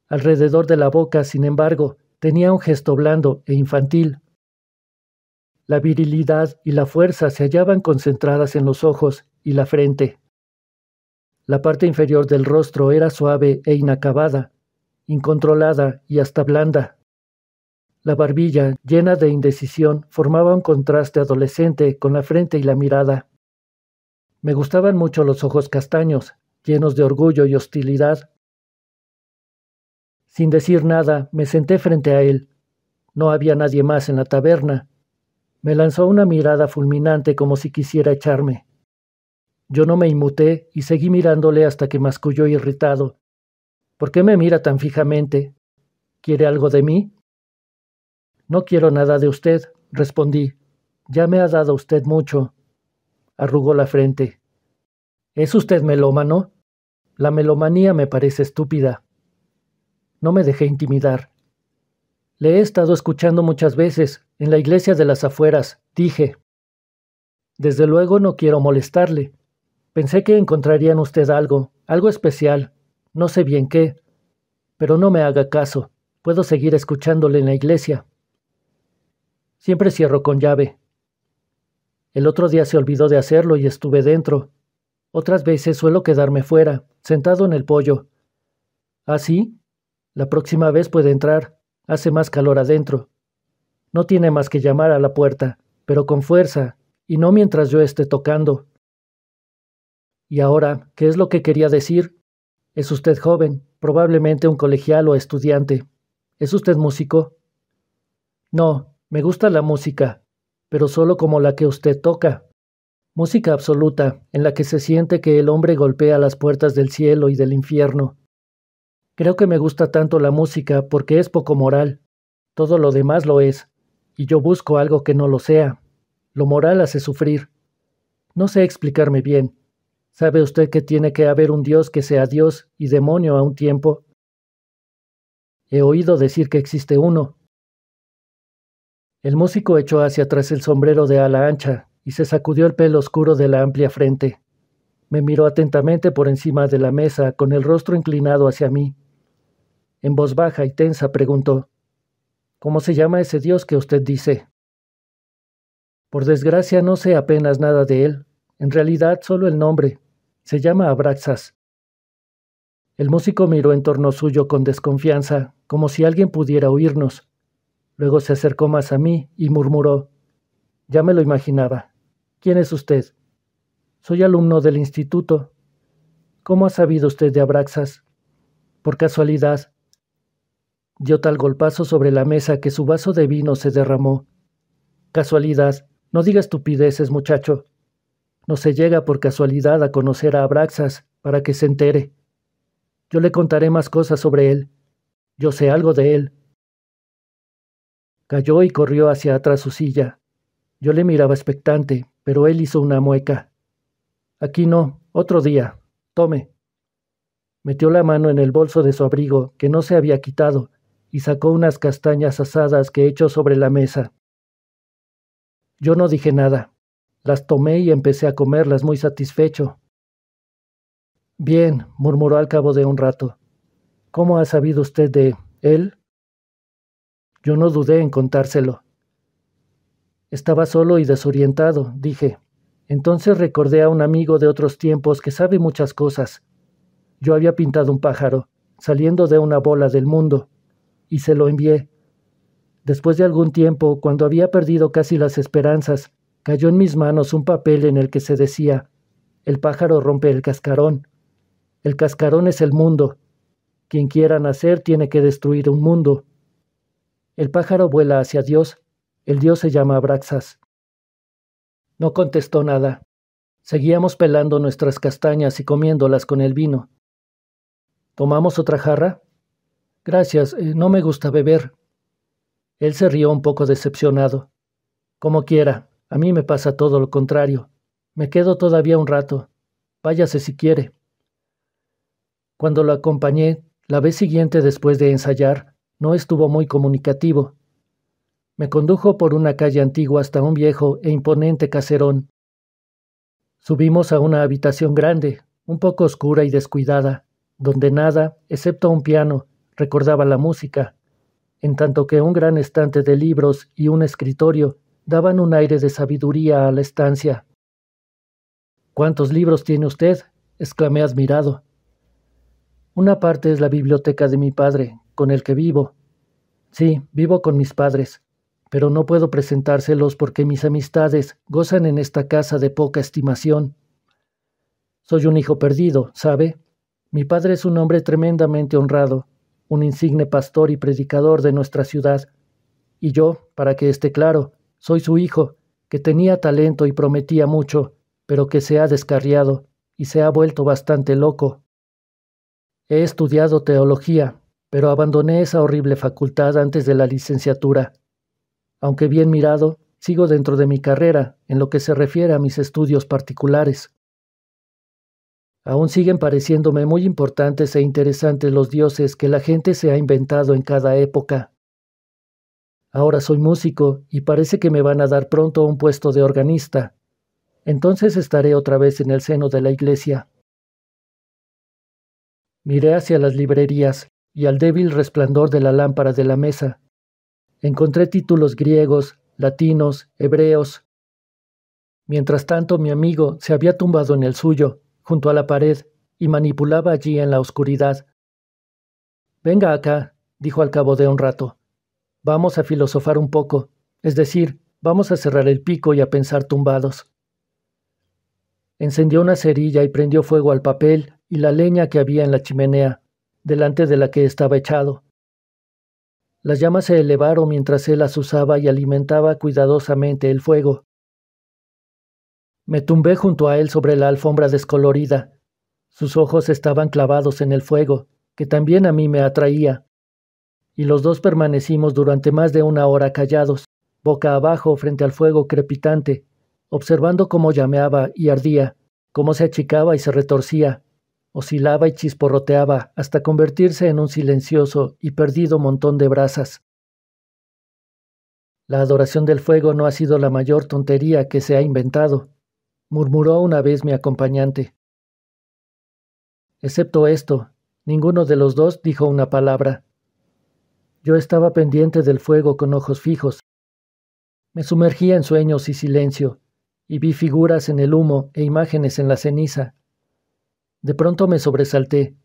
Alrededor de la boca, sin embargo, tenía un gesto blando e infantil. La virilidad y la fuerza se hallaban concentradas en los ojos y la frente. La parte inferior del rostro era suave e inacabada, incontrolada y hasta blanda. La barbilla, llena de indecisión, formaba un contraste adolescente con la frente y la mirada. Me gustaban mucho los ojos castaños, llenos de orgullo y hostilidad. Sin decir nada, me senté frente a él. No había nadie más en la taberna. Me lanzó una mirada fulminante como si quisiera echarme. Yo no me inmuté y seguí mirándole hasta que masculló irritado. ¿Por qué me mira tan fijamente? ¿Quiere algo de mí? No quiero nada de usted, respondí. Ya me ha dado usted mucho. Arrugó la frente. ¿Es usted melómano? La melomanía me parece estúpida. No me dejé intimidar. Le he estado escuchando muchas veces, en la iglesia de las afueras, dije. Desde luego no quiero molestarle. Pensé que encontrarían usted algo, algo especial, no sé bien qué. Pero no me haga caso, puedo seguir escuchándole en la iglesia. Siempre cierro con llave. El otro día se olvidó de hacerlo y estuve dentro. Otras veces suelo quedarme fuera, sentado en el pollo. Así, la próxima vez puede entrar. Hace más calor adentro. No tiene más que llamar a la puerta, pero con fuerza, y no mientras yo esté tocando. Y ahora, ¿qué es lo que quería decir? Es usted joven, probablemente un colegial o estudiante. ¿Es usted músico? No, me gusta la música, pero solo como la que usted toca. Música absoluta, en la que se siente que el hombre golpea las puertas del cielo y del infierno. Creo que me gusta tanto la música porque es poco moral. Todo lo demás lo es, y yo busco algo que no lo sea. Lo moral hace sufrir. No sé explicarme bien. ¿Sabe usted que tiene que haber un Dios que sea Dios y demonio a un tiempo? He oído decir que existe uno, el músico echó hacia atrás el sombrero de ala ancha y se sacudió el pelo oscuro de la amplia frente. Me miró atentamente por encima de la mesa, con el rostro inclinado hacia mí. En voz baja y tensa preguntó, ¿Cómo se llama ese Dios que usted dice? Por desgracia no sé apenas nada de él, en realidad solo el nombre. Se llama Abraxas. El músico miró en torno suyo con desconfianza, como si alguien pudiera oírnos. Luego se acercó más a mí y murmuró, Ya me lo imaginaba. ¿Quién es usted? Soy alumno del instituto. ¿Cómo ha sabido usted de Abraxas? Por casualidad. Dio tal golpazo sobre la mesa que su vaso de vino se derramó. Casualidad. No diga estupideces, muchacho. No se llega por casualidad a conocer a Abraxas para que se entere. Yo le contaré más cosas sobre él. Yo sé algo de él, Cayó y corrió hacia atrás su silla. Yo le miraba expectante, pero él hizo una mueca. Aquí no, otro día. Tome. Metió la mano en el bolso de su abrigo, que no se había quitado, y sacó unas castañas asadas que echó sobre la mesa. Yo no dije nada. Las tomé y empecé a comerlas muy satisfecho. Bien, murmuró al cabo de un rato. ¿Cómo ha sabido usted de él? Yo no dudé en contárselo. Estaba solo y desorientado, dije. Entonces recordé a un amigo de otros tiempos que sabe muchas cosas. Yo había pintado un pájaro, saliendo de una bola del mundo, y se lo envié. Después de algún tiempo, cuando había perdido casi las esperanzas, cayó en mis manos un papel en el que se decía, el pájaro rompe el cascarón. El cascarón es el mundo. Quien quiera nacer tiene que destruir un mundo. El pájaro vuela hacia Dios. El Dios se llama Abraxas. No contestó nada. Seguíamos pelando nuestras castañas y comiéndolas con el vino. ¿Tomamos otra jarra? Gracias, eh, no me gusta beber. Él se rió un poco decepcionado. Como quiera, a mí me pasa todo lo contrario. Me quedo todavía un rato. Váyase si quiere. Cuando lo acompañé, la vez siguiente después de ensayar, no estuvo muy comunicativo. Me condujo por una calle antigua hasta un viejo e imponente caserón. Subimos a una habitación grande, un poco oscura y descuidada, donde nada, excepto un piano, recordaba la música, en tanto que un gran estante de libros y un escritorio daban un aire de sabiduría a la estancia. ¿Cuántos libros tiene usted? exclamé admirado. Una parte es la biblioteca de mi padre, con el que vivo. Sí, vivo con mis padres, pero no puedo presentárselos porque mis amistades gozan en esta casa de poca estimación. Soy un hijo perdido, ¿sabe? Mi padre es un hombre tremendamente honrado, un insigne pastor y predicador de nuestra ciudad. Y yo, para que esté claro, soy su hijo, que tenía talento y prometía mucho, pero que se ha descarriado y se ha vuelto bastante loco. He estudiado teología, pero abandoné esa horrible facultad antes de la licenciatura. Aunque bien mirado, sigo dentro de mi carrera en lo que se refiere a mis estudios particulares. Aún siguen pareciéndome muy importantes e interesantes los dioses que la gente se ha inventado en cada época. Ahora soy músico y parece que me van a dar pronto un puesto de organista. Entonces estaré otra vez en el seno de la iglesia. Miré hacia las librerías y al débil resplandor de la lámpara de la mesa. Encontré títulos griegos, latinos, hebreos. Mientras tanto, mi amigo se había tumbado en el suyo, junto a la pared, y manipulaba allí en la oscuridad. Venga acá, dijo al cabo de un rato. Vamos a filosofar un poco, es decir, vamos a cerrar el pico y a pensar tumbados. Encendió una cerilla y prendió fuego al papel y la leña que había en la chimenea delante de la que estaba echado. Las llamas se elevaron mientras él las usaba y alimentaba cuidadosamente el fuego. Me tumbé junto a él sobre la alfombra descolorida. Sus ojos estaban clavados en el fuego, que también a mí me atraía. Y los dos permanecimos durante más de una hora callados, boca abajo frente al fuego crepitante, observando cómo llameaba y ardía, cómo se achicaba y se retorcía, oscilaba y chisporroteaba hasta convertirse en un silencioso y perdido montón de brasas. La adoración del fuego no ha sido la mayor tontería que se ha inventado, murmuró una vez mi acompañante. Excepto esto, ninguno de los dos dijo una palabra. Yo estaba pendiente del fuego con ojos fijos. Me sumergía en sueños y silencio, y vi figuras en el humo e imágenes en la ceniza, de pronto me sobresalté.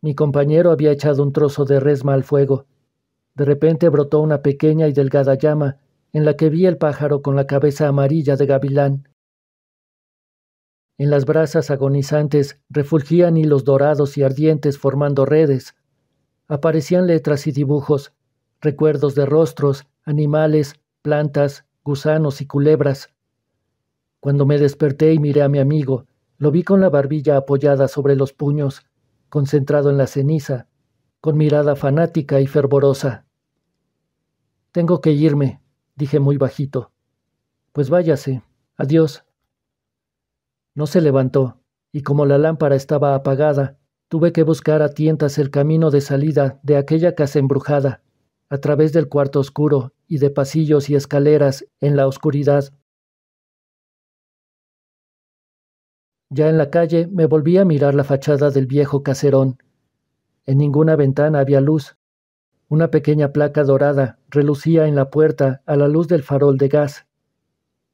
Mi compañero había echado un trozo de resma al fuego. De repente brotó una pequeña y delgada llama, en la que vi el pájaro con la cabeza amarilla de gavilán. En las brasas agonizantes refulgían hilos dorados y ardientes formando redes. Aparecían letras y dibujos, recuerdos de rostros, animales, plantas, gusanos y culebras. Cuando me desperté y miré a mi amigo, lo vi con la barbilla apoyada sobre los puños, concentrado en la ceniza, con mirada fanática y fervorosa. Tengo que irme, dije muy bajito. Pues váyase, adiós. No se levantó, y como la lámpara estaba apagada, tuve que buscar a tientas el camino de salida de aquella casa embrujada, a través del cuarto oscuro y de pasillos y escaleras en la oscuridad Ya en la calle me volví a mirar la fachada del viejo caserón. En ninguna ventana había luz. Una pequeña placa dorada relucía en la puerta a la luz del farol de gas.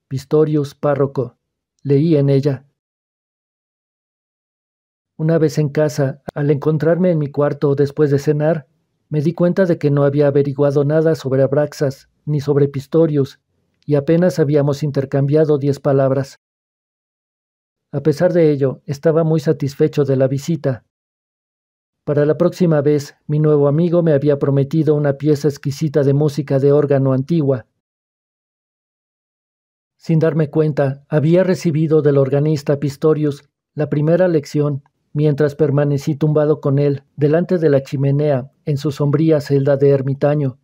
Pistorius, párroco. Leí en ella. Una vez en casa, al encontrarme en mi cuarto después de cenar, me di cuenta de que no había averiguado nada sobre Abraxas ni sobre Pistorius, y apenas habíamos intercambiado diez palabras. A pesar de ello, estaba muy satisfecho de la visita. Para la próxima vez, mi nuevo amigo me había prometido una pieza exquisita de música de órgano antigua. Sin darme cuenta, había recibido del organista Pistorius la primera lección mientras permanecí tumbado con él delante de la chimenea en su sombría celda de ermitaño.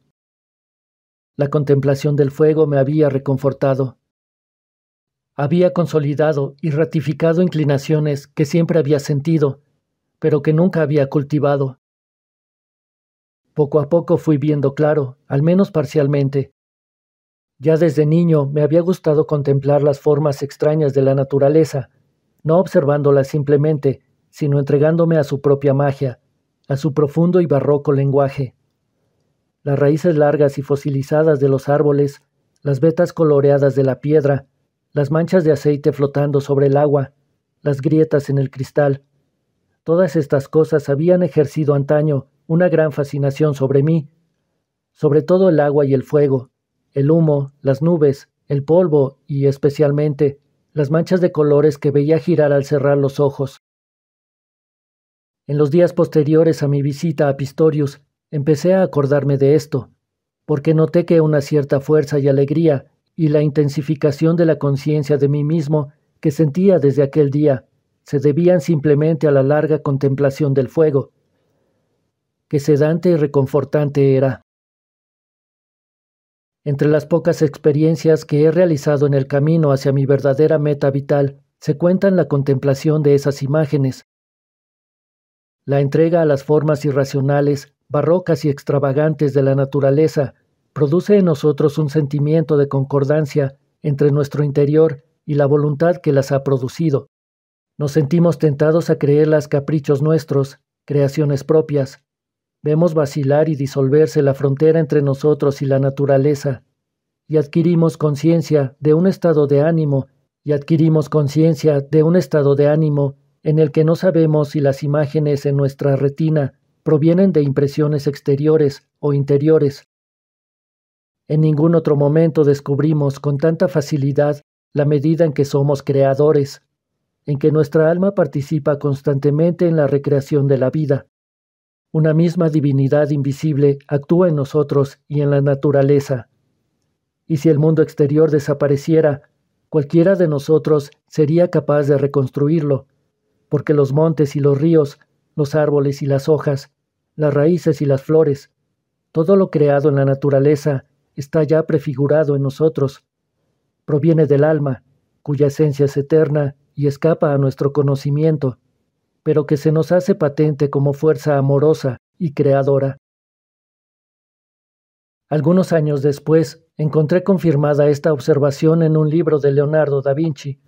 La contemplación del fuego me había reconfortado. Había consolidado y ratificado inclinaciones que siempre había sentido, pero que nunca había cultivado. Poco a poco fui viendo claro, al menos parcialmente. Ya desde niño me había gustado contemplar las formas extrañas de la naturaleza, no observándolas simplemente, sino entregándome a su propia magia, a su profundo y barroco lenguaje. Las raíces largas y fosilizadas de los árboles, las vetas coloreadas de la piedra, las manchas de aceite flotando sobre el agua, las grietas en el cristal. Todas estas cosas habían ejercido antaño una gran fascinación sobre mí, sobre todo el agua y el fuego, el humo, las nubes, el polvo y especialmente las manchas de colores que veía girar al cerrar los ojos. En los días posteriores a mi visita a Pistorius, empecé a acordarme de esto, porque noté que una cierta fuerza y alegría y la intensificación de la conciencia de mí mismo que sentía desde aquel día se debían simplemente a la larga contemplación del fuego. que sedante y reconfortante era. Entre las pocas experiencias que he realizado en el camino hacia mi verdadera meta vital, se cuentan la contemplación de esas imágenes, la entrega a las formas irracionales, barrocas y extravagantes de la naturaleza produce en nosotros un sentimiento de concordancia entre nuestro interior y la voluntad que las ha producido. Nos sentimos tentados a creer las caprichos nuestros, creaciones propias. Vemos vacilar y disolverse la frontera entre nosotros y la naturaleza, y adquirimos conciencia de un estado de ánimo, y adquirimos conciencia de un estado de ánimo en el que no sabemos si las imágenes en nuestra retina provienen de impresiones exteriores o interiores, en ningún otro momento descubrimos con tanta facilidad la medida en que somos creadores, en que nuestra alma participa constantemente en la recreación de la vida. Una misma divinidad invisible actúa en nosotros y en la naturaleza. Y si el mundo exterior desapareciera, cualquiera de nosotros sería capaz de reconstruirlo, porque los montes y los ríos, los árboles y las hojas, las raíces y las flores, todo lo creado en la naturaleza está ya prefigurado en nosotros. Proviene del alma, cuya esencia es eterna y escapa a nuestro conocimiento, pero que se nos hace patente como fuerza amorosa y creadora. Algunos años después, encontré confirmada esta observación en un libro de Leonardo da Vinci,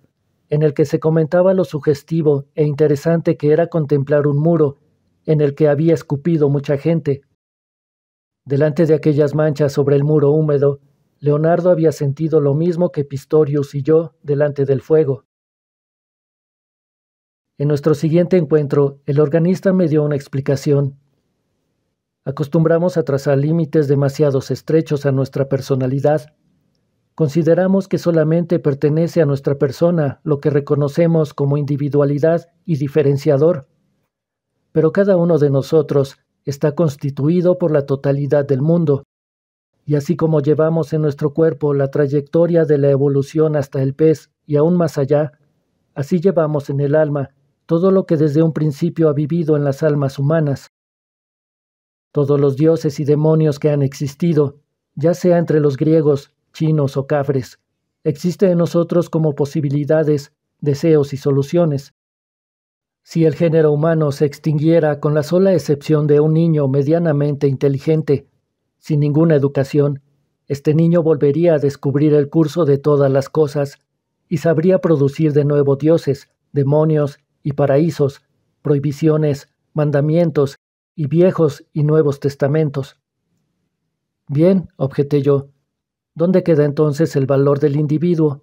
en el que se comentaba lo sugestivo e interesante que era contemplar un muro en el que había escupido mucha gente, Delante de aquellas manchas sobre el muro húmedo, Leonardo había sentido lo mismo que Pistorius y yo delante del fuego. En nuestro siguiente encuentro, el organista me dio una explicación. Acostumbramos a trazar límites demasiado estrechos a nuestra personalidad. Consideramos que solamente pertenece a nuestra persona lo que reconocemos como individualidad y diferenciador. Pero cada uno de nosotros está constituido por la totalidad del mundo. Y así como llevamos en nuestro cuerpo la trayectoria de la evolución hasta el pez y aún más allá, así llevamos en el alma todo lo que desde un principio ha vivido en las almas humanas. Todos los dioses y demonios que han existido, ya sea entre los griegos, chinos o cafres, existe en nosotros como posibilidades, deseos y soluciones. Si el género humano se extinguiera con la sola excepción de un niño medianamente inteligente, sin ninguna educación, este niño volvería a descubrir el curso de todas las cosas y sabría producir de nuevo dioses, demonios y paraísos, prohibiciones, mandamientos y viejos y nuevos testamentos. Bien, objeté yo, ¿dónde queda entonces el valor del individuo?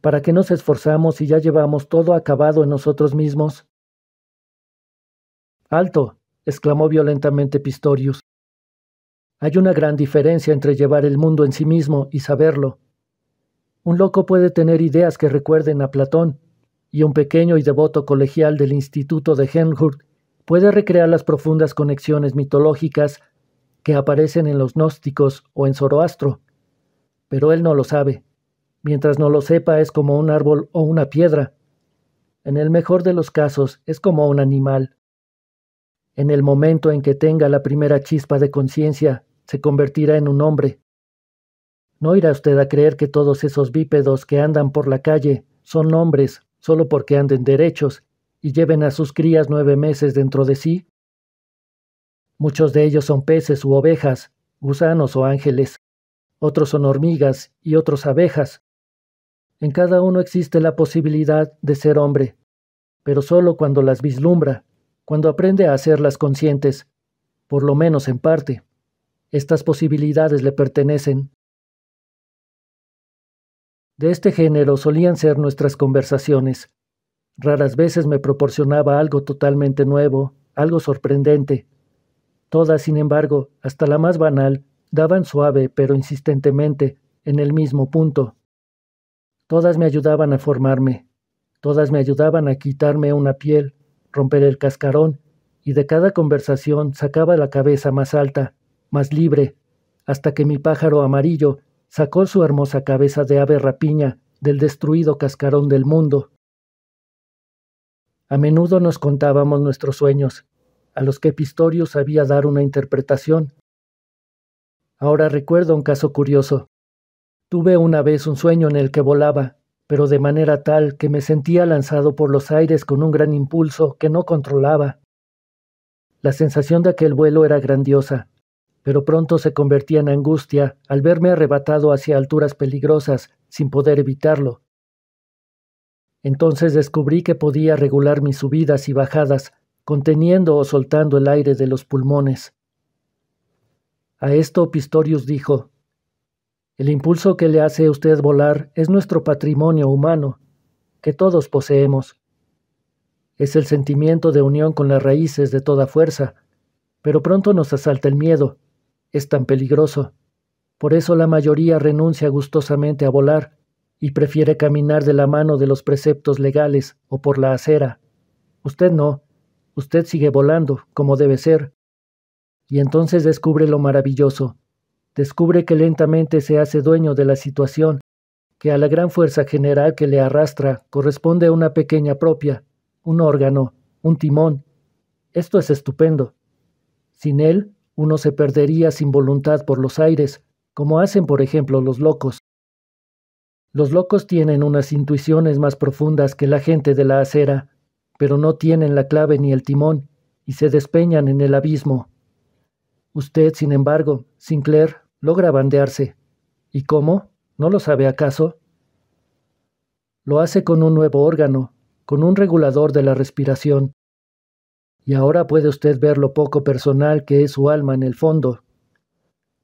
¿Para qué nos esforzamos si ya llevamos todo acabado en nosotros mismos? Alto, exclamó violentamente Pistorius. Hay una gran diferencia entre llevar el mundo en sí mismo y saberlo. Un loco puede tener ideas que recuerden a Platón, y un pequeño y devoto colegial del Instituto de Henhurt puede recrear las profundas conexiones mitológicas que aparecen en los gnósticos o en Zoroastro. Pero él no lo sabe. Mientras no lo sepa es como un árbol o una piedra. En el mejor de los casos es como un animal. En el momento en que tenga la primera chispa de conciencia, se convertirá en un hombre. No irá usted a creer que todos esos bípedos que andan por la calle son hombres solo porque anden derechos y lleven a sus crías nueve meses dentro de sí. Muchos de ellos son peces u ovejas, gusanos o ángeles. Otros son hormigas y otros abejas. En cada uno existe la posibilidad de ser hombre, pero solo cuando las vislumbra cuando aprende a hacerlas conscientes, por lo menos en parte. Estas posibilidades le pertenecen. De este género solían ser nuestras conversaciones. Raras veces me proporcionaba algo totalmente nuevo, algo sorprendente. Todas, sin embargo, hasta la más banal, daban suave pero insistentemente en el mismo punto. Todas me ayudaban a formarme, todas me ayudaban a quitarme una piel, romper el cascarón, y de cada conversación sacaba la cabeza más alta, más libre, hasta que mi pájaro amarillo sacó su hermosa cabeza de ave rapiña del destruido cascarón del mundo. A menudo nos contábamos nuestros sueños, a los que Pistorius sabía dar una interpretación. Ahora recuerdo un caso curioso. Tuve una vez un sueño en el que volaba, pero de manera tal que me sentía lanzado por los aires con un gran impulso que no controlaba. La sensación de aquel vuelo era grandiosa, pero pronto se convertía en angustia al verme arrebatado hacia alturas peligrosas sin poder evitarlo. Entonces descubrí que podía regular mis subidas y bajadas, conteniendo o soltando el aire de los pulmones. A esto Pistorius dijo, el impulso que le hace a usted volar es nuestro patrimonio humano, que todos poseemos. Es el sentimiento de unión con las raíces de toda fuerza, pero pronto nos asalta el miedo. Es tan peligroso. Por eso la mayoría renuncia gustosamente a volar y prefiere caminar de la mano de los preceptos legales o por la acera. Usted no, usted sigue volando, como debe ser. Y entonces descubre lo maravilloso, descubre que lentamente se hace dueño de la situación, que a la gran fuerza general que le arrastra corresponde una pequeña propia, un órgano, un timón. Esto es estupendo. Sin él, uno se perdería sin voluntad por los aires, como hacen por ejemplo los locos. Los locos tienen unas intuiciones más profundas que la gente de la acera, pero no tienen la clave ni el timón, y se despeñan en el abismo. Usted, sin embargo, Sinclair, logra bandearse. ¿Y cómo? ¿No lo sabe acaso? Lo hace con un nuevo órgano, con un regulador de la respiración. Y ahora puede usted ver lo poco personal que es su alma en el fondo.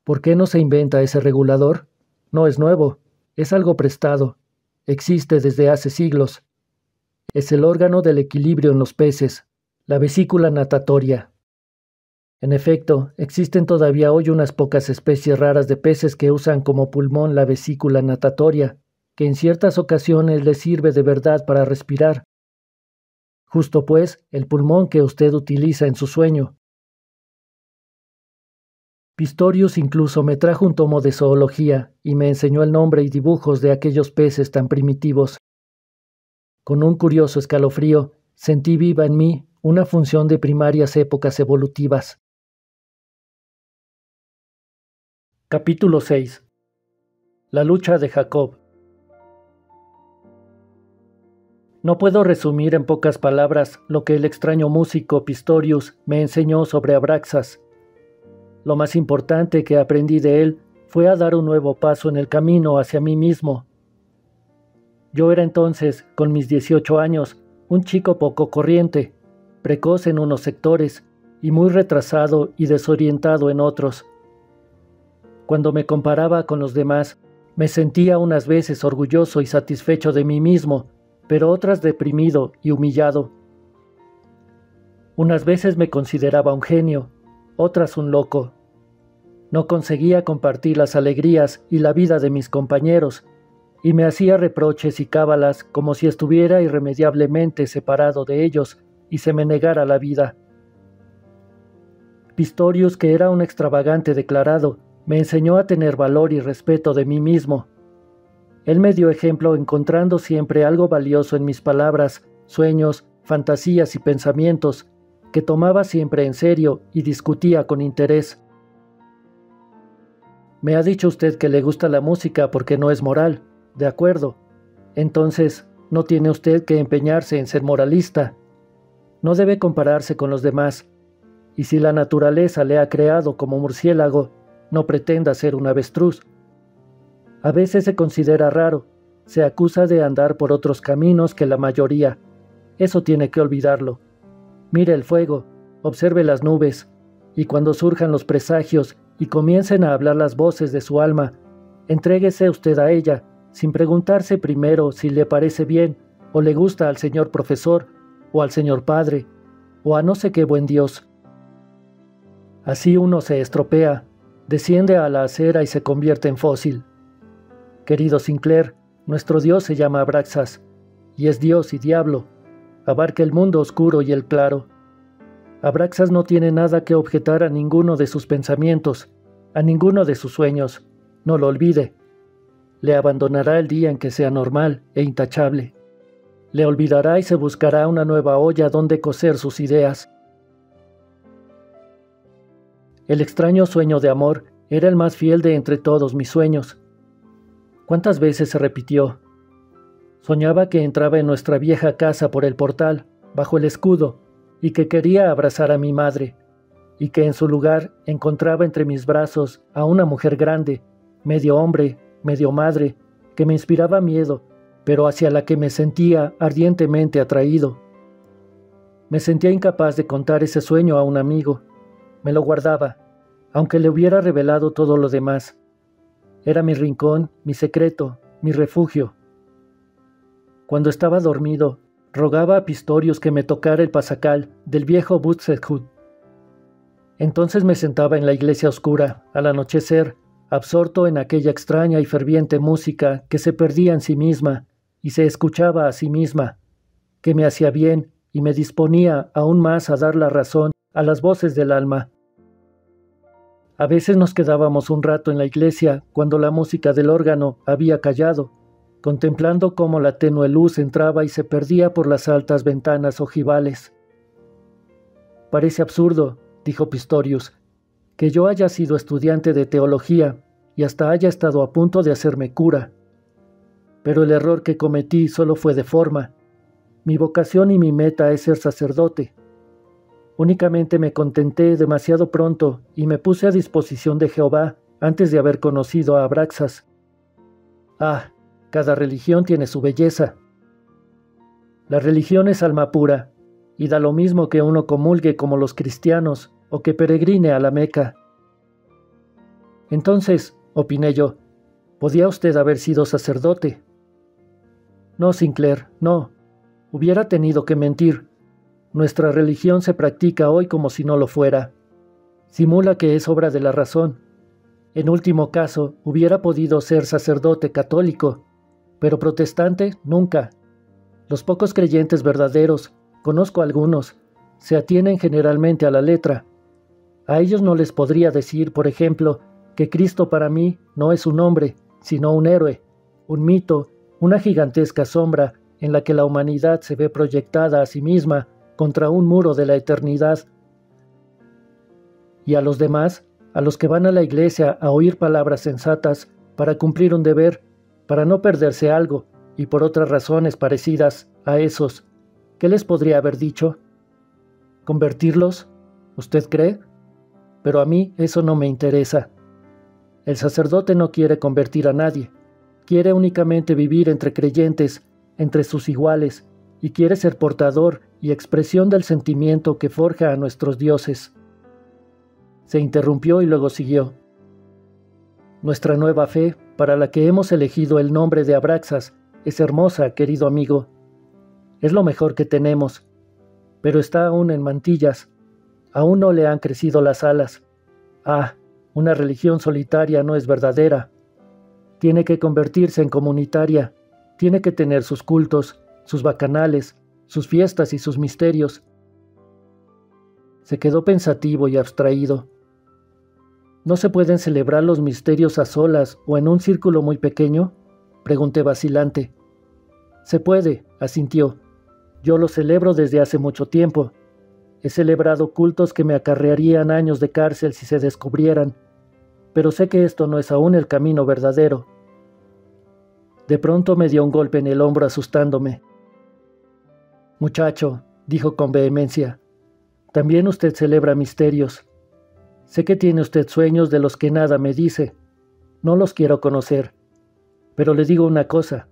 ¿Por qué no se inventa ese regulador? No es nuevo, es algo prestado, existe desde hace siglos. Es el órgano del equilibrio en los peces, la vesícula natatoria. En efecto, existen todavía hoy unas pocas especies raras de peces que usan como pulmón la vesícula natatoria, que en ciertas ocasiones les sirve de verdad para respirar. Justo pues, el pulmón que usted utiliza en su sueño. Pistorius incluso me trajo un tomo de zoología y me enseñó el nombre y dibujos de aquellos peces tan primitivos. Con un curioso escalofrío, sentí viva en mí una función de primarias épocas evolutivas. Capítulo 6 La lucha de Jacob No puedo resumir en pocas palabras lo que el extraño músico Pistorius me enseñó sobre Abraxas. Lo más importante que aprendí de él fue a dar un nuevo paso en el camino hacia mí mismo. Yo era entonces, con mis 18 años, un chico poco corriente, precoz en unos sectores y muy retrasado y desorientado en otros. Cuando me comparaba con los demás, me sentía unas veces orgulloso y satisfecho de mí mismo, pero otras deprimido y humillado. Unas veces me consideraba un genio, otras un loco. No conseguía compartir las alegrías y la vida de mis compañeros, y me hacía reproches y cábalas como si estuviera irremediablemente separado de ellos y se me negara la vida. Pistorius, que era un extravagante declarado, me enseñó a tener valor y respeto de mí mismo. Él me dio ejemplo encontrando siempre algo valioso en mis palabras, sueños, fantasías y pensamientos, que tomaba siempre en serio y discutía con interés. Me ha dicho usted que le gusta la música porque no es moral, de acuerdo. Entonces, no tiene usted que empeñarse en ser moralista. No debe compararse con los demás. Y si la naturaleza le ha creado como murciélago no pretenda ser un avestruz. A veces se considera raro, se acusa de andar por otros caminos que la mayoría. Eso tiene que olvidarlo. Mire el fuego, observe las nubes, y cuando surjan los presagios y comiencen a hablar las voces de su alma, entréguese usted a ella, sin preguntarse primero si le parece bien o le gusta al señor profesor o al señor padre o a no sé qué buen Dios. Así uno se estropea, desciende a la acera y se convierte en fósil. Querido Sinclair, nuestro Dios se llama Abraxas, y es Dios y diablo, abarca el mundo oscuro y el claro. Abraxas no tiene nada que objetar a ninguno de sus pensamientos, a ninguno de sus sueños, no lo olvide. Le abandonará el día en que sea normal e intachable. Le olvidará y se buscará una nueva olla donde coser sus ideas. El extraño sueño de amor era el más fiel de entre todos mis sueños. ¿Cuántas veces se repitió? Soñaba que entraba en nuestra vieja casa por el portal, bajo el escudo, y que quería abrazar a mi madre, y que en su lugar encontraba entre mis brazos a una mujer grande, medio hombre, medio madre, que me inspiraba miedo, pero hacia la que me sentía ardientemente atraído. Me sentía incapaz de contar ese sueño a un amigo, me lo guardaba, aunque le hubiera revelado todo lo demás. Era mi rincón, mi secreto, mi refugio. Cuando estaba dormido, rogaba a Pistorius que me tocara el pasacal del viejo Butzehut. Entonces me sentaba en la iglesia oscura, al anochecer, absorto en aquella extraña y ferviente música que se perdía en sí misma y se escuchaba a sí misma, que me hacía bien y me disponía aún más a dar la razón a las voces del alma. A veces nos quedábamos un rato en la iglesia cuando la música del órgano había callado, contemplando cómo la tenue luz entraba y se perdía por las altas ventanas ojivales. Parece absurdo, dijo Pistorius, que yo haya sido estudiante de teología y hasta haya estado a punto de hacerme cura. Pero el error que cometí solo fue de forma. Mi vocación y mi meta es ser sacerdote, Únicamente me contenté demasiado pronto y me puse a disposición de Jehová antes de haber conocido a Abraxas. Ah, cada religión tiene su belleza. La religión es alma pura, y da lo mismo que uno comulgue como los cristianos o que peregrine a la Meca. Entonces, opiné yo, podía usted haber sido sacerdote. No, Sinclair, no. Hubiera tenido que mentir, nuestra religión se practica hoy como si no lo fuera. Simula que es obra de la razón. En último caso, hubiera podido ser sacerdote católico, pero protestante nunca. Los pocos creyentes verdaderos, conozco algunos, se atienen generalmente a la letra. A ellos no les podría decir, por ejemplo, que Cristo para mí no es un hombre, sino un héroe, un mito, una gigantesca sombra en la que la humanidad se ve proyectada a sí misma contra un muro de la eternidad. Y a los demás, a los que van a la iglesia a oír palabras sensatas, para cumplir un deber, para no perderse algo, y por otras razones parecidas a esos, ¿qué les podría haber dicho? ¿Convertirlos? ¿Usted cree? Pero a mí eso no me interesa. El sacerdote no quiere convertir a nadie, quiere únicamente vivir entre creyentes, entre sus iguales, y quiere ser portador y expresión del sentimiento que forja a nuestros dioses. Se interrumpió y luego siguió. Nuestra nueva fe, para la que hemos elegido el nombre de Abraxas, es hermosa, querido amigo. Es lo mejor que tenemos, pero está aún en mantillas. Aún no le han crecido las alas. Ah, una religión solitaria no es verdadera. Tiene que convertirse en comunitaria, tiene que tener sus cultos, sus bacanales, sus fiestas y sus misterios. Se quedó pensativo y abstraído. ¿No se pueden celebrar los misterios a solas o en un círculo muy pequeño? Pregunté vacilante. Se puede, asintió. Yo lo celebro desde hace mucho tiempo. He celebrado cultos que me acarrearían años de cárcel si se descubrieran, pero sé que esto no es aún el camino verdadero. De pronto me dio un golpe en el hombro asustándome. Muchacho, dijo con vehemencia, también usted celebra misterios. Sé que tiene usted sueños de los que nada me dice. No los quiero conocer. Pero le digo una cosa,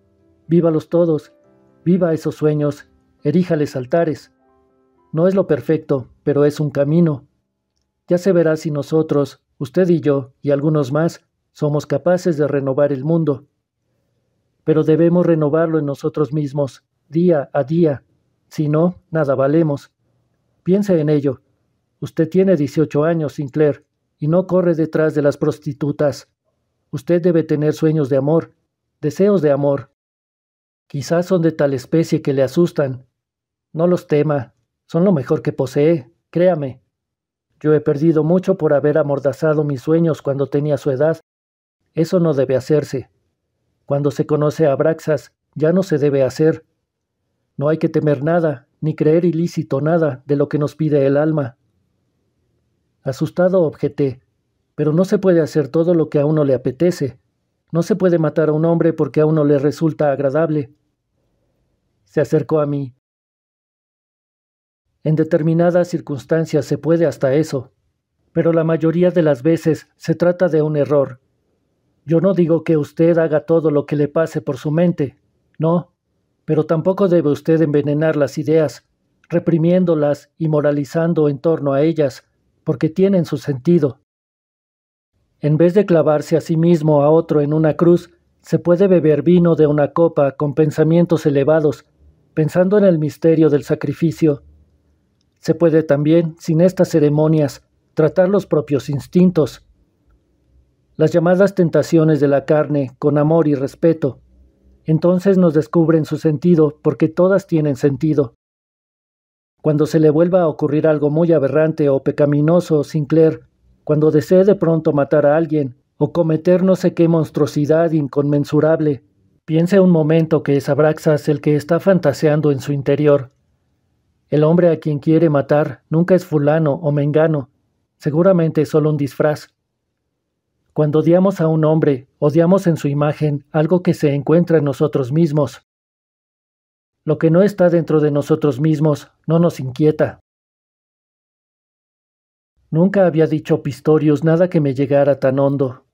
vívalos todos, viva esos sueños, eríjales altares. No es lo perfecto, pero es un camino. Ya se verá si nosotros, usted y yo, y algunos más, somos capaces de renovar el mundo. Pero debemos renovarlo en nosotros mismos, día a día, si no, nada valemos. Piense en ello. Usted tiene 18 años, Sinclair, y no corre detrás de las prostitutas. Usted debe tener sueños de amor, deseos de amor. Quizás son de tal especie que le asustan. No los tema. Son lo mejor que posee, créame. Yo he perdido mucho por haber amordazado mis sueños cuando tenía su edad. Eso no debe hacerse. Cuando se conoce a Braxas, ya no se debe hacer. No hay que temer nada, ni creer ilícito nada de lo que nos pide el alma. Asustado objeté, pero no se puede hacer todo lo que a uno le apetece. No se puede matar a un hombre porque a uno le resulta agradable. Se acercó a mí. En determinadas circunstancias se puede hasta eso, pero la mayoría de las veces se trata de un error. Yo no digo que usted haga todo lo que le pase por su mente, no, pero tampoco debe usted envenenar las ideas, reprimiéndolas y moralizando en torno a ellas, porque tienen su sentido. En vez de clavarse a sí mismo a otro en una cruz, se puede beber vino de una copa con pensamientos elevados, pensando en el misterio del sacrificio. Se puede también, sin estas ceremonias, tratar los propios instintos. Las llamadas tentaciones de la carne con amor y respeto, entonces nos descubren su sentido, porque todas tienen sentido. Cuando se le vuelva a ocurrir algo muy aberrante o pecaminoso, Sinclair, cuando desee de pronto matar a alguien, o cometer no sé qué monstruosidad inconmensurable, piense un momento que es Abraxas el que está fantaseando en su interior. El hombre a quien quiere matar nunca es fulano o mengano, seguramente es solo un disfraz, cuando odiamos a un hombre, odiamos en su imagen algo que se encuentra en nosotros mismos. Lo que no está dentro de nosotros mismos no nos inquieta. Nunca había dicho Pistorius nada que me llegara tan hondo.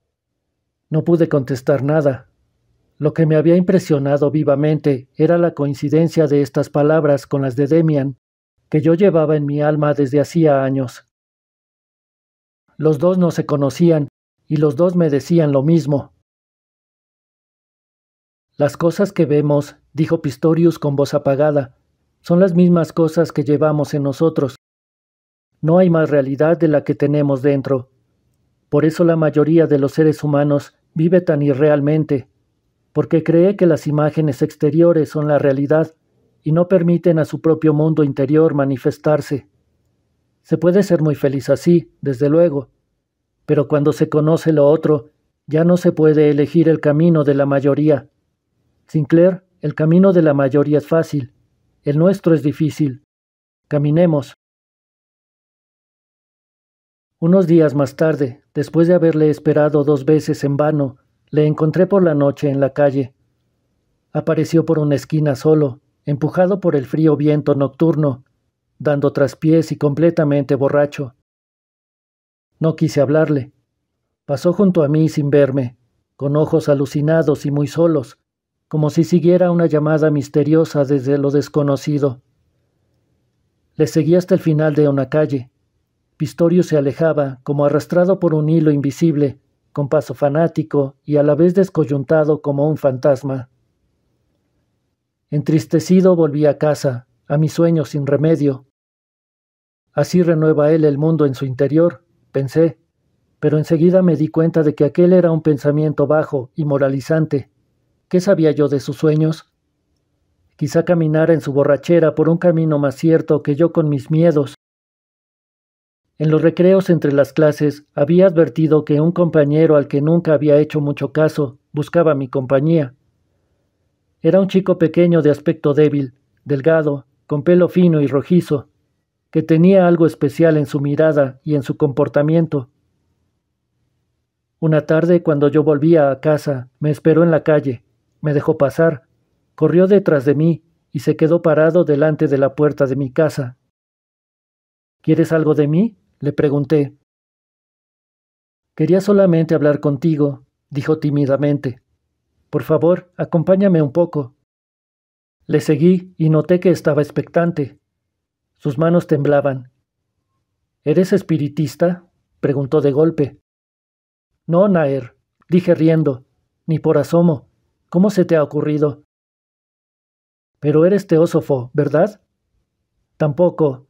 No pude contestar nada. Lo que me había impresionado vivamente era la coincidencia de estas palabras con las de Demian, que yo llevaba en mi alma desde hacía años. Los dos no se conocían, y los dos me decían lo mismo. Las cosas que vemos, dijo Pistorius con voz apagada, son las mismas cosas que llevamos en nosotros. No hay más realidad de la que tenemos dentro. Por eso la mayoría de los seres humanos vive tan irrealmente, porque cree que las imágenes exteriores son la realidad y no permiten a su propio mundo interior manifestarse. Se puede ser muy feliz así, desde luego, pero cuando se conoce lo otro, ya no se puede elegir el camino de la mayoría. Sinclair, el camino de la mayoría es fácil, el nuestro es difícil. Caminemos. Unos días más tarde, después de haberle esperado dos veces en vano, le encontré por la noche en la calle. Apareció por una esquina solo, empujado por el frío viento nocturno, dando traspiés y completamente borracho. No quise hablarle. Pasó junto a mí sin verme, con ojos alucinados y muy solos, como si siguiera una llamada misteriosa desde lo desconocido. Le seguí hasta el final de una calle. Pistorio se alejaba, como arrastrado por un hilo invisible, con paso fanático y a la vez descoyuntado como un fantasma. Entristecido volví a casa, a mi sueño sin remedio. Así renueva él el mundo en su interior, pensé, pero enseguida me di cuenta de que aquel era un pensamiento bajo y moralizante. ¿Qué sabía yo de sus sueños? Quizá caminara en su borrachera por un camino más cierto que yo con mis miedos. En los recreos entre las clases había advertido que un compañero al que nunca había hecho mucho caso buscaba mi compañía. Era un chico pequeño de aspecto débil, delgado, con pelo fino y rojizo, que tenía algo especial en su mirada y en su comportamiento. Una tarde, cuando yo volvía a casa, me esperó en la calle, me dejó pasar, corrió detrás de mí y se quedó parado delante de la puerta de mi casa. ¿Quieres algo de mí? le pregunté. Quería solamente hablar contigo, dijo tímidamente. Por favor, acompáñame un poco. Le seguí y noté que estaba expectante. Sus manos temblaban. ¿Eres espiritista? preguntó de golpe. No, Naer, dije riendo, ni por asomo. ¿Cómo se te ha ocurrido? Pero eres teósofo, ¿verdad? Tampoco.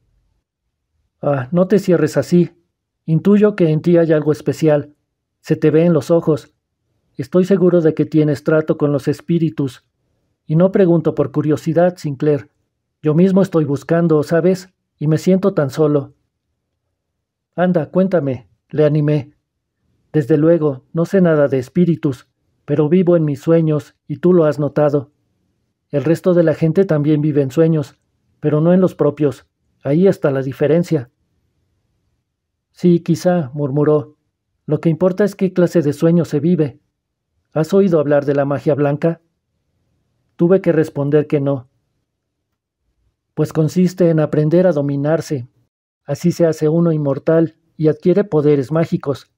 Ah, no te cierres así. Intuyo que en ti hay algo especial. Se te ve en los ojos. Estoy seguro de que tienes trato con los espíritus. Y no pregunto por curiosidad, Sinclair. Yo mismo estoy buscando, ¿sabes? Y me siento tan solo. Anda, cuéntame, le animé. Desde luego, no sé nada de espíritus, pero vivo en mis sueños y tú lo has notado. El resto de la gente también vive en sueños, pero no en los propios. Ahí está la diferencia. Sí, quizá, murmuró. Lo que importa es qué clase de sueño se vive. ¿Has oído hablar de la magia blanca? Tuve que responder que no pues consiste en aprender a dominarse. Así se hace uno inmortal y adquiere poderes mágicos.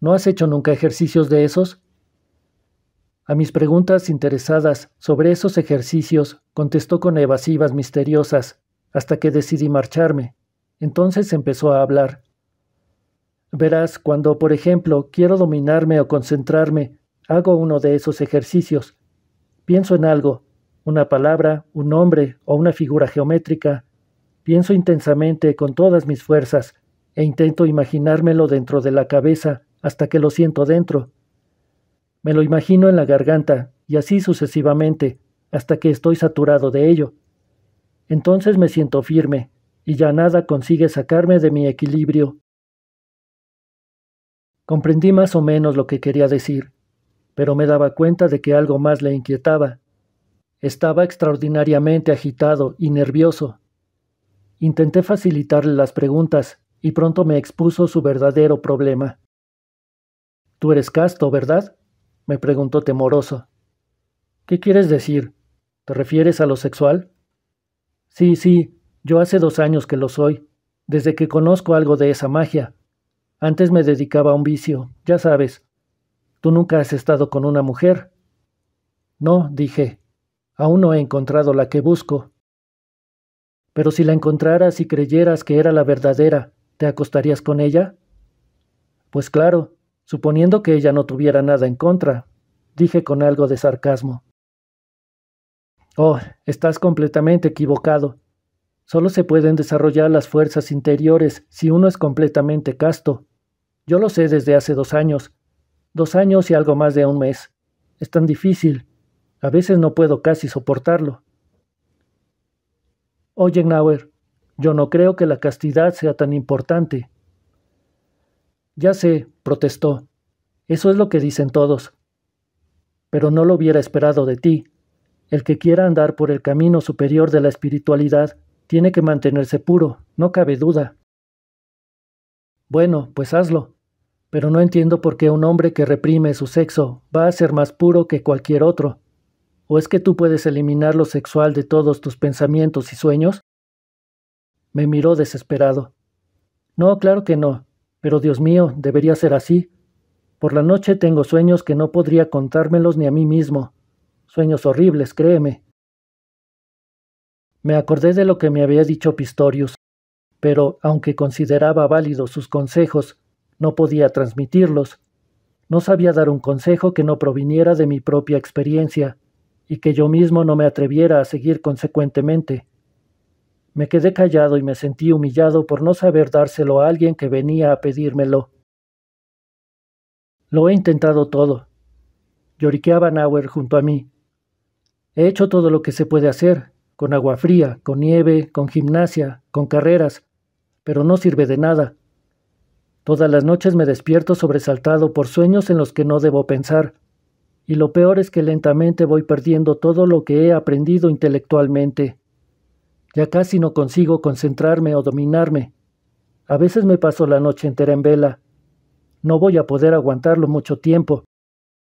¿No has hecho nunca ejercicios de esos? A mis preguntas interesadas sobre esos ejercicios contestó con evasivas misteriosas, hasta que decidí marcharme. Entonces empezó a hablar. Verás, cuando, por ejemplo, quiero dominarme o concentrarme, hago uno de esos ejercicios. Pienso en algo, una palabra, un nombre o una figura geométrica. Pienso intensamente con todas mis fuerzas e intento imaginármelo dentro de la cabeza hasta que lo siento dentro. Me lo imagino en la garganta y así sucesivamente hasta que estoy saturado de ello. Entonces me siento firme y ya nada consigue sacarme de mi equilibrio. Comprendí más o menos lo que quería decir, pero me daba cuenta de que algo más le inquietaba. Estaba extraordinariamente agitado y nervioso. Intenté facilitarle las preguntas y pronto me expuso su verdadero problema. Tú eres casto, ¿verdad? me preguntó temoroso. ¿Qué quieres decir? ¿Te refieres a lo sexual? Sí, sí, yo hace dos años que lo soy, desde que conozco algo de esa magia. Antes me dedicaba a un vicio, ya sabes. Tú nunca has estado con una mujer. No, dije, Aún no he encontrado la que busco. Pero si la encontraras y creyeras que era la verdadera, ¿te acostarías con ella? Pues claro, suponiendo que ella no tuviera nada en contra, dije con algo de sarcasmo. Oh, estás completamente equivocado. Solo se pueden desarrollar las fuerzas interiores si uno es completamente casto. Yo lo sé desde hace dos años. Dos años y algo más de un mes. Es tan difícil, a veces no puedo casi soportarlo. Oye, Nauer, yo no creo que la castidad sea tan importante. Ya sé, protestó. Eso es lo que dicen todos. Pero no lo hubiera esperado de ti. El que quiera andar por el camino superior de la espiritualidad tiene que mantenerse puro, no cabe duda. Bueno, pues hazlo. Pero no entiendo por qué un hombre que reprime su sexo va a ser más puro que cualquier otro. ¿O es que tú puedes eliminar lo sexual de todos tus pensamientos y sueños? Me miró desesperado. No, claro que no, pero Dios mío, debería ser así. Por la noche tengo sueños que no podría contármelos ni a mí mismo. Sueños horribles, créeme. Me acordé de lo que me había dicho Pistorius, pero aunque consideraba válidos sus consejos, no podía transmitirlos. No sabía dar un consejo que no proviniera de mi propia experiencia, y que yo mismo no me atreviera a seguir consecuentemente. Me quedé callado y me sentí humillado por no saber dárselo a alguien que venía a pedírmelo. Lo he intentado todo. Lloriqueaba Nauer junto a mí. He hecho todo lo que se puede hacer, con agua fría, con nieve, con gimnasia, con carreras, pero no sirve de nada. Todas las noches me despierto sobresaltado por sueños en los que no debo pensar, y lo peor es que lentamente voy perdiendo todo lo que he aprendido intelectualmente. Ya casi no consigo concentrarme o dominarme. A veces me paso la noche entera en vela. No voy a poder aguantarlo mucho tiempo.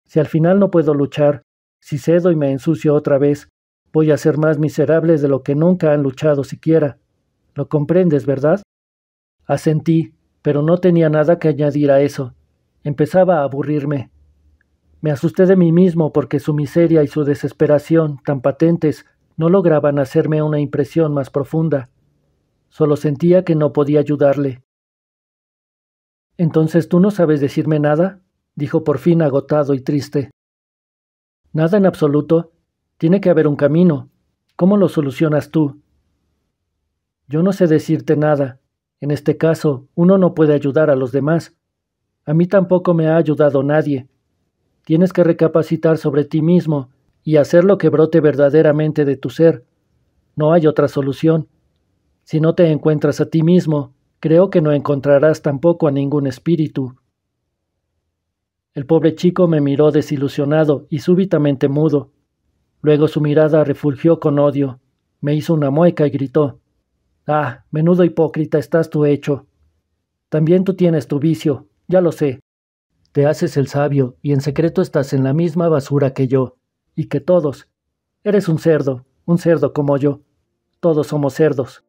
Si al final no puedo luchar, si cedo y me ensucio otra vez, voy a ser más miserable de lo que nunca han luchado siquiera. ¿Lo comprendes, verdad? Asentí, pero no tenía nada que añadir a eso. Empezaba a aburrirme. Me asusté de mí mismo porque su miseria y su desesperación, tan patentes, no lograban hacerme una impresión más profunda. Solo sentía que no podía ayudarle. Entonces tú no sabes decirme nada, dijo por fin agotado y triste. Nada en absoluto. Tiene que haber un camino. ¿Cómo lo solucionas tú? Yo no sé decirte nada. En este caso, uno no puede ayudar a los demás. A mí tampoco me ha ayudado nadie, Tienes que recapacitar sobre ti mismo y hacer lo que brote verdaderamente de tu ser. No hay otra solución. Si no te encuentras a ti mismo, creo que no encontrarás tampoco a ningún espíritu. El pobre chico me miró desilusionado y súbitamente mudo. Luego su mirada refulgió con odio. Me hizo una mueca y gritó. Ah, menudo hipócrita estás tú hecho. También tú tienes tu vicio, ya lo sé te haces el sabio y en secreto estás en la misma basura que yo, y que todos. Eres un cerdo, un cerdo como yo. Todos somos cerdos.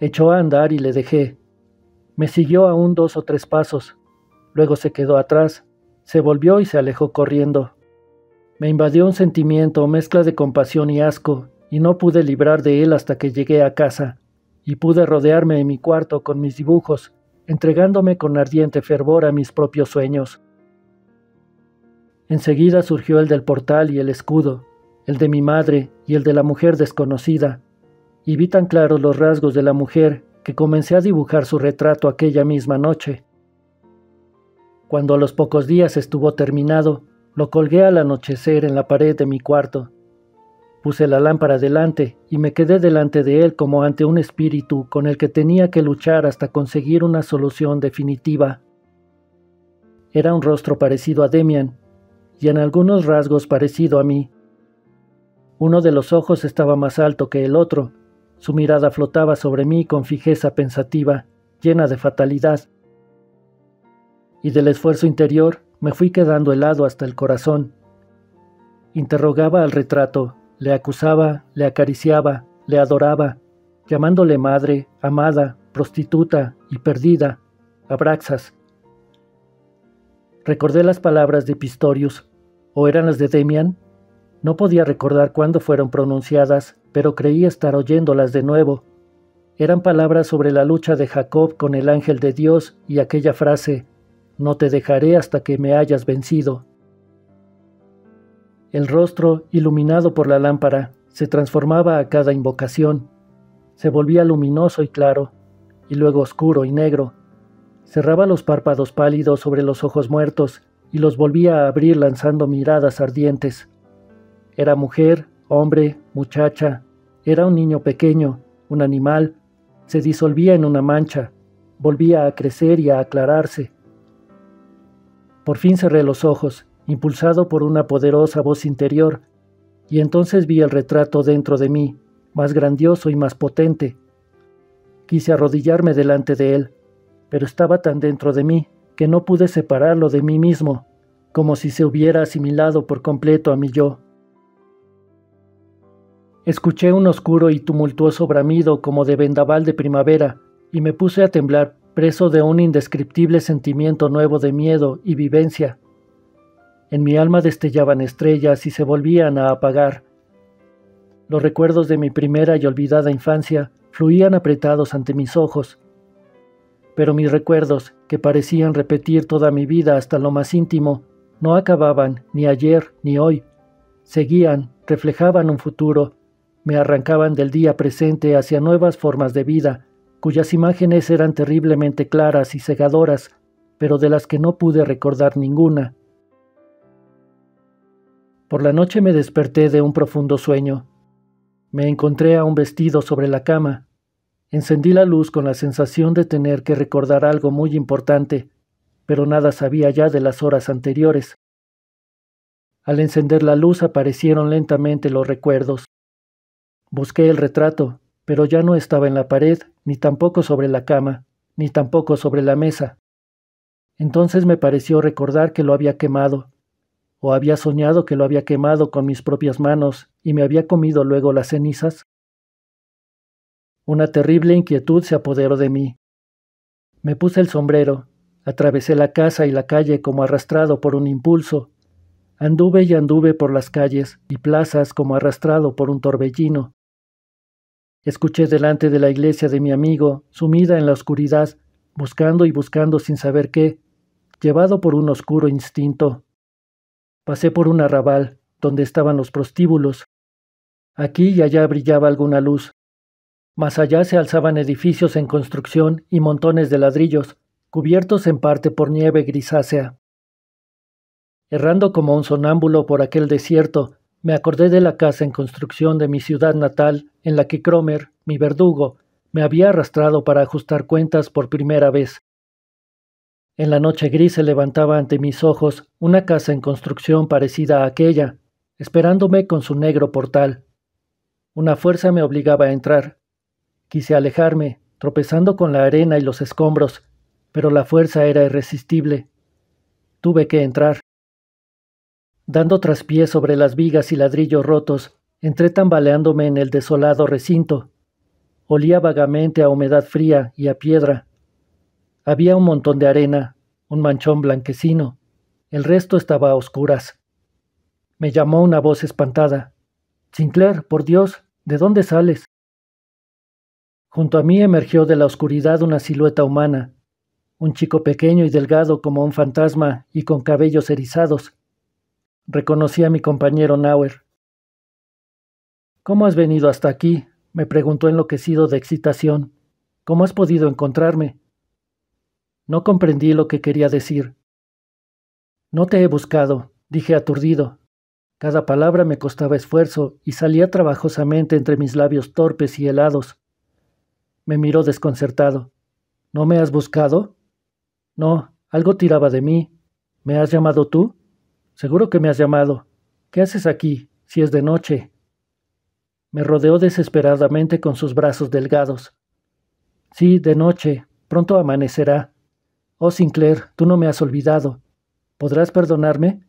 Echó a andar y le dejé. Me siguió aún dos o tres pasos. Luego se quedó atrás, se volvió y se alejó corriendo. Me invadió un sentimiento, mezcla de compasión y asco, y no pude librar de él hasta que llegué a casa, y pude rodearme en mi cuarto con mis dibujos, entregándome con ardiente fervor a mis propios sueños. Enseguida surgió el del portal y el escudo, el de mi madre y el de la mujer desconocida, y vi tan claros los rasgos de la mujer que comencé a dibujar su retrato aquella misma noche. Cuando a los pocos días estuvo terminado, lo colgué al anochecer en la pared de mi cuarto Puse la lámpara delante y me quedé delante de él como ante un espíritu con el que tenía que luchar hasta conseguir una solución definitiva. Era un rostro parecido a Demian y en algunos rasgos parecido a mí. Uno de los ojos estaba más alto que el otro, su mirada flotaba sobre mí con fijeza pensativa, llena de fatalidad. Y del esfuerzo interior me fui quedando helado hasta el corazón. Interrogaba al retrato le acusaba, le acariciaba, le adoraba, llamándole madre, amada, prostituta y perdida, Abraxas. Recordé las palabras de Pistorius, o eran las de Demian. No podía recordar cuándo fueron pronunciadas, pero creía estar oyéndolas de nuevo. Eran palabras sobre la lucha de Jacob con el ángel de Dios y aquella frase, No te dejaré hasta que me hayas vencido. El rostro, iluminado por la lámpara, se transformaba a cada invocación. Se volvía luminoso y claro, y luego oscuro y negro. Cerraba los párpados pálidos sobre los ojos muertos y los volvía a abrir lanzando miradas ardientes. Era mujer, hombre, muchacha, era un niño pequeño, un animal, se disolvía en una mancha, volvía a crecer y a aclararse. Por fin cerré los ojos impulsado por una poderosa voz interior, y entonces vi el retrato dentro de mí, más grandioso y más potente. Quise arrodillarme delante de él, pero estaba tan dentro de mí que no pude separarlo de mí mismo, como si se hubiera asimilado por completo a mi yo. Escuché un oscuro y tumultuoso bramido como de vendaval de primavera, y me puse a temblar, preso de un indescriptible sentimiento nuevo de miedo y vivencia. En mi alma destellaban estrellas y se volvían a apagar. Los recuerdos de mi primera y olvidada infancia fluían apretados ante mis ojos, pero mis recuerdos, que parecían repetir toda mi vida hasta lo más íntimo, no acababan ni ayer ni hoy. Seguían, reflejaban un futuro, me arrancaban del día presente hacia nuevas formas de vida, cuyas imágenes eran terriblemente claras y cegadoras, pero de las que no pude recordar ninguna. Por la noche me desperté de un profundo sueño. Me encontré a un vestido sobre la cama. Encendí la luz con la sensación de tener que recordar algo muy importante, pero nada sabía ya de las horas anteriores. Al encender la luz aparecieron lentamente los recuerdos. Busqué el retrato, pero ya no estaba en la pared, ni tampoco sobre la cama, ni tampoco sobre la mesa. Entonces me pareció recordar que lo había quemado, ¿O había soñado que lo había quemado con mis propias manos y me había comido luego las cenizas? Una terrible inquietud se apoderó de mí. Me puse el sombrero, atravesé la casa y la calle como arrastrado por un impulso. Anduve y anduve por las calles y plazas como arrastrado por un torbellino. Escuché delante de la iglesia de mi amigo, sumida en la oscuridad, buscando y buscando sin saber qué, llevado por un oscuro instinto, Pasé por un arrabal, donde estaban los prostíbulos. Aquí y allá brillaba alguna luz. Más allá se alzaban edificios en construcción y montones de ladrillos, cubiertos en parte por nieve grisácea. Errando como un sonámbulo por aquel desierto, me acordé de la casa en construcción de mi ciudad natal en la que Cromer, mi verdugo, me había arrastrado para ajustar cuentas por primera vez. En la noche gris se levantaba ante mis ojos una casa en construcción parecida a aquella, esperándome con su negro portal. Una fuerza me obligaba a entrar. Quise alejarme, tropezando con la arena y los escombros, pero la fuerza era irresistible. Tuve que entrar. Dando traspiés sobre las vigas y ladrillos rotos, entré tambaleándome en el desolado recinto. Olía vagamente a humedad fría y a piedra, había un montón de arena, un manchón blanquecino. El resto estaba a oscuras. Me llamó una voz espantada. Sinclair, por Dios, ¿de dónde sales? Junto a mí emergió de la oscuridad una silueta humana, un chico pequeño y delgado como un fantasma y con cabellos erizados. Reconocí a mi compañero Nauer. ¿Cómo has venido hasta aquí? me preguntó enloquecido de excitación. ¿Cómo has podido encontrarme? No comprendí lo que quería decir. No te he buscado, dije aturdido. Cada palabra me costaba esfuerzo y salía trabajosamente entre mis labios torpes y helados. Me miró desconcertado. ¿No me has buscado? No, algo tiraba de mí. ¿Me has llamado tú? Seguro que me has llamado. ¿Qué haces aquí, si es de noche? Me rodeó desesperadamente con sus brazos delgados. Sí, de noche. Pronto amanecerá. Oh Sinclair, tú no me has olvidado. ¿Podrás perdonarme?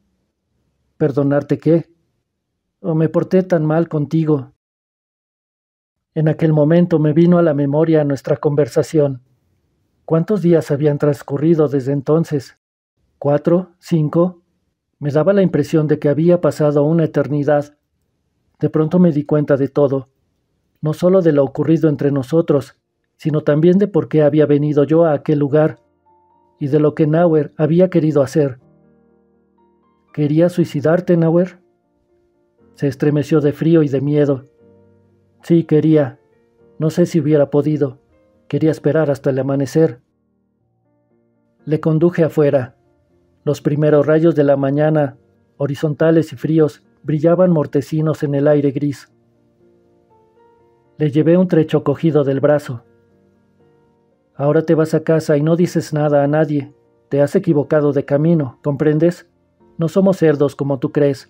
¿Perdonarte qué? ¿O oh, me porté tan mal contigo? En aquel momento me vino a la memoria nuestra conversación. ¿Cuántos días habían transcurrido desde entonces? ¿Cuatro? ¿Cinco? Me daba la impresión de que había pasado una eternidad. De pronto me di cuenta de todo, no solo de lo ocurrido entre nosotros, sino también de por qué había venido yo a aquel lugar y de lo que Nauer había querido hacer. —¿Quería suicidarte, Nauer? Se estremeció de frío y de miedo. Sí, quería. No sé si hubiera podido. Quería esperar hasta el amanecer. Le conduje afuera. Los primeros rayos de la mañana, horizontales y fríos, brillaban mortecinos en el aire gris. Le llevé un trecho cogido del brazo. Ahora te vas a casa y no dices nada a nadie. Te has equivocado de camino, ¿comprendes? No somos cerdos como tú crees.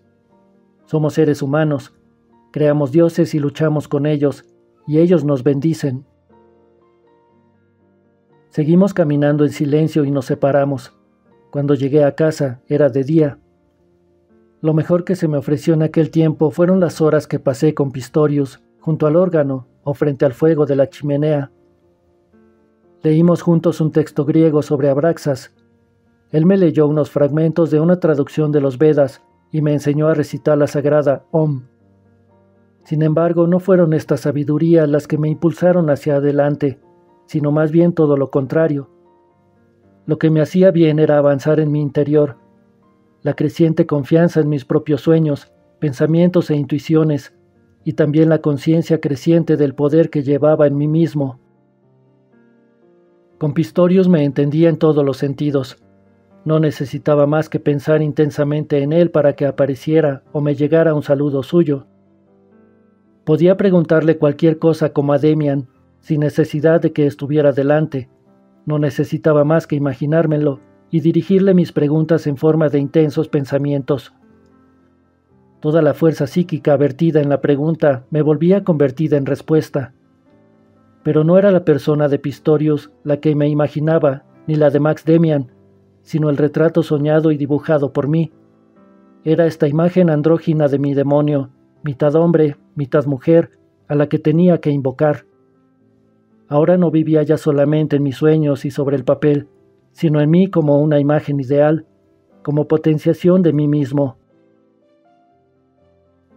Somos seres humanos. Creamos dioses y luchamos con ellos, y ellos nos bendicen. Seguimos caminando en silencio y nos separamos. Cuando llegué a casa era de día. Lo mejor que se me ofreció en aquel tiempo fueron las horas que pasé con Pistorius, junto al órgano o frente al fuego de la chimenea Leímos juntos un texto griego sobre Abraxas. Él me leyó unos fragmentos de una traducción de los Vedas y me enseñó a recitar la sagrada Om. Sin embargo, no fueron estas sabiduría las que me impulsaron hacia adelante, sino más bien todo lo contrario. Lo que me hacía bien era avanzar en mi interior, la creciente confianza en mis propios sueños, pensamientos e intuiciones, y también la conciencia creciente del poder que llevaba en mí mismo. Con Pistorius me entendía en todos los sentidos. No necesitaba más que pensar intensamente en él para que apareciera o me llegara un saludo suyo. Podía preguntarle cualquier cosa como a Demian, sin necesidad de que estuviera delante. No necesitaba más que imaginármelo y dirigirle mis preguntas en forma de intensos pensamientos. Toda la fuerza psíquica vertida en la pregunta me volvía convertida en respuesta. Pero no era la persona de Pistorius la que me imaginaba, ni la de Max Demian, sino el retrato soñado y dibujado por mí. Era esta imagen andrógina de mi demonio, mitad hombre, mitad mujer, a la que tenía que invocar. Ahora no vivía ya solamente en mis sueños y sobre el papel, sino en mí como una imagen ideal, como potenciación de mí mismo.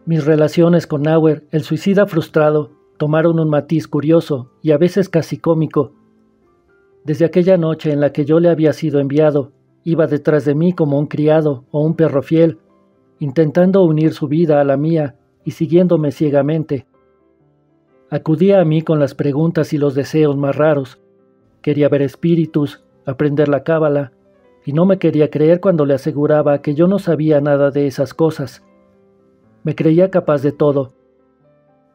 Mis relaciones con Nauer, el suicida frustrado, tomaron un matiz curioso y a veces casi cómico. Desde aquella noche en la que yo le había sido enviado, iba detrás de mí como un criado o un perro fiel, intentando unir su vida a la mía y siguiéndome ciegamente. Acudía a mí con las preguntas y los deseos más raros. Quería ver espíritus, aprender la cábala, y no me quería creer cuando le aseguraba que yo no sabía nada de esas cosas. Me creía capaz de todo,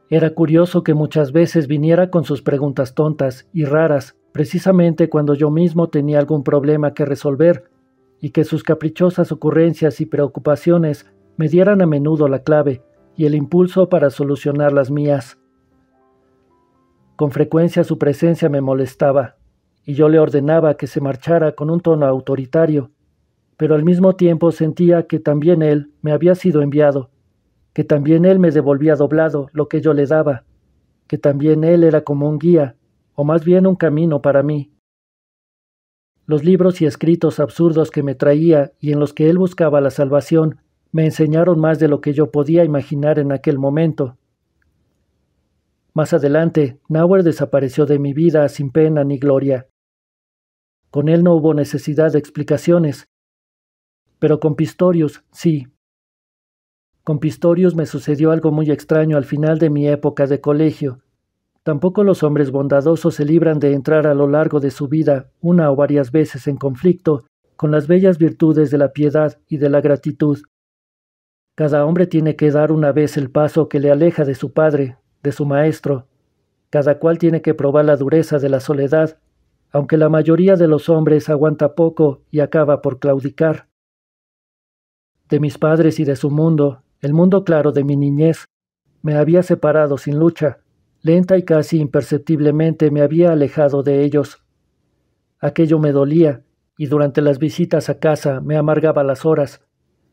era curioso que muchas veces viniera con sus preguntas tontas y raras, precisamente cuando yo mismo tenía algún problema que resolver, y que sus caprichosas ocurrencias y preocupaciones me dieran a menudo la clave y el impulso para solucionar las mías. Con frecuencia su presencia me molestaba, y yo le ordenaba que se marchara con un tono autoritario, pero al mismo tiempo sentía que también él me había sido enviado que también él me devolvía doblado lo que yo le daba, que también él era como un guía, o más bien un camino para mí. Los libros y escritos absurdos que me traía y en los que él buscaba la salvación me enseñaron más de lo que yo podía imaginar en aquel momento. Más adelante, Nauer desapareció de mi vida sin pena ni gloria. Con él no hubo necesidad de explicaciones, pero con Pistorius sí. Con Pistorius me sucedió algo muy extraño al final de mi época de colegio. Tampoco los hombres bondadosos se libran de entrar a lo largo de su vida una o varias veces en conflicto con las bellas virtudes de la piedad y de la gratitud. Cada hombre tiene que dar una vez el paso que le aleja de su padre, de su maestro. Cada cual tiene que probar la dureza de la soledad, aunque la mayoría de los hombres aguanta poco y acaba por claudicar. De mis padres y de su mundo, el mundo claro de mi niñez me había separado sin lucha, lenta y casi imperceptiblemente me había alejado de ellos. Aquello me dolía, y durante las visitas a casa me amargaba las horas.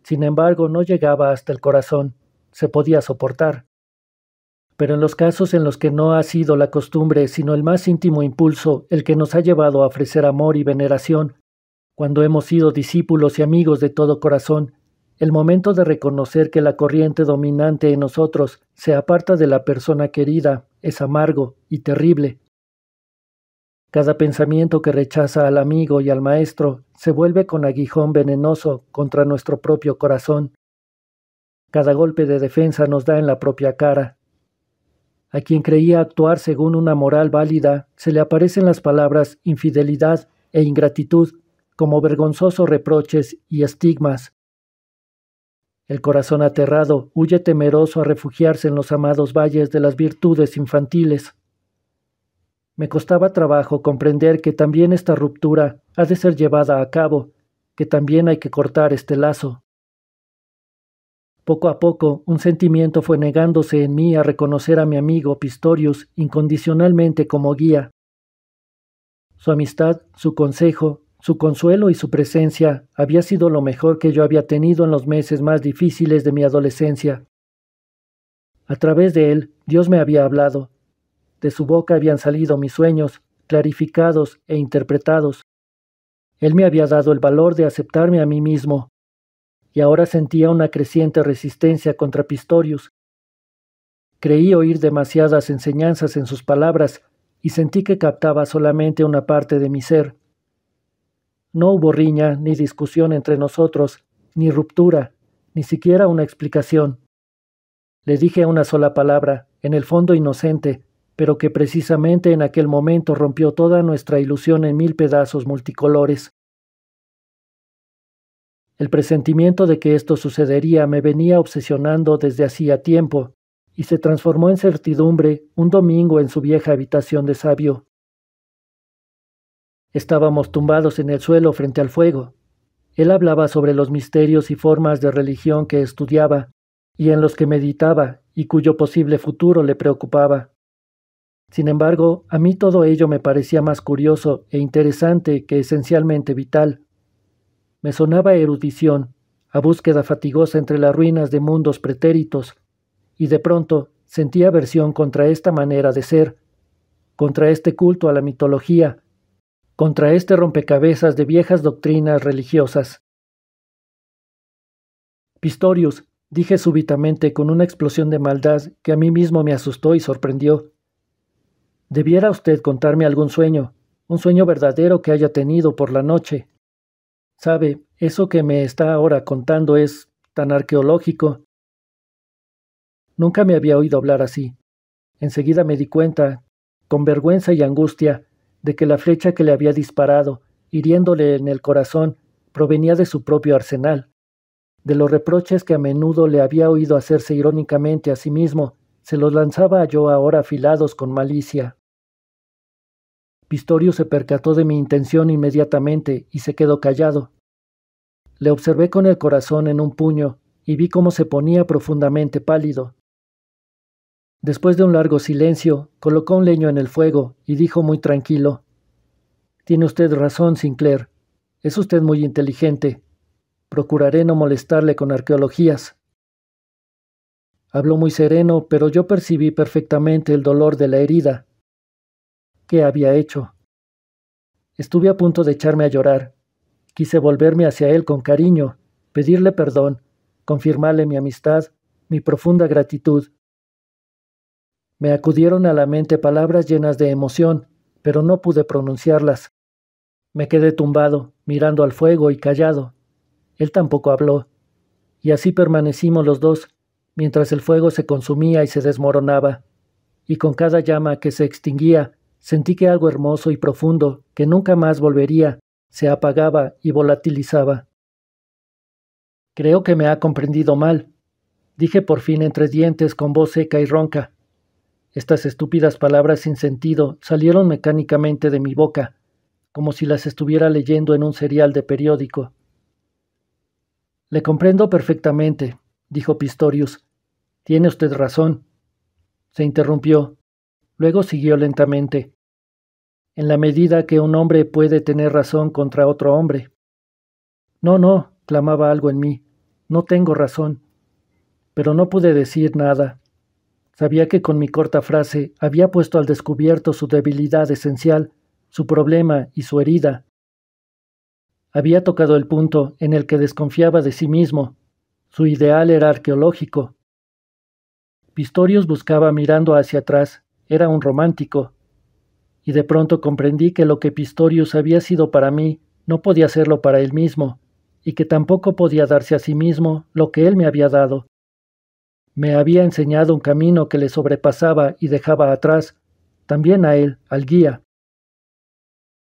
Sin embargo, no llegaba hasta el corazón, se podía soportar. Pero en los casos en los que no ha sido la costumbre, sino el más íntimo impulso el que nos ha llevado a ofrecer amor y veneración, cuando hemos sido discípulos y amigos de todo corazón, el momento de reconocer que la corriente dominante en nosotros se aparta de la persona querida es amargo y terrible. Cada pensamiento que rechaza al amigo y al maestro se vuelve con aguijón venenoso contra nuestro propio corazón. Cada golpe de defensa nos da en la propia cara. A quien creía actuar según una moral válida, se le aparecen las palabras infidelidad e ingratitud como vergonzosos reproches y estigmas. El corazón aterrado huye temeroso a refugiarse en los amados valles de las virtudes infantiles. Me costaba trabajo comprender que también esta ruptura ha de ser llevada a cabo, que también hay que cortar este lazo. Poco a poco, un sentimiento fue negándose en mí a reconocer a mi amigo Pistorius incondicionalmente como guía. Su amistad, su consejo, su consuelo y su presencia había sido lo mejor que yo había tenido en los meses más difíciles de mi adolescencia. A través de él, Dios me había hablado. De su boca habían salido mis sueños, clarificados e interpretados. Él me había dado el valor de aceptarme a mí mismo, y ahora sentía una creciente resistencia contra Pistorius. Creí oír demasiadas enseñanzas en sus palabras y sentí que captaba solamente una parte de mi ser. No hubo riña ni discusión entre nosotros, ni ruptura, ni siquiera una explicación. Le dije una sola palabra, en el fondo inocente, pero que precisamente en aquel momento rompió toda nuestra ilusión en mil pedazos multicolores. El presentimiento de que esto sucedería me venía obsesionando desde hacía tiempo, y se transformó en certidumbre un domingo en su vieja habitación de sabio. Estábamos tumbados en el suelo frente al fuego. Él hablaba sobre los misterios y formas de religión que estudiaba y en los que meditaba y cuyo posible futuro le preocupaba. Sin embargo, a mí todo ello me parecía más curioso e interesante que esencialmente vital. Me sonaba erudición, a búsqueda fatigosa entre las ruinas de mundos pretéritos, y de pronto sentí aversión contra esta manera de ser, contra este culto a la mitología, contra este rompecabezas de viejas doctrinas religiosas. Pistorius, dije súbitamente con una explosión de maldad que a mí mismo me asustó y sorprendió. Debiera usted contarme algún sueño, un sueño verdadero que haya tenido por la noche. Sabe, eso que me está ahora contando es tan arqueológico. Nunca me había oído hablar así. Enseguida me di cuenta, con vergüenza y angustia, de que la flecha que le había disparado, hiriéndole en el corazón, provenía de su propio arsenal, de los reproches que a menudo le había oído hacerse irónicamente a sí mismo, se los lanzaba yo ahora afilados con malicia. Pistorio se percató de mi intención inmediatamente y se quedó callado. Le observé con el corazón en un puño y vi cómo se ponía profundamente pálido. Después de un largo silencio, colocó un leño en el fuego y dijo muy tranquilo Tiene usted razón, Sinclair. Es usted muy inteligente. Procuraré no molestarle con arqueologías. Habló muy sereno, pero yo percibí perfectamente el dolor de la herida. ¿Qué había hecho? Estuve a punto de echarme a llorar. Quise volverme hacia él con cariño, pedirle perdón, confirmarle mi amistad, mi profunda gratitud, me acudieron a la mente palabras llenas de emoción, pero no pude pronunciarlas. Me quedé tumbado, mirando al fuego y callado. Él tampoco habló. Y así permanecimos los dos, mientras el fuego se consumía y se desmoronaba. Y con cada llama que se extinguía, sentí que algo hermoso y profundo, que nunca más volvería, se apagaba y volatilizaba. Creo que me ha comprendido mal, dije por fin entre dientes con voz seca y ronca. Estas estúpidas palabras sin sentido salieron mecánicamente de mi boca, como si las estuviera leyendo en un serial de periódico. Le comprendo perfectamente, dijo Pistorius. Tiene usted razón. Se interrumpió. Luego siguió lentamente. En la medida que un hombre puede tener razón contra otro hombre. No, no, clamaba algo en mí. No tengo razón. Pero no pude decir nada. Sabía que con mi corta frase había puesto al descubierto su debilidad esencial, su problema y su herida. Había tocado el punto en el que desconfiaba de sí mismo. Su ideal era arqueológico. Pistorius buscaba mirando hacia atrás, era un romántico. Y de pronto comprendí que lo que Pistorius había sido para mí no podía serlo para él mismo, y que tampoco podía darse a sí mismo lo que él me había dado. Me había enseñado un camino que le sobrepasaba y dejaba atrás, también a él, al guía.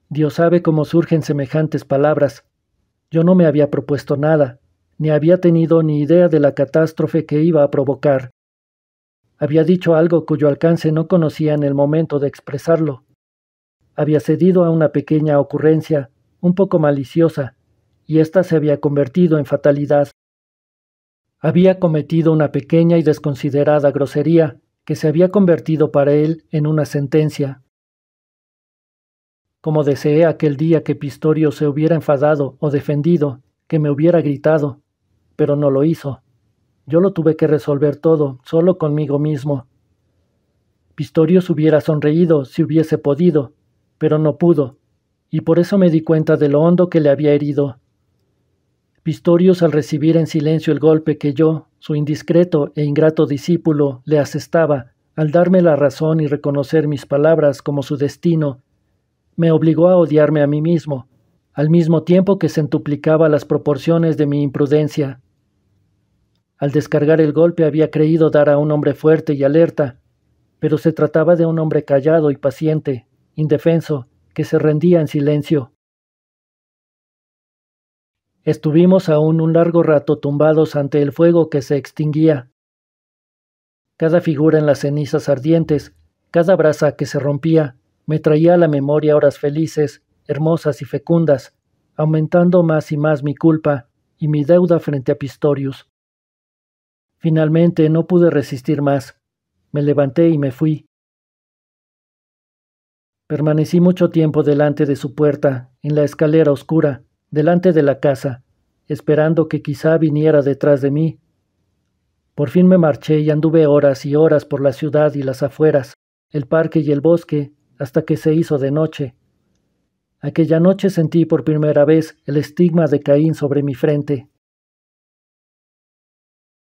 Dios sabe cómo surgen semejantes palabras. Yo no me había propuesto nada, ni había tenido ni idea de la catástrofe que iba a provocar. Había dicho algo cuyo alcance no conocía en el momento de expresarlo. Había cedido a una pequeña ocurrencia, un poco maliciosa, y ésta se había convertido en fatalidad. Había cometido una pequeña y desconsiderada grosería que se había convertido para él en una sentencia. Como deseé aquel día que Pistorio se hubiera enfadado o defendido, que me hubiera gritado, pero no lo hizo. Yo lo tuve que resolver todo, solo conmigo mismo. Pistorio se hubiera sonreído si hubiese podido, pero no pudo, y por eso me di cuenta de lo hondo que le había herido. Pistorius, al recibir en silencio el golpe que yo, su indiscreto e ingrato discípulo, le asestaba, al darme la razón y reconocer mis palabras como su destino, me obligó a odiarme a mí mismo, al mismo tiempo que centuplicaba las proporciones de mi imprudencia. Al descargar el golpe había creído dar a un hombre fuerte y alerta, pero se trataba de un hombre callado y paciente, indefenso, que se rendía en silencio. Estuvimos aún un largo rato tumbados ante el fuego que se extinguía. Cada figura en las cenizas ardientes, cada brasa que se rompía, me traía a la memoria horas felices, hermosas y fecundas, aumentando más y más mi culpa y mi deuda frente a Pistorius. Finalmente no pude resistir más. Me levanté y me fui. Permanecí mucho tiempo delante de su puerta, en la escalera oscura, delante de la casa, esperando que quizá viniera detrás de mí. Por fin me marché y anduve horas y horas por la ciudad y las afueras, el parque y el bosque, hasta que se hizo de noche. Aquella noche sentí por primera vez el estigma de Caín sobre mi frente.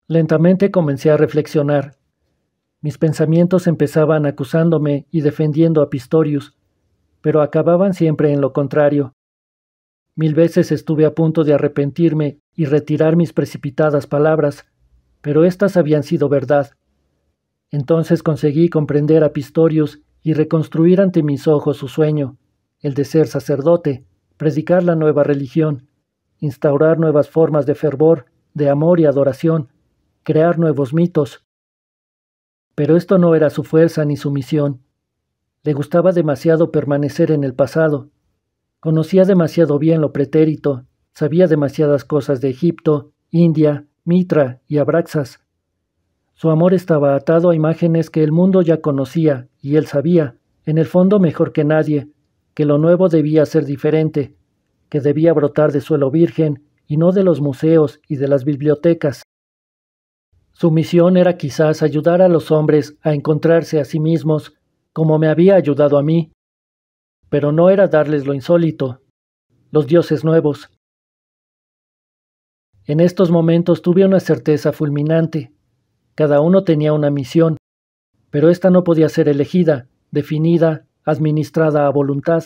Lentamente comencé a reflexionar. Mis pensamientos empezaban acusándome y defendiendo a Pistorius, pero acababan siempre en lo contrario, Mil veces estuve a punto de arrepentirme y retirar mis precipitadas palabras, pero éstas habían sido verdad. Entonces conseguí comprender a Pistorius y reconstruir ante mis ojos su sueño, el de ser sacerdote, predicar la nueva religión, instaurar nuevas formas de fervor, de amor y adoración, crear nuevos mitos. Pero esto no era su fuerza ni su misión. Le gustaba demasiado permanecer en el pasado, Conocía demasiado bien lo pretérito, sabía demasiadas cosas de Egipto, India, Mitra y Abraxas. Su amor estaba atado a imágenes que el mundo ya conocía, y él sabía, en el fondo mejor que nadie, que lo nuevo debía ser diferente, que debía brotar de suelo virgen y no de los museos y de las bibliotecas. Su misión era quizás ayudar a los hombres a encontrarse a sí mismos, como me había ayudado a mí, pero no era darles lo insólito, los dioses nuevos. En estos momentos tuve una certeza fulminante. Cada uno tenía una misión, pero ésta no podía ser elegida, definida, administrada a voluntad.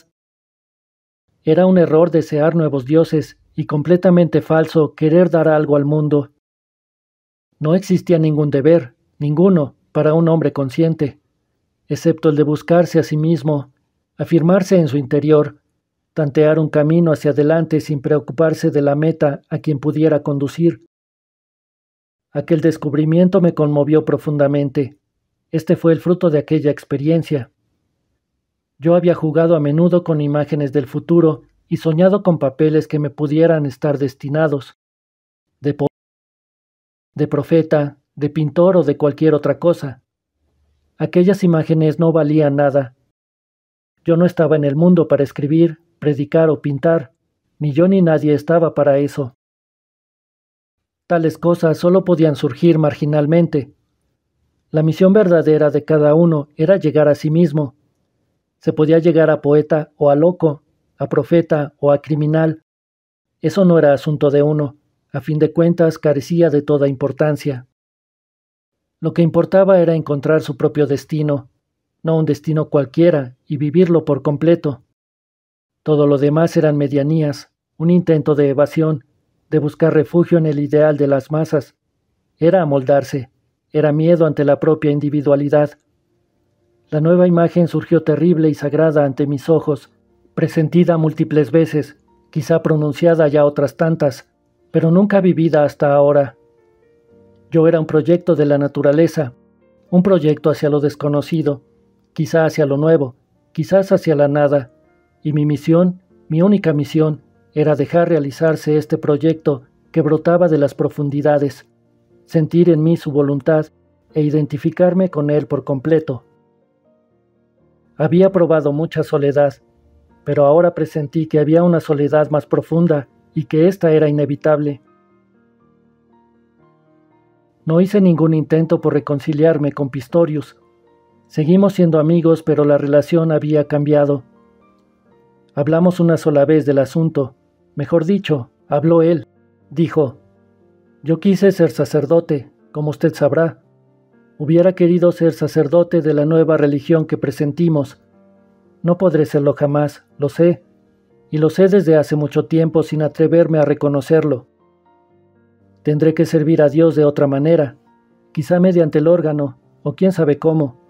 Era un error desear nuevos dioses y completamente falso querer dar algo al mundo. No existía ningún deber, ninguno, para un hombre consciente, excepto el de buscarse a sí mismo, afirmarse en su interior, tantear un camino hacia adelante sin preocuparse de la meta a quien pudiera conducir. Aquel descubrimiento me conmovió profundamente. Este fue el fruto de aquella experiencia. Yo había jugado a menudo con imágenes del futuro y soñado con papeles que me pudieran estar destinados, de, de profeta, de pintor o de cualquier otra cosa. Aquellas imágenes no valían nada, yo no estaba en el mundo para escribir, predicar o pintar, ni yo ni nadie estaba para eso. Tales cosas solo podían surgir marginalmente. La misión verdadera de cada uno era llegar a sí mismo. Se podía llegar a poeta o a loco, a profeta o a criminal. Eso no era asunto de uno. A fin de cuentas carecía de toda importancia. Lo que importaba era encontrar su propio destino, no un destino cualquiera, y vivirlo por completo. Todo lo demás eran medianías, un intento de evasión, de buscar refugio en el ideal de las masas. Era amoldarse, era miedo ante la propia individualidad. La nueva imagen surgió terrible y sagrada ante mis ojos, presentida múltiples veces, quizá pronunciada ya otras tantas, pero nunca vivida hasta ahora. Yo era un proyecto de la naturaleza, un proyecto hacia lo desconocido, quizá hacia lo nuevo, quizás hacia la nada, y mi misión, mi única misión, era dejar realizarse este proyecto que brotaba de las profundidades, sentir en mí su voluntad e identificarme con él por completo. Había probado mucha soledad, pero ahora presentí que había una soledad más profunda y que ésta era inevitable. No hice ningún intento por reconciliarme con Pistorius Seguimos siendo amigos, pero la relación había cambiado. Hablamos una sola vez del asunto. Mejor dicho, habló él. Dijo, yo quise ser sacerdote, como usted sabrá. Hubiera querido ser sacerdote de la nueva religión que presentimos. No podré serlo jamás, lo sé, y lo sé desde hace mucho tiempo sin atreverme a reconocerlo. Tendré que servir a Dios de otra manera, quizá mediante el órgano, o quién sabe cómo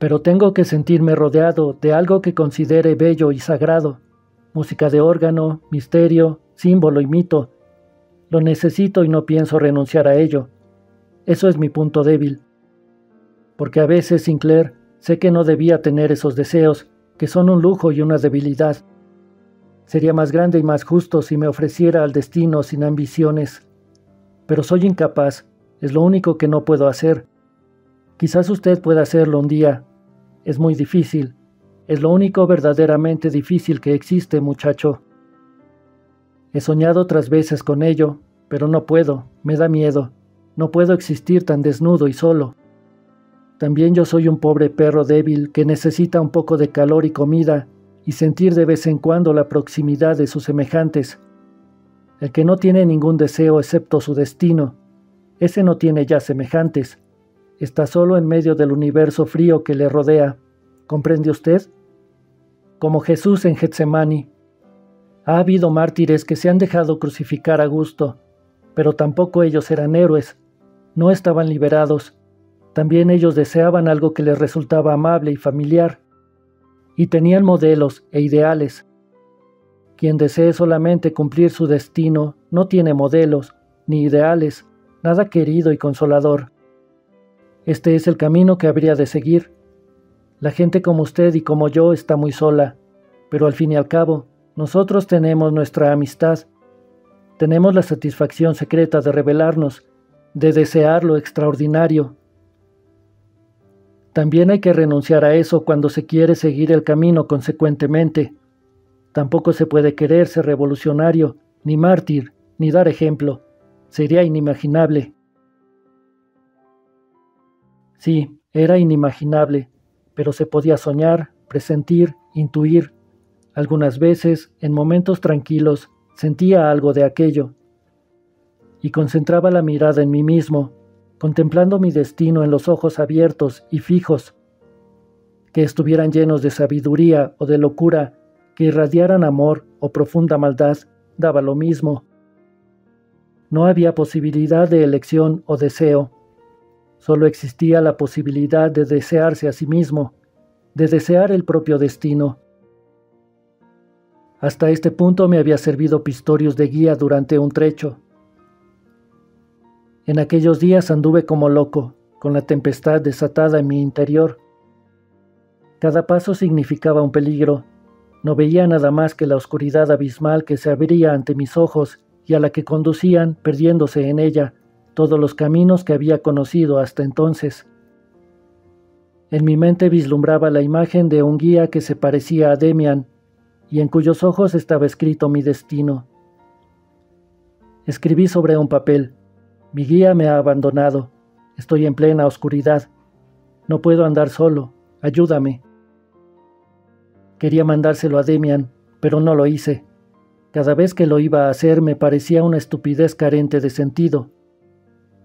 pero tengo que sentirme rodeado de algo que considere bello y sagrado. Música de órgano, misterio, símbolo y mito. Lo necesito y no pienso renunciar a ello. Eso es mi punto débil. Porque a veces, Sinclair, sé que no debía tener esos deseos, que son un lujo y una debilidad. Sería más grande y más justo si me ofreciera al destino sin ambiciones. Pero soy incapaz, es lo único que no puedo hacer. Quizás usted pueda hacerlo un día, es muy difícil. Es lo único verdaderamente difícil que existe, muchacho. He soñado otras veces con ello, pero no puedo, me da miedo. No puedo existir tan desnudo y solo. También yo soy un pobre perro débil que necesita un poco de calor y comida y sentir de vez en cuando la proximidad de sus semejantes. El que no tiene ningún deseo excepto su destino, ese no tiene ya semejantes. Está solo en medio del universo frío que le rodea. ¿Comprende usted? Como Jesús en Getsemani. Ha habido mártires que se han dejado crucificar a gusto, pero tampoco ellos eran héroes. No estaban liberados. También ellos deseaban algo que les resultaba amable y familiar. Y tenían modelos e ideales. Quien desee solamente cumplir su destino no tiene modelos ni ideales, nada querido y consolador. Este es el camino que habría de seguir. La gente como usted y como yo está muy sola, pero al fin y al cabo, nosotros tenemos nuestra amistad. Tenemos la satisfacción secreta de revelarnos, de desear lo extraordinario. También hay que renunciar a eso cuando se quiere seguir el camino consecuentemente. Tampoco se puede querer ser revolucionario, ni mártir, ni dar ejemplo. Sería inimaginable. Sí, era inimaginable, pero se podía soñar, presentir, intuir. Algunas veces, en momentos tranquilos, sentía algo de aquello. Y concentraba la mirada en mí mismo, contemplando mi destino en los ojos abiertos y fijos, que estuvieran llenos de sabiduría o de locura, que irradiaran amor o profunda maldad, daba lo mismo. No había posibilidad de elección o deseo Solo existía la posibilidad de desearse a sí mismo, de desear el propio destino. Hasta este punto me había servido pistorios de guía durante un trecho. En aquellos días anduve como loco, con la tempestad desatada en mi interior. Cada paso significaba un peligro. No veía nada más que la oscuridad abismal que se abría ante mis ojos y a la que conducían, perdiéndose en ella, todos los caminos que había conocido hasta entonces. En mi mente vislumbraba la imagen de un guía que se parecía a Demian y en cuyos ojos estaba escrito mi destino. Escribí sobre un papel. Mi guía me ha abandonado. Estoy en plena oscuridad. No puedo andar solo. Ayúdame. Quería mandárselo a Demian, pero no lo hice. Cada vez que lo iba a hacer me parecía una estupidez carente de sentido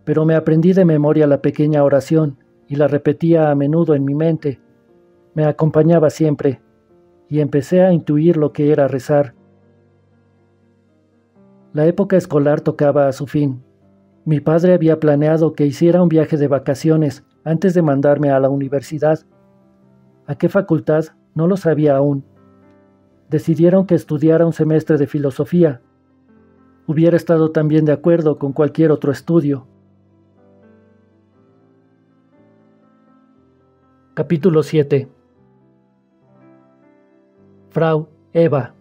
pero me aprendí de memoria la pequeña oración y la repetía a menudo en mi mente. Me acompañaba siempre y empecé a intuir lo que era rezar. La época escolar tocaba a su fin. Mi padre había planeado que hiciera un viaje de vacaciones antes de mandarme a la universidad. ¿A qué facultad? No lo sabía aún. Decidieron que estudiara un semestre de filosofía. Hubiera estado también de acuerdo con cualquier otro estudio, Capítulo 7 Frau Eva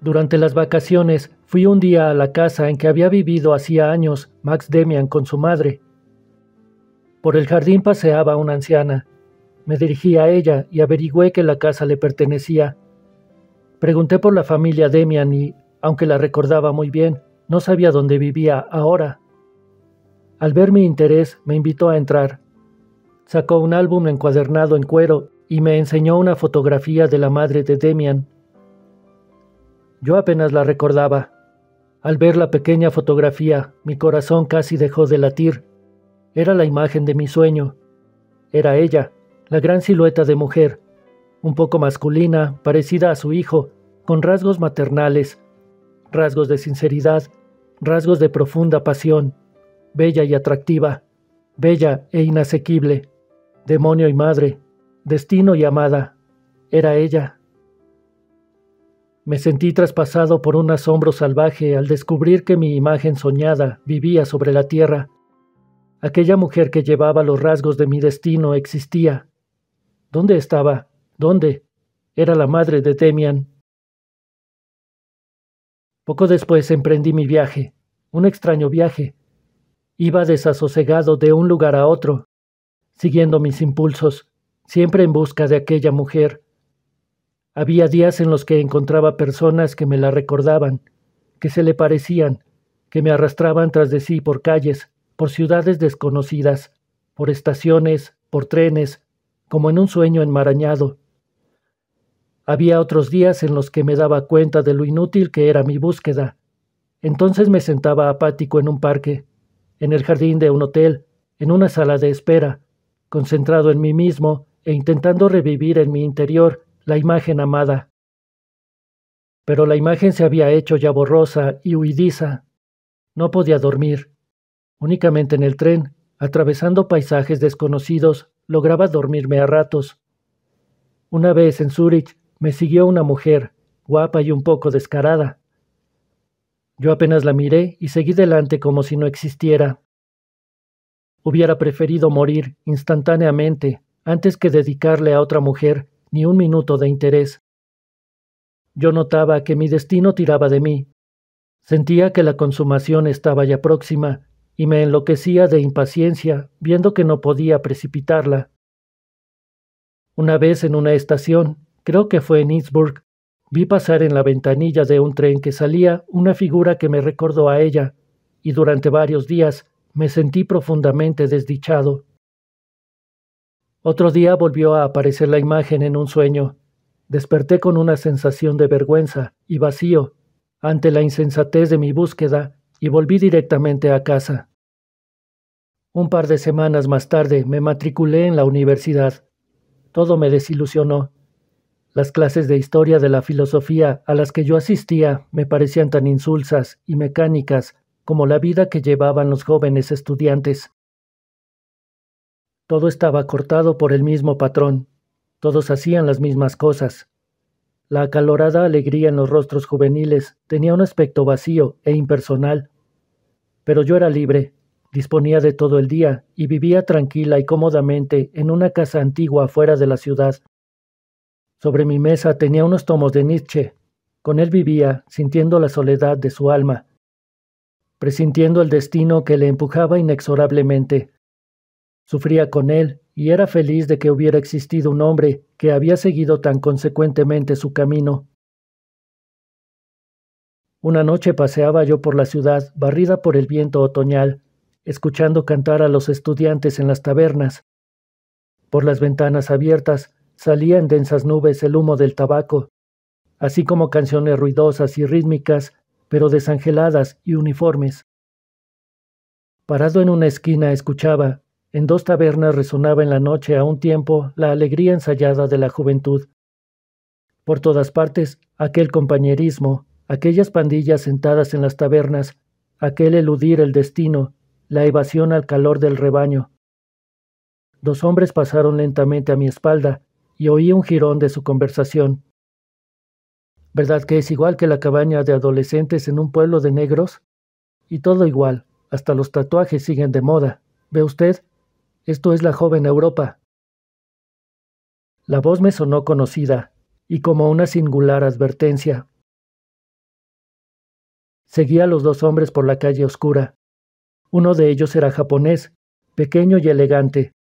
Durante las vacaciones fui un día a la casa en que había vivido hacía años Max Demian con su madre. Por el jardín paseaba una anciana. Me dirigí a ella y averigüé que la casa le pertenecía. Pregunté por la familia Demian y, aunque la recordaba muy bien, no sabía dónde vivía ahora. Al ver mi interés, me invitó a entrar. Sacó un álbum encuadernado en cuero y me enseñó una fotografía de la madre de Demian. Yo apenas la recordaba. Al ver la pequeña fotografía, mi corazón casi dejó de latir. Era la imagen de mi sueño. Era ella, la gran silueta de mujer, un poco masculina, parecida a su hijo, con rasgos maternales, rasgos de sinceridad, rasgos de profunda pasión bella y atractiva, bella e inasequible, demonio y madre, destino y amada, era ella. Me sentí traspasado por un asombro salvaje al descubrir que mi imagen soñada vivía sobre la tierra. Aquella mujer que llevaba los rasgos de mi destino existía. ¿Dónde estaba? ¿Dónde? Era la madre de Demian. Poco después emprendí mi viaje, un extraño viaje, Iba desasosegado de un lugar a otro, siguiendo mis impulsos, siempre en busca de aquella mujer. Había días en los que encontraba personas que me la recordaban, que se le parecían, que me arrastraban tras de sí por calles, por ciudades desconocidas, por estaciones, por trenes, como en un sueño enmarañado. Había otros días en los que me daba cuenta de lo inútil que era mi búsqueda. Entonces me sentaba apático en un parque, en el jardín de un hotel, en una sala de espera, concentrado en mí mismo e intentando revivir en mi interior la imagen amada. Pero la imagen se había hecho ya borrosa y huidiza. No podía dormir. Únicamente en el tren, atravesando paisajes desconocidos, lograba dormirme a ratos. Una vez en Zúrich me siguió una mujer, guapa y un poco descarada. Yo apenas la miré y seguí delante como si no existiera. Hubiera preferido morir instantáneamente antes que dedicarle a otra mujer ni un minuto de interés. Yo notaba que mi destino tiraba de mí. Sentía que la consumación estaba ya próxima y me enloquecía de impaciencia viendo que no podía precipitarla. Una vez en una estación, creo que fue en Innsbruck, Vi pasar en la ventanilla de un tren que salía una figura que me recordó a ella, y durante varios días me sentí profundamente desdichado. Otro día volvió a aparecer la imagen en un sueño. Desperté con una sensación de vergüenza y vacío ante la insensatez de mi búsqueda y volví directamente a casa. Un par de semanas más tarde me matriculé en la universidad. Todo me desilusionó. Las clases de historia de la filosofía a las que yo asistía me parecían tan insulsas y mecánicas como la vida que llevaban los jóvenes estudiantes. Todo estaba cortado por el mismo patrón. Todos hacían las mismas cosas. La acalorada alegría en los rostros juveniles tenía un aspecto vacío e impersonal. Pero yo era libre, disponía de todo el día y vivía tranquila y cómodamente en una casa antigua fuera de la ciudad. Sobre mi mesa tenía unos tomos de Nietzsche. Con él vivía, sintiendo la soledad de su alma, presintiendo el destino que le empujaba inexorablemente. Sufría con él y era feliz de que hubiera existido un hombre que había seguido tan consecuentemente su camino. Una noche paseaba yo por la ciudad, barrida por el viento otoñal, escuchando cantar a los estudiantes en las tabernas. Por las ventanas abiertas salía en densas nubes el humo del tabaco, así como canciones ruidosas y rítmicas, pero desangeladas y uniformes. Parado en una esquina escuchaba, en dos tabernas resonaba en la noche a un tiempo la alegría ensayada de la juventud. Por todas partes, aquel compañerismo, aquellas pandillas sentadas en las tabernas, aquel eludir el destino, la evasión al calor del rebaño. Dos hombres pasaron lentamente a mi espalda, y oí un jirón de su conversación. ¿Verdad que es igual que la cabaña de adolescentes en un pueblo de negros? Y todo igual, hasta los tatuajes siguen de moda. ¿Ve usted? Esto es la joven Europa. La voz me sonó conocida, y como una singular advertencia. Seguí a los dos hombres por la calle oscura. Uno de ellos era japonés, pequeño y elegante,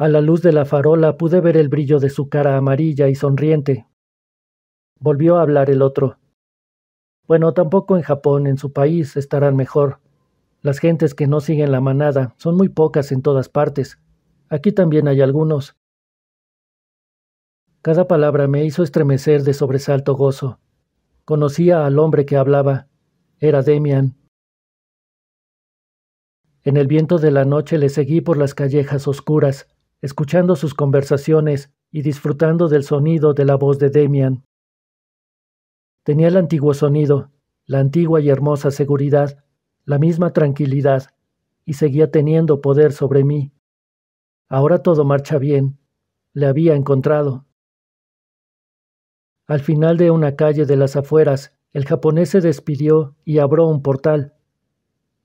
a la luz de la farola pude ver el brillo de su cara amarilla y sonriente. Volvió a hablar el otro. Bueno, tampoco en Japón, en su país, estarán mejor. Las gentes que no siguen la manada son muy pocas en todas partes. Aquí también hay algunos. Cada palabra me hizo estremecer de sobresalto gozo. Conocía al hombre que hablaba. Era Demian. En el viento de la noche le seguí por las callejas oscuras escuchando sus conversaciones y disfrutando del sonido de la voz de Demian. Tenía el antiguo sonido, la antigua y hermosa seguridad, la misma tranquilidad, y seguía teniendo poder sobre mí. Ahora todo marcha bien. Le había encontrado. Al final de una calle de las afueras, el japonés se despidió y abrió un portal.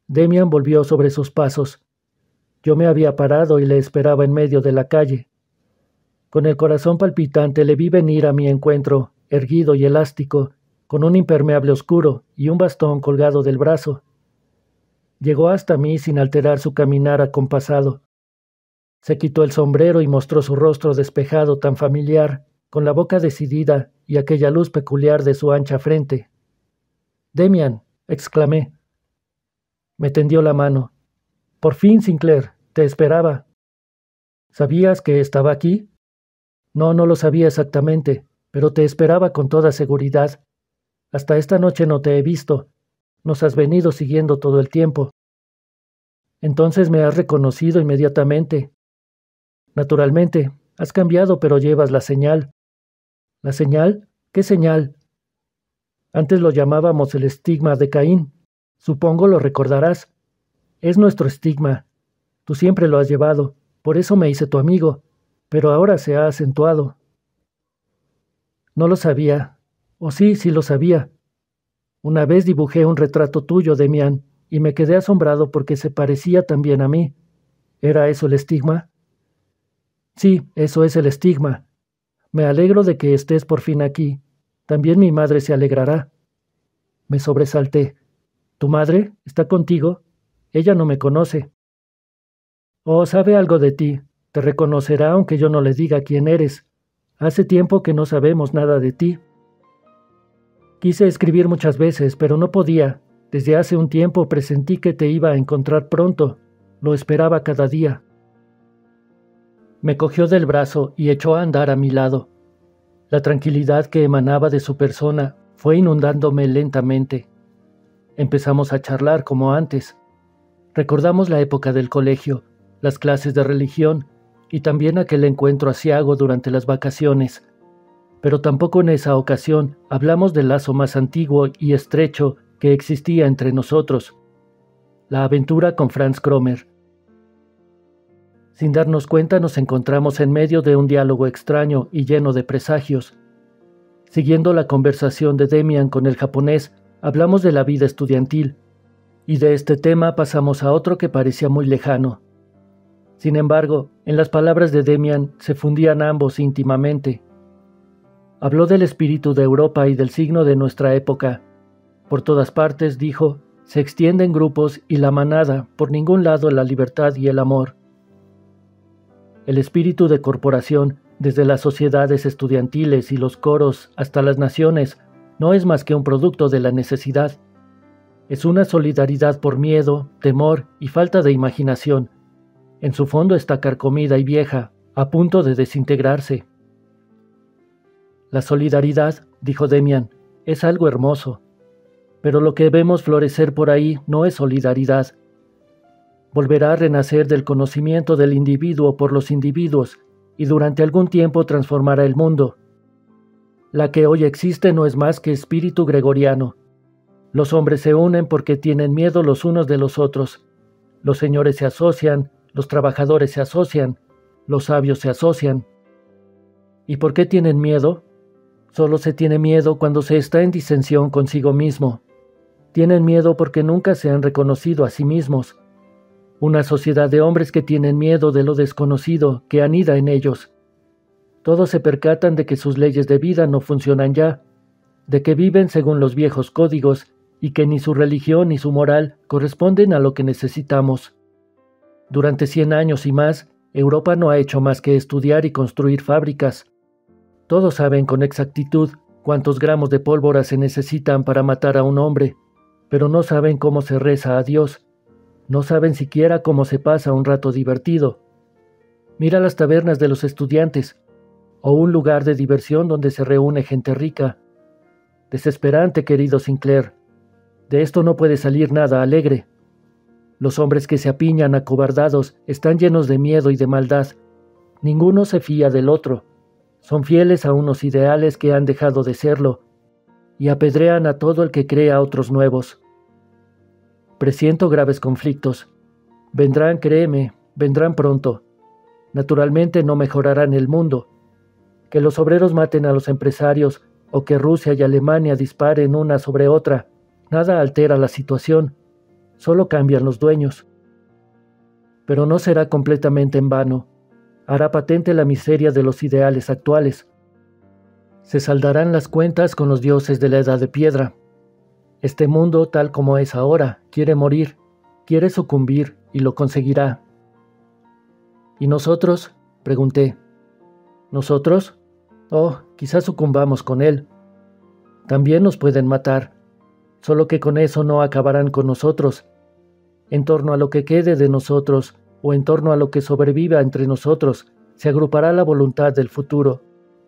Demian volvió sobre sus pasos, yo me había parado y le esperaba en medio de la calle. Con el corazón palpitante le vi venir a mi encuentro, erguido y elástico, con un impermeable oscuro y un bastón colgado del brazo. Llegó hasta mí sin alterar su caminar acompasado. Se quitó el sombrero y mostró su rostro despejado tan familiar, con la boca decidida y aquella luz peculiar de su ancha frente. Demian, exclamé. Me tendió la mano. Por fin, Sinclair, te esperaba. ¿Sabías que estaba aquí? No, no lo sabía exactamente, pero te esperaba con toda seguridad. Hasta esta noche no te he visto. Nos has venido siguiendo todo el tiempo. Entonces me has reconocido inmediatamente. Naturalmente, has cambiado, pero llevas la señal. ¿La señal? ¿Qué señal? Antes lo llamábamos el estigma de Caín. Supongo lo recordarás. Es nuestro estigma. Tú siempre lo has llevado, por eso me hice tu amigo, pero ahora se ha acentuado. No lo sabía, o sí, sí lo sabía. Una vez dibujé un retrato tuyo, Demián, y me quedé asombrado porque se parecía también a mí. ¿Era eso el estigma? Sí, eso es el estigma. Me alegro de que estés por fin aquí. También mi madre se alegrará. Me sobresalté. ¿Tu madre está contigo? Ella no me conoce. O oh, sabe algo de ti. Te reconocerá aunque yo no le diga quién eres. Hace tiempo que no sabemos nada de ti. Quise escribir muchas veces, pero no podía. Desde hace un tiempo presentí que te iba a encontrar pronto. Lo esperaba cada día. Me cogió del brazo y echó a andar a mi lado. La tranquilidad que emanaba de su persona fue inundándome lentamente. Empezamos a charlar como antes. Recordamos la época del colegio, las clases de religión y también aquel encuentro asiago durante las vacaciones. Pero tampoco en esa ocasión hablamos del lazo más antiguo y estrecho que existía entre nosotros, la aventura con Franz Kromer. Sin darnos cuenta nos encontramos en medio de un diálogo extraño y lleno de presagios. Siguiendo la conversación de Demian con el japonés, hablamos de la vida estudiantil, y de este tema pasamos a otro que parecía muy lejano. Sin embargo, en las palabras de Demian se fundían ambos íntimamente. Habló del espíritu de Europa y del signo de nuestra época. Por todas partes, dijo, se extienden grupos y la manada, por ningún lado la libertad y el amor. El espíritu de corporación, desde las sociedades estudiantiles y los coros hasta las naciones, no es más que un producto de la necesidad es una solidaridad por miedo, temor y falta de imaginación. En su fondo está carcomida y vieja, a punto de desintegrarse. La solidaridad, dijo Demian, es algo hermoso. Pero lo que vemos florecer por ahí no es solidaridad. Volverá a renacer del conocimiento del individuo por los individuos y durante algún tiempo transformará el mundo. La que hoy existe no es más que espíritu gregoriano, los hombres se unen porque tienen miedo los unos de los otros. Los señores se asocian, los trabajadores se asocian, los sabios se asocian. ¿Y por qué tienen miedo? Solo se tiene miedo cuando se está en disensión consigo mismo. Tienen miedo porque nunca se han reconocido a sí mismos. Una sociedad de hombres que tienen miedo de lo desconocido que anida en ellos. Todos se percatan de que sus leyes de vida no funcionan ya, de que viven según los viejos códigos y que ni su religión ni su moral corresponden a lo que necesitamos. Durante 100 años y más, Europa no ha hecho más que estudiar y construir fábricas. Todos saben con exactitud cuántos gramos de pólvora se necesitan para matar a un hombre, pero no saben cómo se reza a Dios, no saben siquiera cómo se pasa un rato divertido. Mira las tabernas de los estudiantes, o un lugar de diversión donde se reúne gente rica. Desesperante, querido Sinclair, de esto no puede salir nada alegre. Los hombres que se apiñan acobardados están llenos de miedo y de maldad. Ninguno se fía del otro. Son fieles a unos ideales que han dejado de serlo y apedrean a todo el que crea otros nuevos. Presiento graves conflictos. Vendrán, créeme, vendrán pronto. Naturalmente no mejorarán el mundo. Que los obreros maten a los empresarios o que Rusia y Alemania disparen una sobre otra Nada altera la situación, solo cambian los dueños. Pero no será completamente en vano. Hará patente la miseria de los ideales actuales. Se saldarán las cuentas con los dioses de la edad de piedra. Este mundo, tal como es ahora, quiere morir, quiere sucumbir y lo conseguirá. ¿Y nosotros? pregunté. ¿Nosotros? Oh, quizás sucumbamos con él. También nos pueden matar solo que con eso no acabarán con nosotros. En torno a lo que quede de nosotros, o en torno a lo que sobreviva entre nosotros, se agrupará la voluntad del futuro,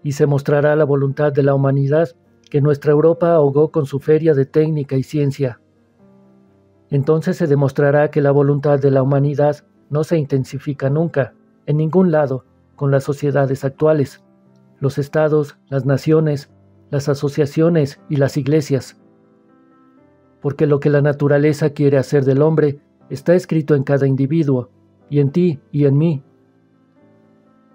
y se mostrará la voluntad de la humanidad que nuestra Europa ahogó con su feria de técnica y ciencia. Entonces se demostrará que la voluntad de la humanidad no se intensifica nunca, en ningún lado, con las sociedades actuales, los estados, las naciones, las asociaciones y las iglesias porque lo que la naturaleza quiere hacer del hombre está escrito en cada individuo, y en ti y en mí.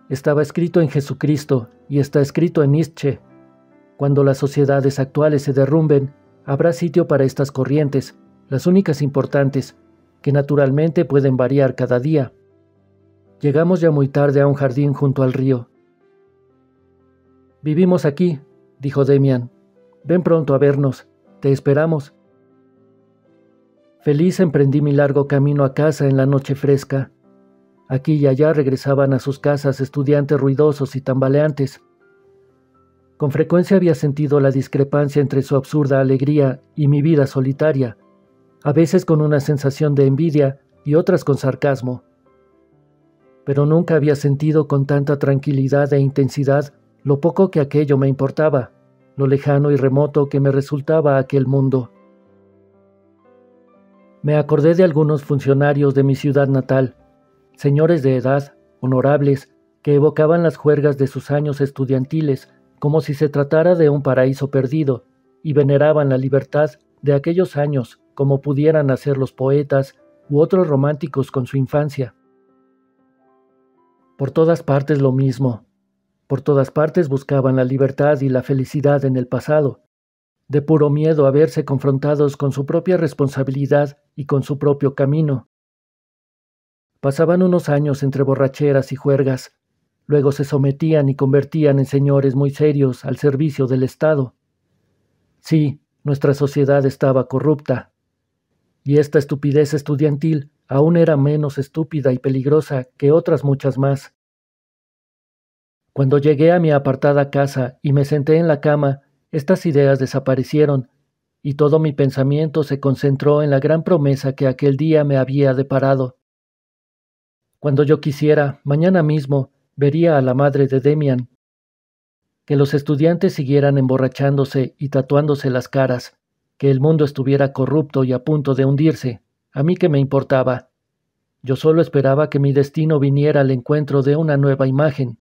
Estaba escrito en Jesucristo y está escrito en Nietzsche. Cuando las sociedades actuales se derrumben, habrá sitio para estas corrientes, las únicas importantes, que naturalmente pueden variar cada día. Llegamos ya muy tarde a un jardín junto al río. Vivimos aquí, dijo Demian. Ven pronto a vernos, te esperamos. Feliz emprendí mi largo camino a casa en la noche fresca. Aquí y allá regresaban a sus casas estudiantes ruidosos y tambaleantes. Con frecuencia había sentido la discrepancia entre su absurda alegría y mi vida solitaria, a veces con una sensación de envidia y otras con sarcasmo. Pero nunca había sentido con tanta tranquilidad e intensidad lo poco que aquello me importaba, lo lejano y remoto que me resultaba aquel mundo me acordé de algunos funcionarios de mi ciudad natal, señores de edad, honorables, que evocaban las juergas de sus años estudiantiles como si se tratara de un paraíso perdido, y veneraban la libertad de aquellos años como pudieran hacer los poetas u otros románticos con su infancia. Por todas partes lo mismo. Por todas partes buscaban la libertad y la felicidad en el pasado, de puro miedo a verse confrontados con su propia responsabilidad y con su propio camino. Pasaban unos años entre borracheras y juergas, luego se sometían y convertían en señores muy serios al servicio del Estado. Sí, nuestra sociedad estaba corrupta, y esta estupidez estudiantil aún era menos estúpida y peligrosa que otras muchas más. Cuando llegué a mi apartada casa y me senté en la cama, estas ideas desaparecieron, y todo mi pensamiento se concentró en la gran promesa que aquel día me había deparado. Cuando yo quisiera, mañana mismo, vería a la madre de Demian. Que los estudiantes siguieran emborrachándose y tatuándose las caras, que el mundo estuviera corrupto y a punto de hundirse, a mí que me importaba. Yo solo esperaba que mi destino viniera al encuentro de una nueva imagen,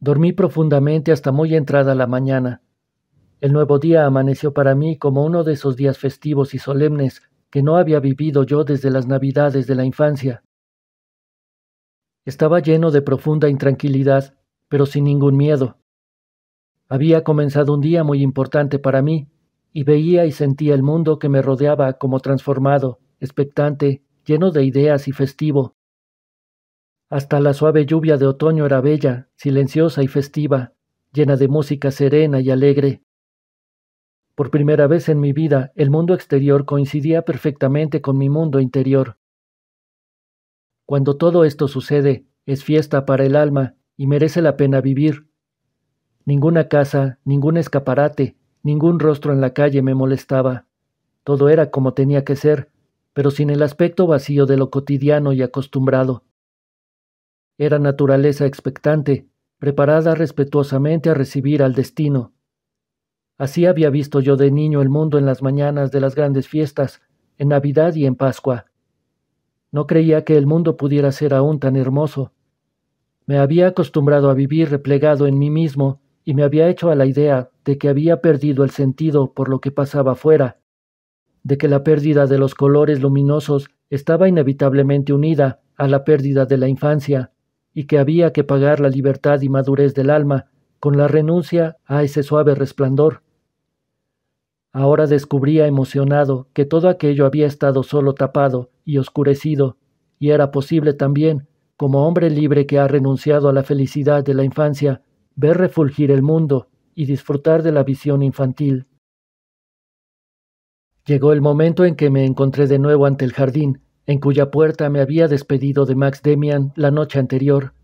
Dormí profundamente hasta muy entrada la mañana. El nuevo día amaneció para mí como uno de esos días festivos y solemnes que no había vivido yo desde las navidades de la infancia. Estaba lleno de profunda intranquilidad, pero sin ningún miedo. Había comenzado un día muy importante para mí, y veía y sentía el mundo que me rodeaba como transformado, expectante, lleno de ideas y festivo. Hasta la suave lluvia de otoño era bella, silenciosa y festiva, llena de música serena y alegre. Por primera vez en mi vida, el mundo exterior coincidía perfectamente con mi mundo interior. Cuando todo esto sucede, es fiesta para el alma y merece la pena vivir. Ninguna casa, ningún escaparate, ningún rostro en la calle me molestaba. Todo era como tenía que ser, pero sin el aspecto vacío de lo cotidiano y acostumbrado. Era naturaleza expectante, preparada respetuosamente a recibir al destino. Así había visto yo de niño el mundo en las mañanas de las grandes fiestas, en Navidad y en Pascua. No creía que el mundo pudiera ser aún tan hermoso. Me había acostumbrado a vivir replegado en mí mismo y me había hecho a la idea de que había perdido el sentido por lo que pasaba fuera, de que la pérdida de los colores luminosos estaba inevitablemente unida a la pérdida de la infancia, y que había que pagar la libertad y madurez del alma con la renuncia a ese suave resplandor. Ahora descubría emocionado que todo aquello había estado solo tapado y oscurecido, y era posible también, como hombre libre que ha renunciado a la felicidad de la infancia, ver refulgir el mundo y disfrutar de la visión infantil. Llegó el momento en que me encontré de nuevo ante el jardín, en cuya puerta me había despedido de Max Demian la noche anterior.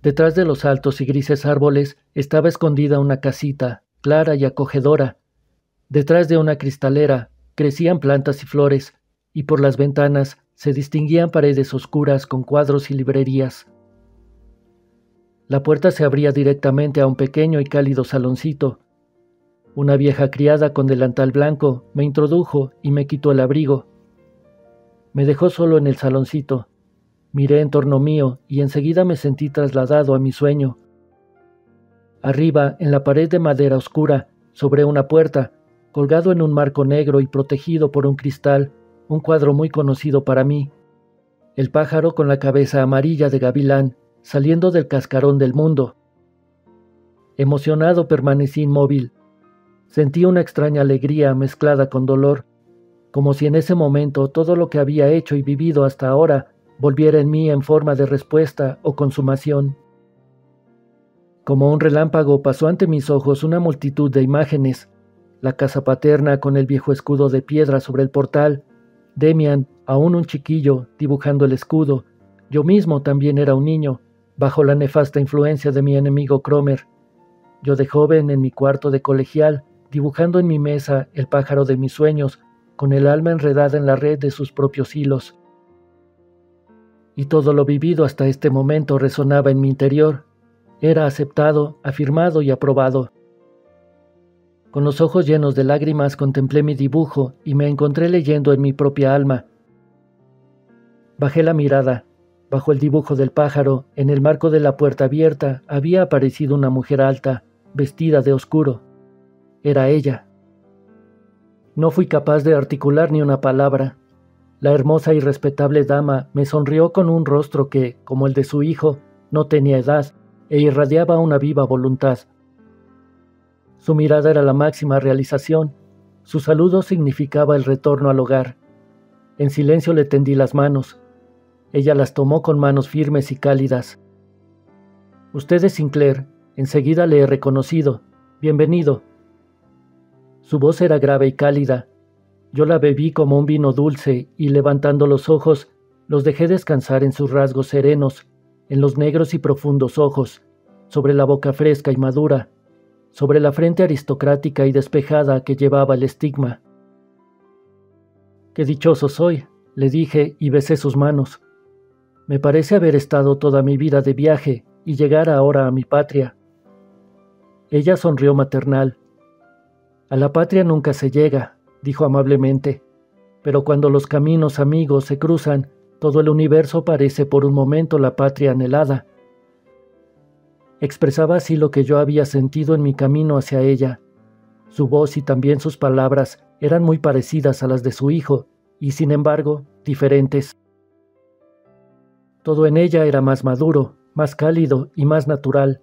Detrás de los altos y grises árboles estaba escondida una casita, clara y acogedora. Detrás de una cristalera crecían plantas y flores, y por las ventanas se distinguían paredes oscuras con cuadros y librerías. La puerta se abría directamente a un pequeño y cálido saloncito. Una vieja criada con delantal blanco me introdujo y me quitó el abrigo. Me dejó solo en el saloncito. Miré en torno mío y enseguida me sentí trasladado a mi sueño. Arriba, en la pared de madera oscura, sobre una puerta, colgado en un marco negro y protegido por un cristal, un cuadro muy conocido para mí. El pájaro con la cabeza amarilla de gavilán, saliendo del cascarón del mundo. Emocionado permanecí inmóvil. Sentí una extraña alegría mezclada con dolor como si en ese momento todo lo que había hecho y vivido hasta ahora volviera en mí en forma de respuesta o consumación. Como un relámpago pasó ante mis ojos una multitud de imágenes, la casa paterna con el viejo escudo de piedra sobre el portal, Demian, aún un chiquillo, dibujando el escudo, yo mismo también era un niño, bajo la nefasta influencia de mi enemigo Cromer. Yo de joven en mi cuarto de colegial, dibujando en mi mesa el pájaro de mis sueños con el alma enredada en la red de sus propios hilos. Y todo lo vivido hasta este momento resonaba en mi interior, era aceptado, afirmado y aprobado. Con los ojos llenos de lágrimas contemplé mi dibujo y me encontré leyendo en mi propia alma. Bajé la mirada. Bajo el dibujo del pájaro, en el marco de la puerta abierta, había aparecido una mujer alta, vestida de oscuro. Era ella. No fui capaz de articular ni una palabra. La hermosa y respetable dama me sonrió con un rostro que, como el de su hijo, no tenía edad e irradiaba una viva voluntad. Su mirada era la máxima realización. Su saludo significaba el retorno al hogar. En silencio le tendí las manos. Ella las tomó con manos firmes y cálidas. Usted es Sinclair. Enseguida le he reconocido. Bienvenido. Su voz era grave y cálida. Yo la bebí como un vino dulce y levantando los ojos, los dejé descansar en sus rasgos serenos, en los negros y profundos ojos, sobre la boca fresca y madura, sobre la frente aristocrática y despejada que llevaba el estigma. Qué dichoso soy, le dije y besé sus manos. Me parece haber estado toda mi vida de viaje y llegar ahora a mi patria. Ella sonrió maternal a la patria nunca se llega, dijo amablemente, pero cuando los caminos amigos se cruzan, todo el universo parece por un momento la patria anhelada. Expresaba así lo que yo había sentido en mi camino hacia ella. Su voz y también sus palabras eran muy parecidas a las de su hijo, y sin embargo, diferentes. Todo en ella era más maduro, más cálido y más natural,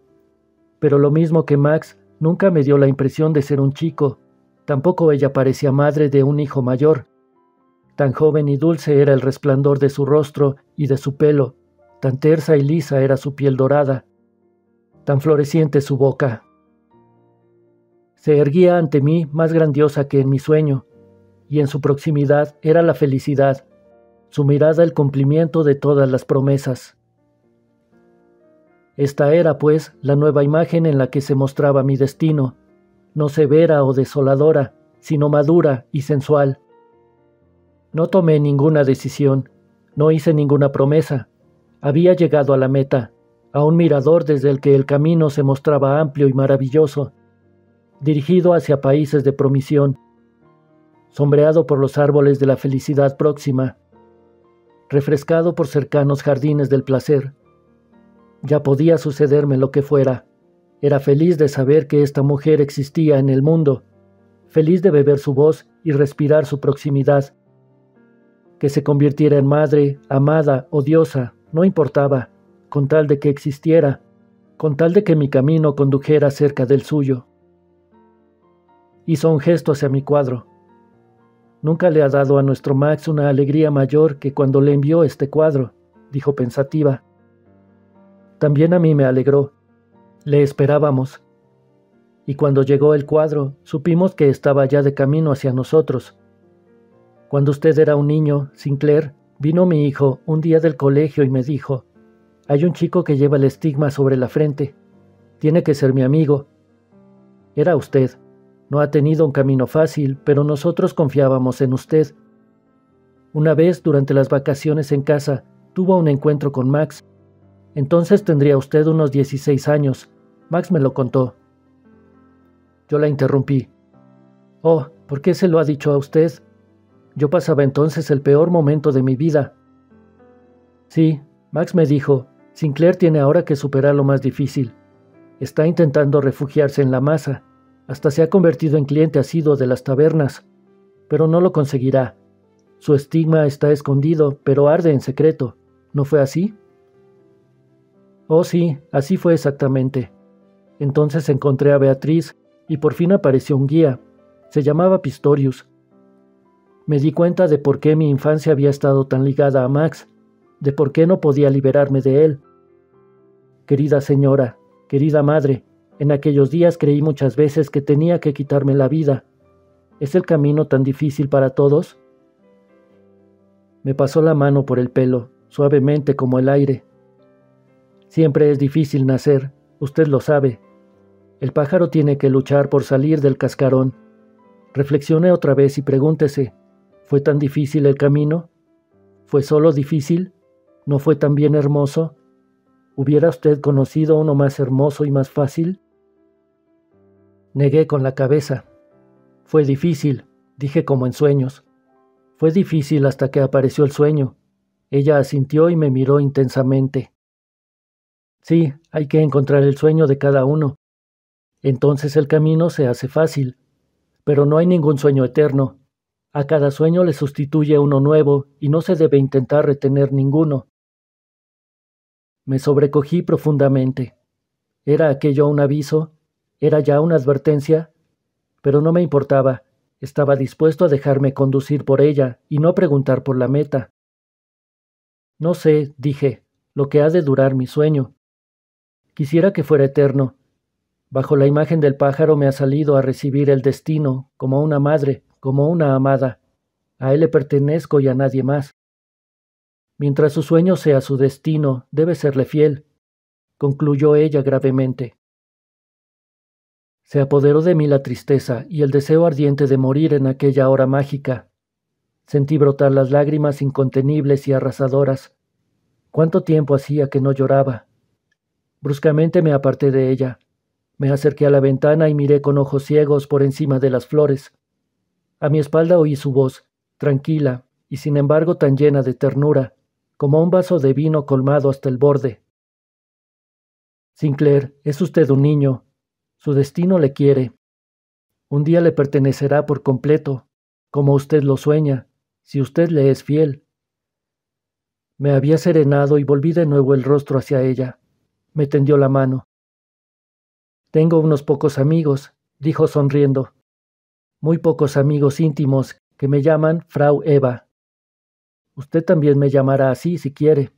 pero lo mismo que Max Nunca me dio la impresión de ser un chico, tampoco ella parecía madre de un hijo mayor. Tan joven y dulce era el resplandor de su rostro y de su pelo, tan tersa y lisa era su piel dorada, tan floreciente su boca. Se erguía ante mí más grandiosa que en mi sueño, y en su proximidad era la felicidad, su mirada el cumplimiento de todas las promesas. Esta era, pues, la nueva imagen en la que se mostraba mi destino, no severa o desoladora, sino madura y sensual. No tomé ninguna decisión, no hice ninguna promesa. Había llegado a la meta, a un mirador desde el que el camino se mostraba amplio y maravilloso, dirigido hacia países de promisión, sombreado por los árboles de la felicidad próxima, refrescado por cercanos jardines del placer ya podía sucederme lo que fuera. Era feliz de saber que esta mujer existía en el mundo, feliz de beber su voz y respirar su proximidad. Que se convirtiera en madre, amada o diosa, no importaba, con tal de que existiera, con tal de que mi camino condujera cerca del suyo. Hizo un gesto hacia mi cuadro. Nunca le ha dado a nuestro Max una alegría mayor que cuando le envió este cuadro, dijo pensativa. También a mí me alegró. Le esperábamos. Y cuando llegó el cuadro, supimos que estaba ya de camino hacia nosotros. Cuando usted era un niño, Sinclair, vino mi hijo un día del colegio y me dijo, hay un chico que lleva el estigma sobre la frente. Tiene que ser mi amigo. Era usted. No ha tenido un camino fácil, pero nosotros confiábamos en usted. Una vez, durante las vacaciones en casa, tuvo un encuentro con Max entonces tendría usted unos 16 años. Max me lo contó. Yo la interrumpí. Oh, ¿por qué se lo ha dicho a usted? Yo pasaba entonces el peor momento de mi vida. Sí, Max me dijo, Sinclair tiene ahora que superar lo más difícil. Está intentando refugiarse en la masa. Hasta se ha convertido en cliente asiduo de las tabernas. Pero no lo conseguirá. Su estigma está escondido, pero arde en secreto. ¿No fue así? Oh sí, así fue exactamente. Entonces encontré a Beatriz y por fin apareció un guía. Se llamaba Pistorius. Me di cuenta de por qué mi infancia había estado tan ligada a Max, de por qué no podía liberarme de él. Querida señora, querida madre, en aquellos días creí muchas veces que tenía que quitarme la vida. ¿Es el camino tan difícil para todos? Me pasó la mano por el pelo, suavemente como el aire, Siempre es difícil nacer, usted lo sabe. El pájaro tiene que luchar por salir del cascarón. Reflexione otra vez y pregúntese, ¿fue tan difícil el camino? ¿Fue solo difícil? ¿No fue tan bien hermoso? ¿Hubiera usted conocido uno más hermoso y más fácil? Negué con la cabeza. Fue difícil, dije como en sueños. Fue difícil hasta que apareció el sueño. Ella asintió y me miró intensamente. Sí, hay que encontrar el sueño de cada uno. Entonces el camino se hace fácil. Pero no hay ningún sueño eterno. A cada sueño le sustituye uno nuevo y no se debe intentar retener ninguno. Me sobrecogí profundamente. ¿Era aquello un aviso? ¿Era ya una advertencia? Pero no me importaba. Estaba dispuesto a dejarme conducir por ella y no preguntar por la meta. No sé, dije, lo que ha de durar mi sueño. Quisiera que fuera eterno. Bajo la imagen del pájaro me ha salido a recibir el destino, como una madre, como una amada. A él le pertenezco y a nadie más. Mientras su sueño sea su destino, debe serle fiel, concluyó ella gravemente. Se apoderó de mí la tristeza y el deseo ardiente de morir en aquella hora mágica. Sentí brotar las lágrimas incontenibles y arrasadoras. ¿Cuánto tiempo hacía que no lloraba? Bruscamente me aparté de ella. Me acerqué a la ventana y miré con ojos ciegos por encima de las flores. A mi espalda oí su voz, tranquila y sin embargo tan llena de ternura, como un vaso de vino colmado hasta el borde. Sinclair, es usted un niño. Su destino le quiere. Un día le pertenecerá por completo, como usted lo sueña, si usted le es fiel. Me había serenado y volví de nuevo el rostro hacia ella. Me tendió la mano. Tengo unos pocos amigos, dijo sonriendo. Muy pocos amigos íntimos que me llaman Frau Eva. Usted también me llamará así si quiere.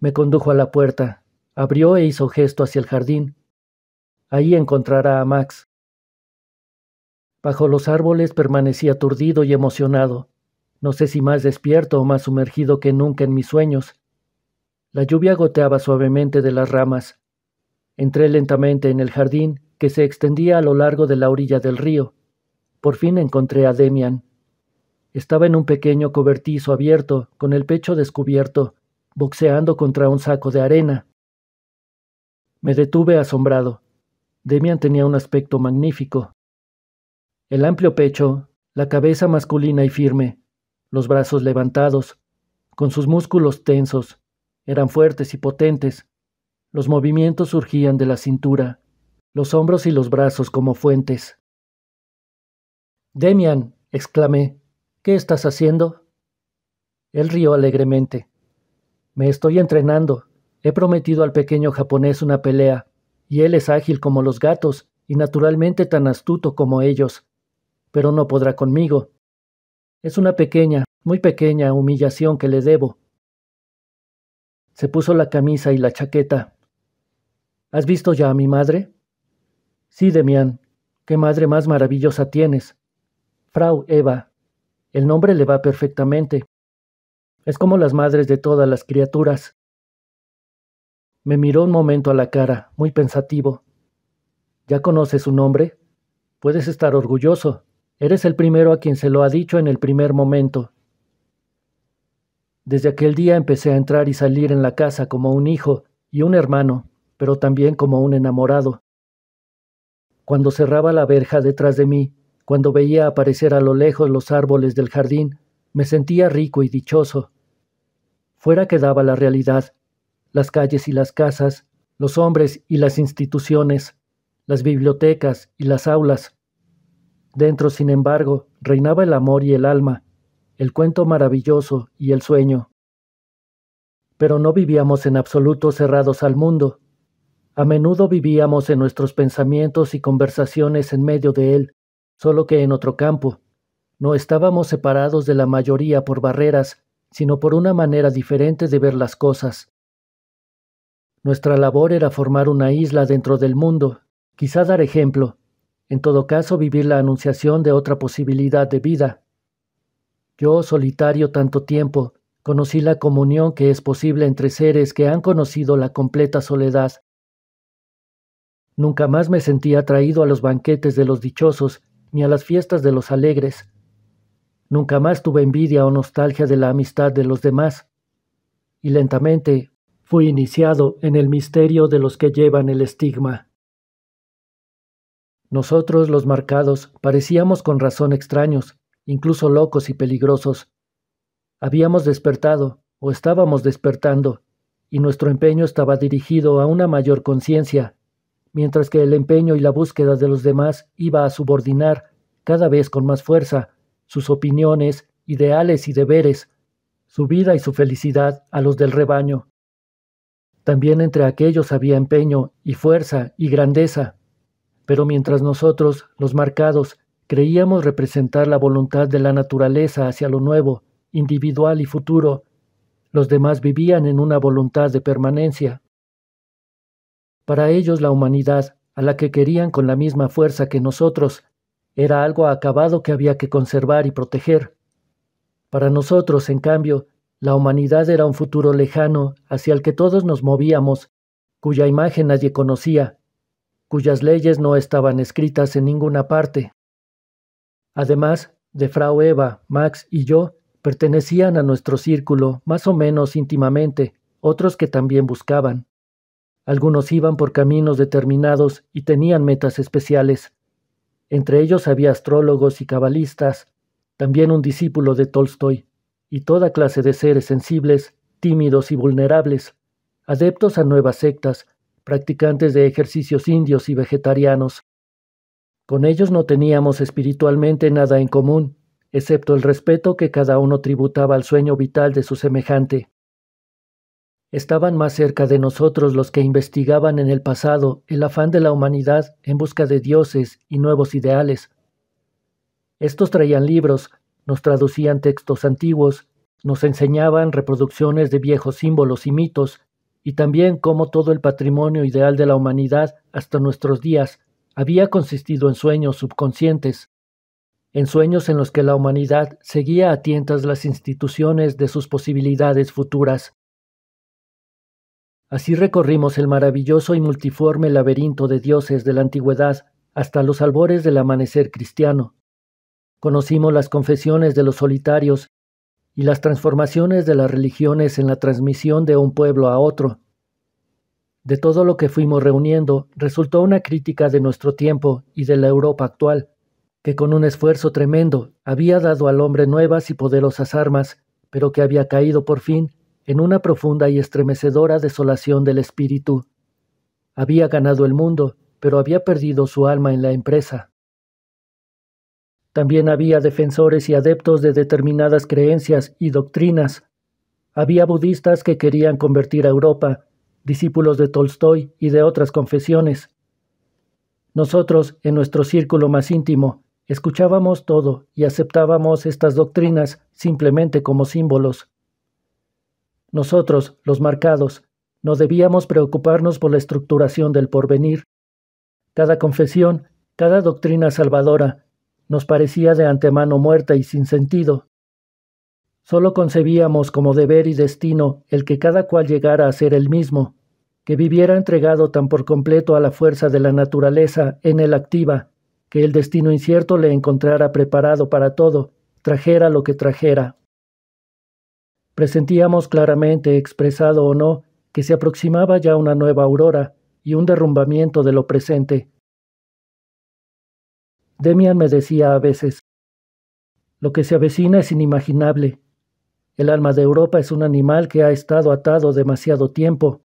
Me condujo a la puerta, abrió e hizo gesto hacia el jardín. Ahí encontrará a Max. Bajo los árboles permanecí aturdido y emocionado, no sé si más despierto o más sumergido que nunca en mis sueños, la lluvia goteaba suavemente de las ramas. Entré lentamente en el jardín que se extendía a lo largo de la orilla del río. Por fin encontré a Demian. Estaba en un pequeño cobertizo abierto, con el pecho descubierto, boxeando contra un saco de arena. Me detuve asombrado. Demian tenía un aspecto magnífico. El amplio pecho, la cabeza masculina y firme, los brazos levantados, con sus músculos tensos, eran fuertes y potentes. Los movimientos surgían de la cintura, los hombros y los brazos como fuentes. Demian, exclamé, ¿qué estás haciendo? Él rió alegremente. Me estoy entrenando. He prometido al pequeño japonés una pelea, y él es ágil como los gatos y naturalmente tan astuto como ellos. Pero no podrá conmigo. Es una pequeña, muy pequeña humillación que le debo, se puso la camisa y la chaqueta. ¿Has visto ya a mi madre? Sí, Demián, qué madre más maravillosa tienes. Frau Eva. El nombre le va perfectamente. Es como las madres de todas las criaturas. Me miró un momento a la cara, muy pensativo. ¿Ya conoces su nombre? Puedes estar orgulloso. Eres el primero a quien se lo ha dicho en el primer momento. Desde aquel día empecé a entrar y salir en la casa como un hijo y un hermano, pero también como un enamorado. Cuando cerraba la verja detrás de mí, cuando veía aparecer a lo lejos los árboles del jardín, me sentía rico y dichoso. Fuera quedaba la realidad, las calles y las casas, los hombres y las instituciones, las bibliotecas y las aulas. Dentro, sin embargo, reinaba el amor y el alma, el cuento maravilloso y el sueño. Pero no vivíamos en absoluto cerrados al mundo. A menudo vivíamos en nuestros pensamientos y conversaciones en medio de él, solo que en otro campo. No estábamos separados de la mayoría por barreras, sino por una manera diferente de ver las cosas. Nuestra labor era formar una isla dentro del mundo, quizá dar ejemplo, en todo caso vivir la anunciación de otra posibilidad de vida, yo, solitario tanto tiempo, conocí la comunión que es posible entre seres que han conocido la completa soledad. Nunca más me sentí atraído a los banquetes de los dichosos ni a las fiestas de los alegres. Nunca más tuve envidia o nostalgia de la amistad de los demás. Y lentamente fui iniciado en el misterio de los que llevan el estigma. Nosotros, los marcados, parecíamos con razón extraños, incluso locos y peligrosos. Habíamos despertado, o estábamos despertando, y nuestro empeño estaba dirigido a una mayor conciencia, mientras que el empeño y la búsqueda de los demás iba a subordinar, cada vez con más fuerza, sus opiniones, ideales y deberes, su vida y su felicidad a los del rebaño. También entre aquellos había empeño y fuerza y grandeza, pero mientras nosotros, los marcados, Creíamos representar la voluntad de la naturaleza hacia lo nuevo, individual y futuro. Los demás vivían en una voluntad de permanencia. Para ellos la humanidad, a la que querían con la misma fuerza que nosotros, era algo acabado que había que conservar y proteger. Para nosotros, en cambio, la humanidad era un futuro lejano hacia el que todos nos movíamos, cuya imagen nadie conocía, cuyas leyes no estaban escritas en ninguna parte. Además, de Frau Eva, Max y yo pertenecían a nuestro círculo más o menos íntimamente, otros que también buscaban. Algunos iban por caminos determinados y tenían metas especiales. Entre ellos había astrólogos y cabalistas, también un discípulo de Tolstoy, y toda clase de seres sensibles, tímidos y vulnerables, adeptos a nuevas sectas, practicantes de ejercicios indios y vegetarianos, con ellos no teníamos espiritualmente nada en común, excepto el respeto que cada uno tributaba al sueño vital de su semejante. Estaban más cerca de nosotros los que investigaban en el pasado el afán de la humanidad en busca de dioses y nuevos ideales. Estos traían libros, nos traducían textos antiguos, nos enseñaban reproducciones de viejos símbolos y mitos, y también cómo todo el patrimonio ideal de la humanidad hasta nuestros días había consistido en sueños subconscientes, en sueños en los que la humanidad seguía a tientas las instituciones de sus posibilidades futuras. Así recorrimos el maravilloso y multiforme laberinto de dioses de la antigüedad hasta los albores del amanecer cristiano. Conocimos las confesiones de los solitarios y las transformaciones de las religiones en la transmisión de un pueblo a otro. De todo lo que fuimos reuniendo, resultó una crítica de nuestro tiempo y de la Europa actual, que con un esfuerzo tremendo había dado al hombre nuevas y poderosas armas, pero que había caído por fin en una profunda y estremecedora desolación del espíritu. Había ganado el mundo, pero había perdido su alma en la empresa. También había defensores y adeptos de determinadas creencias y doctrinas. Había budistas que querían convertir a Europa discípulos de Tolstoy y de otras confesiones. Nosotros, en nuestro círculo más íntimo, escuchábamos todo y aceptábamos estas doctrinas simplemente como símbolos. Nosotros, los marcados, no debíamos preocuparnos por la estructuración del porvenir. Cada confesión, cada doctrina salvadora, nos parecía de antemano muerta y sin sentido. Solo concebíamos como deber y destino el que cada cual llegara a ser el mismo, que viviera entregado tan por completo a la fuerza de la naturaleza en él activa, que el destino incierto le encontrara preparado para todo, trajera lo que trajera. Presentíamos claramente, expresado o no, que se aproximaba ya una nueva aurora y un derrumbamiento de lo presente. Demian me decía a veces, lo que se avecina es inimaginable, el alma de Europa es un animal que ha estado atado demasiado tiempo.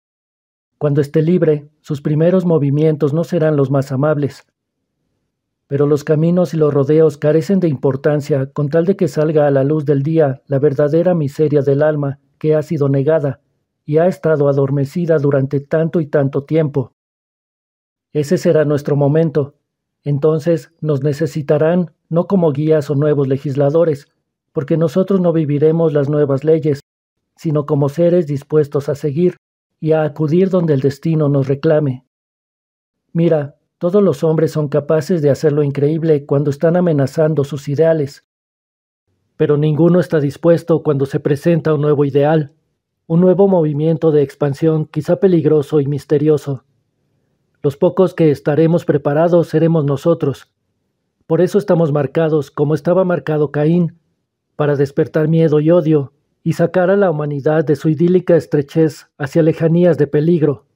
Cuando esté libre, sus primeros movimientos no serán los más amables. Pero los caminos y los rodeos carecen de importancia con tal de que salga a la luz del día la verdadera miseria del alma que ha sido negada y ha estado adormecida durante tanto y tanto tiempo. Ese será nuestro momento. Entonces nos necesitarán no como guías o nuevos legisladores, porque nosotros no viviremos las nuevas leyes, sino como seres dispuestos a seguir y a acudir donde el destino nos reclame. Mira, todos los hombres son capaces de hacer lo increíble cuando están amenazando sus ideales, pero ninguno está dispuesto cuando se presenta un nuevo ideal, un nuevo movimiento de expansión quizá peligroso y misterioso. Los pocos que estaremos preparados seremos nosotros. Por eso estamos marcados como estaba marcado Caín, para despertar miedo y odio y sacar a la humanidad de su idílica estrechez hacia lejanías de peligro.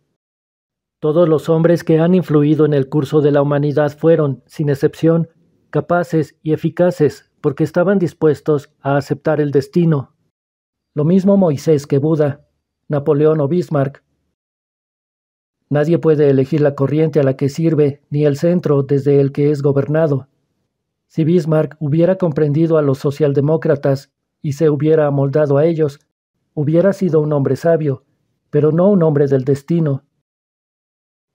Todos los hombres que han influido en el curso de la humanidad fueron, sin excepción, capaces y eficaces porque estaban dispuestos a aceptar el destino. Lo mismo Moisés que Buda, Napoleón o Bismarck. Nadie puede elegir la corriente a la que sirve ni el centro desde el que es gobernado. Si Bismarck hubiera comprendido a los socialdemócratas y se hubiera amoldado a ellos, hubiera sido un hombre sabio, pero no un hombre del destino.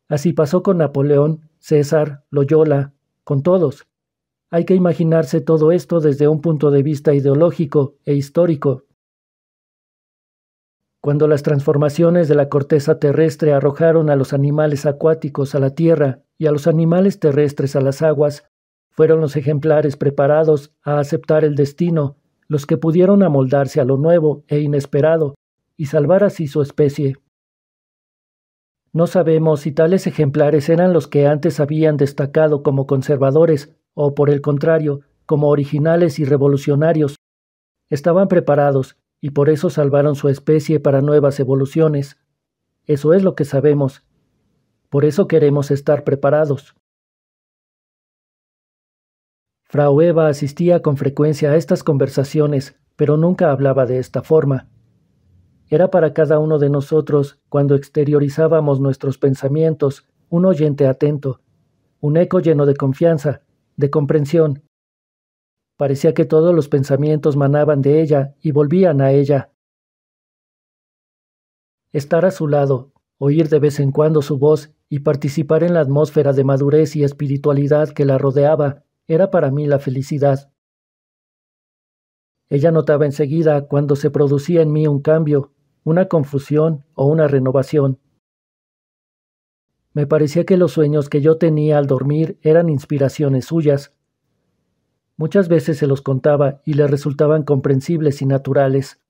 Así pasó con Napoleón, César, Loyola, con todos. Hay que imaginarse todo esto desde un punto de vista ideológico e histórico. Cuando las transformaciones de la corteza terrestre arrojaron a los animales acuáticos a la tierra y a los animales terrestres a las aguas, fueron los ejemplares preparados a aceptar el destino, los que pudieron amoldarse a lo nuevo e inesperado y salvar así su especie. No sabemos si tales ejemplares eran los que antes habían destacado como conservadores o, por el contrario, como originales y revolucionarios. Estaban preparados y por eso salvaron su especie para nuevas evoluciones. Eso es lo que sabemos. Por eso queremos estar preparados. Frau asistía con frecuencia a estas conversaciones, pero nunca hablaba de esta forma. Era para cada uno de nosotros, cuando exteriorizábamos nuestros pensamientos, un oyente atento, un eco lleno de confianza, de comprensión. Parecía que todos los pensamientos manaban de ella y volvían a ella. Estar a su lado, oír de vez en cuando su voz y participar en la atmósfera de madurez y espiritualidad que la rodeaba era para mí la felicidad. Ella notaba enseguida cuando se producía en mí un cambio, una confusión o una renovación. Me parecía que los sueños que yo tenía al dormir eran inspiraciones suyas. Muchas veces se los contaba y le resultaban comprensibles y naturales.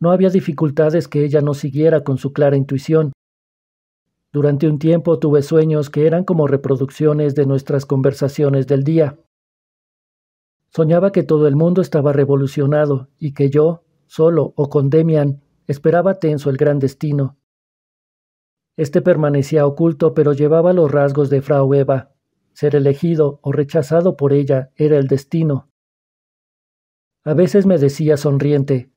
No había dificultades que ella no siguiera con su clara intuición, durante un tiempo tuve sueños que eran como reproducciones de nuestras conversaciones del día. Soñaba que todo el mundo estaba revolucionado y que yo, solo o con Demian, esperaba tenso el gran destino. Este permanecía oculto, pero llevaba los rasgos de Frau Eva. Ser elegido o rechazado por ella era el destino. A veces me decía sonriente,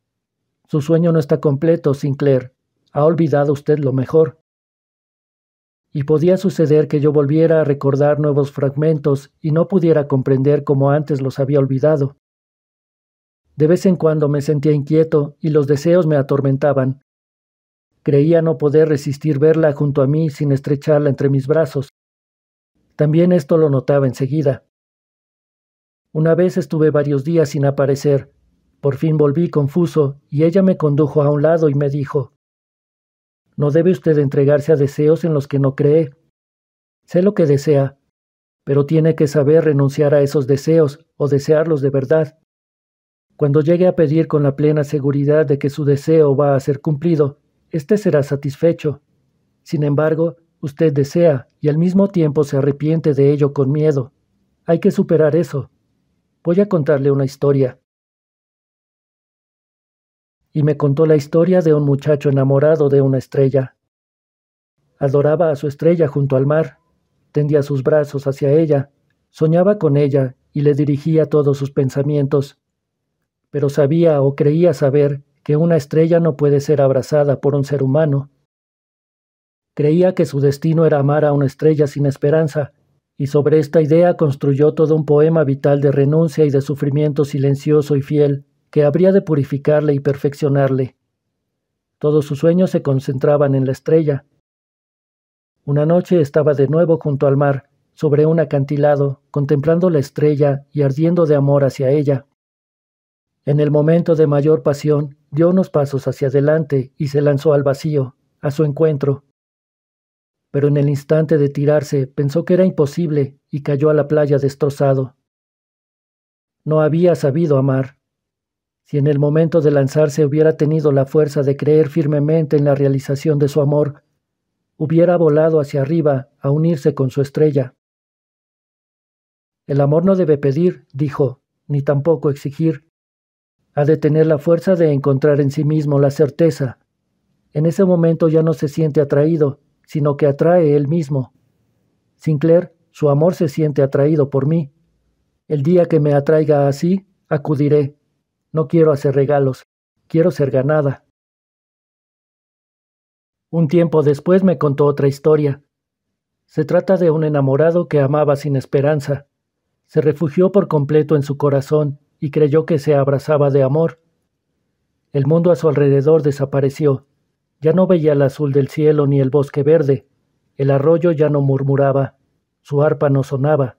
su sueño no está completo, Sinclair. Ha olvidado usted lo mejor y podía suceder que yo volviera a recordar nuevos fragmentos y no pudiera comprender cómo antes los había olvidado. De vez en cuando me sentía inquieto y los deseos me atormentaban. Creía no poder resistir verla junto a mí sin estrecharla entre mis brazos. También esto lo notaba enseguida. Una vez estuve varios días sin aparecer. Por fin volví confuso y ella me condujo a un lado y me dijo, no debe usted entregarse a deseos en los que no cree. Sé lo que desea, pero tiene que saber renunciar a esos deseos o desearlos de verdad. Cuando llegue a pedir con la plena seguridad de que su deseo va a ser cumplido, éste será satisfecho. Sin embargo, usted desea y al mismo tiempo se arrepiente de ello con miedo. Hay que superar eso. Voy a contarle una historia y me contó la historia de un muchacho enamorado de una estrella. Adoraba a su estrella junto al mar, tendía sus brazos hacia ella, soñaba con ella y le dirigía todos sus pensamientos. Pero sabía o creía saber que una estrella no puede ser abrazada por un ser humano. Creía que su destino era amar a una estrella sin esperanza, y sobre esta idea construyó todo un poema vital de renuncia y de sufrimiento silencioso y fiel, que habría de purificarle y perfeccionarle. Todos sus sueños se concentraban en la estrella. Una noche estaba de nuevo junto al mar, sobre un acantilado, contemplando la estrella y ardiendo de amor hacia ella. En el momento de mayor pasión, dio unos pasos hacia adelante y se lanzó al vacío, a su encuentro. Pero en el instante de tirarse pensó que era imposible y cayó a la playa destrozado. No había sabido amar. Si en el momento de lanzarse hubiera tenido la fuerza de creer firmemente en la realización de su amor, hubiera volado hacia arriba a unirse con su estrella. El amor no debe pedir, dijo, ni tampoco exigir. Ha de tener la fuerza de encontrar en sí mismo la certeza. En ese momento ya no se siente atraído, sino que atrae él mismo. Sinclair, su amor se siente atraído por mí. El día que me atraiga así, acudiré no quiero hacer regalos, quiero ser ganada. Un tiempo después me contó otra historia. Se trata de un enamorado que amaba sin esperanza. Se refugió por completo en su corazón y creyó que se abrazaba de amor. El mundo a su alrededor desapareció. Ya no veía el azul del cielo ni el bosque verde. El arroyo ya no murmuraba. Su arpa no sonaba.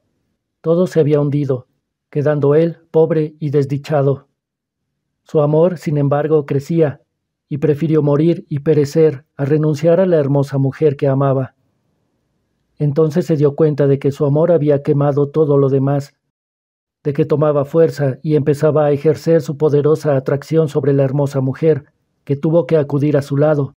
Todo se había hundido, quedando él pobre y desdichado. Su amor, sin embargo, crecía, y prefirió morir y perecer a renunciar a la hermosa mujer que amaba. Entonces se dio cuenta de que su amor había quemado todo lo demás, de que tomaba fuerza y empezaba a ejercer su poderosa atracción sobre la hermosa mujer, que tuvo que acudir a su lado.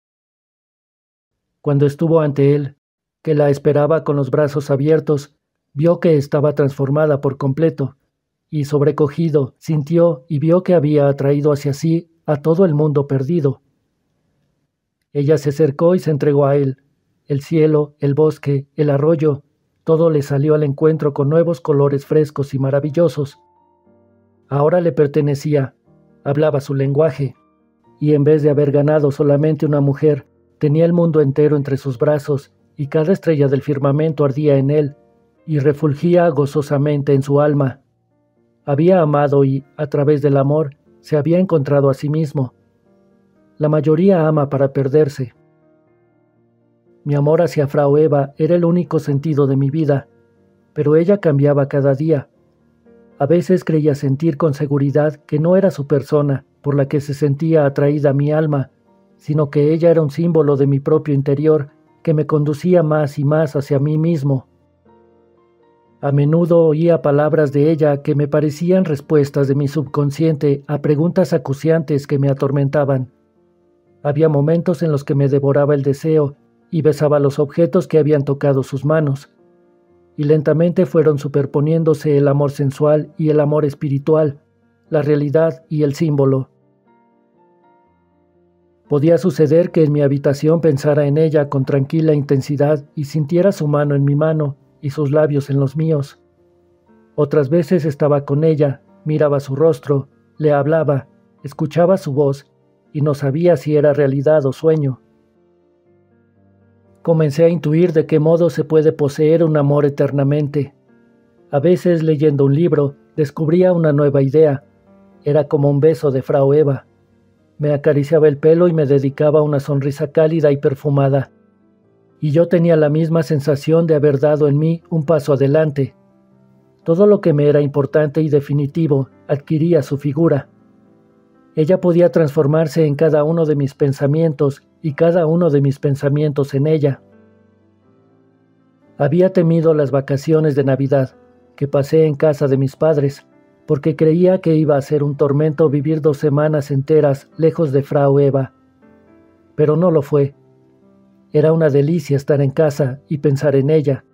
Cuando estuvo ante él, que la esperaba con los brazos abiertos, vio que estaba transformada por completo y sobrecogido, sintió y vio que había atraído hacia sí a todo el mundo perdido. Ella se acercó y se entregó a él. El cielo, el bosque, el arroyo, todo le salió al encuentro con nuevos colores frescos y maravillosos. Ahora le pertenecía, hablaba su lenguaje, y en vez de haber ganado solamente una mujer, tenía el mundo entero entre sus brazos y cada estrella del firmamento ardía en él y refulgía gozosamente en su alma. Había amado y, a través del amor, se había encontrado a sí mismo. La mayoría ama para perderse. Mi amor hacia Frau Eva era el único sentido de mi vida, pero ella cambiaba cada día. A veces creía sentir con seguridad que no era su persona por la que se sentía atraída mi alma, sino que ella era un símbolo de mi propio interior que me conducía más y más hacia mí mismo. A menudo oía palabras de ella que me parecían respuestas de mi subconsciente a preguntas acuciantes que me atormentaban. Había momentos en los que me devoraba el deseo y besaba los objetos que habían tocado sus manos. Y lentamente fueron superponiéndose el amor sensual y el amor espiritual, la realidad y el símbolo. Podía suceder que en mi habitación pensara en ella con tranquila intensidad y sintiera su mano en mi mano y sus labios en los míos. Otras veces estaba con ella, miraba su rostro, le hablaba, escuchaba su voz y no sabía si era realidad o sueño. Comencé a intuir de qué modo se puede poseer un amor eternamente. A veces leyendo un libro descubría una nueva idea. Era como un beso de Frau Eva. Me acariciaba el pelo y me dedicaba una sonrisa cálida y perfumada y yo tenía la misma sensación de haber dado en mí un paso adelante. Todo lo que me era importante y definitivo adquiría su figura. Ella podía transformarse en cada uno de mis pensamientos y cada uno de mis pensamientos en ella. Había temido las vacaciones de Navidad que pasé en casa de mis padres, porque creía que iba a ser un tormento vivir dos semanas enteras lejos de Frau Eva. Pero no lo fue. Era una delicia estar en casa y pensar en ella.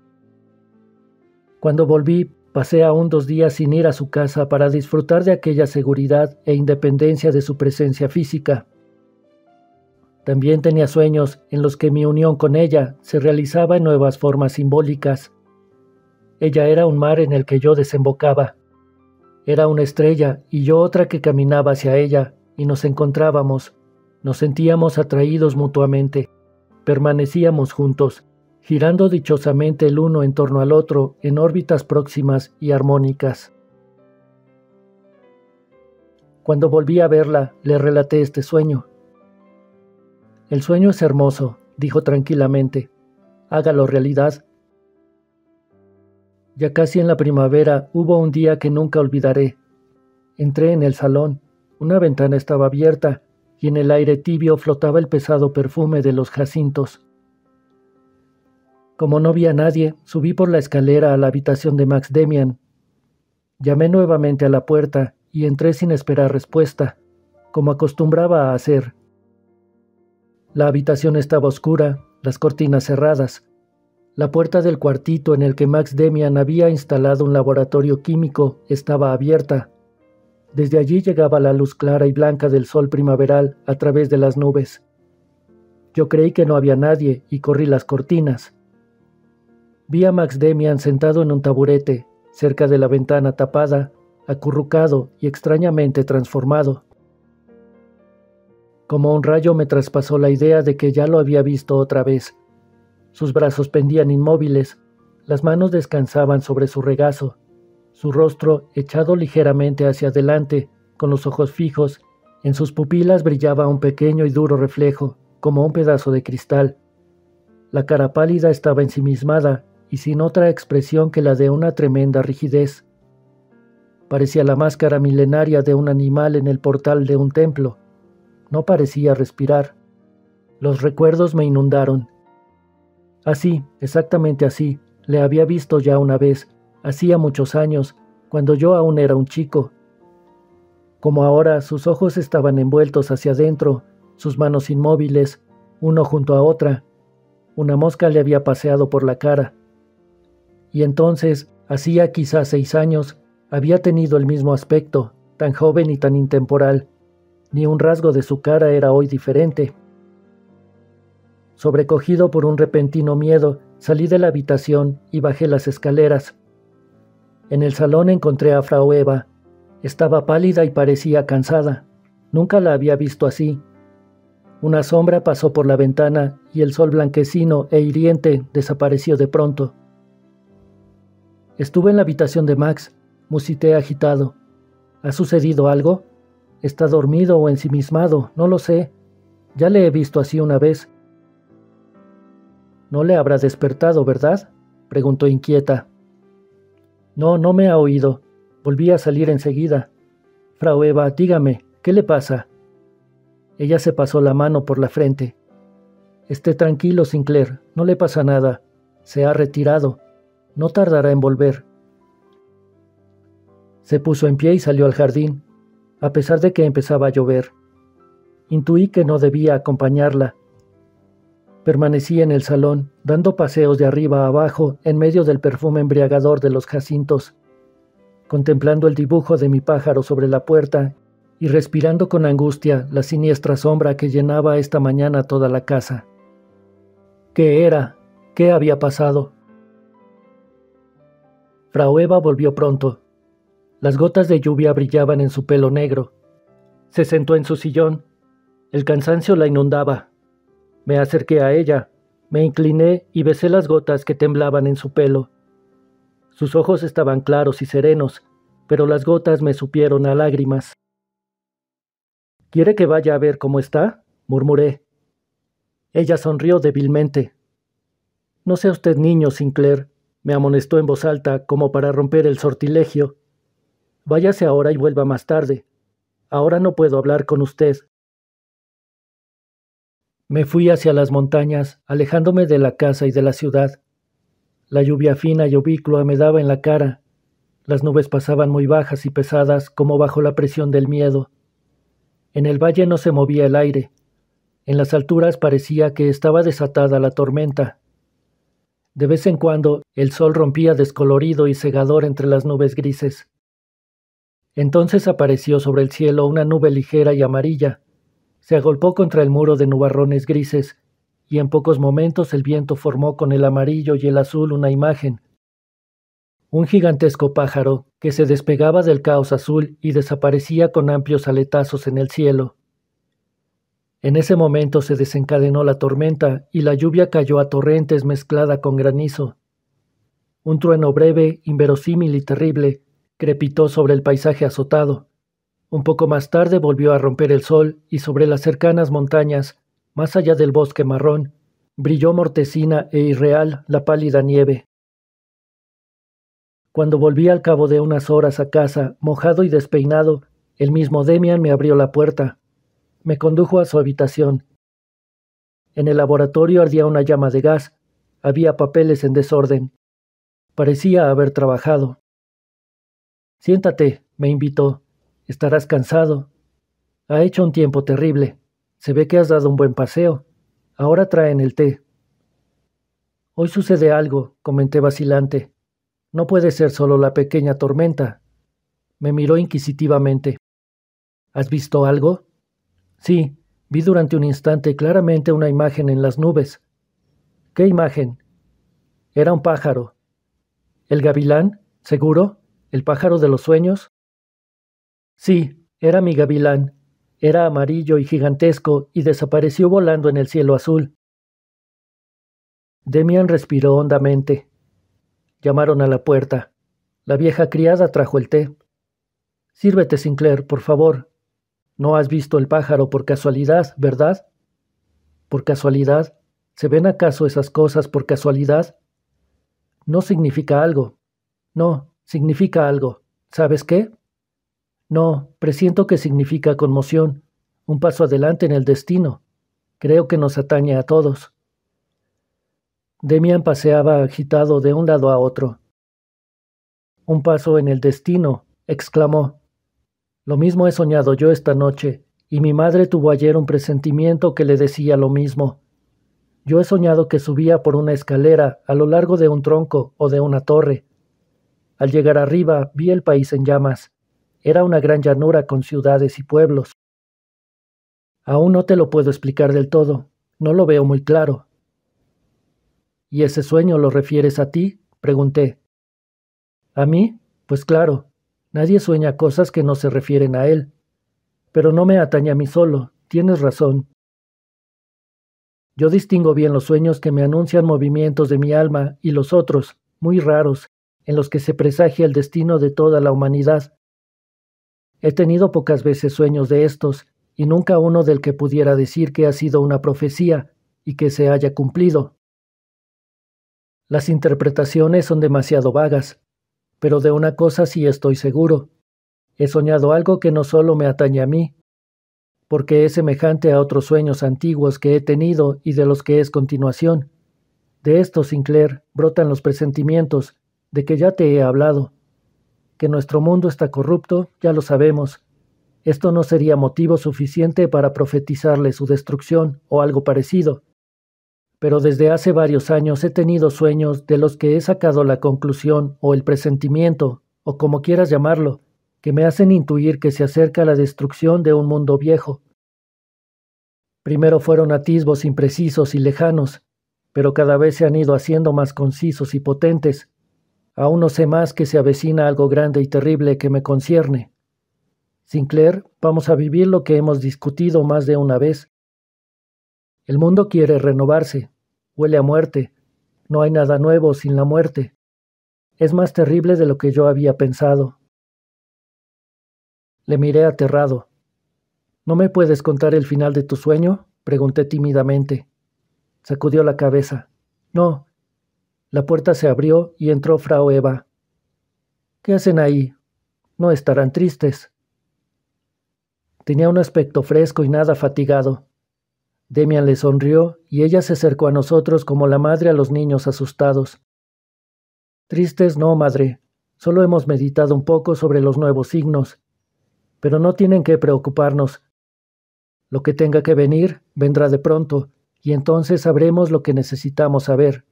Cuando volví, pasé aún dos días sin ir a su casa para disfrutar de aquella seguridad e independencia de su presencia física. También tenía sueños en los que mi unión con ella se realizaba en nuevas formas simbólicas. Ella era un mar en el que yo desembocaba. Era una estrella y yo otra que caminaba hacia ella, y nos encontrábamos, nos sentíamos atraídos mutuamente permanecíamos juntos, girando dichosamente el uno en torno al otro en órbitas próximas y armónicas. Cuando volví a verla, le relaté este sueño. El sueño es hermoso, dijo tranquilamente. Hágalo realidad. Ya casi en la primavera hubo un día que nunca olvidaré. Entré en el salón. Una ventana estaba abierta y en el aire tibio flotaba el pesado perfume de los jacintos. Como no vi a nadie, subí por la escalera a la habitación de Max Demian. Llamé nuevamente a la puerta y entré sin esperar respuesta, como acostumbraba a hacer. La habitación estaba oscura, las cortinas cerradas. La puerta del cuartito en el que Max Demian había instalado un laboratorio químico estaba abierta desde allí llegaba la luz clara y blanca del sol primaveral a través de las nubes. Yo creí que no había nadie y corrí las cortinas. Vi a Max Demian sentado en un taburete, cerca de la ventana tapada, acurrucado y extrañamente transformado. Como un rayo me traspasó la idea de que ya lo había visto otra vez. Sus brazos pendían inmóviles, las manos descansaban sobre su regazo, su rostro echado ligeramente hacia adelante, con los ojos fijos, en sus pupilas brillaba un pequeño y duro reflejo, como un pedazo de cristal. La cara pálida estaba ensimismada y sin otra expresión que la de una tremenda rigidez. Parecía la máscara milenaria de un animal en el portal de un templo. No parecía respirar. Los recuerdos me inundaron. Así, exactamente así, le había visto ya una vez, hacía muchos años, cuando yo aún era un chico. Como ahora, sus ojos estaban envueltos hacia adentro, sus manos inmóviles, uno junto a otra. Una mosca le había paseado por la cara. Y entonces, hacía quizás seis años, había tenido el mismo aspecto, tan joven y tan intemporal. Ni un rasgo de su cara era hoy diferente. Sobrecogido por un repentino miedo, salí de la habitación y bajé las escaleras. En el salón encontré a Frau Eva. Estaba pálida y parecía cansada. Nunca la había visto así. Una sombra pasó por la ventana y el sol blanquecino e hiriente desapareció de pronto. Estuve en la habitación de Max, musité agitado. ¿Ha sucedido algo? ¿Está dormido o ensimismado? No lo sé. Ya le he visto así una vez. No le habrá despertado, ¿verdad? preguntó inquieta. No, no me ha oído. Volví a salir enseguida. Frau Eva, dígame, ¿qué le pasa? Ella se pasó la mano por la frente. Esté tranquilo, Sinclair, no le pasa nada. Se ha retirado. No tardará en volver. Se puso en pie y salió al jardín, a pesar de que empezaba a llover. Intuí que no debía acompañarla, Permanecí en el salón, dando paseos de arriba a abajo en medio del perfume embriagador de los jacintos, contemplando el dibujo de mi pájaro sobre la puerta y respirando con angustia la siniestra sombra que llenaba esta mañana toda la casa. ¿Qué era? ¿Qué había pasado? Fraueva volvió pronto. Las gotas de lluvia brillaban en su pelo negro. Se sentó en su sillón. El cansancio la inundaba. Me acerqué a ella, me incliné y besé las gotas que temblaban en su pelo. Sus ojos estaban claros y serenos, pero las gotas me supieron a lágrimas. ¿Quiere que vaya a ver cómo está? murmuré. Ella sonrió débilmente. No sea usted niño, Sinclair, me amonestó en voz alta como para romper el sortilegio. Váyase ahora y vuelva más tarde. Ahora no puedo hablar con usted. Me fui hacia las montañas, alejándome de la casa y de la ciudad. La lluvia fina y oblicua me daba en la cara. Las nubes pasaban muy bajas y pesadas, como bajo la presión del miedo. En el valle no se movía el aire. En las alturas parecía que estaba desatada la tormenta. De vez en cuando el sol rompía descolorido y cegador entre las nubes grises. Entonces apareció sobre el cielo una nube ligera y amarilla, se agolpó contra el muro de nubarrones grises, y en pocos momentos el viento formó con el amarillo y el azul una imagen. Un gigantesco pájaro que se despegaba del caos azul y desaparecía con amplios aletazos en el cielo. En ese momento se desencadenó la tormenta y la lluvia cayó a torrentes mezclada con granizo. Un trueno breve, inverosímil y terrible, crepitó sobre el paisaje azotado, un poco más tarde volvió a romper el sol y sobre las cercanas montañas, más allá del bosque marrón, brilló mortecina e irreal la pálida nieve. Cuando volví al cabo de unas horas a casa, mojado y despeinado, el mismo Demian me abrió la puerta. Me condujo a su habitación. En el laboratorio ardía una llama de gas, había papeles en desorden. Parecía haber trabajado. Siéntate, me invitó. Estarás cansado. Ha hecho un tiempo terrible. Se ve que has dado un buen paseo. Ahora traen el té. Hoy sucede algo, comenté vacilante. No puede ser solo la pequeña tormenta. Me miró inquisitivamente. ¿Has visto algo? Sí, vi durante un instante claramente una imagen en las nubes. ¿Qué imagen? Era un pájaro. ¿El gavilán? ¿Seguro? ¿El pájaro de los sueños? Sí, era mi gavilán. Era amarillo y gigantesco y desapareció volando en el cielo azul. Demian respiró hondamente. Llamaron a la puerta. La vieja criada trajo el té. Sírvete, Sinclair, por favor. No has visto el pájaro por casualidad, ¿verdad? ¿Por casualidad? ¿Se ven acaso esas cosas por casualidad? No significa algo. No, significa algo. ¿Sabes qué? No, presiento que significa conmoción, un paso adelante en el destino. Creo que nos atañe a todos. Demian paseaba agitado de un lado a otro. Un paso en el destino, exclamó. Lo mismo he soñado yo esta noche, y mi madre tuvo ayer un presentimiento que le decía lo mismo. Yo he soñado que subía por una escalera a lo largo de un tronco o de una torre. Al llegar arriba vi el país en llamas. Era una gran llanura con ciudades y pueblos. Aún no te lo puedo explicar del todo, no lo veo muy claro. ¿Y ese sueño lo refieres a ti? pregunté. ¿A mí? Pues claro, nadie sueña cosas que no se refieren a él. Pero no me atañe a mí solo, tienes razón. Yo distingo bien los sueños que me anuncian movimientos de mi alma y los otros, muy raros, en los que se presagia el destino de toda la humanidad. He tenido pocas veces sueños de estos, y nunca uno del que pudiera decir que ha sido una profecía y que se haya cumplido. Las interpretaciones son demasiado vagas, pero de una cosa sí estoy seguro. He soñado algo que no solo me atañe a mí, porque es semejante a otros sueños antiguos que he tenido y de los que es continuación. De esto, Sinclair, brotan los presentimientos de que ya te he hablado que nuestro mundo está corrupto, ya lo sabemos. Esto no sería motivo suficiente para profetizarle su destrucción o algo parecido. Pero desde hace varios años he tenido sueños de los que he sacado la conclusión o el presentimiento, o como quieras llamarlo, que me hacen intuir que se acerca la destrucción de un mundo viejo. Primero fueron atisbos imprecisos y lejanos, pero cada vez se han ido haciendo más concisos y potentes, Aún no sé más que se avecina algo grande y terrible que me concierne. Sinclair, vamos a vivir lo que hemos discutido más de una vez. El mundo quiere renovarse, huele a muerte, no hay nada nuevo sin la muerte. Es más terrible de lo que yo había pensado. Le miré aterrado. ¿No me puedes contar el final de tu sueño? pregunté tímidamente. Sacudió la cabeza. No, la puerta se abrió y entró Frau Eva. ¿Qué hacen ahí? No estarán tristes. Tenía un aspecto fresco y nada fatigado. Demian le sonrió y ella se acercó a nosotros como la madre a los niños asustados. Tristes no, madre. Solo hemos meditado un poco sobre los nuevos signos. Pero no tienen que preocuparnos. Lo que tenga que venir, vendrá de pronto, y entonces sabremos lo que necesitamos saber.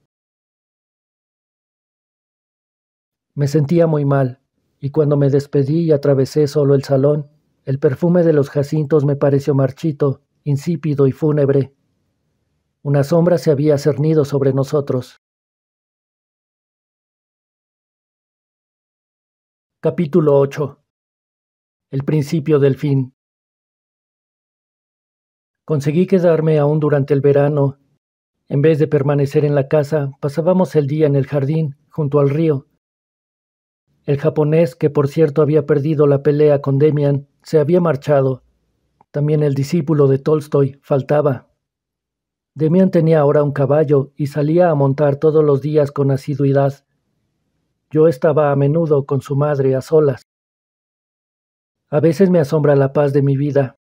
Me sentía muy mal, y cuando me despedí y atravesé solo el salón, el perfume de los jacintos me pareció marchito, insípido y fúnebre. Una sombra se había cernido sobre nosotros. Capítulo 8 El principio del fin. Conseguí quedarme aún durante el verano. En vez de permanecer en la casa, pasábamos el día en el jardín, junto al río, el japonés, que por cierto había perdido la pelea con Demian, se había marchado. También el discípulo de Tolstoy faltaba. Demian tenía ahora un caballo y salía a montar todos los días con asiduidad. Yo estaba a menudo con su madre a solas. A veces me asombra la paz de mi vida.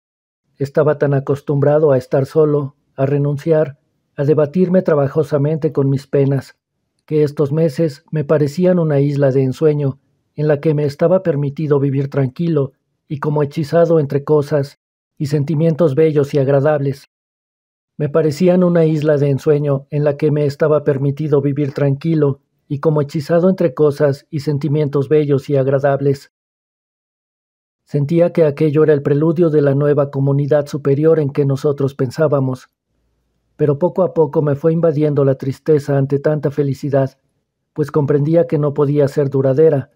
Estaba tan acostumbrado a estar solo, a renunciar, a debatirme trabajosamente con mis penas, que estos meses me parecían una isla de ensueño en la que me estaba permitido vivir tranquilo y como hechizado entre cosas y sentimientos bellos y agradables. Me parecían una isla de ensueño en la que me estaba permitido vivir tranquilo y como hechizado entre cosas y sentimientos bellos y agradables. Sentía que aquello era el preludio de la nueva comunidad superior en que nosotros pensábamos, pero poco a poco me fue invadiendo la tristeza ante tanta felicidad, pues comprendía que no podía ser duradera,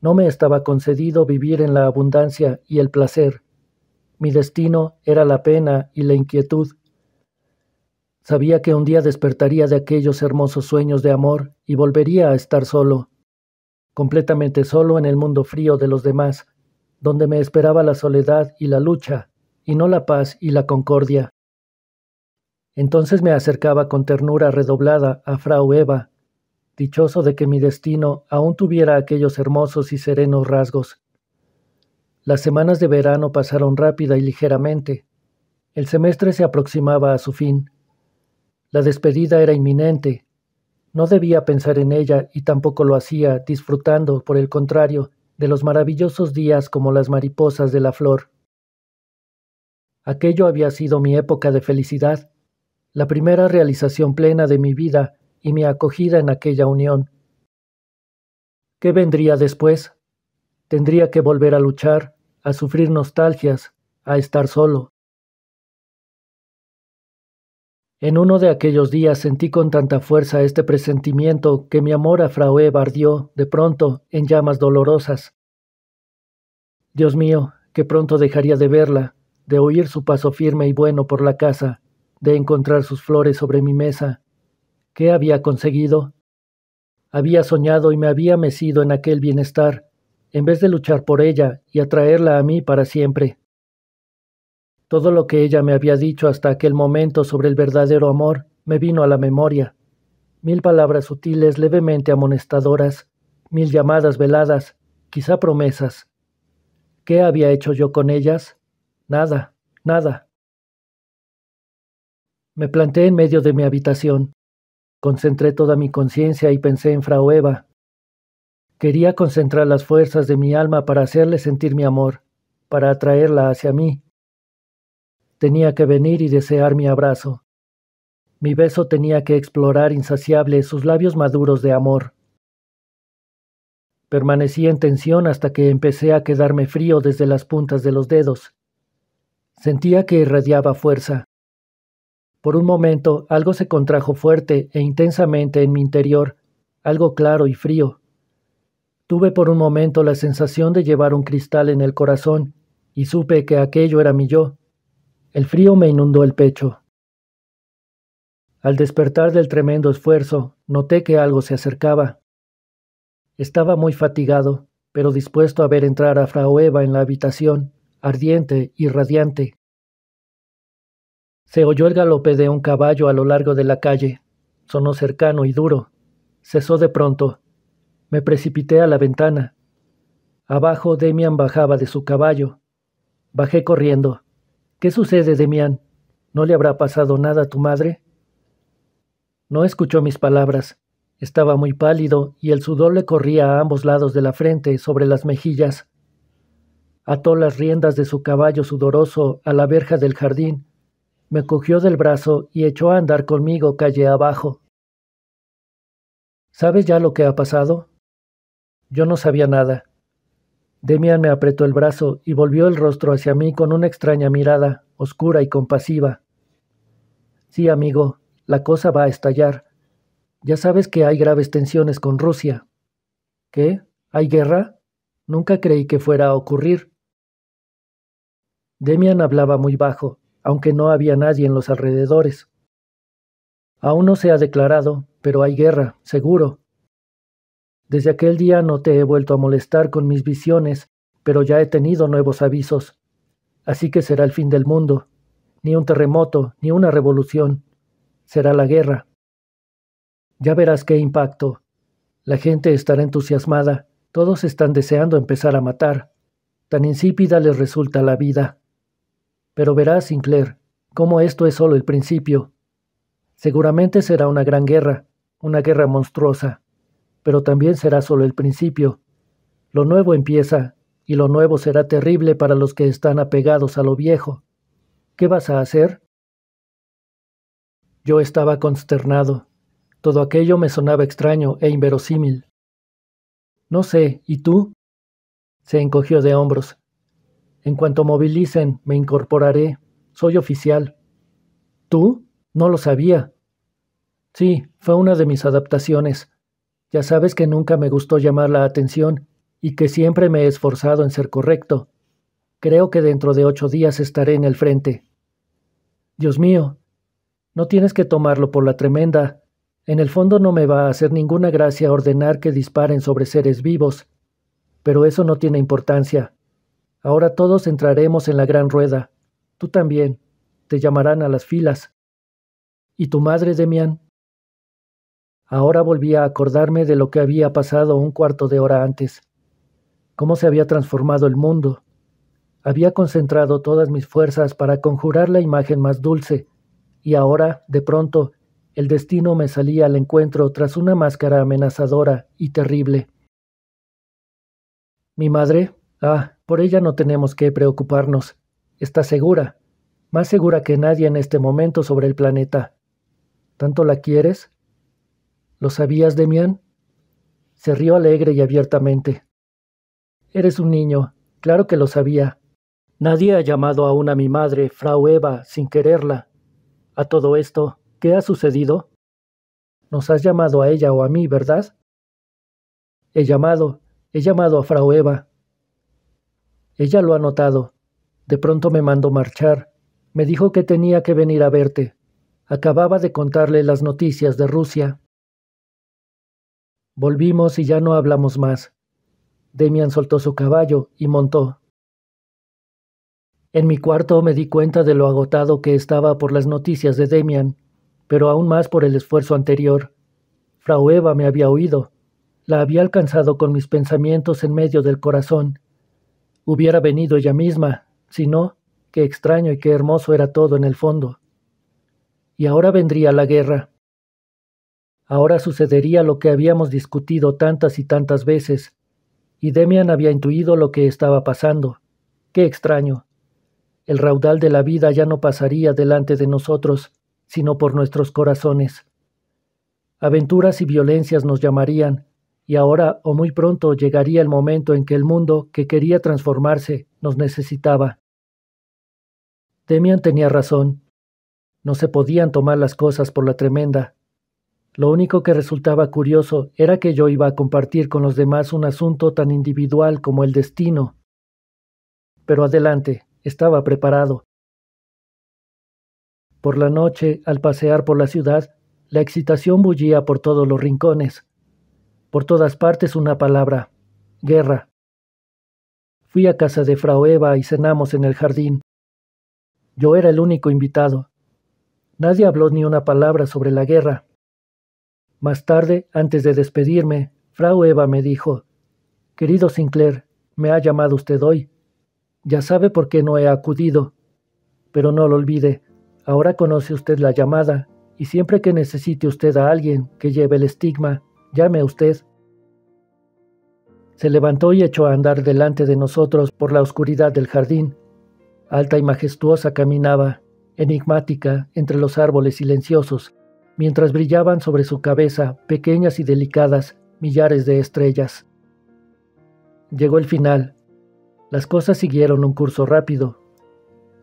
no me estaba concedido vivir en la abundancia y el placer. Mi destino era la pena y la inquietud. Sabía que un día despertaría de aquellos hermosos sueños de amor y volvería a estar solo, completamente solo en el mundo frío de los demás, donde me esperaba la soledad y la lucha, y no la paz y la concordia. Entonces me acercaba con ternura redoblada a Frau Eva, dichoso de que mi destino aún tuviera aquellos hermosos y serenos rasgos. Las semanas de verano pasaron rápida y ligeramente. El semestre se aproximaba a su fin. La despedida era inminente. No debía pensar en ella y tampoco lo hacía, disfrutando, por el contrario, de los maravillosos días como las mariposas de la flor. Aquello había sido mi época de felicidad, la primera realización plena de mi vida y mi acogida en aquella unión. ¿Qué vendría después? Tendría que volver a luchar, a sufrir nostalgias, a estar solo. En uno de aquellos días sentí con tanta fuerza este presentimiento que mi amor a Fraue bardió, de pronto, en llamas dolorosas. Dios mío, qué pronto dejaría de verla, de oír su paso firme y bueno por la casa, de encontrar sus flores sobre mi mesa, ¿Qué había conseguido? Había soñado y me había mecido en aquel bienestar, en vez de luchar por ella y atraerla a mí para siempre. Todo lo que ella me había dicho hasta aquel momento sobre el verdadero amor me vino a la memoria. Mil palabras sutiles levemente amonestadoras, mil llamadas veladas, quizá promesas. ¿Qué había hecho yo con ellas? Nada, nada. Me planté en medio de mi habitación. Concentré toda mi conciencia y pensé en Frau Eva. Quería concentrar las fuerzas de mi alma para hacerle sentir mi amor, para atraerla hacia mí. Tenía que venir y desear mi abrazo. Mi beso tenía que explorar insaciable sus labios maduros de amor. Permanecí en tensión hasta que empecé a quedarme frío desde las puntas de los dedos. Sentía que irradiaba fuerza, por un momento algo se contrajo fuerte e intensamente en mi interior, algo claro y frío. Tuve por un momento la sensación de llevar un cristal en el corazón y supe que aquello era mi yo. El frío me inundó el pecho. Al despertar del tremendo esfuerzo, noté que algo se acercaba. Estaba muy fatigado, pero dispuesto a ver entrar a Eva en la habitación, ardiente y radiante. Se oyó el galope de un caballo a lo largo de la calle. Sonó cercano y duro. Cesó de pronto. Me precipité a la ventana. Abajo Demian bajaba de su caballo. Bajé corriendo. ¿Qué sucede, Demian? ¿No le habrá pasado nada a tu madre? No escuchó mis palabras. Estaba muy pálido y el sudor le corría a ambos lados de la frente, sobre las mejillas. Ató las riendas de su caballo sudoroso a la verja del jardín me cogió del brazo y echó a andar conmigo calle abajo. ¿Sabes ya lo que ha pasado? Yo no sabía nada. Demian me apretó el brazo y volvió el rostro hacia mí con una extraña mirada, oscura y compasiva. Sí, amigo, la cosa va a estallar. Ya sabes que hay graves tensiones con Rusia. ¿Qué? ¿Hay guerra? Nunca creí que fuera a ocurrir. Demian hablaba muy bajo, aunque no había nadie en los alrededores. Aún no se ha declarado, pero hay guerra, seguro. Desde aquel día no te he vuelto a molestar con mis visiones, pero ya he tenido nuevos avisos. Así que será el fin del mundo. Ni un terremoto, ni una revolución. Será la guerra. Ya verás qué impacto. La gente estará entusiasmada. Todos están deseando empezar a matar. Tan insípida les resulta la vida. Pero verás, Sinclair, cómo esto es solo el principio. Seguramente será una gran guerra, una guerra monstruosa, pero también será solo el principio. Lo nuevo empieza, y lo nuevo será terrible para los que están apegados a lo viejo. ¿Qué vas a hacer? Yo estaba consternado. Todo aquello me sonaba extraño e inverosímil. No sé, ¿y tú? Se encogió de hombros. En cuanto movilicen, me incorporaré. Soy oficial. ¿Tú? No lo sabía. Sí, fue una de mis adaptaciones. Ya sabes que nunca me gustó llamar la atención y que siempre me he esforzado en ser correcto. Creo que dentro de ocho días estaré en el frente. Dios mío, no tienes que tomarlo por la tremenda. En el fondo no me va a hacer ninguna gracia ordenar que disparen sobre seres vivos, pero eso no tiene importancia. Ahora todos entraremos en la gran rueda. Tú también. Te llamarán a las filas. ¿Y tu madre, Demián? Ahora volví a acordarme de lo que había pasado un cuarto de hora antes. Cómo se había transformado el mundo. Había concentrado todas mis fuerzas para conjurar la imagen más dulce, y ahora, de pronto, el destino me salía al encuentro tras una máscara amenazadora y terrible. Mi madre, ah, por ella no tenemos que preocuparnos. Está segura, más segura que nadie en este momento sobre el planeta. ¿Tanto la quieres? ¿Lo sabías, Demián? Se rió alegre y abiertamente. Eres un niño, claro que lo sabía. Nadie ha llamado aún a mi madre, Frau Eva, sin quererla. A todo esto, ¿qué ha sucedido? Nos has llamado a ella o a mí, ¿verdad? He llamado, he llamado a Frau Eva, ella lo ha notado. De pronto me mandó marchar. Me dijo que tenía que venir a verte. Acababa de contarle las noticias de Rusia. Volvimos y ya no hablamos más. Demian soltó su caballo y montó. En mi cuarto me di cuenta de lo agotado que estaba por las noticias de Demian, pero aún más por el esfuerzo anterior. Frau Eva me había oído. La había alcanzado con mis pensamientos en medio del corazón Hubiera venido ella misma, si no, qué extraño y qué hermoso era todo en el fondo. Y ahora vendría la guerra. Ahora sucedería lo que habíamos discutido tantas y tantas veces, y Demian había intuido lo que estaba pasando. Qué extraño. El raudal de la vida ya no pasaría delante de nosotros, sino por nuestros corazones. Aventuras y violencias nos llamarían, y ahora o muy pronto llegaría el momento en que el mundo que quería transformarse nos necesitaba. Demian tenía razón. No se podían tomar las cosas por la tremenda. Lo único que resultaba curioso era que yo iba a compartir con los demás un asunto tan individual como el destino. Pero adelante, estaba preparado. Por la noche, al pasear por la ciudad, la excitación bullía por todos los rincones. Por todas partes una palabra. Guerra. Fui a casa de fraueva Eva y cenamos en el jardín. Yo era el único invitado. Nadie habló ni una palabra sobre la guerra. Más tarde, antes de despedirme, Frau Eva me dijo, Querido Sinclair, me ha llamado usted hoy. Ya sabe por qué no he acudido. Pero no lo olvide, ahora conoce usted la llamada, y siempre que necesite usted a alguien que lleve el estigma, llame a usted. Se levantó y echó a andar delante de nosotros por la oscuridad del jardín. Alta y majestuosa caminaba, enigmática, entre los árboles silenciosos, mientras brillaban sobre su cabeza, pequeñas y delicadas, millares de estrellas. Llegó el final. Las cosas siguieron un curso rápido.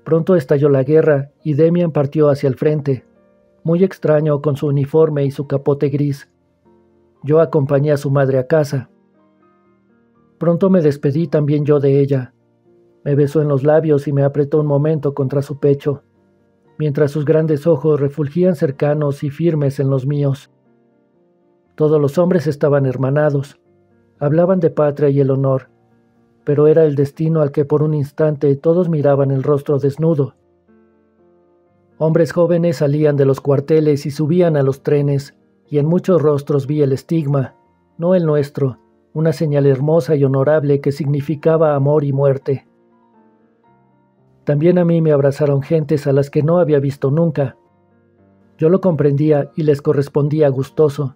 Pronto estalló la guerra y Demian partió hacia el frente, muy extraño con su uniforme y su capote gris, yo acompañé a su madre a casa. Pronto me despedí también yo de ella. Me besó en los labios y me apretó un momento contra su pecho, mientras sus grandes ojos refulgían cercanos y firmes en los míos. Todos los hombres estaban hermanados, hablaban de patria y el honor, pero era el destino al que por un instante todos miraban el rostro desnudo. Hombres jóvenes salían de los cuarteles y subían a los trenes, y en muchos rostros vi el estigma, no el nuestro, una señal hermosa y honorable que significaba amor y muerte. También a mí me abrazaron gentes a las que no había visto nunca. Yo lo comprendía y les correspondía gustoso.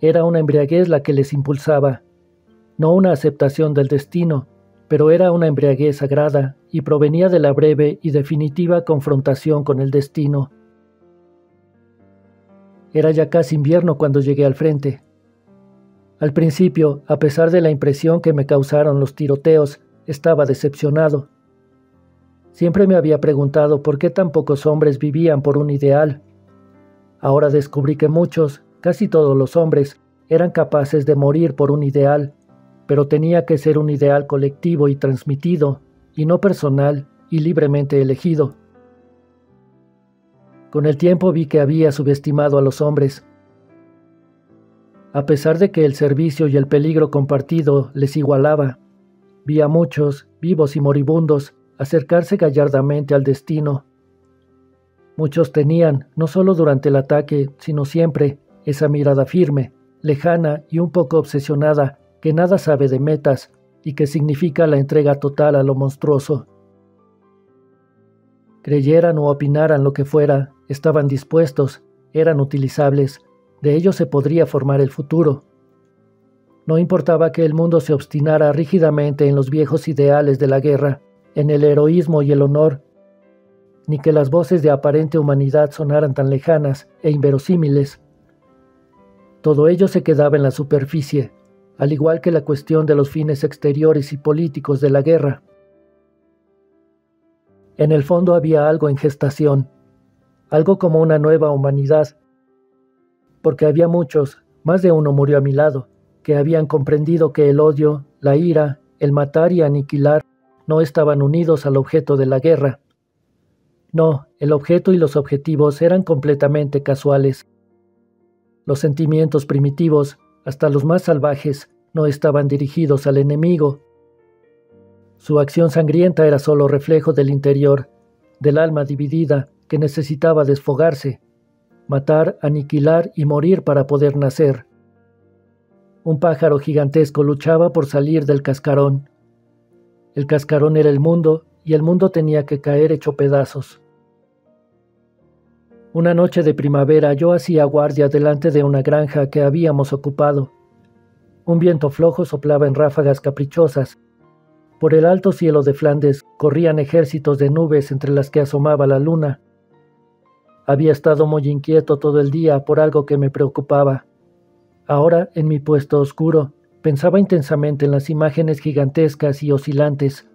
Era una embriaguez la que les impulsaba, no una aceptación del destino, pero era una embriaguez sagrada y provenía de la breve y definitiva confrontación con el destino. Era ya casi invierno cuando llegué al frente. Al principio, a pesar de la impresión que me causaron los tiroteos, estaba decepcionado. Siempre me había preguntado por qué tan pocos hombres vivían por un ideal. Ahora descubrí que muchos, casi todos los hombres, eran capaces de morir por un ideal, pero tenía que ser un ideal colectivo y transmitido, y no personal y libremente elegido. Con el tiempo vi que había subestimado a los hombres. A pesar de que el servicio y el peligro compartido les igualaba, vi a muchos, vivos y moribundos, acercarse gallardamente al destino. Muchos tenían, no solo durante el ataque, sino siempre, esa mirada firme, lejana y un poco obsesionada, que nada sabe de metas y que significa la entrega total a lo monstruoso creyeran o opinaran lo que fuera, estaban dispuestos, eran utilizables, de ellos se podría formar el futuro. No importaba que el mundo se obstinara rígidamente en los viejos ideales de la guerra, en el heroísmo y el honor, ni que las voces de aparente humanidad sonaran tan lejanas e inverosímiles. Todo ello se quedaba en la superficie, al igual que la cuestión de los fines exteriores y políticos de la guerra. En el fondo había algo en gestación, algo como una nueva humanidad, porque había muchos, más de uno murió a mi lado, que habían comprendido que el odio, la ira, el matar y aniquilar no estaban unidos al objeto de la guerra. No, el objeto y los objetivos eran completamente casuales. Los sentimientos primitivos, hasta los más salvajes, no estaban dirigidos al enemigo, su acción sangrienta era solo reflejo del interior, del alma dividida que necesitaba desfogarse, matar, aniquilar y morir para poder nacer. Un pájaro gigantesco luchaba por salir del cascarón. El cascarón era el mundo y el mundo tenía que caer hecho pedazos. Una noche de primavera yo hacía guardia delante de una granja que habíamos ocupado. Un viento flojo soplaba en ráfagas caprichosas por el alto cielo de Flandes corrían ejércitos de nubes entre las que asomaba la luna. Había estado muy inquieto todo el día por algo que me preocupaba. Ahora, en mi puesto oscuro, pensaba intensamente en las imágenes gigantescas y oscilantes.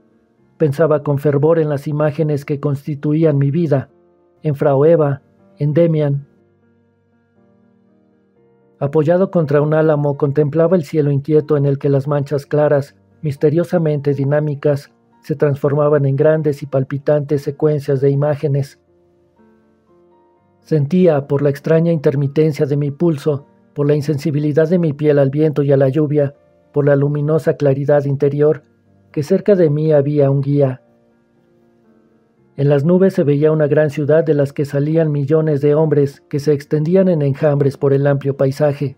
Pensaba con fervor en las imágenes que constituían mi vida, en Fraueva, en Demian. Apoyado contra un álamo, contemplaba el cielo inquieto en el que las manchas claras misteriosamente dinámicas, se transformaban en grandes y palpitantes secuencias de imágenes. Sentía, por la extraña intermitencia de mi pulso, por la insensibilidad de mi piel al viento y a la lluvia, por la luminosa claridad interior, que cerca de mí había un guía. En las nubes se veía una gran ciudad de las que salían millones de hombres que se extendían en enjambres por el amplio paisaje.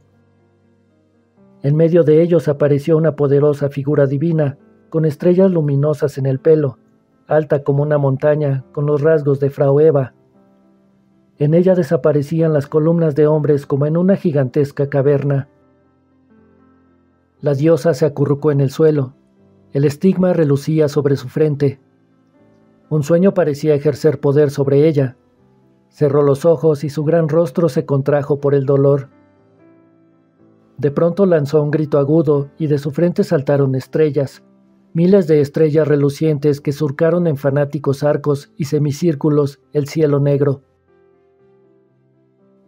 En medio de ellos apareció una poderosa figura divina, con estrellas luminosas en el pelo, alta como una montaña, con los rasgos de Frau Eva. En ella desaparecían las columnas de hombres como en una gigantesca caverna. La diosa se acurrucó en el suelo. El estigma relucía sobre su frente. Un sueño parecía ejercer poder sobre ella. Cerró los ojos y su gran rostro se contrajo por el dolor. De pronto lanzó un grito agudo y de su frente saltaron estrellas, miles de estrellas relucientes que surcaron en fanáticos arcos y semicírculos el cielo negro.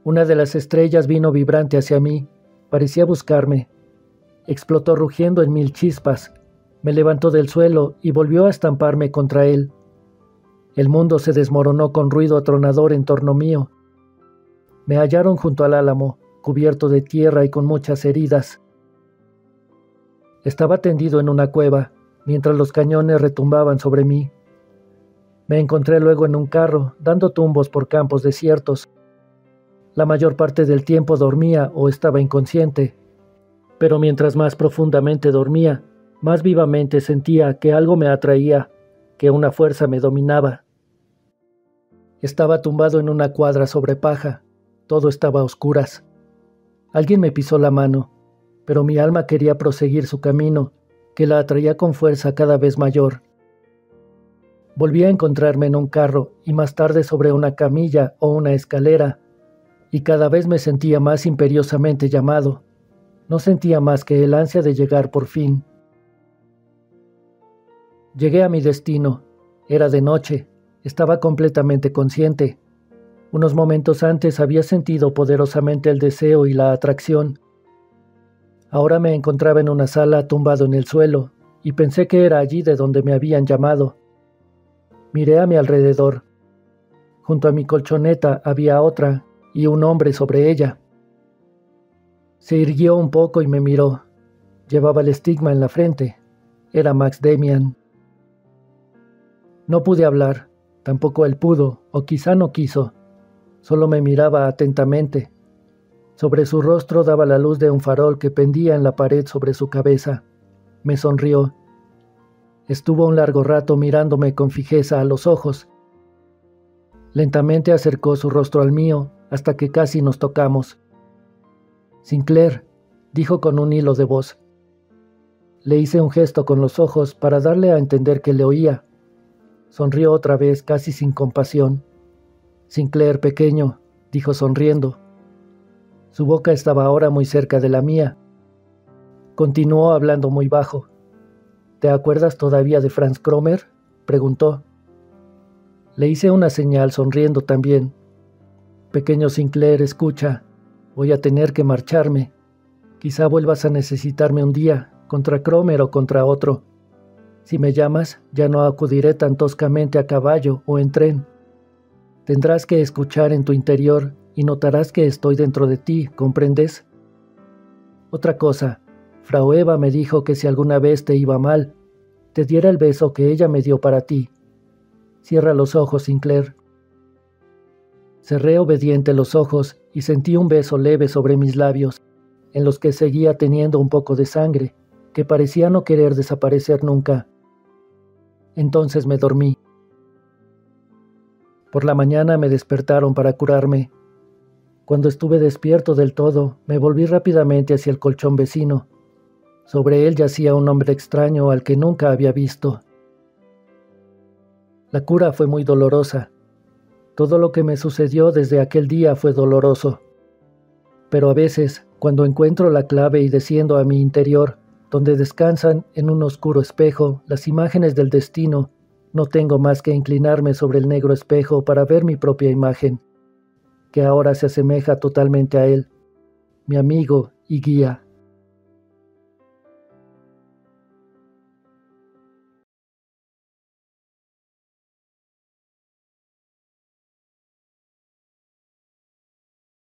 Una de las estrellas vino vibrante hacia mí, parecía buscarme. Explotó rugiendo en mil chispas, me levantó del suelo y volvió a estamparme contra él. El mundo se desmoronó con ruido atronador en torno mío. Me hallaron junto al álamo, cubierto de tierra y con muchas heridas. Estaba tendido en una cueva, mientras los cañones retumbaban sobre mí. Me encontré luego en un carro, dando tumbos por campos desiertos. La mayor parte del tiempo dormía o estaba inconsciente, pero mientras más profundamente dormía, más vivamente sentía que algo me atraía, que una fuerza me dominaba. Estaba tumbado en una cuadra sobre paja, todo estaba oscuras. Alguien me pisó la mano, pero mi alma quería proseguir su camino, que la atraía con fuerza cada vez mayor. Volví a encontrarme en un carro y más tarde sobre una camilla o una escalera, y cada vez me sentía más imperiosamente llamado. No sentía más que el ansia de llegar por fin. Llegué a mi destino. Era de noche. Estaba completamente consciente. Unos momentos antes había sentido poderosamente el deseo y la atracción. Ahora me encontraba en una sala tumbado en el suelo, y pensé que era allí de donde me habían llamado. Miré a mi alrededor. Junto a mi colchoneta había otra, y un hombre sobre ella. Se irguió un poco y me miró. Llevaba el estigma en la frente. Era Max Demian. No pude hablar, tampoco él pudo, o quizá no quiso. Solo me miraba atentamente. Sobre su rostro daba la luz de un farol que pendía en la pared sobre su cabeza. Me sonrió. Estuvo un largo rato mirándome con fijeza a los ojos. Lentamente acercó su rostro al mío hasta que casi nos tocamos. Sinclair, dijo con un hilo de voz. Le hice un gesto con los ojos para darle a entender que le oía. Sonrió otra vez casi sin compasión. Sinclair pequeño, dijo sonriendo. Su boca estaba ahora muy cerca de la mía. Continuó hablando muy bajo. ¿Te acuerdas todavía de Franz Kromer? preguntó. Le hice una señal sonriendo también. Pequeño Sinclair, escucha, voy a tener que marcharme. Quizá vuelvas a necesitarme un día, contra Cromer o contra otro. Si me llamas, ya no acudiré tan toscamente a caballo o en tren. Tendrás que escuchar en tu interior y notarás que estoy dentro de ti, ¿comprendes? Otra cosa, Frau Eva me dijo que si alguna vez te iba mal, te diera el beso que ella me dio para ti. Cierra los ojos, Sinclair. Cerré obediente los ojos y sentí un beso leve sobre mis labios, en los que seguía teniendo un poco de sangre, que parecía no querer desaparecer nunca. Entonces me dormí. Por la mañana me despertaron para curarme. Cuando estuve despierto del todo, me volví rápidamente hacia el colchón vecino. Sobre él yacía un hombre extraño al que nunca había visto. La cura fue muy dolorosa. Todo lo que me sucedió desde aquel día fue doloroso. Pero a veces, cuando encuentro la clave y desciendo a mi interior, donde descansan en un oscuro espejo las imágenes del destino no tengo más que inclinarme sobre el negro espejo para ver mi propia imagen, que ahora se asemeja totalmente a él, mi amigo y guía.